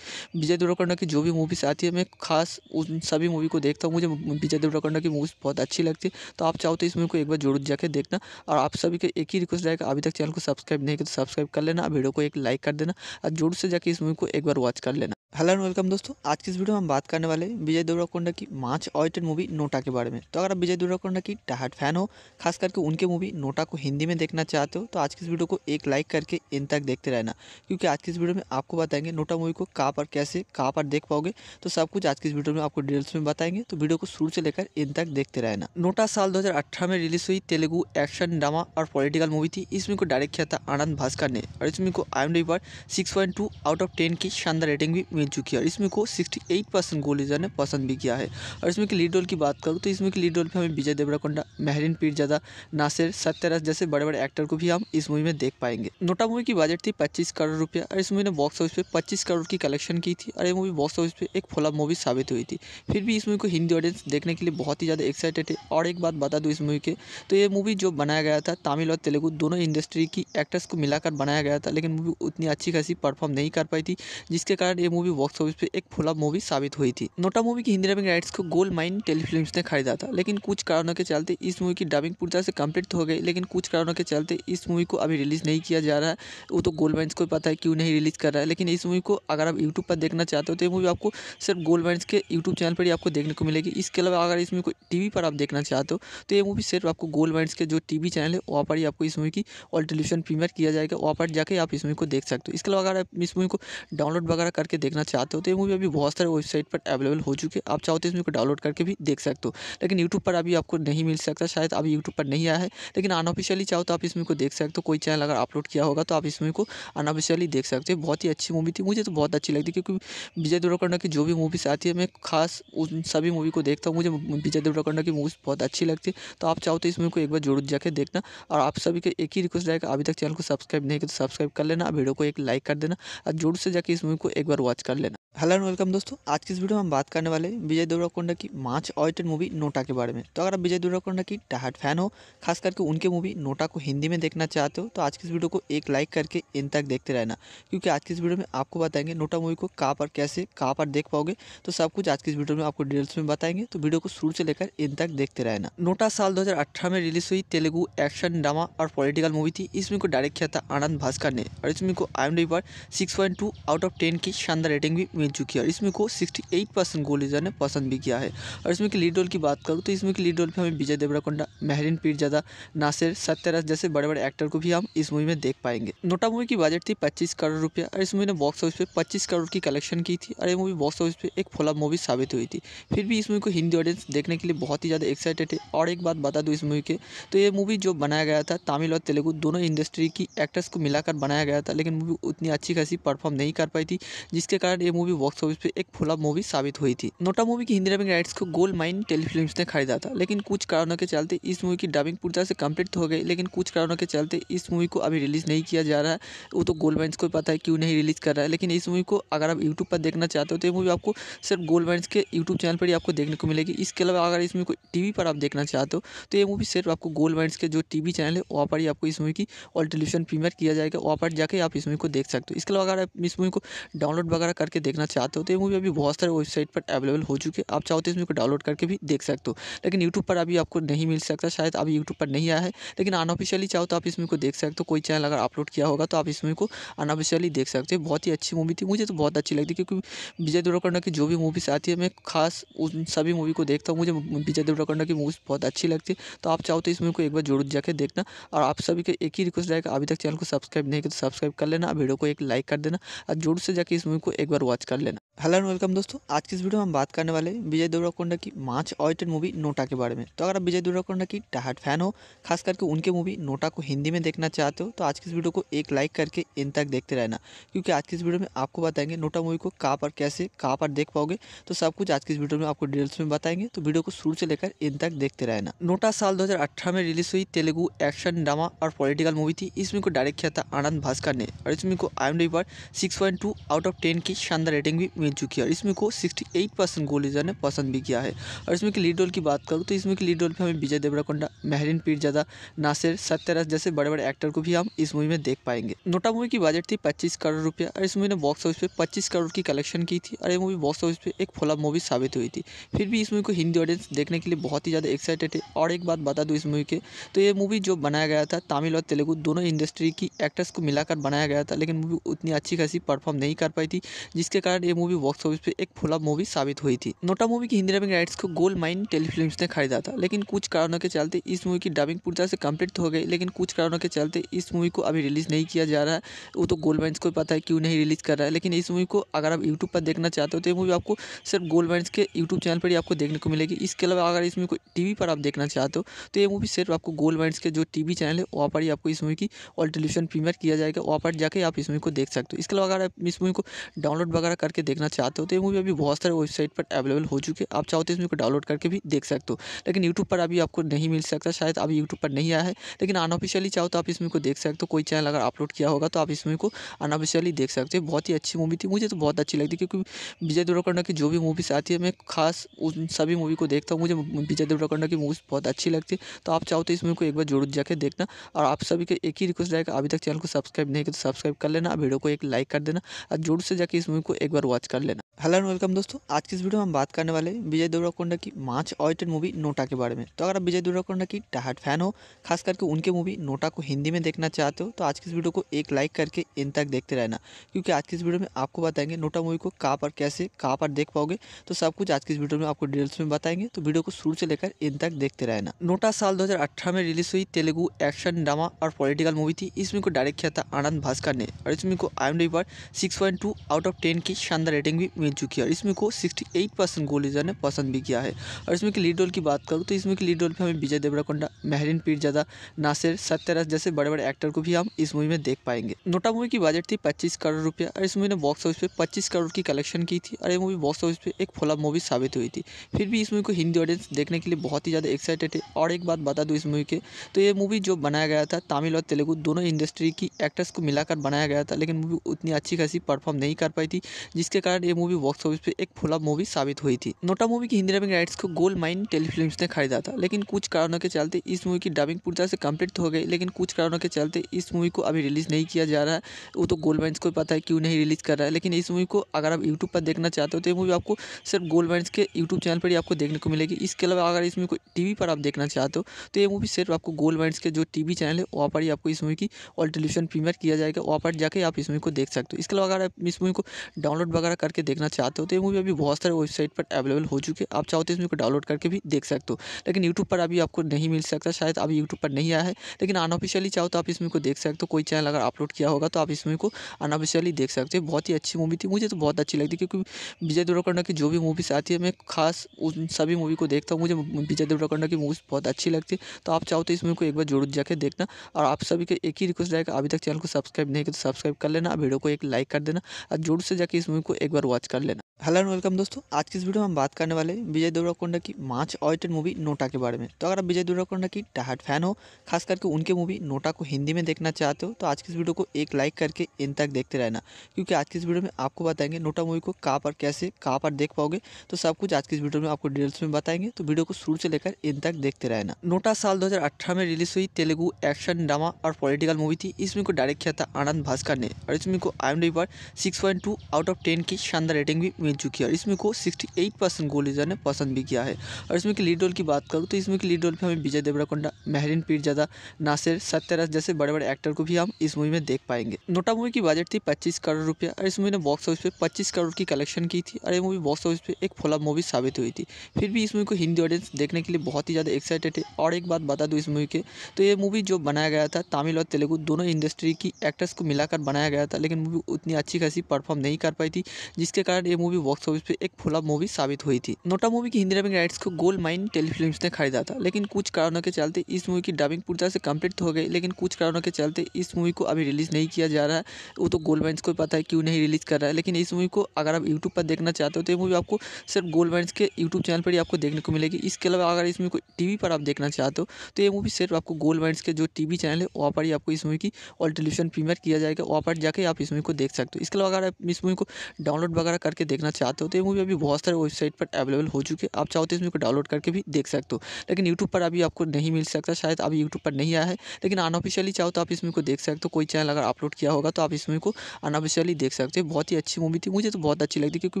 विजय देवरकोंडा की जो भी मूवीज़ आती है मैं खास उन सभी मूवी को देखता हूँ मुझे विजय देवरकोंडा की मूवीज़ बहुत अच्छी लगती है तो आप चाहो तो इस मूवी को एक बार जरूर जाकर देखना और आप सभी के एक ही रिक्वेस्ट रहेगा अभी तक चैनल को सब्सक्राइब नहीं किया तो सब्सक्राइब कर लेना वीडियो को एक लाइक कर देना और जोर से जाकर इस मूवी को एक
बार वॉच कर लेना
हेलो एंड वेलकम दोस्तों आज की इस वीडियो में हम बात करने वाले हैं विजय देवराकोंडा की मार्च ऑयटेड मूवी नोटा के बारे में तो अगर आप विजय देवराकोंडा की टहाट फैन हो खास करके उनके मूवी नोटा को हिंदी में देखना चाहते हो तो आज की इस वीडियो को एक लाइक करके इन तक देखते रहना क्योंकि आज की इस वीडियो में आपको बताएंगे नोटा मूवी को कहाँ पर कैसे कहाँ पर देख पाओगे तो सब कुछ आज की इस वीडियो में आपको डिटेल्स में बताएंगे तो वीडियो को शुरू से लेकर इन तक देखते रहना नोटा साल दो में रिलीज हुई तेलुगु एक्शन ड्रामा और पॉलिटिकल मूवी थी इस मूवी को डायरेक्ट किया था आनंद भास्कर ने और इस मूवी को आई पर सिक्स आउट ऑफ टेन की शानदार रेटिंग भी मिल चुकी है और इसमें को 68 परसेंट गोल लीजर ने पसंद भी किया है और इसमें की लीड रोल की बात करूँ तो इसमें की लीड रोल पर हमें विजय देवराकोंडा महरीन पीरजादा नासिर सत्यराज जैसे बड़े बड़े एक्टर को भी हम इस मूवी में देख पाएंगे नोटा मूवी की बजट थी पच्चीस करोड़ रुपया और इस मूवी ने बॉक्स ऑफिस पर पच्चीस करोड़ की कलेक्शन की थी और ये मूवी बॉक्स ऑफिस पर एक फ्लॉप मूवी साबित हुई थी फिर भी इस मूवी को हिंदी ऑडियंस देखने के लिए बहुत ही ज़्यादा एक्साइटेड है और एक बात बता दूँ इस मूवी के तो ये मूवी जो बनाया गया था तमिल और तेलुगु दोनों इंडस्ट्री की एक्टर्स को मिलाकर बनाया गया था लेकिन मूवी उतनी अच्छी खासी परफॉर्म नहीं कर पाई थी जिसके कारण ये मूवी मूवी बॉक्स ऑफिस पर एक फ्लॉप मूवी साबित हुई थी नोटा मूवी की हिंदी डबिंग राइट्स को गोल्ड माइन टेलीफिल्म ने खरीदा था लेकिन कुछ कारणों के चलते इस मूवी की डबिंग पूरी तरह से कम्प्लीट हो गई लेकिन कुछ कारणों के चलते इस मूवी को अभी रिलीज़ नहीं किया जा रहा है वो तो गोल्ड माइन्स को पता है क्यों नहीं रिलीज़ कर रहा है लेकिन इस मूवी को अगर आप यूट्यूब पर देखना चाहते हो तो ये मूवी आपको सिर्फ गोल्ड माइन्स के यूट्यूब चैनल पर ही आपको देखने को मिलेगी इसके अलावा अगर इस मूवी को टी पर आप देखना चाहते हो तो ये मूवी सिर्फ आपको गोल्ड माइंस के जो टी चैनल है वहाँ पर ही आपको इस मूवी की ऑल टेलीविजन प्रीमियर किया जाएगा वहाँ पर जाकर आप इस मूवी को देख सकते हो इसके अलावा अगर आप इस मूवी को डाउनलोड वगैरह करके देखना देखना चाहते हो तो ये मूवी अभी बहुत सारे वेबसाइट पर अवेलेबल हो चुकी है आप चाहो तो इस मूवी को डाउनलोड करके भी देख सकते हो लेकिन यूट्यूब पर अभी आपको नहीं मिल सकता शायद अभी यूट्यूब पर नहीं आया है लेकिन अनऑफिशियली चाहो तो आप इस मूवी को देख सकते हो कोई चैनल अगर अपलोड किया होगा तो आप इस मूवी को अनऑफिशियली देख सकते हो बहुत ही अच्छी मूवी थी मुझे तो बहुत अच्छी लगती क्योंकि विजय देवरकंडा की जो भी मूवीज़ आती है मैं खास उन सभी मूवी को देखता हूँ मुझे विजय देवरकंडा की मूवीज़ बहुत अच्छी लगती है तो आप चाहो तो इस मूवी को एक बार जरूर जाकर देखना और आप सभी के एक ही रिक्वेस्ट रहेगा अभी तक चैनल को सब्सक्राइब नहीं किया तो सब्सक्राइब कर लेना वीडियो को एक लाइक कर देना और जोर से जाकर इस मूवी को एक
बार वॉच कर लेना
हेलो एंड वेलकम दोस्तों आज की इस वीडियो में हम बात करने वाले हैं विजय देवराकोंडा की मार्च ऑयटेड मूवी नोटा के बारे में तो अगर आप विजय देवराकोंडा की डाहट फैन हो खास करके उनके मूवी नोटा को हिंदी में देखना चाहते हो तो आज की इस वीडियो को एक लाइक करके इन तक देखते रहना क्योंकि आज की इस वीडियो में आपको बताएंगे नोटा मूवी को कहाँ पर कैसे कहाँ पर देख पाओगे तो सब कुछ आज की इस वीडियो में आपको डिटेल्स में बताएंगे तो वीडियो को शुरू से लेकर इन तक देखते रहना नोटा साल दो में रिलीज हुई तेलुगु एक्शन ड्रामा और पॉलिटिकल मूवी थी इस को डायरेक्ट किया था आनंद भास्कर ने और इसमें को आई पर सिक्स आउट ऑफ टेन की शानदार रेटिंग भी मिल चुकी है और इसमें को 68 परसेंट गोल लीजर ने पसंद भी किया है और इसमें की लीड रोल की बात करूँ तो इसमें की लीड रोल पर हमें विजय देवराकोंडा महरीन पीरजादा नासिर सत्यराज जैसे बड़े बड़े एक्टर को भी हम इस मूवी में देख पाएंगे नोटा मूवी की बजट थी पच्चीस करोड़ रुपया और इस मूवी ने बॉक्स ऑफिस पर पच्चीस करोड़ की कलेक्शन की थी और ये मूवी बॉक्स ऑफिस पर एक फोला मूवी साबित हुई थी फिर भी इस मूवी को हिंदी ऑडियंस देखने के लिए बहुत ही ज़्यादा एक्साइटेड है और एक बात बता दूँ इस मूवी के तो ये मूवी जो बनाया गया था तमिल और तेलुगु दोनों इंडस्ट्री की एक्टर्स को मिलाकर बनाया गया था लेकिन मूवी उतनी अच्छी खासी परफॉर्म नहीं कर पाई थी जिसके कारण कारण ये मूवी बॉक्स ऑफिस पे एक फ्लॉप मूवी साबित हुई थी नोटा मूवी की हिंदी डबिंग राइट्स को गोल्ड माइन टेलीफिल्म ने खरीदा था लेकिन कुछ कारणों के चलते इस मूवी की डबिंग पूरी तरह से कंप्लीट हो गई लेकिन कुछ कारणों के चलते इस मूवी को अभी रिलीज नहीं किया जा रहा है वो तो गोल्ड माइन्स को पता है क्यों नहीं रिलीज कर रहा है लेकिन इस मूवी को अगर आप यूट्यूब पर देखना चाहते हो तो ये मूवी आपको सिर्फ गोल्ड माइन्स के यूट्यूब चैनल पर ही आपको देखने को मिलेगी इसके अलावा अगर इस मूवी को टी पर आप देखना चाहते हो तो ये मूवी सिर्फ आपको गोल्ड माइंस के जो टी चैनल है वहाँ पर ही आपको इस मूवी की ऑल टेलीविजन प्रीमियर किया जाएगा वहाँ पर जाके आप इस मूवी को देख सकते हो इसके अलावा अगर आप इस मूवी को डाउनलोड वगैरह करके देखना चाहते हो तो ये मूवी अभी बहुत सारे वेबसाइट पर अवेलेबल हो चुकी है आप चाहो तो इस मूवी को डाउनलोड करके भी देख सकते हो लेकिन यूट्यूब पर अभी आपको नहीं मिल सकता शायद अभी यूट्यूब पर नहीं आया है लेकिन अनऑफिशियली चाहो तो आप इस मूवी को देख सकते हो कोई चैनल अगर अपलोड किया होगा तो आप इस मूवी को अनऑफिशियली देख सकते हो बहुत ही अच्छी मूवी थी मुझे तो बहुत अच्छी लगती क्योंकि विजय देवरकंडा की जो भी मूवीज़ आती है मैं खास उन सभी मूवी को देखता हूँ मुझे विजय देवरकंडा की मूवीज़ बहुत अच्छी लगती है तो आप चाहो तो इस मूवी को एक बार जरूर जाकर देखना और आप सभी के एक ही रिक्वेस्ट रहेगा अभी तक चैनल को सब्सक्राइब नहीं किया तो सब्सक्राइब कर लेना वीडियो को एक लाइक कर देना और जोर से जाके इस मूवी को एक एक बार वॉच कर लेना हेलो एंड वेलकम दोस्तों आज की इस वीडियो में हम बात करने वाले हैं विजय देवराकोंडा की मार्च ऑयटेड मूवी नोटा के बारे में तो अगर आप विजय देवराकोंडा की डाहट फैन हो खास करके उनके मूवी नोटा को हिंदी में देखना चाहते हो तो आज की इस वीडियो को एक लाइक करके इन तक देखते रहना क्योंकि आज की इस वीडियो में आपको बताएंगे नोटा मूवी को कहाँ पर कैसे कहाँ पर देख पाओगे तो सब कुछ आज की इस वीडियो में आपको डिटेल्स में बताएंगे तो वीडियो को शुरू से लेकर इन तक देखते रहना नोटा साल दो में रिलीज हुई तेलुगु एक्शन ड्रामा और पॉलिटिकल मूवी थी इस मूवी को डायरेक्ट किया था आनंद भास्कर ने और इस मूवी को आई पर सिक्स आउट ऑफ टेन की शानदार रेटिंग भी मिल चुकी है और इसमें को 68 परसेंट गोल लीजर ने पसंद भी किया है और इसमें की लीड रोल की बात करूँ तो इसमें की लीड रोल पर हमें विजय देवराकोंडा महरीन पीरजादा नासिर सत्यराज जैसे बड़े बड़े एक्टर को भी हम इस मूवी में देख पाएंगे नोटा मूवी की बजट थी पच्चीस करोड़ रुपया और इस मूवी ने बॉक्स ऑफिस पर पच्चीस करोड़ की कलेक्शन की थी और ये मूवी बॉक्स ऑफिस पर एक फॉलअप मूवी साबित हुई थी फिर भी इस मूवी को हिंदी ऑडियंस देखने के लिए बहुत ही ज़्यादा एक्साइटेड है और एक बात बता दूँ इस मूवी के तो ये मूवी जो बनाया गया था तमिल और तेलुगु दोनों इंडस्ट्री की एक्टर्स को मिलाकर बनाया गया था लेकिन मूवी उतनी अच्छी खासी परफॉर्म नहीं कर पाई थी जिसके कारण ये मूवी बॉक्स ऑफिस पे एक फुला मूवी साबित हुई थी नोटा मूवी की हिंदी डबिंग राइट्स को गोल माइन टेलीफिल्म ने खरीदा था लेकिन कुछ कारणों के चलते इस मूवी की डबिंग पूरी तरह से कम्प्लीट हो गई लेकिन कुछ कारणों के चलते इस मूवी को अभी रिलीज़ नहीं किया जा रहा है वो तो गोल माइन्स को पता है क्यों नहीं रिलीज़ कर रहा है लेकिन इस मूवी को अगर आप यूट्यूब पर देखना चाहते हो तो ये मूवी आपको सिर्फ गोल माइन्स के यूट्यूब चैनल पर ही आपको देखने को मिलेगी इसके अलावा अगर इस मूवी को टीवी पर आप देखना चाहते हो तो ये मूवी सिर्फ आपको गोल माइंस के जो टीवी चैनल है वहाँ पर ही आपको इस मूवी की ऑल टेलीविजन प्रीमियर किया जाएगा वहाँ पर जाके आप इस मूवी को देख सकते हो इसके अलावा अगर आप इस मूवी को डाउनलोड वगैरह करके देखना देखना चाहते हो तो ये मूवी अभी बहुत सारे वेबसाइट पर अवेलेबल हो चुके हैं आप चाहो तो इस मूवी को डाउनलोड करके भी देख सकते हो लेकिन यूट्यूब पर अभी आपको नहीं मिल सकता शायद अभी यूट्यूब पर नहीं आया है लेकिन अनऑफिशियली चाहो तो आप इस मूवी को देख सकते हो कोई चैनल अगर अपलोड किया होगा तो आप इस मूवी को अनऑफिशियली देख सकते हो बहुत ही अच्छी मूवी थी मुझे तो बहुत अच्छी लगती क्योंकि विजय देवरकोंडा की जो भी मूवीज़ आती है मैं खास उन सभी मूवी को देखता हूँ मुझे विजय देवरकोंडा की मूवीज़ बहुत अच्छी लगती है तो आप चाहो तो इस मूवी को एक बार जरूर जाकर देखना और आप सभी को एक ही रिक्वेस्ट रहेगा अभी तक चैनल को सब्सक्राइब नहीं किया तो सब्सक्राइब कर लेना वीडियो को एक लाइक कर देना और जोर से जाकर इस मूवी को एक बार वॉच कर लेना हेलो एंड वेलकम दोस्तों आज की इस वीडियो में हम बात करने वाले हैं विजय देवराकोंडा की मार्च ऑयटेड मूवी नोटा के बारे में तो अगर आप विजय देवराकोंडा की टाहट फैन हो खास करके उनके मूवी नोटा को हिंदी में देखना चाहते हो तो आज की इस वीडियो को एक लाइक करके इन तक देखते रहना क्योंकि आज की इस वीडियो में आपको बताएंगे नोटा मूवी को कहाँ पर कैसे कहाँ पर देख पाओगे तो सब कुछ आज की इस वीडियो में आपको डिटेल्स में बताएंगे तो वीडियो को शुरू से लेकर इन तक देखते रहना नोटा साल दो में रिलीज हुई तेलुगु एक्शन ड्रामा और पॉलिटिकल मूवी थी इसमें को डायरेक्ट किया था आनंद भास्कर ने और इसमें को आई पर सिक्स आउट ऑफ टेन की शानदार रेटिंग भी मिल चुकी है इसमें को 68 परसेंट गोल यूज़र ने पसंद भी किया है और इसमें की लीड रोल की बात करूँ तो इसमें की लीड रोल पर हमें विजय देवराकोंडा महरीन पीरजादा नासिर सत्यराज जैसे बड़े बड़े एक्टर को भी हम इस मूवी में देख पाएंगे नोटा मूवी की बजट थी पच्चीस करोड़ रुपया और इस मूवी ने बॉक्स ऑफिस पर पच्चीस करोड़ की कलेक्शन की थी और ये मूवी बॉक्स ऑफिस पर एक फ्लॉप मूवी साबित हुई थी फिर भी इस मूवी को हिंदी ऑडियंस देखने के लिए बहुत ही ज़्यादा एक्साइटेड है और एक बात बता दूँ इस मूवी के तो ये मूवी जो बनाया गया था तमिल और तेलुगु दोनों इंडस्ट्री की एक्टर्स को मिलाकर बनाया गया था लेकिन मूवी उतनी अच्छी खासी परफॉर्म नहीं कर पाई थी जिसके कारण ये मूवी बॉक्स ऑफिस पे एक फुला मूवी साबित हुई थी नोटा मूवी की हिंदी डबिंग राइट्स को गोल्ड माइन टेलीफिल्म ने खरीदा था लेकिन कुछ कारणों के चलते इस मूवी की डबिंग पूरी तरह से कम्प्लीट हो गई लेकिन कुछ कारणों के चलते इस मूवी को अभी रिलीज़ नहीं किया जा रहा है वो तो गोल्ड माइन्स को पता है क्यों नहीं रिलीज़ कर रहा है लेकिन इस मूवी को अगर आप यूट्यूब पर देखना चाहते हो तो ये मूवी आपको सिर्फ गोल्ड माइन्स के यूट्यूब चैनल पर ही आपको देखने को मिलेगी इसके अलावा अगर इस मूवी को टीवी पर आप देखना चाहते हो तो ये मूवी सिर्फ आपको गोल्ड माइंस के जो टीवी चैनल है वहाँ पर ही आपको इस मूवी की ऑल टेलीविजन प्रीमियर किया जाएगा वहाँ पर जाकर आप इस मूवी को देख सकते हो इसके अलावा अगर आप इस मूवी को डाउनलोड वगैरह करके देखना चाहते हो तो ये मूवी अभी बहुत सारे वेबसाइट पर अवेलेबल हो चुकी है आप चाहो तो इसमें को डाउनलोड करके भी देख सकते हो लेकिन यूट्यूब पर अभी आपको नहीं मिल सकता शायद अभी यूट्यूब पर नहीं आया है लेकिन अनऑफिशियली चाहो तो आप इसमें को देख सकते हो कोई चैनल अगर अपलोड किया होगा तो आप इसमें को अनऑफिशियली देख सकते हो बहुत ही अच्छी मूवी थी मुझे तो बहुत अच्छी लगती क्योंकि विजय देवरकोंडा की जो भी मूवीज़ आती है मैं खास उन सभी मूवी को देखता हूँ मुझे विजय देवरकोंडा की मूवीज़ बहुत अच्छी लगती है तो आप चाहो तो इस मूवी को एक बार जरूर जाकर देखना और आप सभी को एक ही रिक्वेस्ट रहेगा अभी तक चैनल को सब्सक्राइब नहीं किया तो सब्सक्राइब कर लेना वीडियो को एक लाइक कर देना और जरूर से जाकर इस मूवी को
एक बार वॉच कर लेना
हेलो एंड वेलकम दोस्तों आज की इस वीडियो में हम बात करने वाले हैं विजय देवराकोंडा की मार्च ऑयटेड मूवी नोटा के बारे में तो अगर आप विजय देवराकोंडा की टहाट फैन हो खास करके उनके मूवी नोटा को हिंदी में देखना चाहते हो तो आज की इस वीडियो को एक लाइक करके इन तक देखते रहना क्योंकि आज की इस वीडियो में आपको बताएंगे नोटा मूवी को कहाँ पर कैसे कहाँ पर देख पाओगे तो सब कुछ आज की इस वीडियो में आपको डिटेल्स में बताएंगे तो वीडियो को शुरू से लेकर इन तक देखते रहना नोटा साल दो में रिलीज हुई तेलुगु एक्शन ड्रामा और पॉलिटिकल मूवी थी इसमें को डायरेक्ट किया था आनंद भास्कर ने और इसमें को आई पर सिक्स आउट ऑफ टेन की शानदार रेटिंग भी मिल चुकी है और इसमें को 68 परसेंट यूजर ने पसंद भी किया है और इसमें की लीड रोल की बात करूँ तो इसमें की लीड रोल पर हमें विजय देवराकोंडा महरीन पीरजादा नासिर सत्यराज जैसे बड़े बड़े एक्टर को भी हम इस मूवी में देख पाएंगे नोटा मूवी की बजट थी पच्चीस करोड़ रुपया और इस मूवी ने बॉक्स ऑफिस पर पच्चीस करोड़ की कलेक्शन की थी और ये मूवी बॉक्स ऑफिस पर एक फुला मूवी साबित हुई थी फिर भी इस मूवी को हिंदी ऑडियंस देखने के लिए बहुत ही ज़्यादा एक्साइटेड है और एक बात बता दूँ इस मूवी के तो ये मूवी जो बनाया गया था तमिल और तेलुगु दोनों इंडस्ट्री की एक्टर्स को मिलाकर बनाया गया था लेकिन मूवी उतनी अच्छी खासी परफॉर्म नहीं कर पाई थी जिसके कारण ये मूवी बॉक्स ऑफिस पे एक फ्लॉप मूवी साबित हुई थी नोटा मूवी की हिंदी डबिंग राइट्स को गोल्ड माइन टेलीफिल्म ने खरीदा था लेकिन कुछ कारणों के चलते इस मूवी की डबिंग पूरी तरह से कम्प्लीट हो गई लेकिन कुछ कारणों के चलते इस मूवी को अभी रिलीज़ नहीं किया जा रहा है वो तो गोल्ड माइन्स को पता है क्यों नहीं रिलीज़ कर रहा है लेकिन इस मूवी को अगर आप यूट्यूब पर देखना चाहते हो तो ये मूवी आपको सिर्फ गोल्ड माइन्स के यूट्यूब चैनल पर ही आपको देखने को मिलेगी इसके अलावा अगर इस मूवी को टी पर आप देखना चाहते हो तो ये मूवी सिर्फ आपको गोल्ड माइन्स के जो टी चैनल है वहाँ पर ही आपको इस मूवी की ऑल टेलीविजन प्रीमियर किया जाएगा वहाँ पर जाकर आप इस मूवी को देख सकते हो इसके अलावा अगर आप इस मूवी को डाउन डाउनलोड वगैरह करके देखना चाहते हो तो ये मूवी अभी बहुत सारे वेबसाइट पर अवेलेबल हो चुकी है आप चाहो तो इसमें को डाउनलोड करके भी देख सकते हो लेकिन यूट्यूब पर अभी आपको नहीं मिल सकता शायद अभी यूट्यूब पर नहीं आया है लेकिन अनऑफिशियली चाहो तो आप इसमें को देख सकते हो कोई चैनल अगर अपलोड किया होगा तो आप इसमें को अनऑफिशियली देख सकते हो बहुत ही अच्छी मूवी थी मुझे तो बहुत अच्छी लगती क्योंकि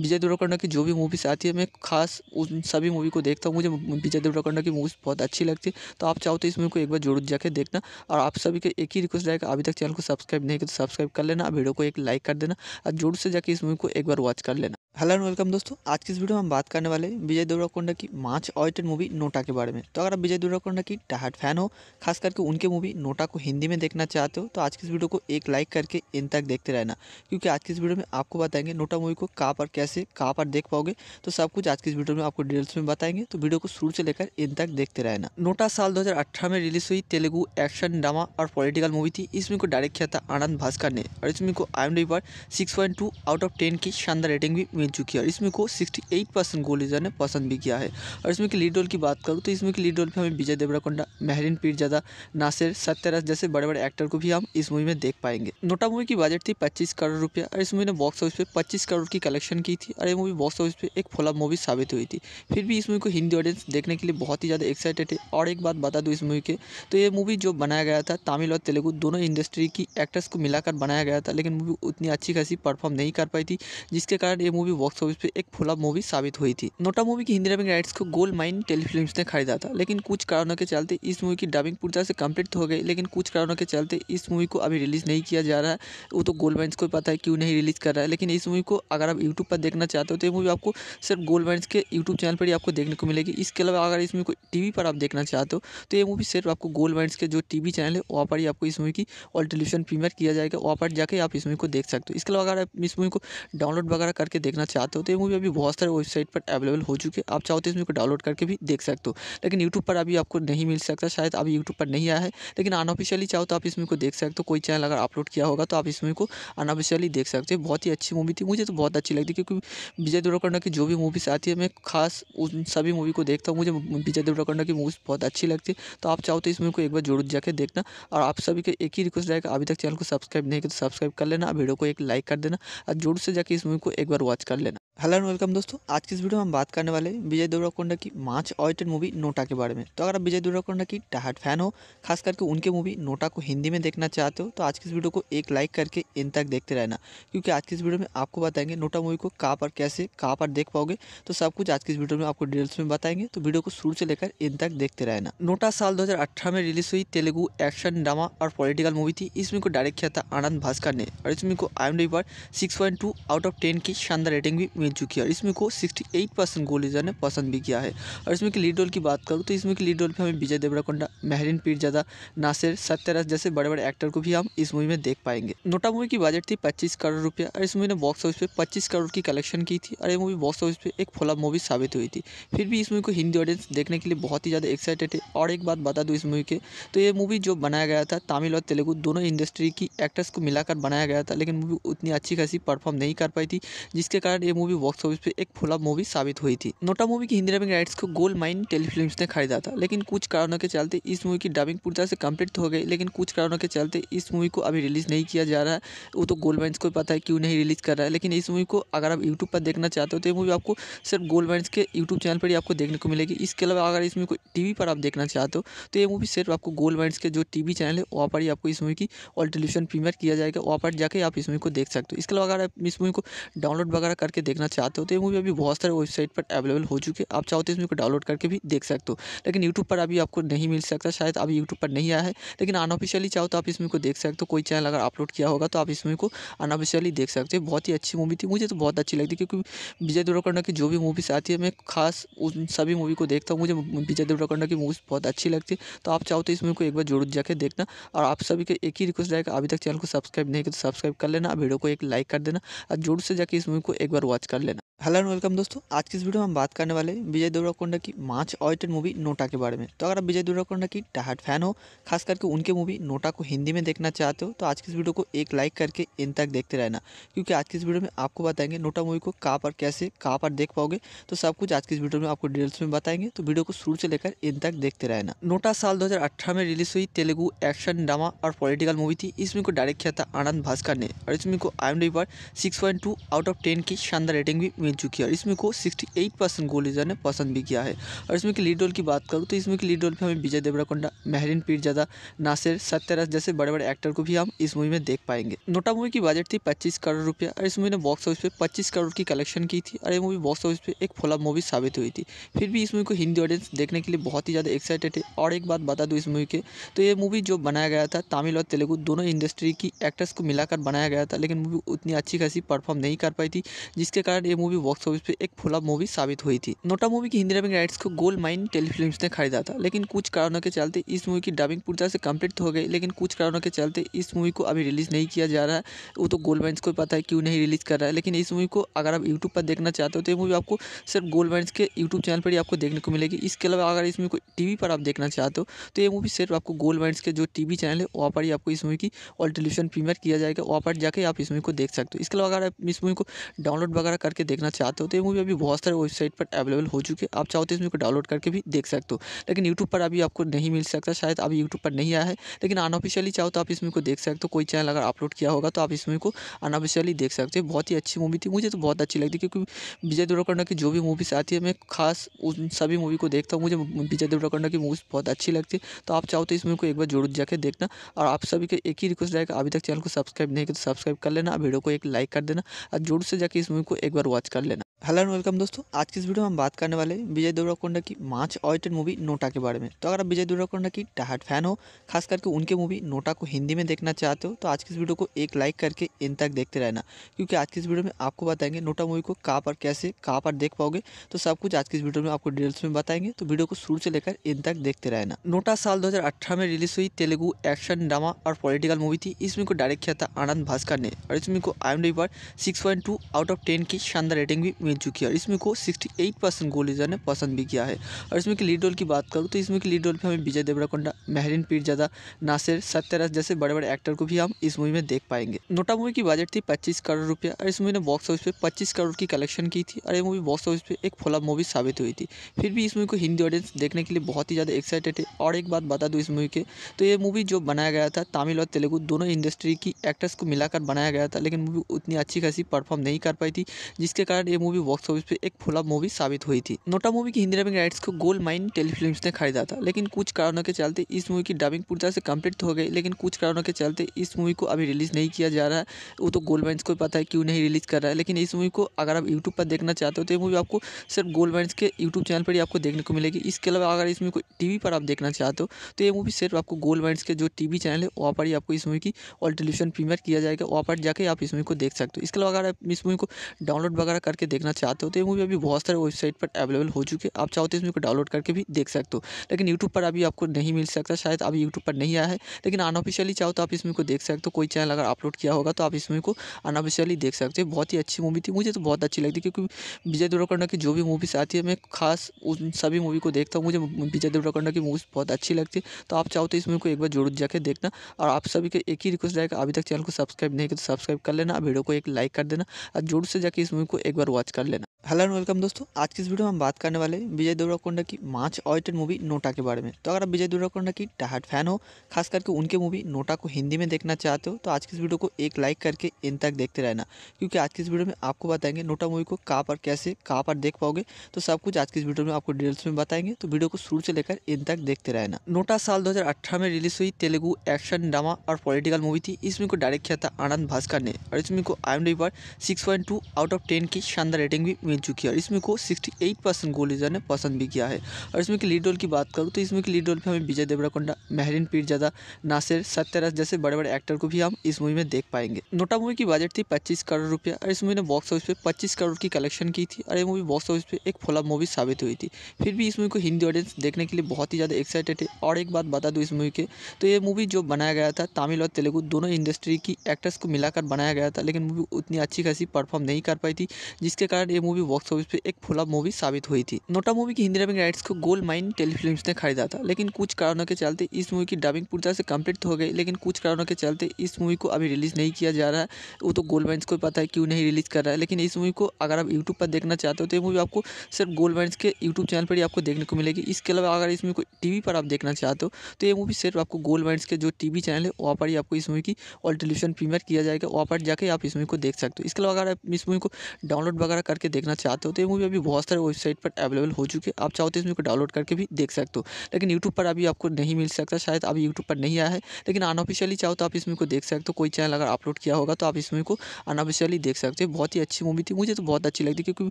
विजय देवरकोंडा की जो भी मूवीज़ आती है मैं खास उन सभी मूवी को देखता हूँ मुझे विजय देवरकोंडा की मूवीज़ बहुत अच्छी लगती है तो आप चाहो तो मूवी को एक बार जरूर जाकर देखना और आप सभी के एक ही रिक्वेस्ट रहेगा अभी तक चैनल को सब्सक्राइब नहीं किया तो सब्सक्राइब कर लेना वीडियो को एक लाइक कर देना और जरूर से जाकर इस मूवी को एक बार वॉच कर लेना हेलो एंड वेलकम दोस्तों आज की इस वीडियो में हम बात करने वाले हैं विजय देवराकोंडा की मार्च ऑयटेड मूवी नोटा के बारे में तो अगर आप विजय देवराकोंडा की टहाट फैन हो खास करके उनके मूवी नोटा को हिंदी में देखना चाहते हो तो आज की इस वीडियो को एक लाइक करके इन तक देखते रहना क्योंकि आज की इस वीडियो में आपको बताएंगे नोटा मूवी को कहाँ पर कैसे कहाँ पर देख पाओगे तो सब कुछ आज की इस वीडियो में आपको डिटेल्स में बताएंगे तो वीडियो को शुरू से लेकर इन तक देखते रहना नोटा साल दो में रिलीज हुई तेलुगु एक्शन ड्रामा और पॉलिटिकल मूवी थी इस मूवी को डायरेक्ट किया था आनंद भास्कर ने और इस मूवी को आई पर सिक्स आउट ऑफ टेन की शानदार रेटिंग भी मिल चुकी है और इसमें को 68 परसेंट गोल लीजर ने पसंद भी किया है और इसमें की लीड रोल की बात करूँ तो इसमें की लीड रोल पर हमें विजय देवराकोंडा पीर पीरजादा नासिर सत्यराज जैसे बड़े बड़े एक्टर को भी हम इस मूवी में देख पाएंगे नोटा मूवी की बजट थी पच्चीस करोड़ रुपया और इस मूवी ने बॉक्स ऑफिस पर पच्चीस करोड़ की कलेक्शन की थी और ये मूवी बॉक्स ऑफिस पर एक फोला मूवी साबित हुई थी फिर भी इस मूवी को हिंदी ऑडियंस देखने के लिए बहुत ही ज़्यादा एक्साइटेड है और एक बात बता दूँ इस मूवी के तो ये मूवी जो बनाया गया था तमिल और तेलुगु दोनों इंडस्ट्री की एक्टर्स को मिलाकर बनाया गया था लेकिन मूवी उतनी अच्छी खासी परफॉर्म नहीं कर पाई थी जिसके कारण ये मूवी मूवी बॉक्स ऑफिस पर एक फुला मूवी साबित हुई थी नोटा मूवी की हिंदी डबिंग राइट्स को गोल्ड माइन टेलीफिल्म ने खरीदा था लेकिन कुछ कारणों के चलते इस मूवी की डबिंग पूरी तरह से कम्प्लीट हो गई लेकिन कुछ कारणों के चलते इस मूवी को अभी रिलीज़ नहीं किया जा रहा है वो तो गोल्ड माइन्स को पता है क्यों नहीं रिलीज़ कर रहा है लेकिन इस मूवी को अगर आप यूट्यूब पर देखना चाहते हो तो ये मूवी आपको सिर्फ गोल्ड माइन्स के यूट्यूब चैनल पर ही आपको देखने को मिलेगी इसके अलावा अगर इस मूवी को टी पर आप देखना चाहते हो तो ये मूवी सिर्फ आपको गोल्ड माइंस के जो टी चैनल है वहाँ पर ही आपको इस मूवी की ऑल टेलीविजन प्रीमियर किया जाएगा वहाँ पर जाकर आप इस मूवी को देख सकते हो इसके अलावा अगर आप इस मूवी को डाउनलोड वगैरह करके देखना देखना चाहते हो तो ये मूवी अभी बहुत सारे वेबसाइट पर अवेलेबल हो चुकी है आप चाहो तो इस मूवी को डाउनलोड करके भी देख सकते हो लेकिन यूट्यूब पर अभी आपको नहीं मिल सकता शायद अभी यूट्यूब पर नहीं आया है लेकिन अनऑफिशियली चाहो तो आप इस मूवी को देख सकते हो कोई चैनल अगर अपलोड किया होगा तो आप इस मूवी को अनऑफिशियली देख सकते हो बहुत ही अच्छी मूवी थी मुझे तो बहुत अच्छी लगती क्योंकि विजय देवरकंडा की जो भी मूवीज़ आती है मैं खास उन सभी मूवी को देखता हूँ मुझे विजय देवरकंडा की मूवीज़ बहुत अच्छी लगती है तो आप चाहो तो इस मूवी को एक बार जरूर जाकर देखना और आप सभी के एक ही रिक्वेस्ट रहेगा अभी तक चैनल को सब्सक्राइब नहीं किया तो सब्सक्राइब कर लेना वीडियो को एक लाइक कर देना और जोर से जाकर इस मूवी को एक बार वॉच كلنا हेलो एंड वेलकम दोस्तों आज की इस वीडियो में हम बात करने वाले हैं विजय देवराकोंडा की मार्च ऑयटेड मूवी नोटा के बारे में तो अगर आप विजय देवराकोंडा की टहाट फैन हो खास करके उनके मूवी नोटा को हिंदी में देखना चाहते हो तो आज की इस वीडियो को एक लाइक करके इन तक देखते रहना क्योंकि आज की इस वीडियो में आपको बताएंगे नोटा मूवी को कहाँ पर कैसे कहाँ पर देख पाओगे तो सब कुछ आज की इस वीडियो में आपको डिटेल्स में बताएंगे तो वीडियो को शुरू से लेकर इन तक देखते रहना नोटा साल दो में रिलीज हुई तेलुगु एक्शन ड्रामा और पॉलिटिकल मूवी थी इस मूवी को डायरेक्ट किया था आनंद भास्कर ने और इस मूवी को आई पर सिक्स आउट ऑफ टेन की शानदार रेटिंग भी मिली मिल चुकी है और इसमें को 68 परसेंट गोल यूज़र ने पसंद भी किया है और इसमें की लीड रोल की बात करूँ तो इसमें की लीड रोल पर हमें विजय देवराकोंडा महरीन पीरजादा नासिर सत्यराज जैसे बड़े बड़े एक्टर को भी हम इस मूवी में देख पाएंगे नोटा मूवी की बजट थी पच्चीस करोड़ रुपया और इस मूवी ने बॉक्स ऑफिस पर पच्चीस करोड़ की कलेक्शन की थी और ये मूवी बॉक्स ऑफिस पर एक फोला मूवी साबित हुई थी फिर भी इस मूवी को हिंदी ऑडियंस देखने के लिए बहुत ही ज़्यादा एक्साइटेड है और एक बात बता दूँ इस मूवी के तो ये मूवी जो बनाया गया था तमिल और तेलुगु दोनों इंडस्ट्री की एक्टर्स को मिलाकर बनाया गया था लेकिन मूवी उतनी अच्छी खासी परफॉर्म नहीं कर पाई थी जिसके कारण ये मूवी बॉक्स ऑफिस पर एक फुला मूवी साबित हुई थी नोटा मूवी की हिंदी डबिंग राइट्स को गोल्ड माइन टेलीफिल्म ने खरीदा था लेकिन कुछ कारणों के चलते इस मूवी की डबिंग पूरी तरह से कंप्लीट हो गई लेकिन कुछ कारणों के चलते इस मूवी को अभी रिलीज़ नहीं किया जा रहा है वो तो गोल्ड माइन्स को पता है क्यों नहीं रिलीज़ कर रहा है लेकिन इस मूवी को अगर आप यूट्यूब पर देखना चाहते हो तो ये मूवी आपको सिर्फ गोल्ड माइन्स के यूट्यूब चैनल पर ही आपको देखने को मिलेगी इसके अलावा अगर इस मूवी को टीवी पर आप देखना चाहते हो तो ये मूवी सिर्फ आपको गोल्ड माइन्स के जो टी चैनल है वहाँ पर ही आपको इस मूवी की ऑल टेलीविजन प्रीमियर किया जाएगा वहाँ पर जाकर आप इस मूवी को देख सकते हो इसके अलावा अगर आप इस मूवी को डाउनलोड वगैरह करके देख देखना चाहते हो तो ये मूवी अभी बहुत सारे वेबसाइट पर अवेलेबल हो चुकी है आप चाहो तो मूवी को डाउनलोड करके भी देख सकते हो लेकिन यूट्यूब पर अभी आपको नहीं मिल सकता शायद अभी यूट्यूब पर नहीं आया है लेकिन अनऑफिशियली चाहो तो आप इसमें को देख सकते हो कोई चैनल अगर अपलोड किया होगा तो आप इस मूवी को अनऑफिशियली देख सकते हो बहुत ही अच्छी मूवी थी मुझे तो बहुत अच्छी लगती क्योंकि विजय देवरकंडा की जो भी मूवीज़ आती है मैं खास उन सभी मूवी को देखता हूँ मुझे विजय देवरकंडा की मूवीज़ बहुत अच्छी लगती है तो आप चाहो तो इस मूवी को एक बार जोड़ जाकर देखना और आप सभी के एक ही रिक्वेस्ट रहेगा अभी तक चैनल को सब्सक्राइब नहीं किया तो सब्सक्राइब कर लेना वीडियो को एक लाइक कर देना और जोर से जाकर इस मूवी को
एक बार watch skal
hello and welcome दोस्तों आज की इस वीडियो में हम बात करने वाले हैं विजय देवराकोंडा की मार्च ऑयटेड मूवी नोटा के बारे में तो अगर आप विजय देवराकोंडा की डाहट फैन हो खास करके उनके मूवी नोटा को हिंदी में देखना चाहते हो तो आज की इस वीडियो को एक लाइक करके इन तक देखते रहना क्योंकि आज की इस वीडियो में आपको बताएंगे नोटा मूवी को कहाँ पर कैसे कहाँ पर देख पाओगे तो सब कुछ आज की इस वीडियो में आपको डिटेल्स में बताएंगे तो वीडियो को शुरू से लेकर इन तक देखते रहना नोटा साल दो में रिलीज हुई तेलुगु एक्शन ड्रामा और पॉलिटिकल मूवी थी इस मूवी को डायरेक्ट किया था आनंद भास्कर ने और इस मूवी को आई पर सिक्स आउट ऑफ टेन की शानदार रेटिंग भी मिल चुकी है और इसमें को 68 परसेंट गोलीजा ने पसंद भी किया है और इसमें की लीड रोल की बात करूँ तो इसमें की लीड रोल पर हमें विजय देवराकोंडा महरीन पीरजादा नासिर सत्यराज जैसे बड़े बड़े एक्टर को भी हम इस मूवी में देख पाएंगे नोटा मूवी की बजट थी पच्चीस करोड़ रुपया और इस मूवी ने बॉक्स ऑफिस पर पच्चीस करोड़ की कलेक्शन की थी और ये मूवी बॉक्स ऑफिस पर एक फोला मूवी साबित हुई थी फिर भी इस मूवी को हिंदी ऑडियंस देखने के लिए बहुत ही ज़्यादा एक्साइटेड है और एक बात बता दूँ इस मूवी के तो ये मूवी जो बनाया गया था तमिल और तेलुगु दोनों इंडस्ट्री की एक्टर्स को मिलाकर बनाया गया था लेकिन मूवी उतनी अच्छी खासी परफॉर्म नहीं कर पाई थी जिसके कारण ये मूवी बॉक्स ऑफिस पे एक फ्लॉप मूवी साबित हुई थी नोटा मूवी की हिंदी डबिंग राइट्स को गोल्ड माइन टेलीफिल्म ने खरीदा था लेकिन कुछ कारणों के चलते इस मूवी की डबिंग पूरी तरह से कंप्लीट हो गई लेकिन कुछ कारणों के चलते इस मूवी को अभी रिलीज़ नहीं किया जा रहा है वो तो गोल्ड माइन्स को पता है क्यों नहीं रिलीज़ कर रहा है लेकिन इस मूवी को अगर आप यूट्यूब पर देखना चाहते हो तो ये मूवी आपको सिर्फ गोल्ड माइन्स के यूट्यूब चैनल पर ही आपको देखने को मिलेगी इसके अलावा अगर इस मूवी को टी पर आप देखना चाहते हो तो ये मूवी सिर्फ आपको गोल्ड माइन्स के जो टी चैनल है वहाँ पर ही आपको इस मूवी की ऑल टेलीविजन प्रीमियर किया जाएगा वहाँ पर जाकर आप इस मूवी को देख सकते हो इसके अलावा अगर आप इस मूवी को डाउनलोड वगैरह करके देख देखना चाहते हो तो ये मूवी अभी बहुत सारे वेबसाइट पर अवेलेबल हो चुकी है आप चाहो तो इस मूवी को डाउनलोड करके भी देख सकते हो लेकिन यूट्यूब पर अभी आपको नहीं मिल सकता शायद अभी यूट्यूब पर नहीं आया है लेकिन अनऑफिशियली चाहो तो आप इस मूवी को देख सकते हो कोई चैनल अगर अपलोड किया होगा तो आप इस मूवी को अनऑफिशियली देख सकते हो बहुत ही अच्छी मूवी थी मुझे तो बहुत अच्छी लगती क्योंकि विजय देवरकोंडा की जो भी मूवीज़ आती है मैं खास उन सभी मूवी को देखता हूँ मुझे विजय देवरकोंडा की मूवीज़ बहुत अच्छी लगती है तो आप चाहो तो इस मूवी को एक बार जरूर जाकर देखना और आप सभी को एक ही रिक्वेस्ट रहेगा अभी तक चैनल को सब्सक्राइब नहीं किया तो सब्सक्राइब कर लेना वीडियो को एक लाइक कर देना और जरूर से जाकर इस मूवी को
एक बार वॉच कर लेना
हेलो एंड वेलकम दोस्तों आज की इस वीडियो में हम बात करने वाले विजय देवराकोंडा की मार्च ऑडिटेड मूवी नोटा के बारे में तो अगर आप विजय देवराकोंडा की टहाट फैन हो खास करके उनके मूवी नोटा को हिंदी में देखना चाहते हो तो आज की इस वीडियो को एक लाइक करके इन तक देखते रहना क्योंकि आज की इस वीडियो में आपको बताएंगे नोटा मूवी को कहाँ पर कैसे कहाँ पर देख पाओगे तो सब कुछ आज की इस वीडियो में आपको डिटेल्स में बताएंगे तो वीडियो को शुरू से लेकर इन तक देखते रहना नोटा साल दो में रिलीज हुई तेलुगु एक्शन ड्रामा और पॉलिटिकल मूवी थी इसमें को डायरेक्ट किया था आनंद भास्कर ने और इसमें को आई पर सिक्स आउट ऑफ टेन की शानदार रेटिंग भी मिल चुकी है और इसमें को 68 परसेंट गोलीजर ने पसंद भी किया है और इसमें की लीड रोल की बात करूँ तो इसमें की लीड रोल पर हमें विजय देवराकोंडा महरिन पीरजादा नासिर सत्यराज जैसे बड़े बड़े एक्टर को भी हम इस मूवी में देख पाएंगे नोटा मूवी की बजट थी पच्चीस करोड़ रुपया और इस मूवी ने बॉक्स ऑफिस पर पच्चीस करोड़ की कलेक्शन की थी और ये मूवी बॉक्स ऑफिस पर एक फोला मूवी साबित हुई थी फिर भी इस मूवी को हिंदी ऑडियंस देखने के लिए बहुत ही ज़्यादा एक्साइटेड है और एक बात बता दूँ इस मूवी के तो ये मूवी जो बनाया गया था तमिल और तेलुगु दोनों इंडस्ट्री की एक्टर्स को मिलाकर बनाया गया था लेकिन मूवी उतनी अच्छी खासी परफॉर्म नहीं कर पाई थी जिसके कारण ये मूवी बॉक्स ऑफिस पे एक फ्लॉप मूवी साबित हुई थी नोटा मूवी की हिंदी डबिंग राइट्स को गोल्ड माइन टेलीफिल्म ने खरीदा था लेकिन कुछ कारणों के चलते इस मूवी की डबिंग पूरी तरह से कम्प्लीट हो गई लेकिन कुछ कारणों के चलते इस मूवी को अभी रिलीज़ नहीं किया जा रहा है वो तो गोल्ड माइन्स को पता है क्यों नहीं रिलीज़ कर रहा है लेकिन इस मूवी को अगर आप यूट्यूब पर देखना चाहते हो तो ये मूवी आपको सिर्फ गोल्ड माइन्स के यूट्यूब चैनल पर ही आपको देखने को मिलेगी इसके अलावा अगर इस मूवी को टी पर आप देखना चाहते हो तो ये मूवी सिर्फ आपको गोल्ड माइंस के जो टी चैनल है वहाँ पर ही आपको इस मूवी की ऑल टेलीविजन प्रीमियर किया जाएगा वहाँ पर जाकर आप इस मूवी को देख सकते हो इसके अलावा अगर आप इस मूवी को डाउनलोड वगैरह करके देखना चाहते हो तो ये मूवी अभी बहुत सारे वेबसाइट पर अवेलेबल हो चुकी है आप चाहो तो इस मूवी को डाउनलोड करके भी देख सकते हो लेकिन यूट्यूब पर अभी आपको नहीं मिल सकता शायद अभी यूट्यूब पर नहीं आया है लेकिन अनऑफिशियली चाहो तो आप इस मूवी को देख सकते हो कोई चैनल अगर अपलोड किया होगा तो आप इस मूवी को अनऑफिशियली देख सकते हो बहुत ही अच्छी मूवी थी मुझे तो बहुत अच्छी लगती क्योंकि विजय देवरकोंडा की जो भी मूवीज़ आती है मैं खास उन सभी मूवी को देखता हूँ मुझे विजय देवरकोंडा की मूवीज़ बहुत अच्छी लगती है तो आप चाहो तो इस मूवी को एक बार जरूर जाकर देखना और आप सभी को एक ही रिक्वेस्ट रहेगा अभी तक चैनल को सब्सक्राइब नहीं किया तो सब्सक्राइब कर लेना वीडियो को एक लाइक कर देना और जोर से जाकर इस मूवी को
एक बार वॉच कर लेना
हेलो एंड वेलकम दोस्तों आज की इस वीडियो में हम बात करने वाले हैं विजय देवराकोंडा की मार्च ऑयटेड मूवी नोटा के बारे में तो अगर आप विजय देवराकोंडा की टहाट फैन हो खास करके उनके मूवी नोटा को हिंदी में देखना चाहते हो तो आज की इस वीडियो को एक लाइक करके इन तक देखते रहना क्योंकि आज की इस वीडियो में आपको बताएंगे नोटा मूवी को कहाँ पर कैसे कहाँ पर देख पाओगे तो सब कुछ आज की इस वीडियो में आपको डिटेल्स में बताएंगे तो वीडियो को शुरू से लेकर इन तक देखते रहना नोटा साल दो में रिलीज हुई तेलुगु एक्शन ड्रामा और पॉलिटिकल मूवी थी इस मूवी को डायरेक्ट किया था आनंद भास्कर ने और इस मूवी को आई पर सिक्स आउट ऑफ टेन की शानदार रेटिंग भी मिल चुकी है और इसमें को 68 परसेंट गोल यूज़र ने पसंद भी किया है और इसमें की लीड रोल की बात करूँ तो इसमें की लीड रोल पर हमें विजय देवराकोंडा महरीन पीरजादा नासिर सत्यराज जैसे बड़े बड़े एक्टर को भी हम इस मूवी में देख पाएंगे नोटा मूवी की बजट थी पच्चीस करोड़ रुपया और इस मूवी ने बॉक्स ऑफिस पर पच्चीस करोड़ की कलेक्शन की थी और ये मूवी बॉक्स ऑफिस पर एक फोला मूवी साबित हुई थी फिर भी इस मूवी को हिंदी ऑडियंस देखने के लिए बहुत ही ज़्यादा एक्साइटेड है और एक बात बता दूँ इस मूवी के तो ये मूवी जो बनाया गया था तमिल और तेलुगु दोनों इंडस्ट्री की एक्टर्स को मिलाकर बनाया गया था लेकिन मूवी उतनी अच्छी खासी परफॉर्म नहीं कर पाई थी जिसके कारण ये मूवी मूवी बॉक्स ऑफिस पे एक फुला मूवी साबित हुई थी नोटा मूवी की हिंदी डबिंग राइट्स को गोल्ड माइन टेलीफिल्म ने खरीदा था लेकिन कुछ कारणों के चलते इस मूवी की डबिंग पूरी तरह से कम्प्लीट हो गई लेकिन कुछ कारणों के चलते इस मूवी को अभी रिलीज़ नहीं किया जा रहा है वो तो गोल्ड माइन्स को पता है क्यों नहीं रिलीज़ कर रहा है लेकिन इस मूवी को अगर आप यूट्यूब पर देखना चाहते हो तो ये मूवी आपको सिर्फ गोल्ड माइन्स के यूट्यूब चैनल पर ही आपको देखने को मिलेगी इसके अलावा अगर इस मूवी को टी पर आप देखना चाहते हो तो ये मूवी सिर्फ आपको गोल्ड माइंस के जो टी चैनल है वहाँ पर ही आपको इस मूवी की ऑल टेलीविजन प्रीमियर किया जाएगा वहाँ पर जाकर आप इस मूवी को देख सकते हो इसके अलावा अगर आप इस मूवी को डाउनलोड वगैरह करके देखना देखना चाहते हो तो ये मूवी अभी बहुत सारे वेबसाइट पर अवेलेबल हो चुकी है आप चाहो तो इस मूवी को डाउनलोड करके भी देख सकते हो लेकिन यूट्यूब पर अभी आपको नहीं मिल सकता शायद अभी यूट्यूब पर नहीं आया है लेकिन अनऑफिशियली चाहो तो आप इस मूवी को देख सकते हो कोई चैनल अगर अपलोड किया होगा तो आप इस मूवी को अनऑफिशियली देख सकते हो बहुत ही अच्छी मूवी थी मुझे तो बहुत अच्छी लगती क्योंकि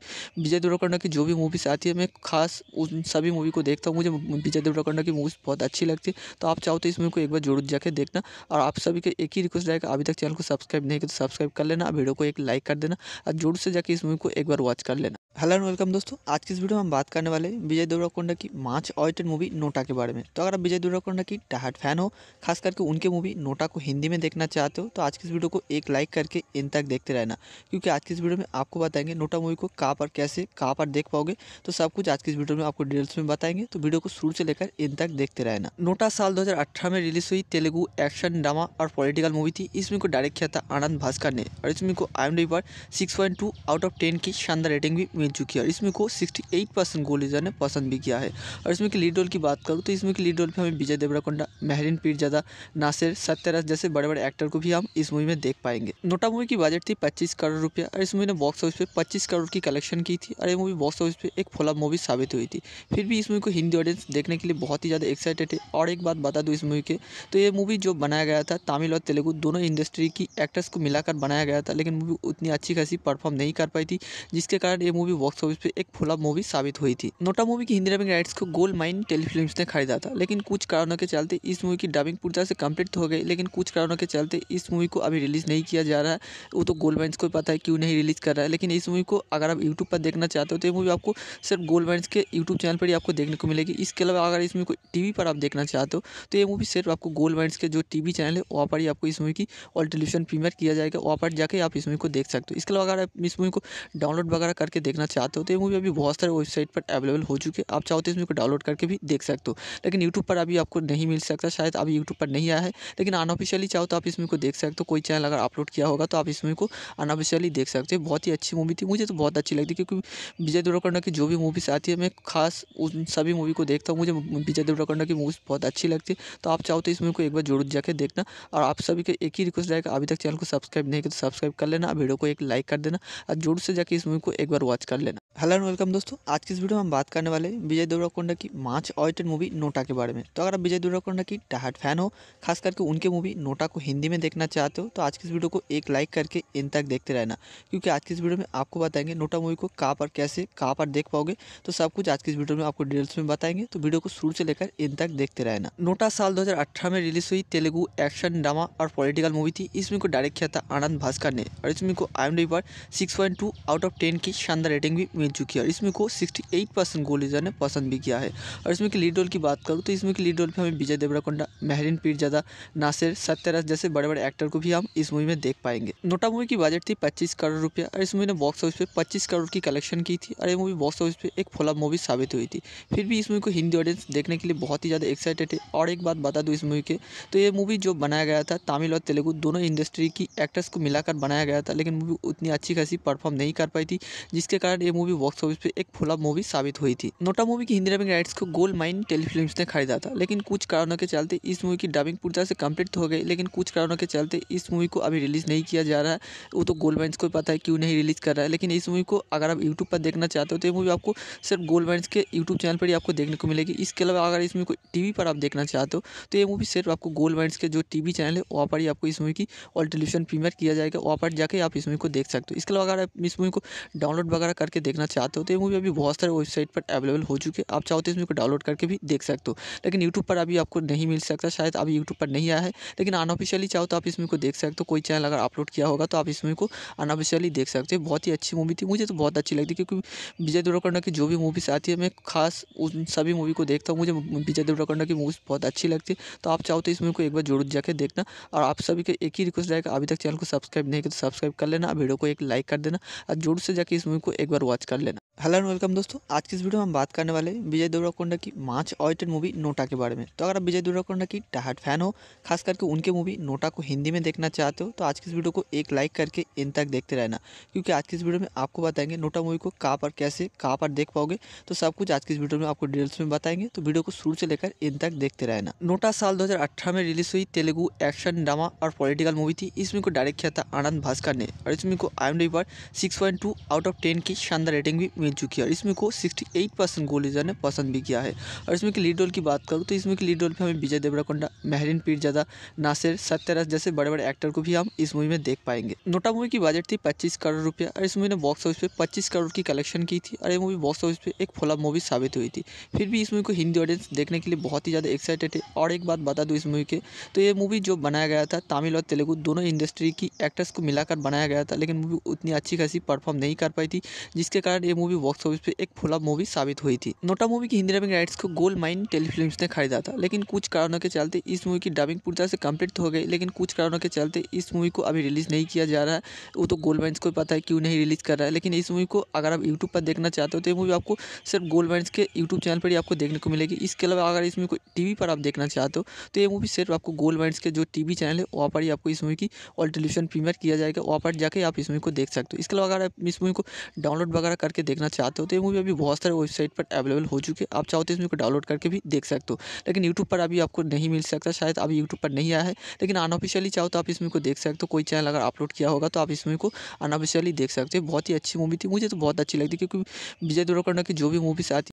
विजय देवरकंडा की जो भी मूवीज़ आती है मैं खास उन सभी मूवी को देखता हूँ मुझे विजय देवरकंडा की मूवीज़ बहुत अच्छी लगती है तो आप चाहो तो इस मूवी को एक बार जरूर जाकर देखना और आप सभी के एक ही रिक्वेस्ट रहेगा अभी तक चैनल को सब्सक्राइब नहीं किया तो सब्सक्राइब कर लेना वीडियो को एक लाइक कर देना और जोर से जाकर इस मूवी को एक
बार वॉच कर लेना
हेलो एंड वेलकम दोस्तों आज की इस वीडियो में हम बात करने वाले हैं विजय देवराकोंडा की माच ऑयटेड मूवी नोटा के बारे में तो अगर आप विजय देवराकोंडा की टहाट फैन हो खास करके उनके मूवी नोटा को हिंदी में देखना चाहते हो तो आज की इस वीडियो को एक लाइक करके इन तक देखते रहना क्योंकि आज की इस वीडियो में आपको बताएंगे नोटा मूवी को कहाँ पर कैसे कहाँ पर देख पाओगे तो सब कुछ आज की इस वीडियो में आपको डिटेल्स में बताएंगे तो वीडियो को शुरू से लेकर इन तक देखते रहना नोटा साल दो में रिलीज हुई तेलुगु एक्शन ड्रामा और पॉलिटिकल मूवी थी इस को डायरेक्ट किया था आनंद भास्कर ने और इस को आई पर सिक्स आउट ऑफ टेन की शानदार रेटिंग भी मिल चुकी है और इसमें को 68 परसेंट गोलीजा ने पसंद भी किया है और इसमें की लीड रोल की बात करूँ तो इसमें की लीड रोल पर हमें विजय देवराकोंडा महरीन पीरजादा नासिर सत्यराज जैसे बड़े बड़े एक्टर को भी हम इस मूवी में देख पाएंगे नोटा मूवी की बजट थी पच्चीस करोड़ रुपया और इस मूवी ने बॉक्स ऑफिस पर पच्चीस करोड़ की कलेक्शन की थी और ये मूवी बॉक्स ऑफिस पर एक फोला मूवी साबित हुई थी फिर भी इस मूवी को हिंदी ऑडियंस देखने के लिए बहुत ही ज़्यादा एक्साइटेड है और एक बात बता दूँ इस मूवी के तो ये मूवी जो बनाया गया था तमिल और तेलुगु दोनों इंडस्ट्री की एक्टर्स को मिलाकर बनाया गया था लेकिन मूवी उतनी अच्छी खासी परफॉर्म नहीं कर पाई थी जिसके कारण कारण ये मूवी बॉक्स ऑफिस पे एक फ्लॉप मूवी साबित हुई थी नोटा मूवी की हिंदी डबिंग राइट्स को गोल्ड माइन टेलीफिल्म ने खरीदा था लेकिन कुछ कारणों के चलते इस मूवी की डबिंग पूरी तरह से कंप्लीट हो गई लेकिन कुछ कारणों के चलते इस मूवी को अभी रिलीज नहीं किया जा रहा है वो तो गोल्ड माइन्स को पता है क्यों नहीं रिलीज कर रहा है लेकिन इस मूवी को अगर आप यूट्यूब पर देखना चाहते हो तो ये मूवी आपको सिर्फ गोल्ड माइन्स के यूट्यूब चैनल पर ही आपको देखने को मिलेगी इसके अलावा अगर इस मूवी को टी पर आप देखना चाहते हो तो ये मूवी सिर्फ आपको गोल्ड माइंस के जो टी चैनल है वहाँ पर ही आपको इस मूवी की ऑल टेलीविजन प्रीमियर किया जाएगा वहाँ पर जाकर आप इस मूवी को देख सकते हो इसके अलावा अगर आप इस मूवी को डाउनलोड वगैरह करके देखना चाहते हो तो ये मूवी अभी बहुत सारे वेबसाइट पर अवेलेबल हो चुके आप चाहो तो इसमें को डाउनलोड करके भी देख सकते हो लेकिन यूट्यूब पर अभी आपको नहीं मिल सकता शायद अभी यूट्यूब पर नहीं आया है लेकिन अनऑफिशियली चाहो तो आप इस मूवी को देख सकते हो कोई चैनल अगर अपलोड किया होगा तो आप इस मूवी को अनऑफिशियली देख सकते हो बहुत ही अच्छी मूवी थी मुझे तो बहुत अच्छी लगती क्योंकि विजय देवरकंडा की जो भी मूवीज़ आती है मैं खास उन सभी मूवी को देखता हूँ मुझे विजय देवरकंडा की मूवीज़ बहुत अच्छी लगती है तो आप चाहो तो इस मूवी को एक बार जोड़ जाकर देखना और आप सभी के एक ही रिक्वेस्ट रहेगा अभी तक चैनल को सब्सक्राइब नहीं किया तो सब्सक्राइब कर लेना वीडियो को एक लाइक कर देना और जोर से जाकर इस मूवी को
एक एक बार वॉच कर लेना
हेलो एंड वेलकम दोस्तों आज की इस वीडियो में हम बात करने वाले हैं विजय देवराकोंडा की मार्च ऑयटेड मूवी नोटा के बारे में तो अगर आप विजय देवराकोंडा की टहाट फैन हो खास करके उनके मूवी नोटा को हिंदी में देखना चाहते हो तो आज की इस वीडियो को एक लाइक करके इन तक देखते रहना क्योंकि आज की इस वीडियो में आपको बताएंगे नोटा मूवी को कहाँ पर कैसे कहाँ पर देख पाओगे तो सब कुछ आज की इस वीडियो में आपको डिटेल्स में बताएंगे तो वीडियो को शुरू से लेकर इन तक देखते रहना नोटा साल दो में रिलीज हुई तेलुगु एक्शन ड्रामा और पॉलिटिकल मूवी थी इस मूवी को डायरेक्ट किया था आनंद भास्कर ने और इस मूवी को आई पर सिक्स आउट ऑफ टेन की शानदार रेटिंग भी मिल चुकी है इसमें को 68 परसेंट गोल यूजर ने पसंद भी किया है और इसमें की लीड रोल की बात करूँ तो इसमें की लीड रोल पर हमें विजय देवराकोंडा महरीन पीरजादा नासिर सत्यराज जैसे बड़े बड़े एक्टर को भी हम इस मूवी में देख पाएंगे नोटा मूवी की बजट थी पच्चीस करोड़ रुपया और इस मूवी ने बॉक्स ऑफिस पर पच्चीस करोड़ की कलेक्शन की थी और ये मूवी बॉक्स ऑफिस पर एक फोला मूवी साबित हुई थी फिर भी इस मूवी को हिंदी ऑडियंस देखने के लिए बहुत ही ज़्यादा एक्साइटेड है और एक बात बता दूँ इस मूवी के तो ये मूवी जो बनाया गया था तमिल और तेलुगु दोनों इंडस्ट्री की एक्टर्स को मिलाकर बनाया गया था लेकिन मूवी उतनी अच्छी खासी परफॉर्म नहीं कर पाई थी जिसके कारण ये मूवी मूवी बॉक्स ऑफिस पे एक फुला मूवी साबित हुई थी नोटा मूवी की हिंदी डबिंग राइट्स को गोल्ड माइन टेलीफिल्म ने खरीदा था लेकिन कुछ कारणों के चलते इस मूवी की डबिंग पूरी तरह से कम्प्लीट हो गई लेकिन कुछ कारणों के चलते इस मूवी को अभी रिलीज़ नहीं किया जा रहा है वो तो गोल्ड माइन्स को पता है क्यों नहीं रिलीज़ कर रहा है लेकिन इस मूवी को अगर आप यूट्यूब पर देखना चाहते हो तो ये मूवी आपको सिर्फ गोल्ड माइन्स के यूट्यूब चैनल पर ही आपको देखने को मिलेगी इसके अलावा अगर इस मूवी को टीवी पर आप देखना चाहते हो तो ये मूवी सिर्फ आपको गोल्ड माइंस के जो टीवी चैनल है वहाँ पर ही आपको इस मूवी की ऑल टेलीविजन प्रीमियर किया जाएगा वहाँ पर जाकर आप इस मूवी को देख सकते हो इसके अलावा अगर आप इस मूवी को डाउनलोड वगैरह करके देखना देखना चाहते हो तो ये मूवी अभी बहुत सारे वेबसाइट पर अवेलेबल हो चुकी है आप चाहो तो मूवी को डाउनलोड करके भी देख सकते हो लेकिन यूट्यूब पर अभी आपको नहीं मिल सकता शायद अभी यूट्यूब पर नहीं आया है लेकिन अनऑफिशियली चाहो तो आप इसमें को देख सकते हो कोई चैनल अगर अपलोड किया होगा तो आप इस मूवी को अनऑफिशियली देख सकते हो बहुत ही अच्छी मूवी थी मुझे तो बहुत अच्छी लगती क्योंकि विजय देवरकंडा की जो भी मूवीज़ आती है मैं खास उन सभी मूवी को देखता हूँ मुझे विजय देवरकंडा की मूवीज़ बहुत अच्छी लगती है तो आप चाहो तो इस मूवी को एक बार जरूर जाकर देखना और आप सभी के एक ही रिक्वेस्ट रहेगा अभी तक चैनल को सब्सक्राइब नहीं किया तो सब्सक्राइब कर लेना वीडियो को एक लाइक कर देना और जोर से जाकर इस मूवी को
एक बार watch skal
hello and welcome दोस्तों आज की इस वीडियो में हम बात करने वाले हैं विजय देवराकोंडा की मार्च ऑयटेड मूवी नोटा के बारे में तो अगर आप विजय देवराकोंडा की टाहट फैन हो खास करके उनके मूवी नोटा को हिंदी में देखना चाहते हो तो आज की इस वीडियो को एक लाइक करके इन तक देखते रहना क्योंकि आज की इस वीडियो में आपको बताएंगे नोटा मूवी को कहाँ पर कैसे कहाँ पर देख पाओगे तो सब कुछ आज की इस वीडियो में आपको डिटेल्स में बताएंगे तो वीडियो को शुरू से लेकर इन तक देखते रहना नोटा साल दो में रिलीज हुई तेलुगु एक्शन ड्रामा और पॉलिटिकल मूवी थी इस मूवी को डायरेक्ट किया था आनंद भास्कर ने और इस मूवी को आई पर सिक्स आउट ऑफ टेन की शानदार रेटिंग भी मिल चुकी है और इसमें को 68 परसेंट गोलीजर ने पसंद भी किया है और इसमें की लीड रोल की बात करूँ तो इसमें की लीड रोल पर हमें विजय देवराकोंडा मेहरिन पीरजादा नासिर सत्यराज जैसे बड़े बड़े एक्टर को भी हम इस मूवी में देख पाएंगे नोटा मूवी की बजट थी पच्चीस करोड़ रुपया और इस मूवी ने बॉक्स ऑफिस पर पच्चीस करोड़ की कलेक्शन की थी और ये मूवी बॉक्स ऑफिस पर एक फोला मूवी साबित हुई थी फिर भी इस मूवी को हिंदी ऑडियंस देखने के लिए बहुत ही ज़्यादा एक्साइटेड है और एक बात बता दूँ इस मूवी के तो ये मूवी जो बनाया गया था तमिल और तेलुगु दोनों इंडस्ट्री की एक्टर्स को मिलाकर बनाया गया था लेकिन मूवी उतनी अच्छी खासी परफॉर्म नहीं कर पाई थी जिसके कारण ये मूवी बॉक्स ऑफिस पे एक फुला मूवी साबित हुई थी नोटा मूवी की हिंदी डबिंग राइट्स को गोल्ड माइन टेलीफिल्म्स ने खरीदा था लेकिन कुछ कारणों के चलते इस मूवी की डबिंग पूरी तरह से कंप्लीट हो गई लेकिन कुछ कारणों के चलते इस मूवी को अभी रिलीज़ नहीं किया जा रहा है वो तो गोल्ड माइन्स को पता है क्यों नहीं रिलीज़ कर रहा है लेकिन इस मूवी को अगर आप यूट्यूब पर देखना चाहते हो तो ये मूवी आपको सिर्फ गोल्ड माइन्स के यूट्यूब चैनल पर ही आपको देखने को मिलेगी इसके अलावा अगर इस मूवी को टी पर आप देखना चाहते हो तो ये मूवी सिर्फ आपको गोल्ड माइन्स के जो टी चैनल है वहाँ पर ही आपको इस मूवी की ऑल टेलीविजन प्रीमियर किया जाएगा वहाँ पर जाकर आप इस मूवी को देख सकते हो इसके अलावा अगर आप इस मूवी को डाउनलोड वगैरह करके देख देखना चाहते हो तो ये मूवी अभी बहुत सारे वेबसाइट पर अवेलेबल हो चुकी है आप चाहो तो इस मूवी को डाउनलोड करके भी देख सकते हो लेकिन यूट्यूब पर अभी आपको नहीं मिल सकता शायद अभी यूट्यूब पर नहीं आया है लेकिन अनऑफिशियली चाहो तो आप इस मूवी को देख सकते हो कोई चैनल अगर अपलोड किया होगा तो आप इस मूवी को अनऑफिशियली देख सकते हो बहुत ही अच्छी मूवी थी मुझे तो बहुत अच्छी लगती क्योंकि विजय देवरकोंडा की जो भी मूवीज़ आती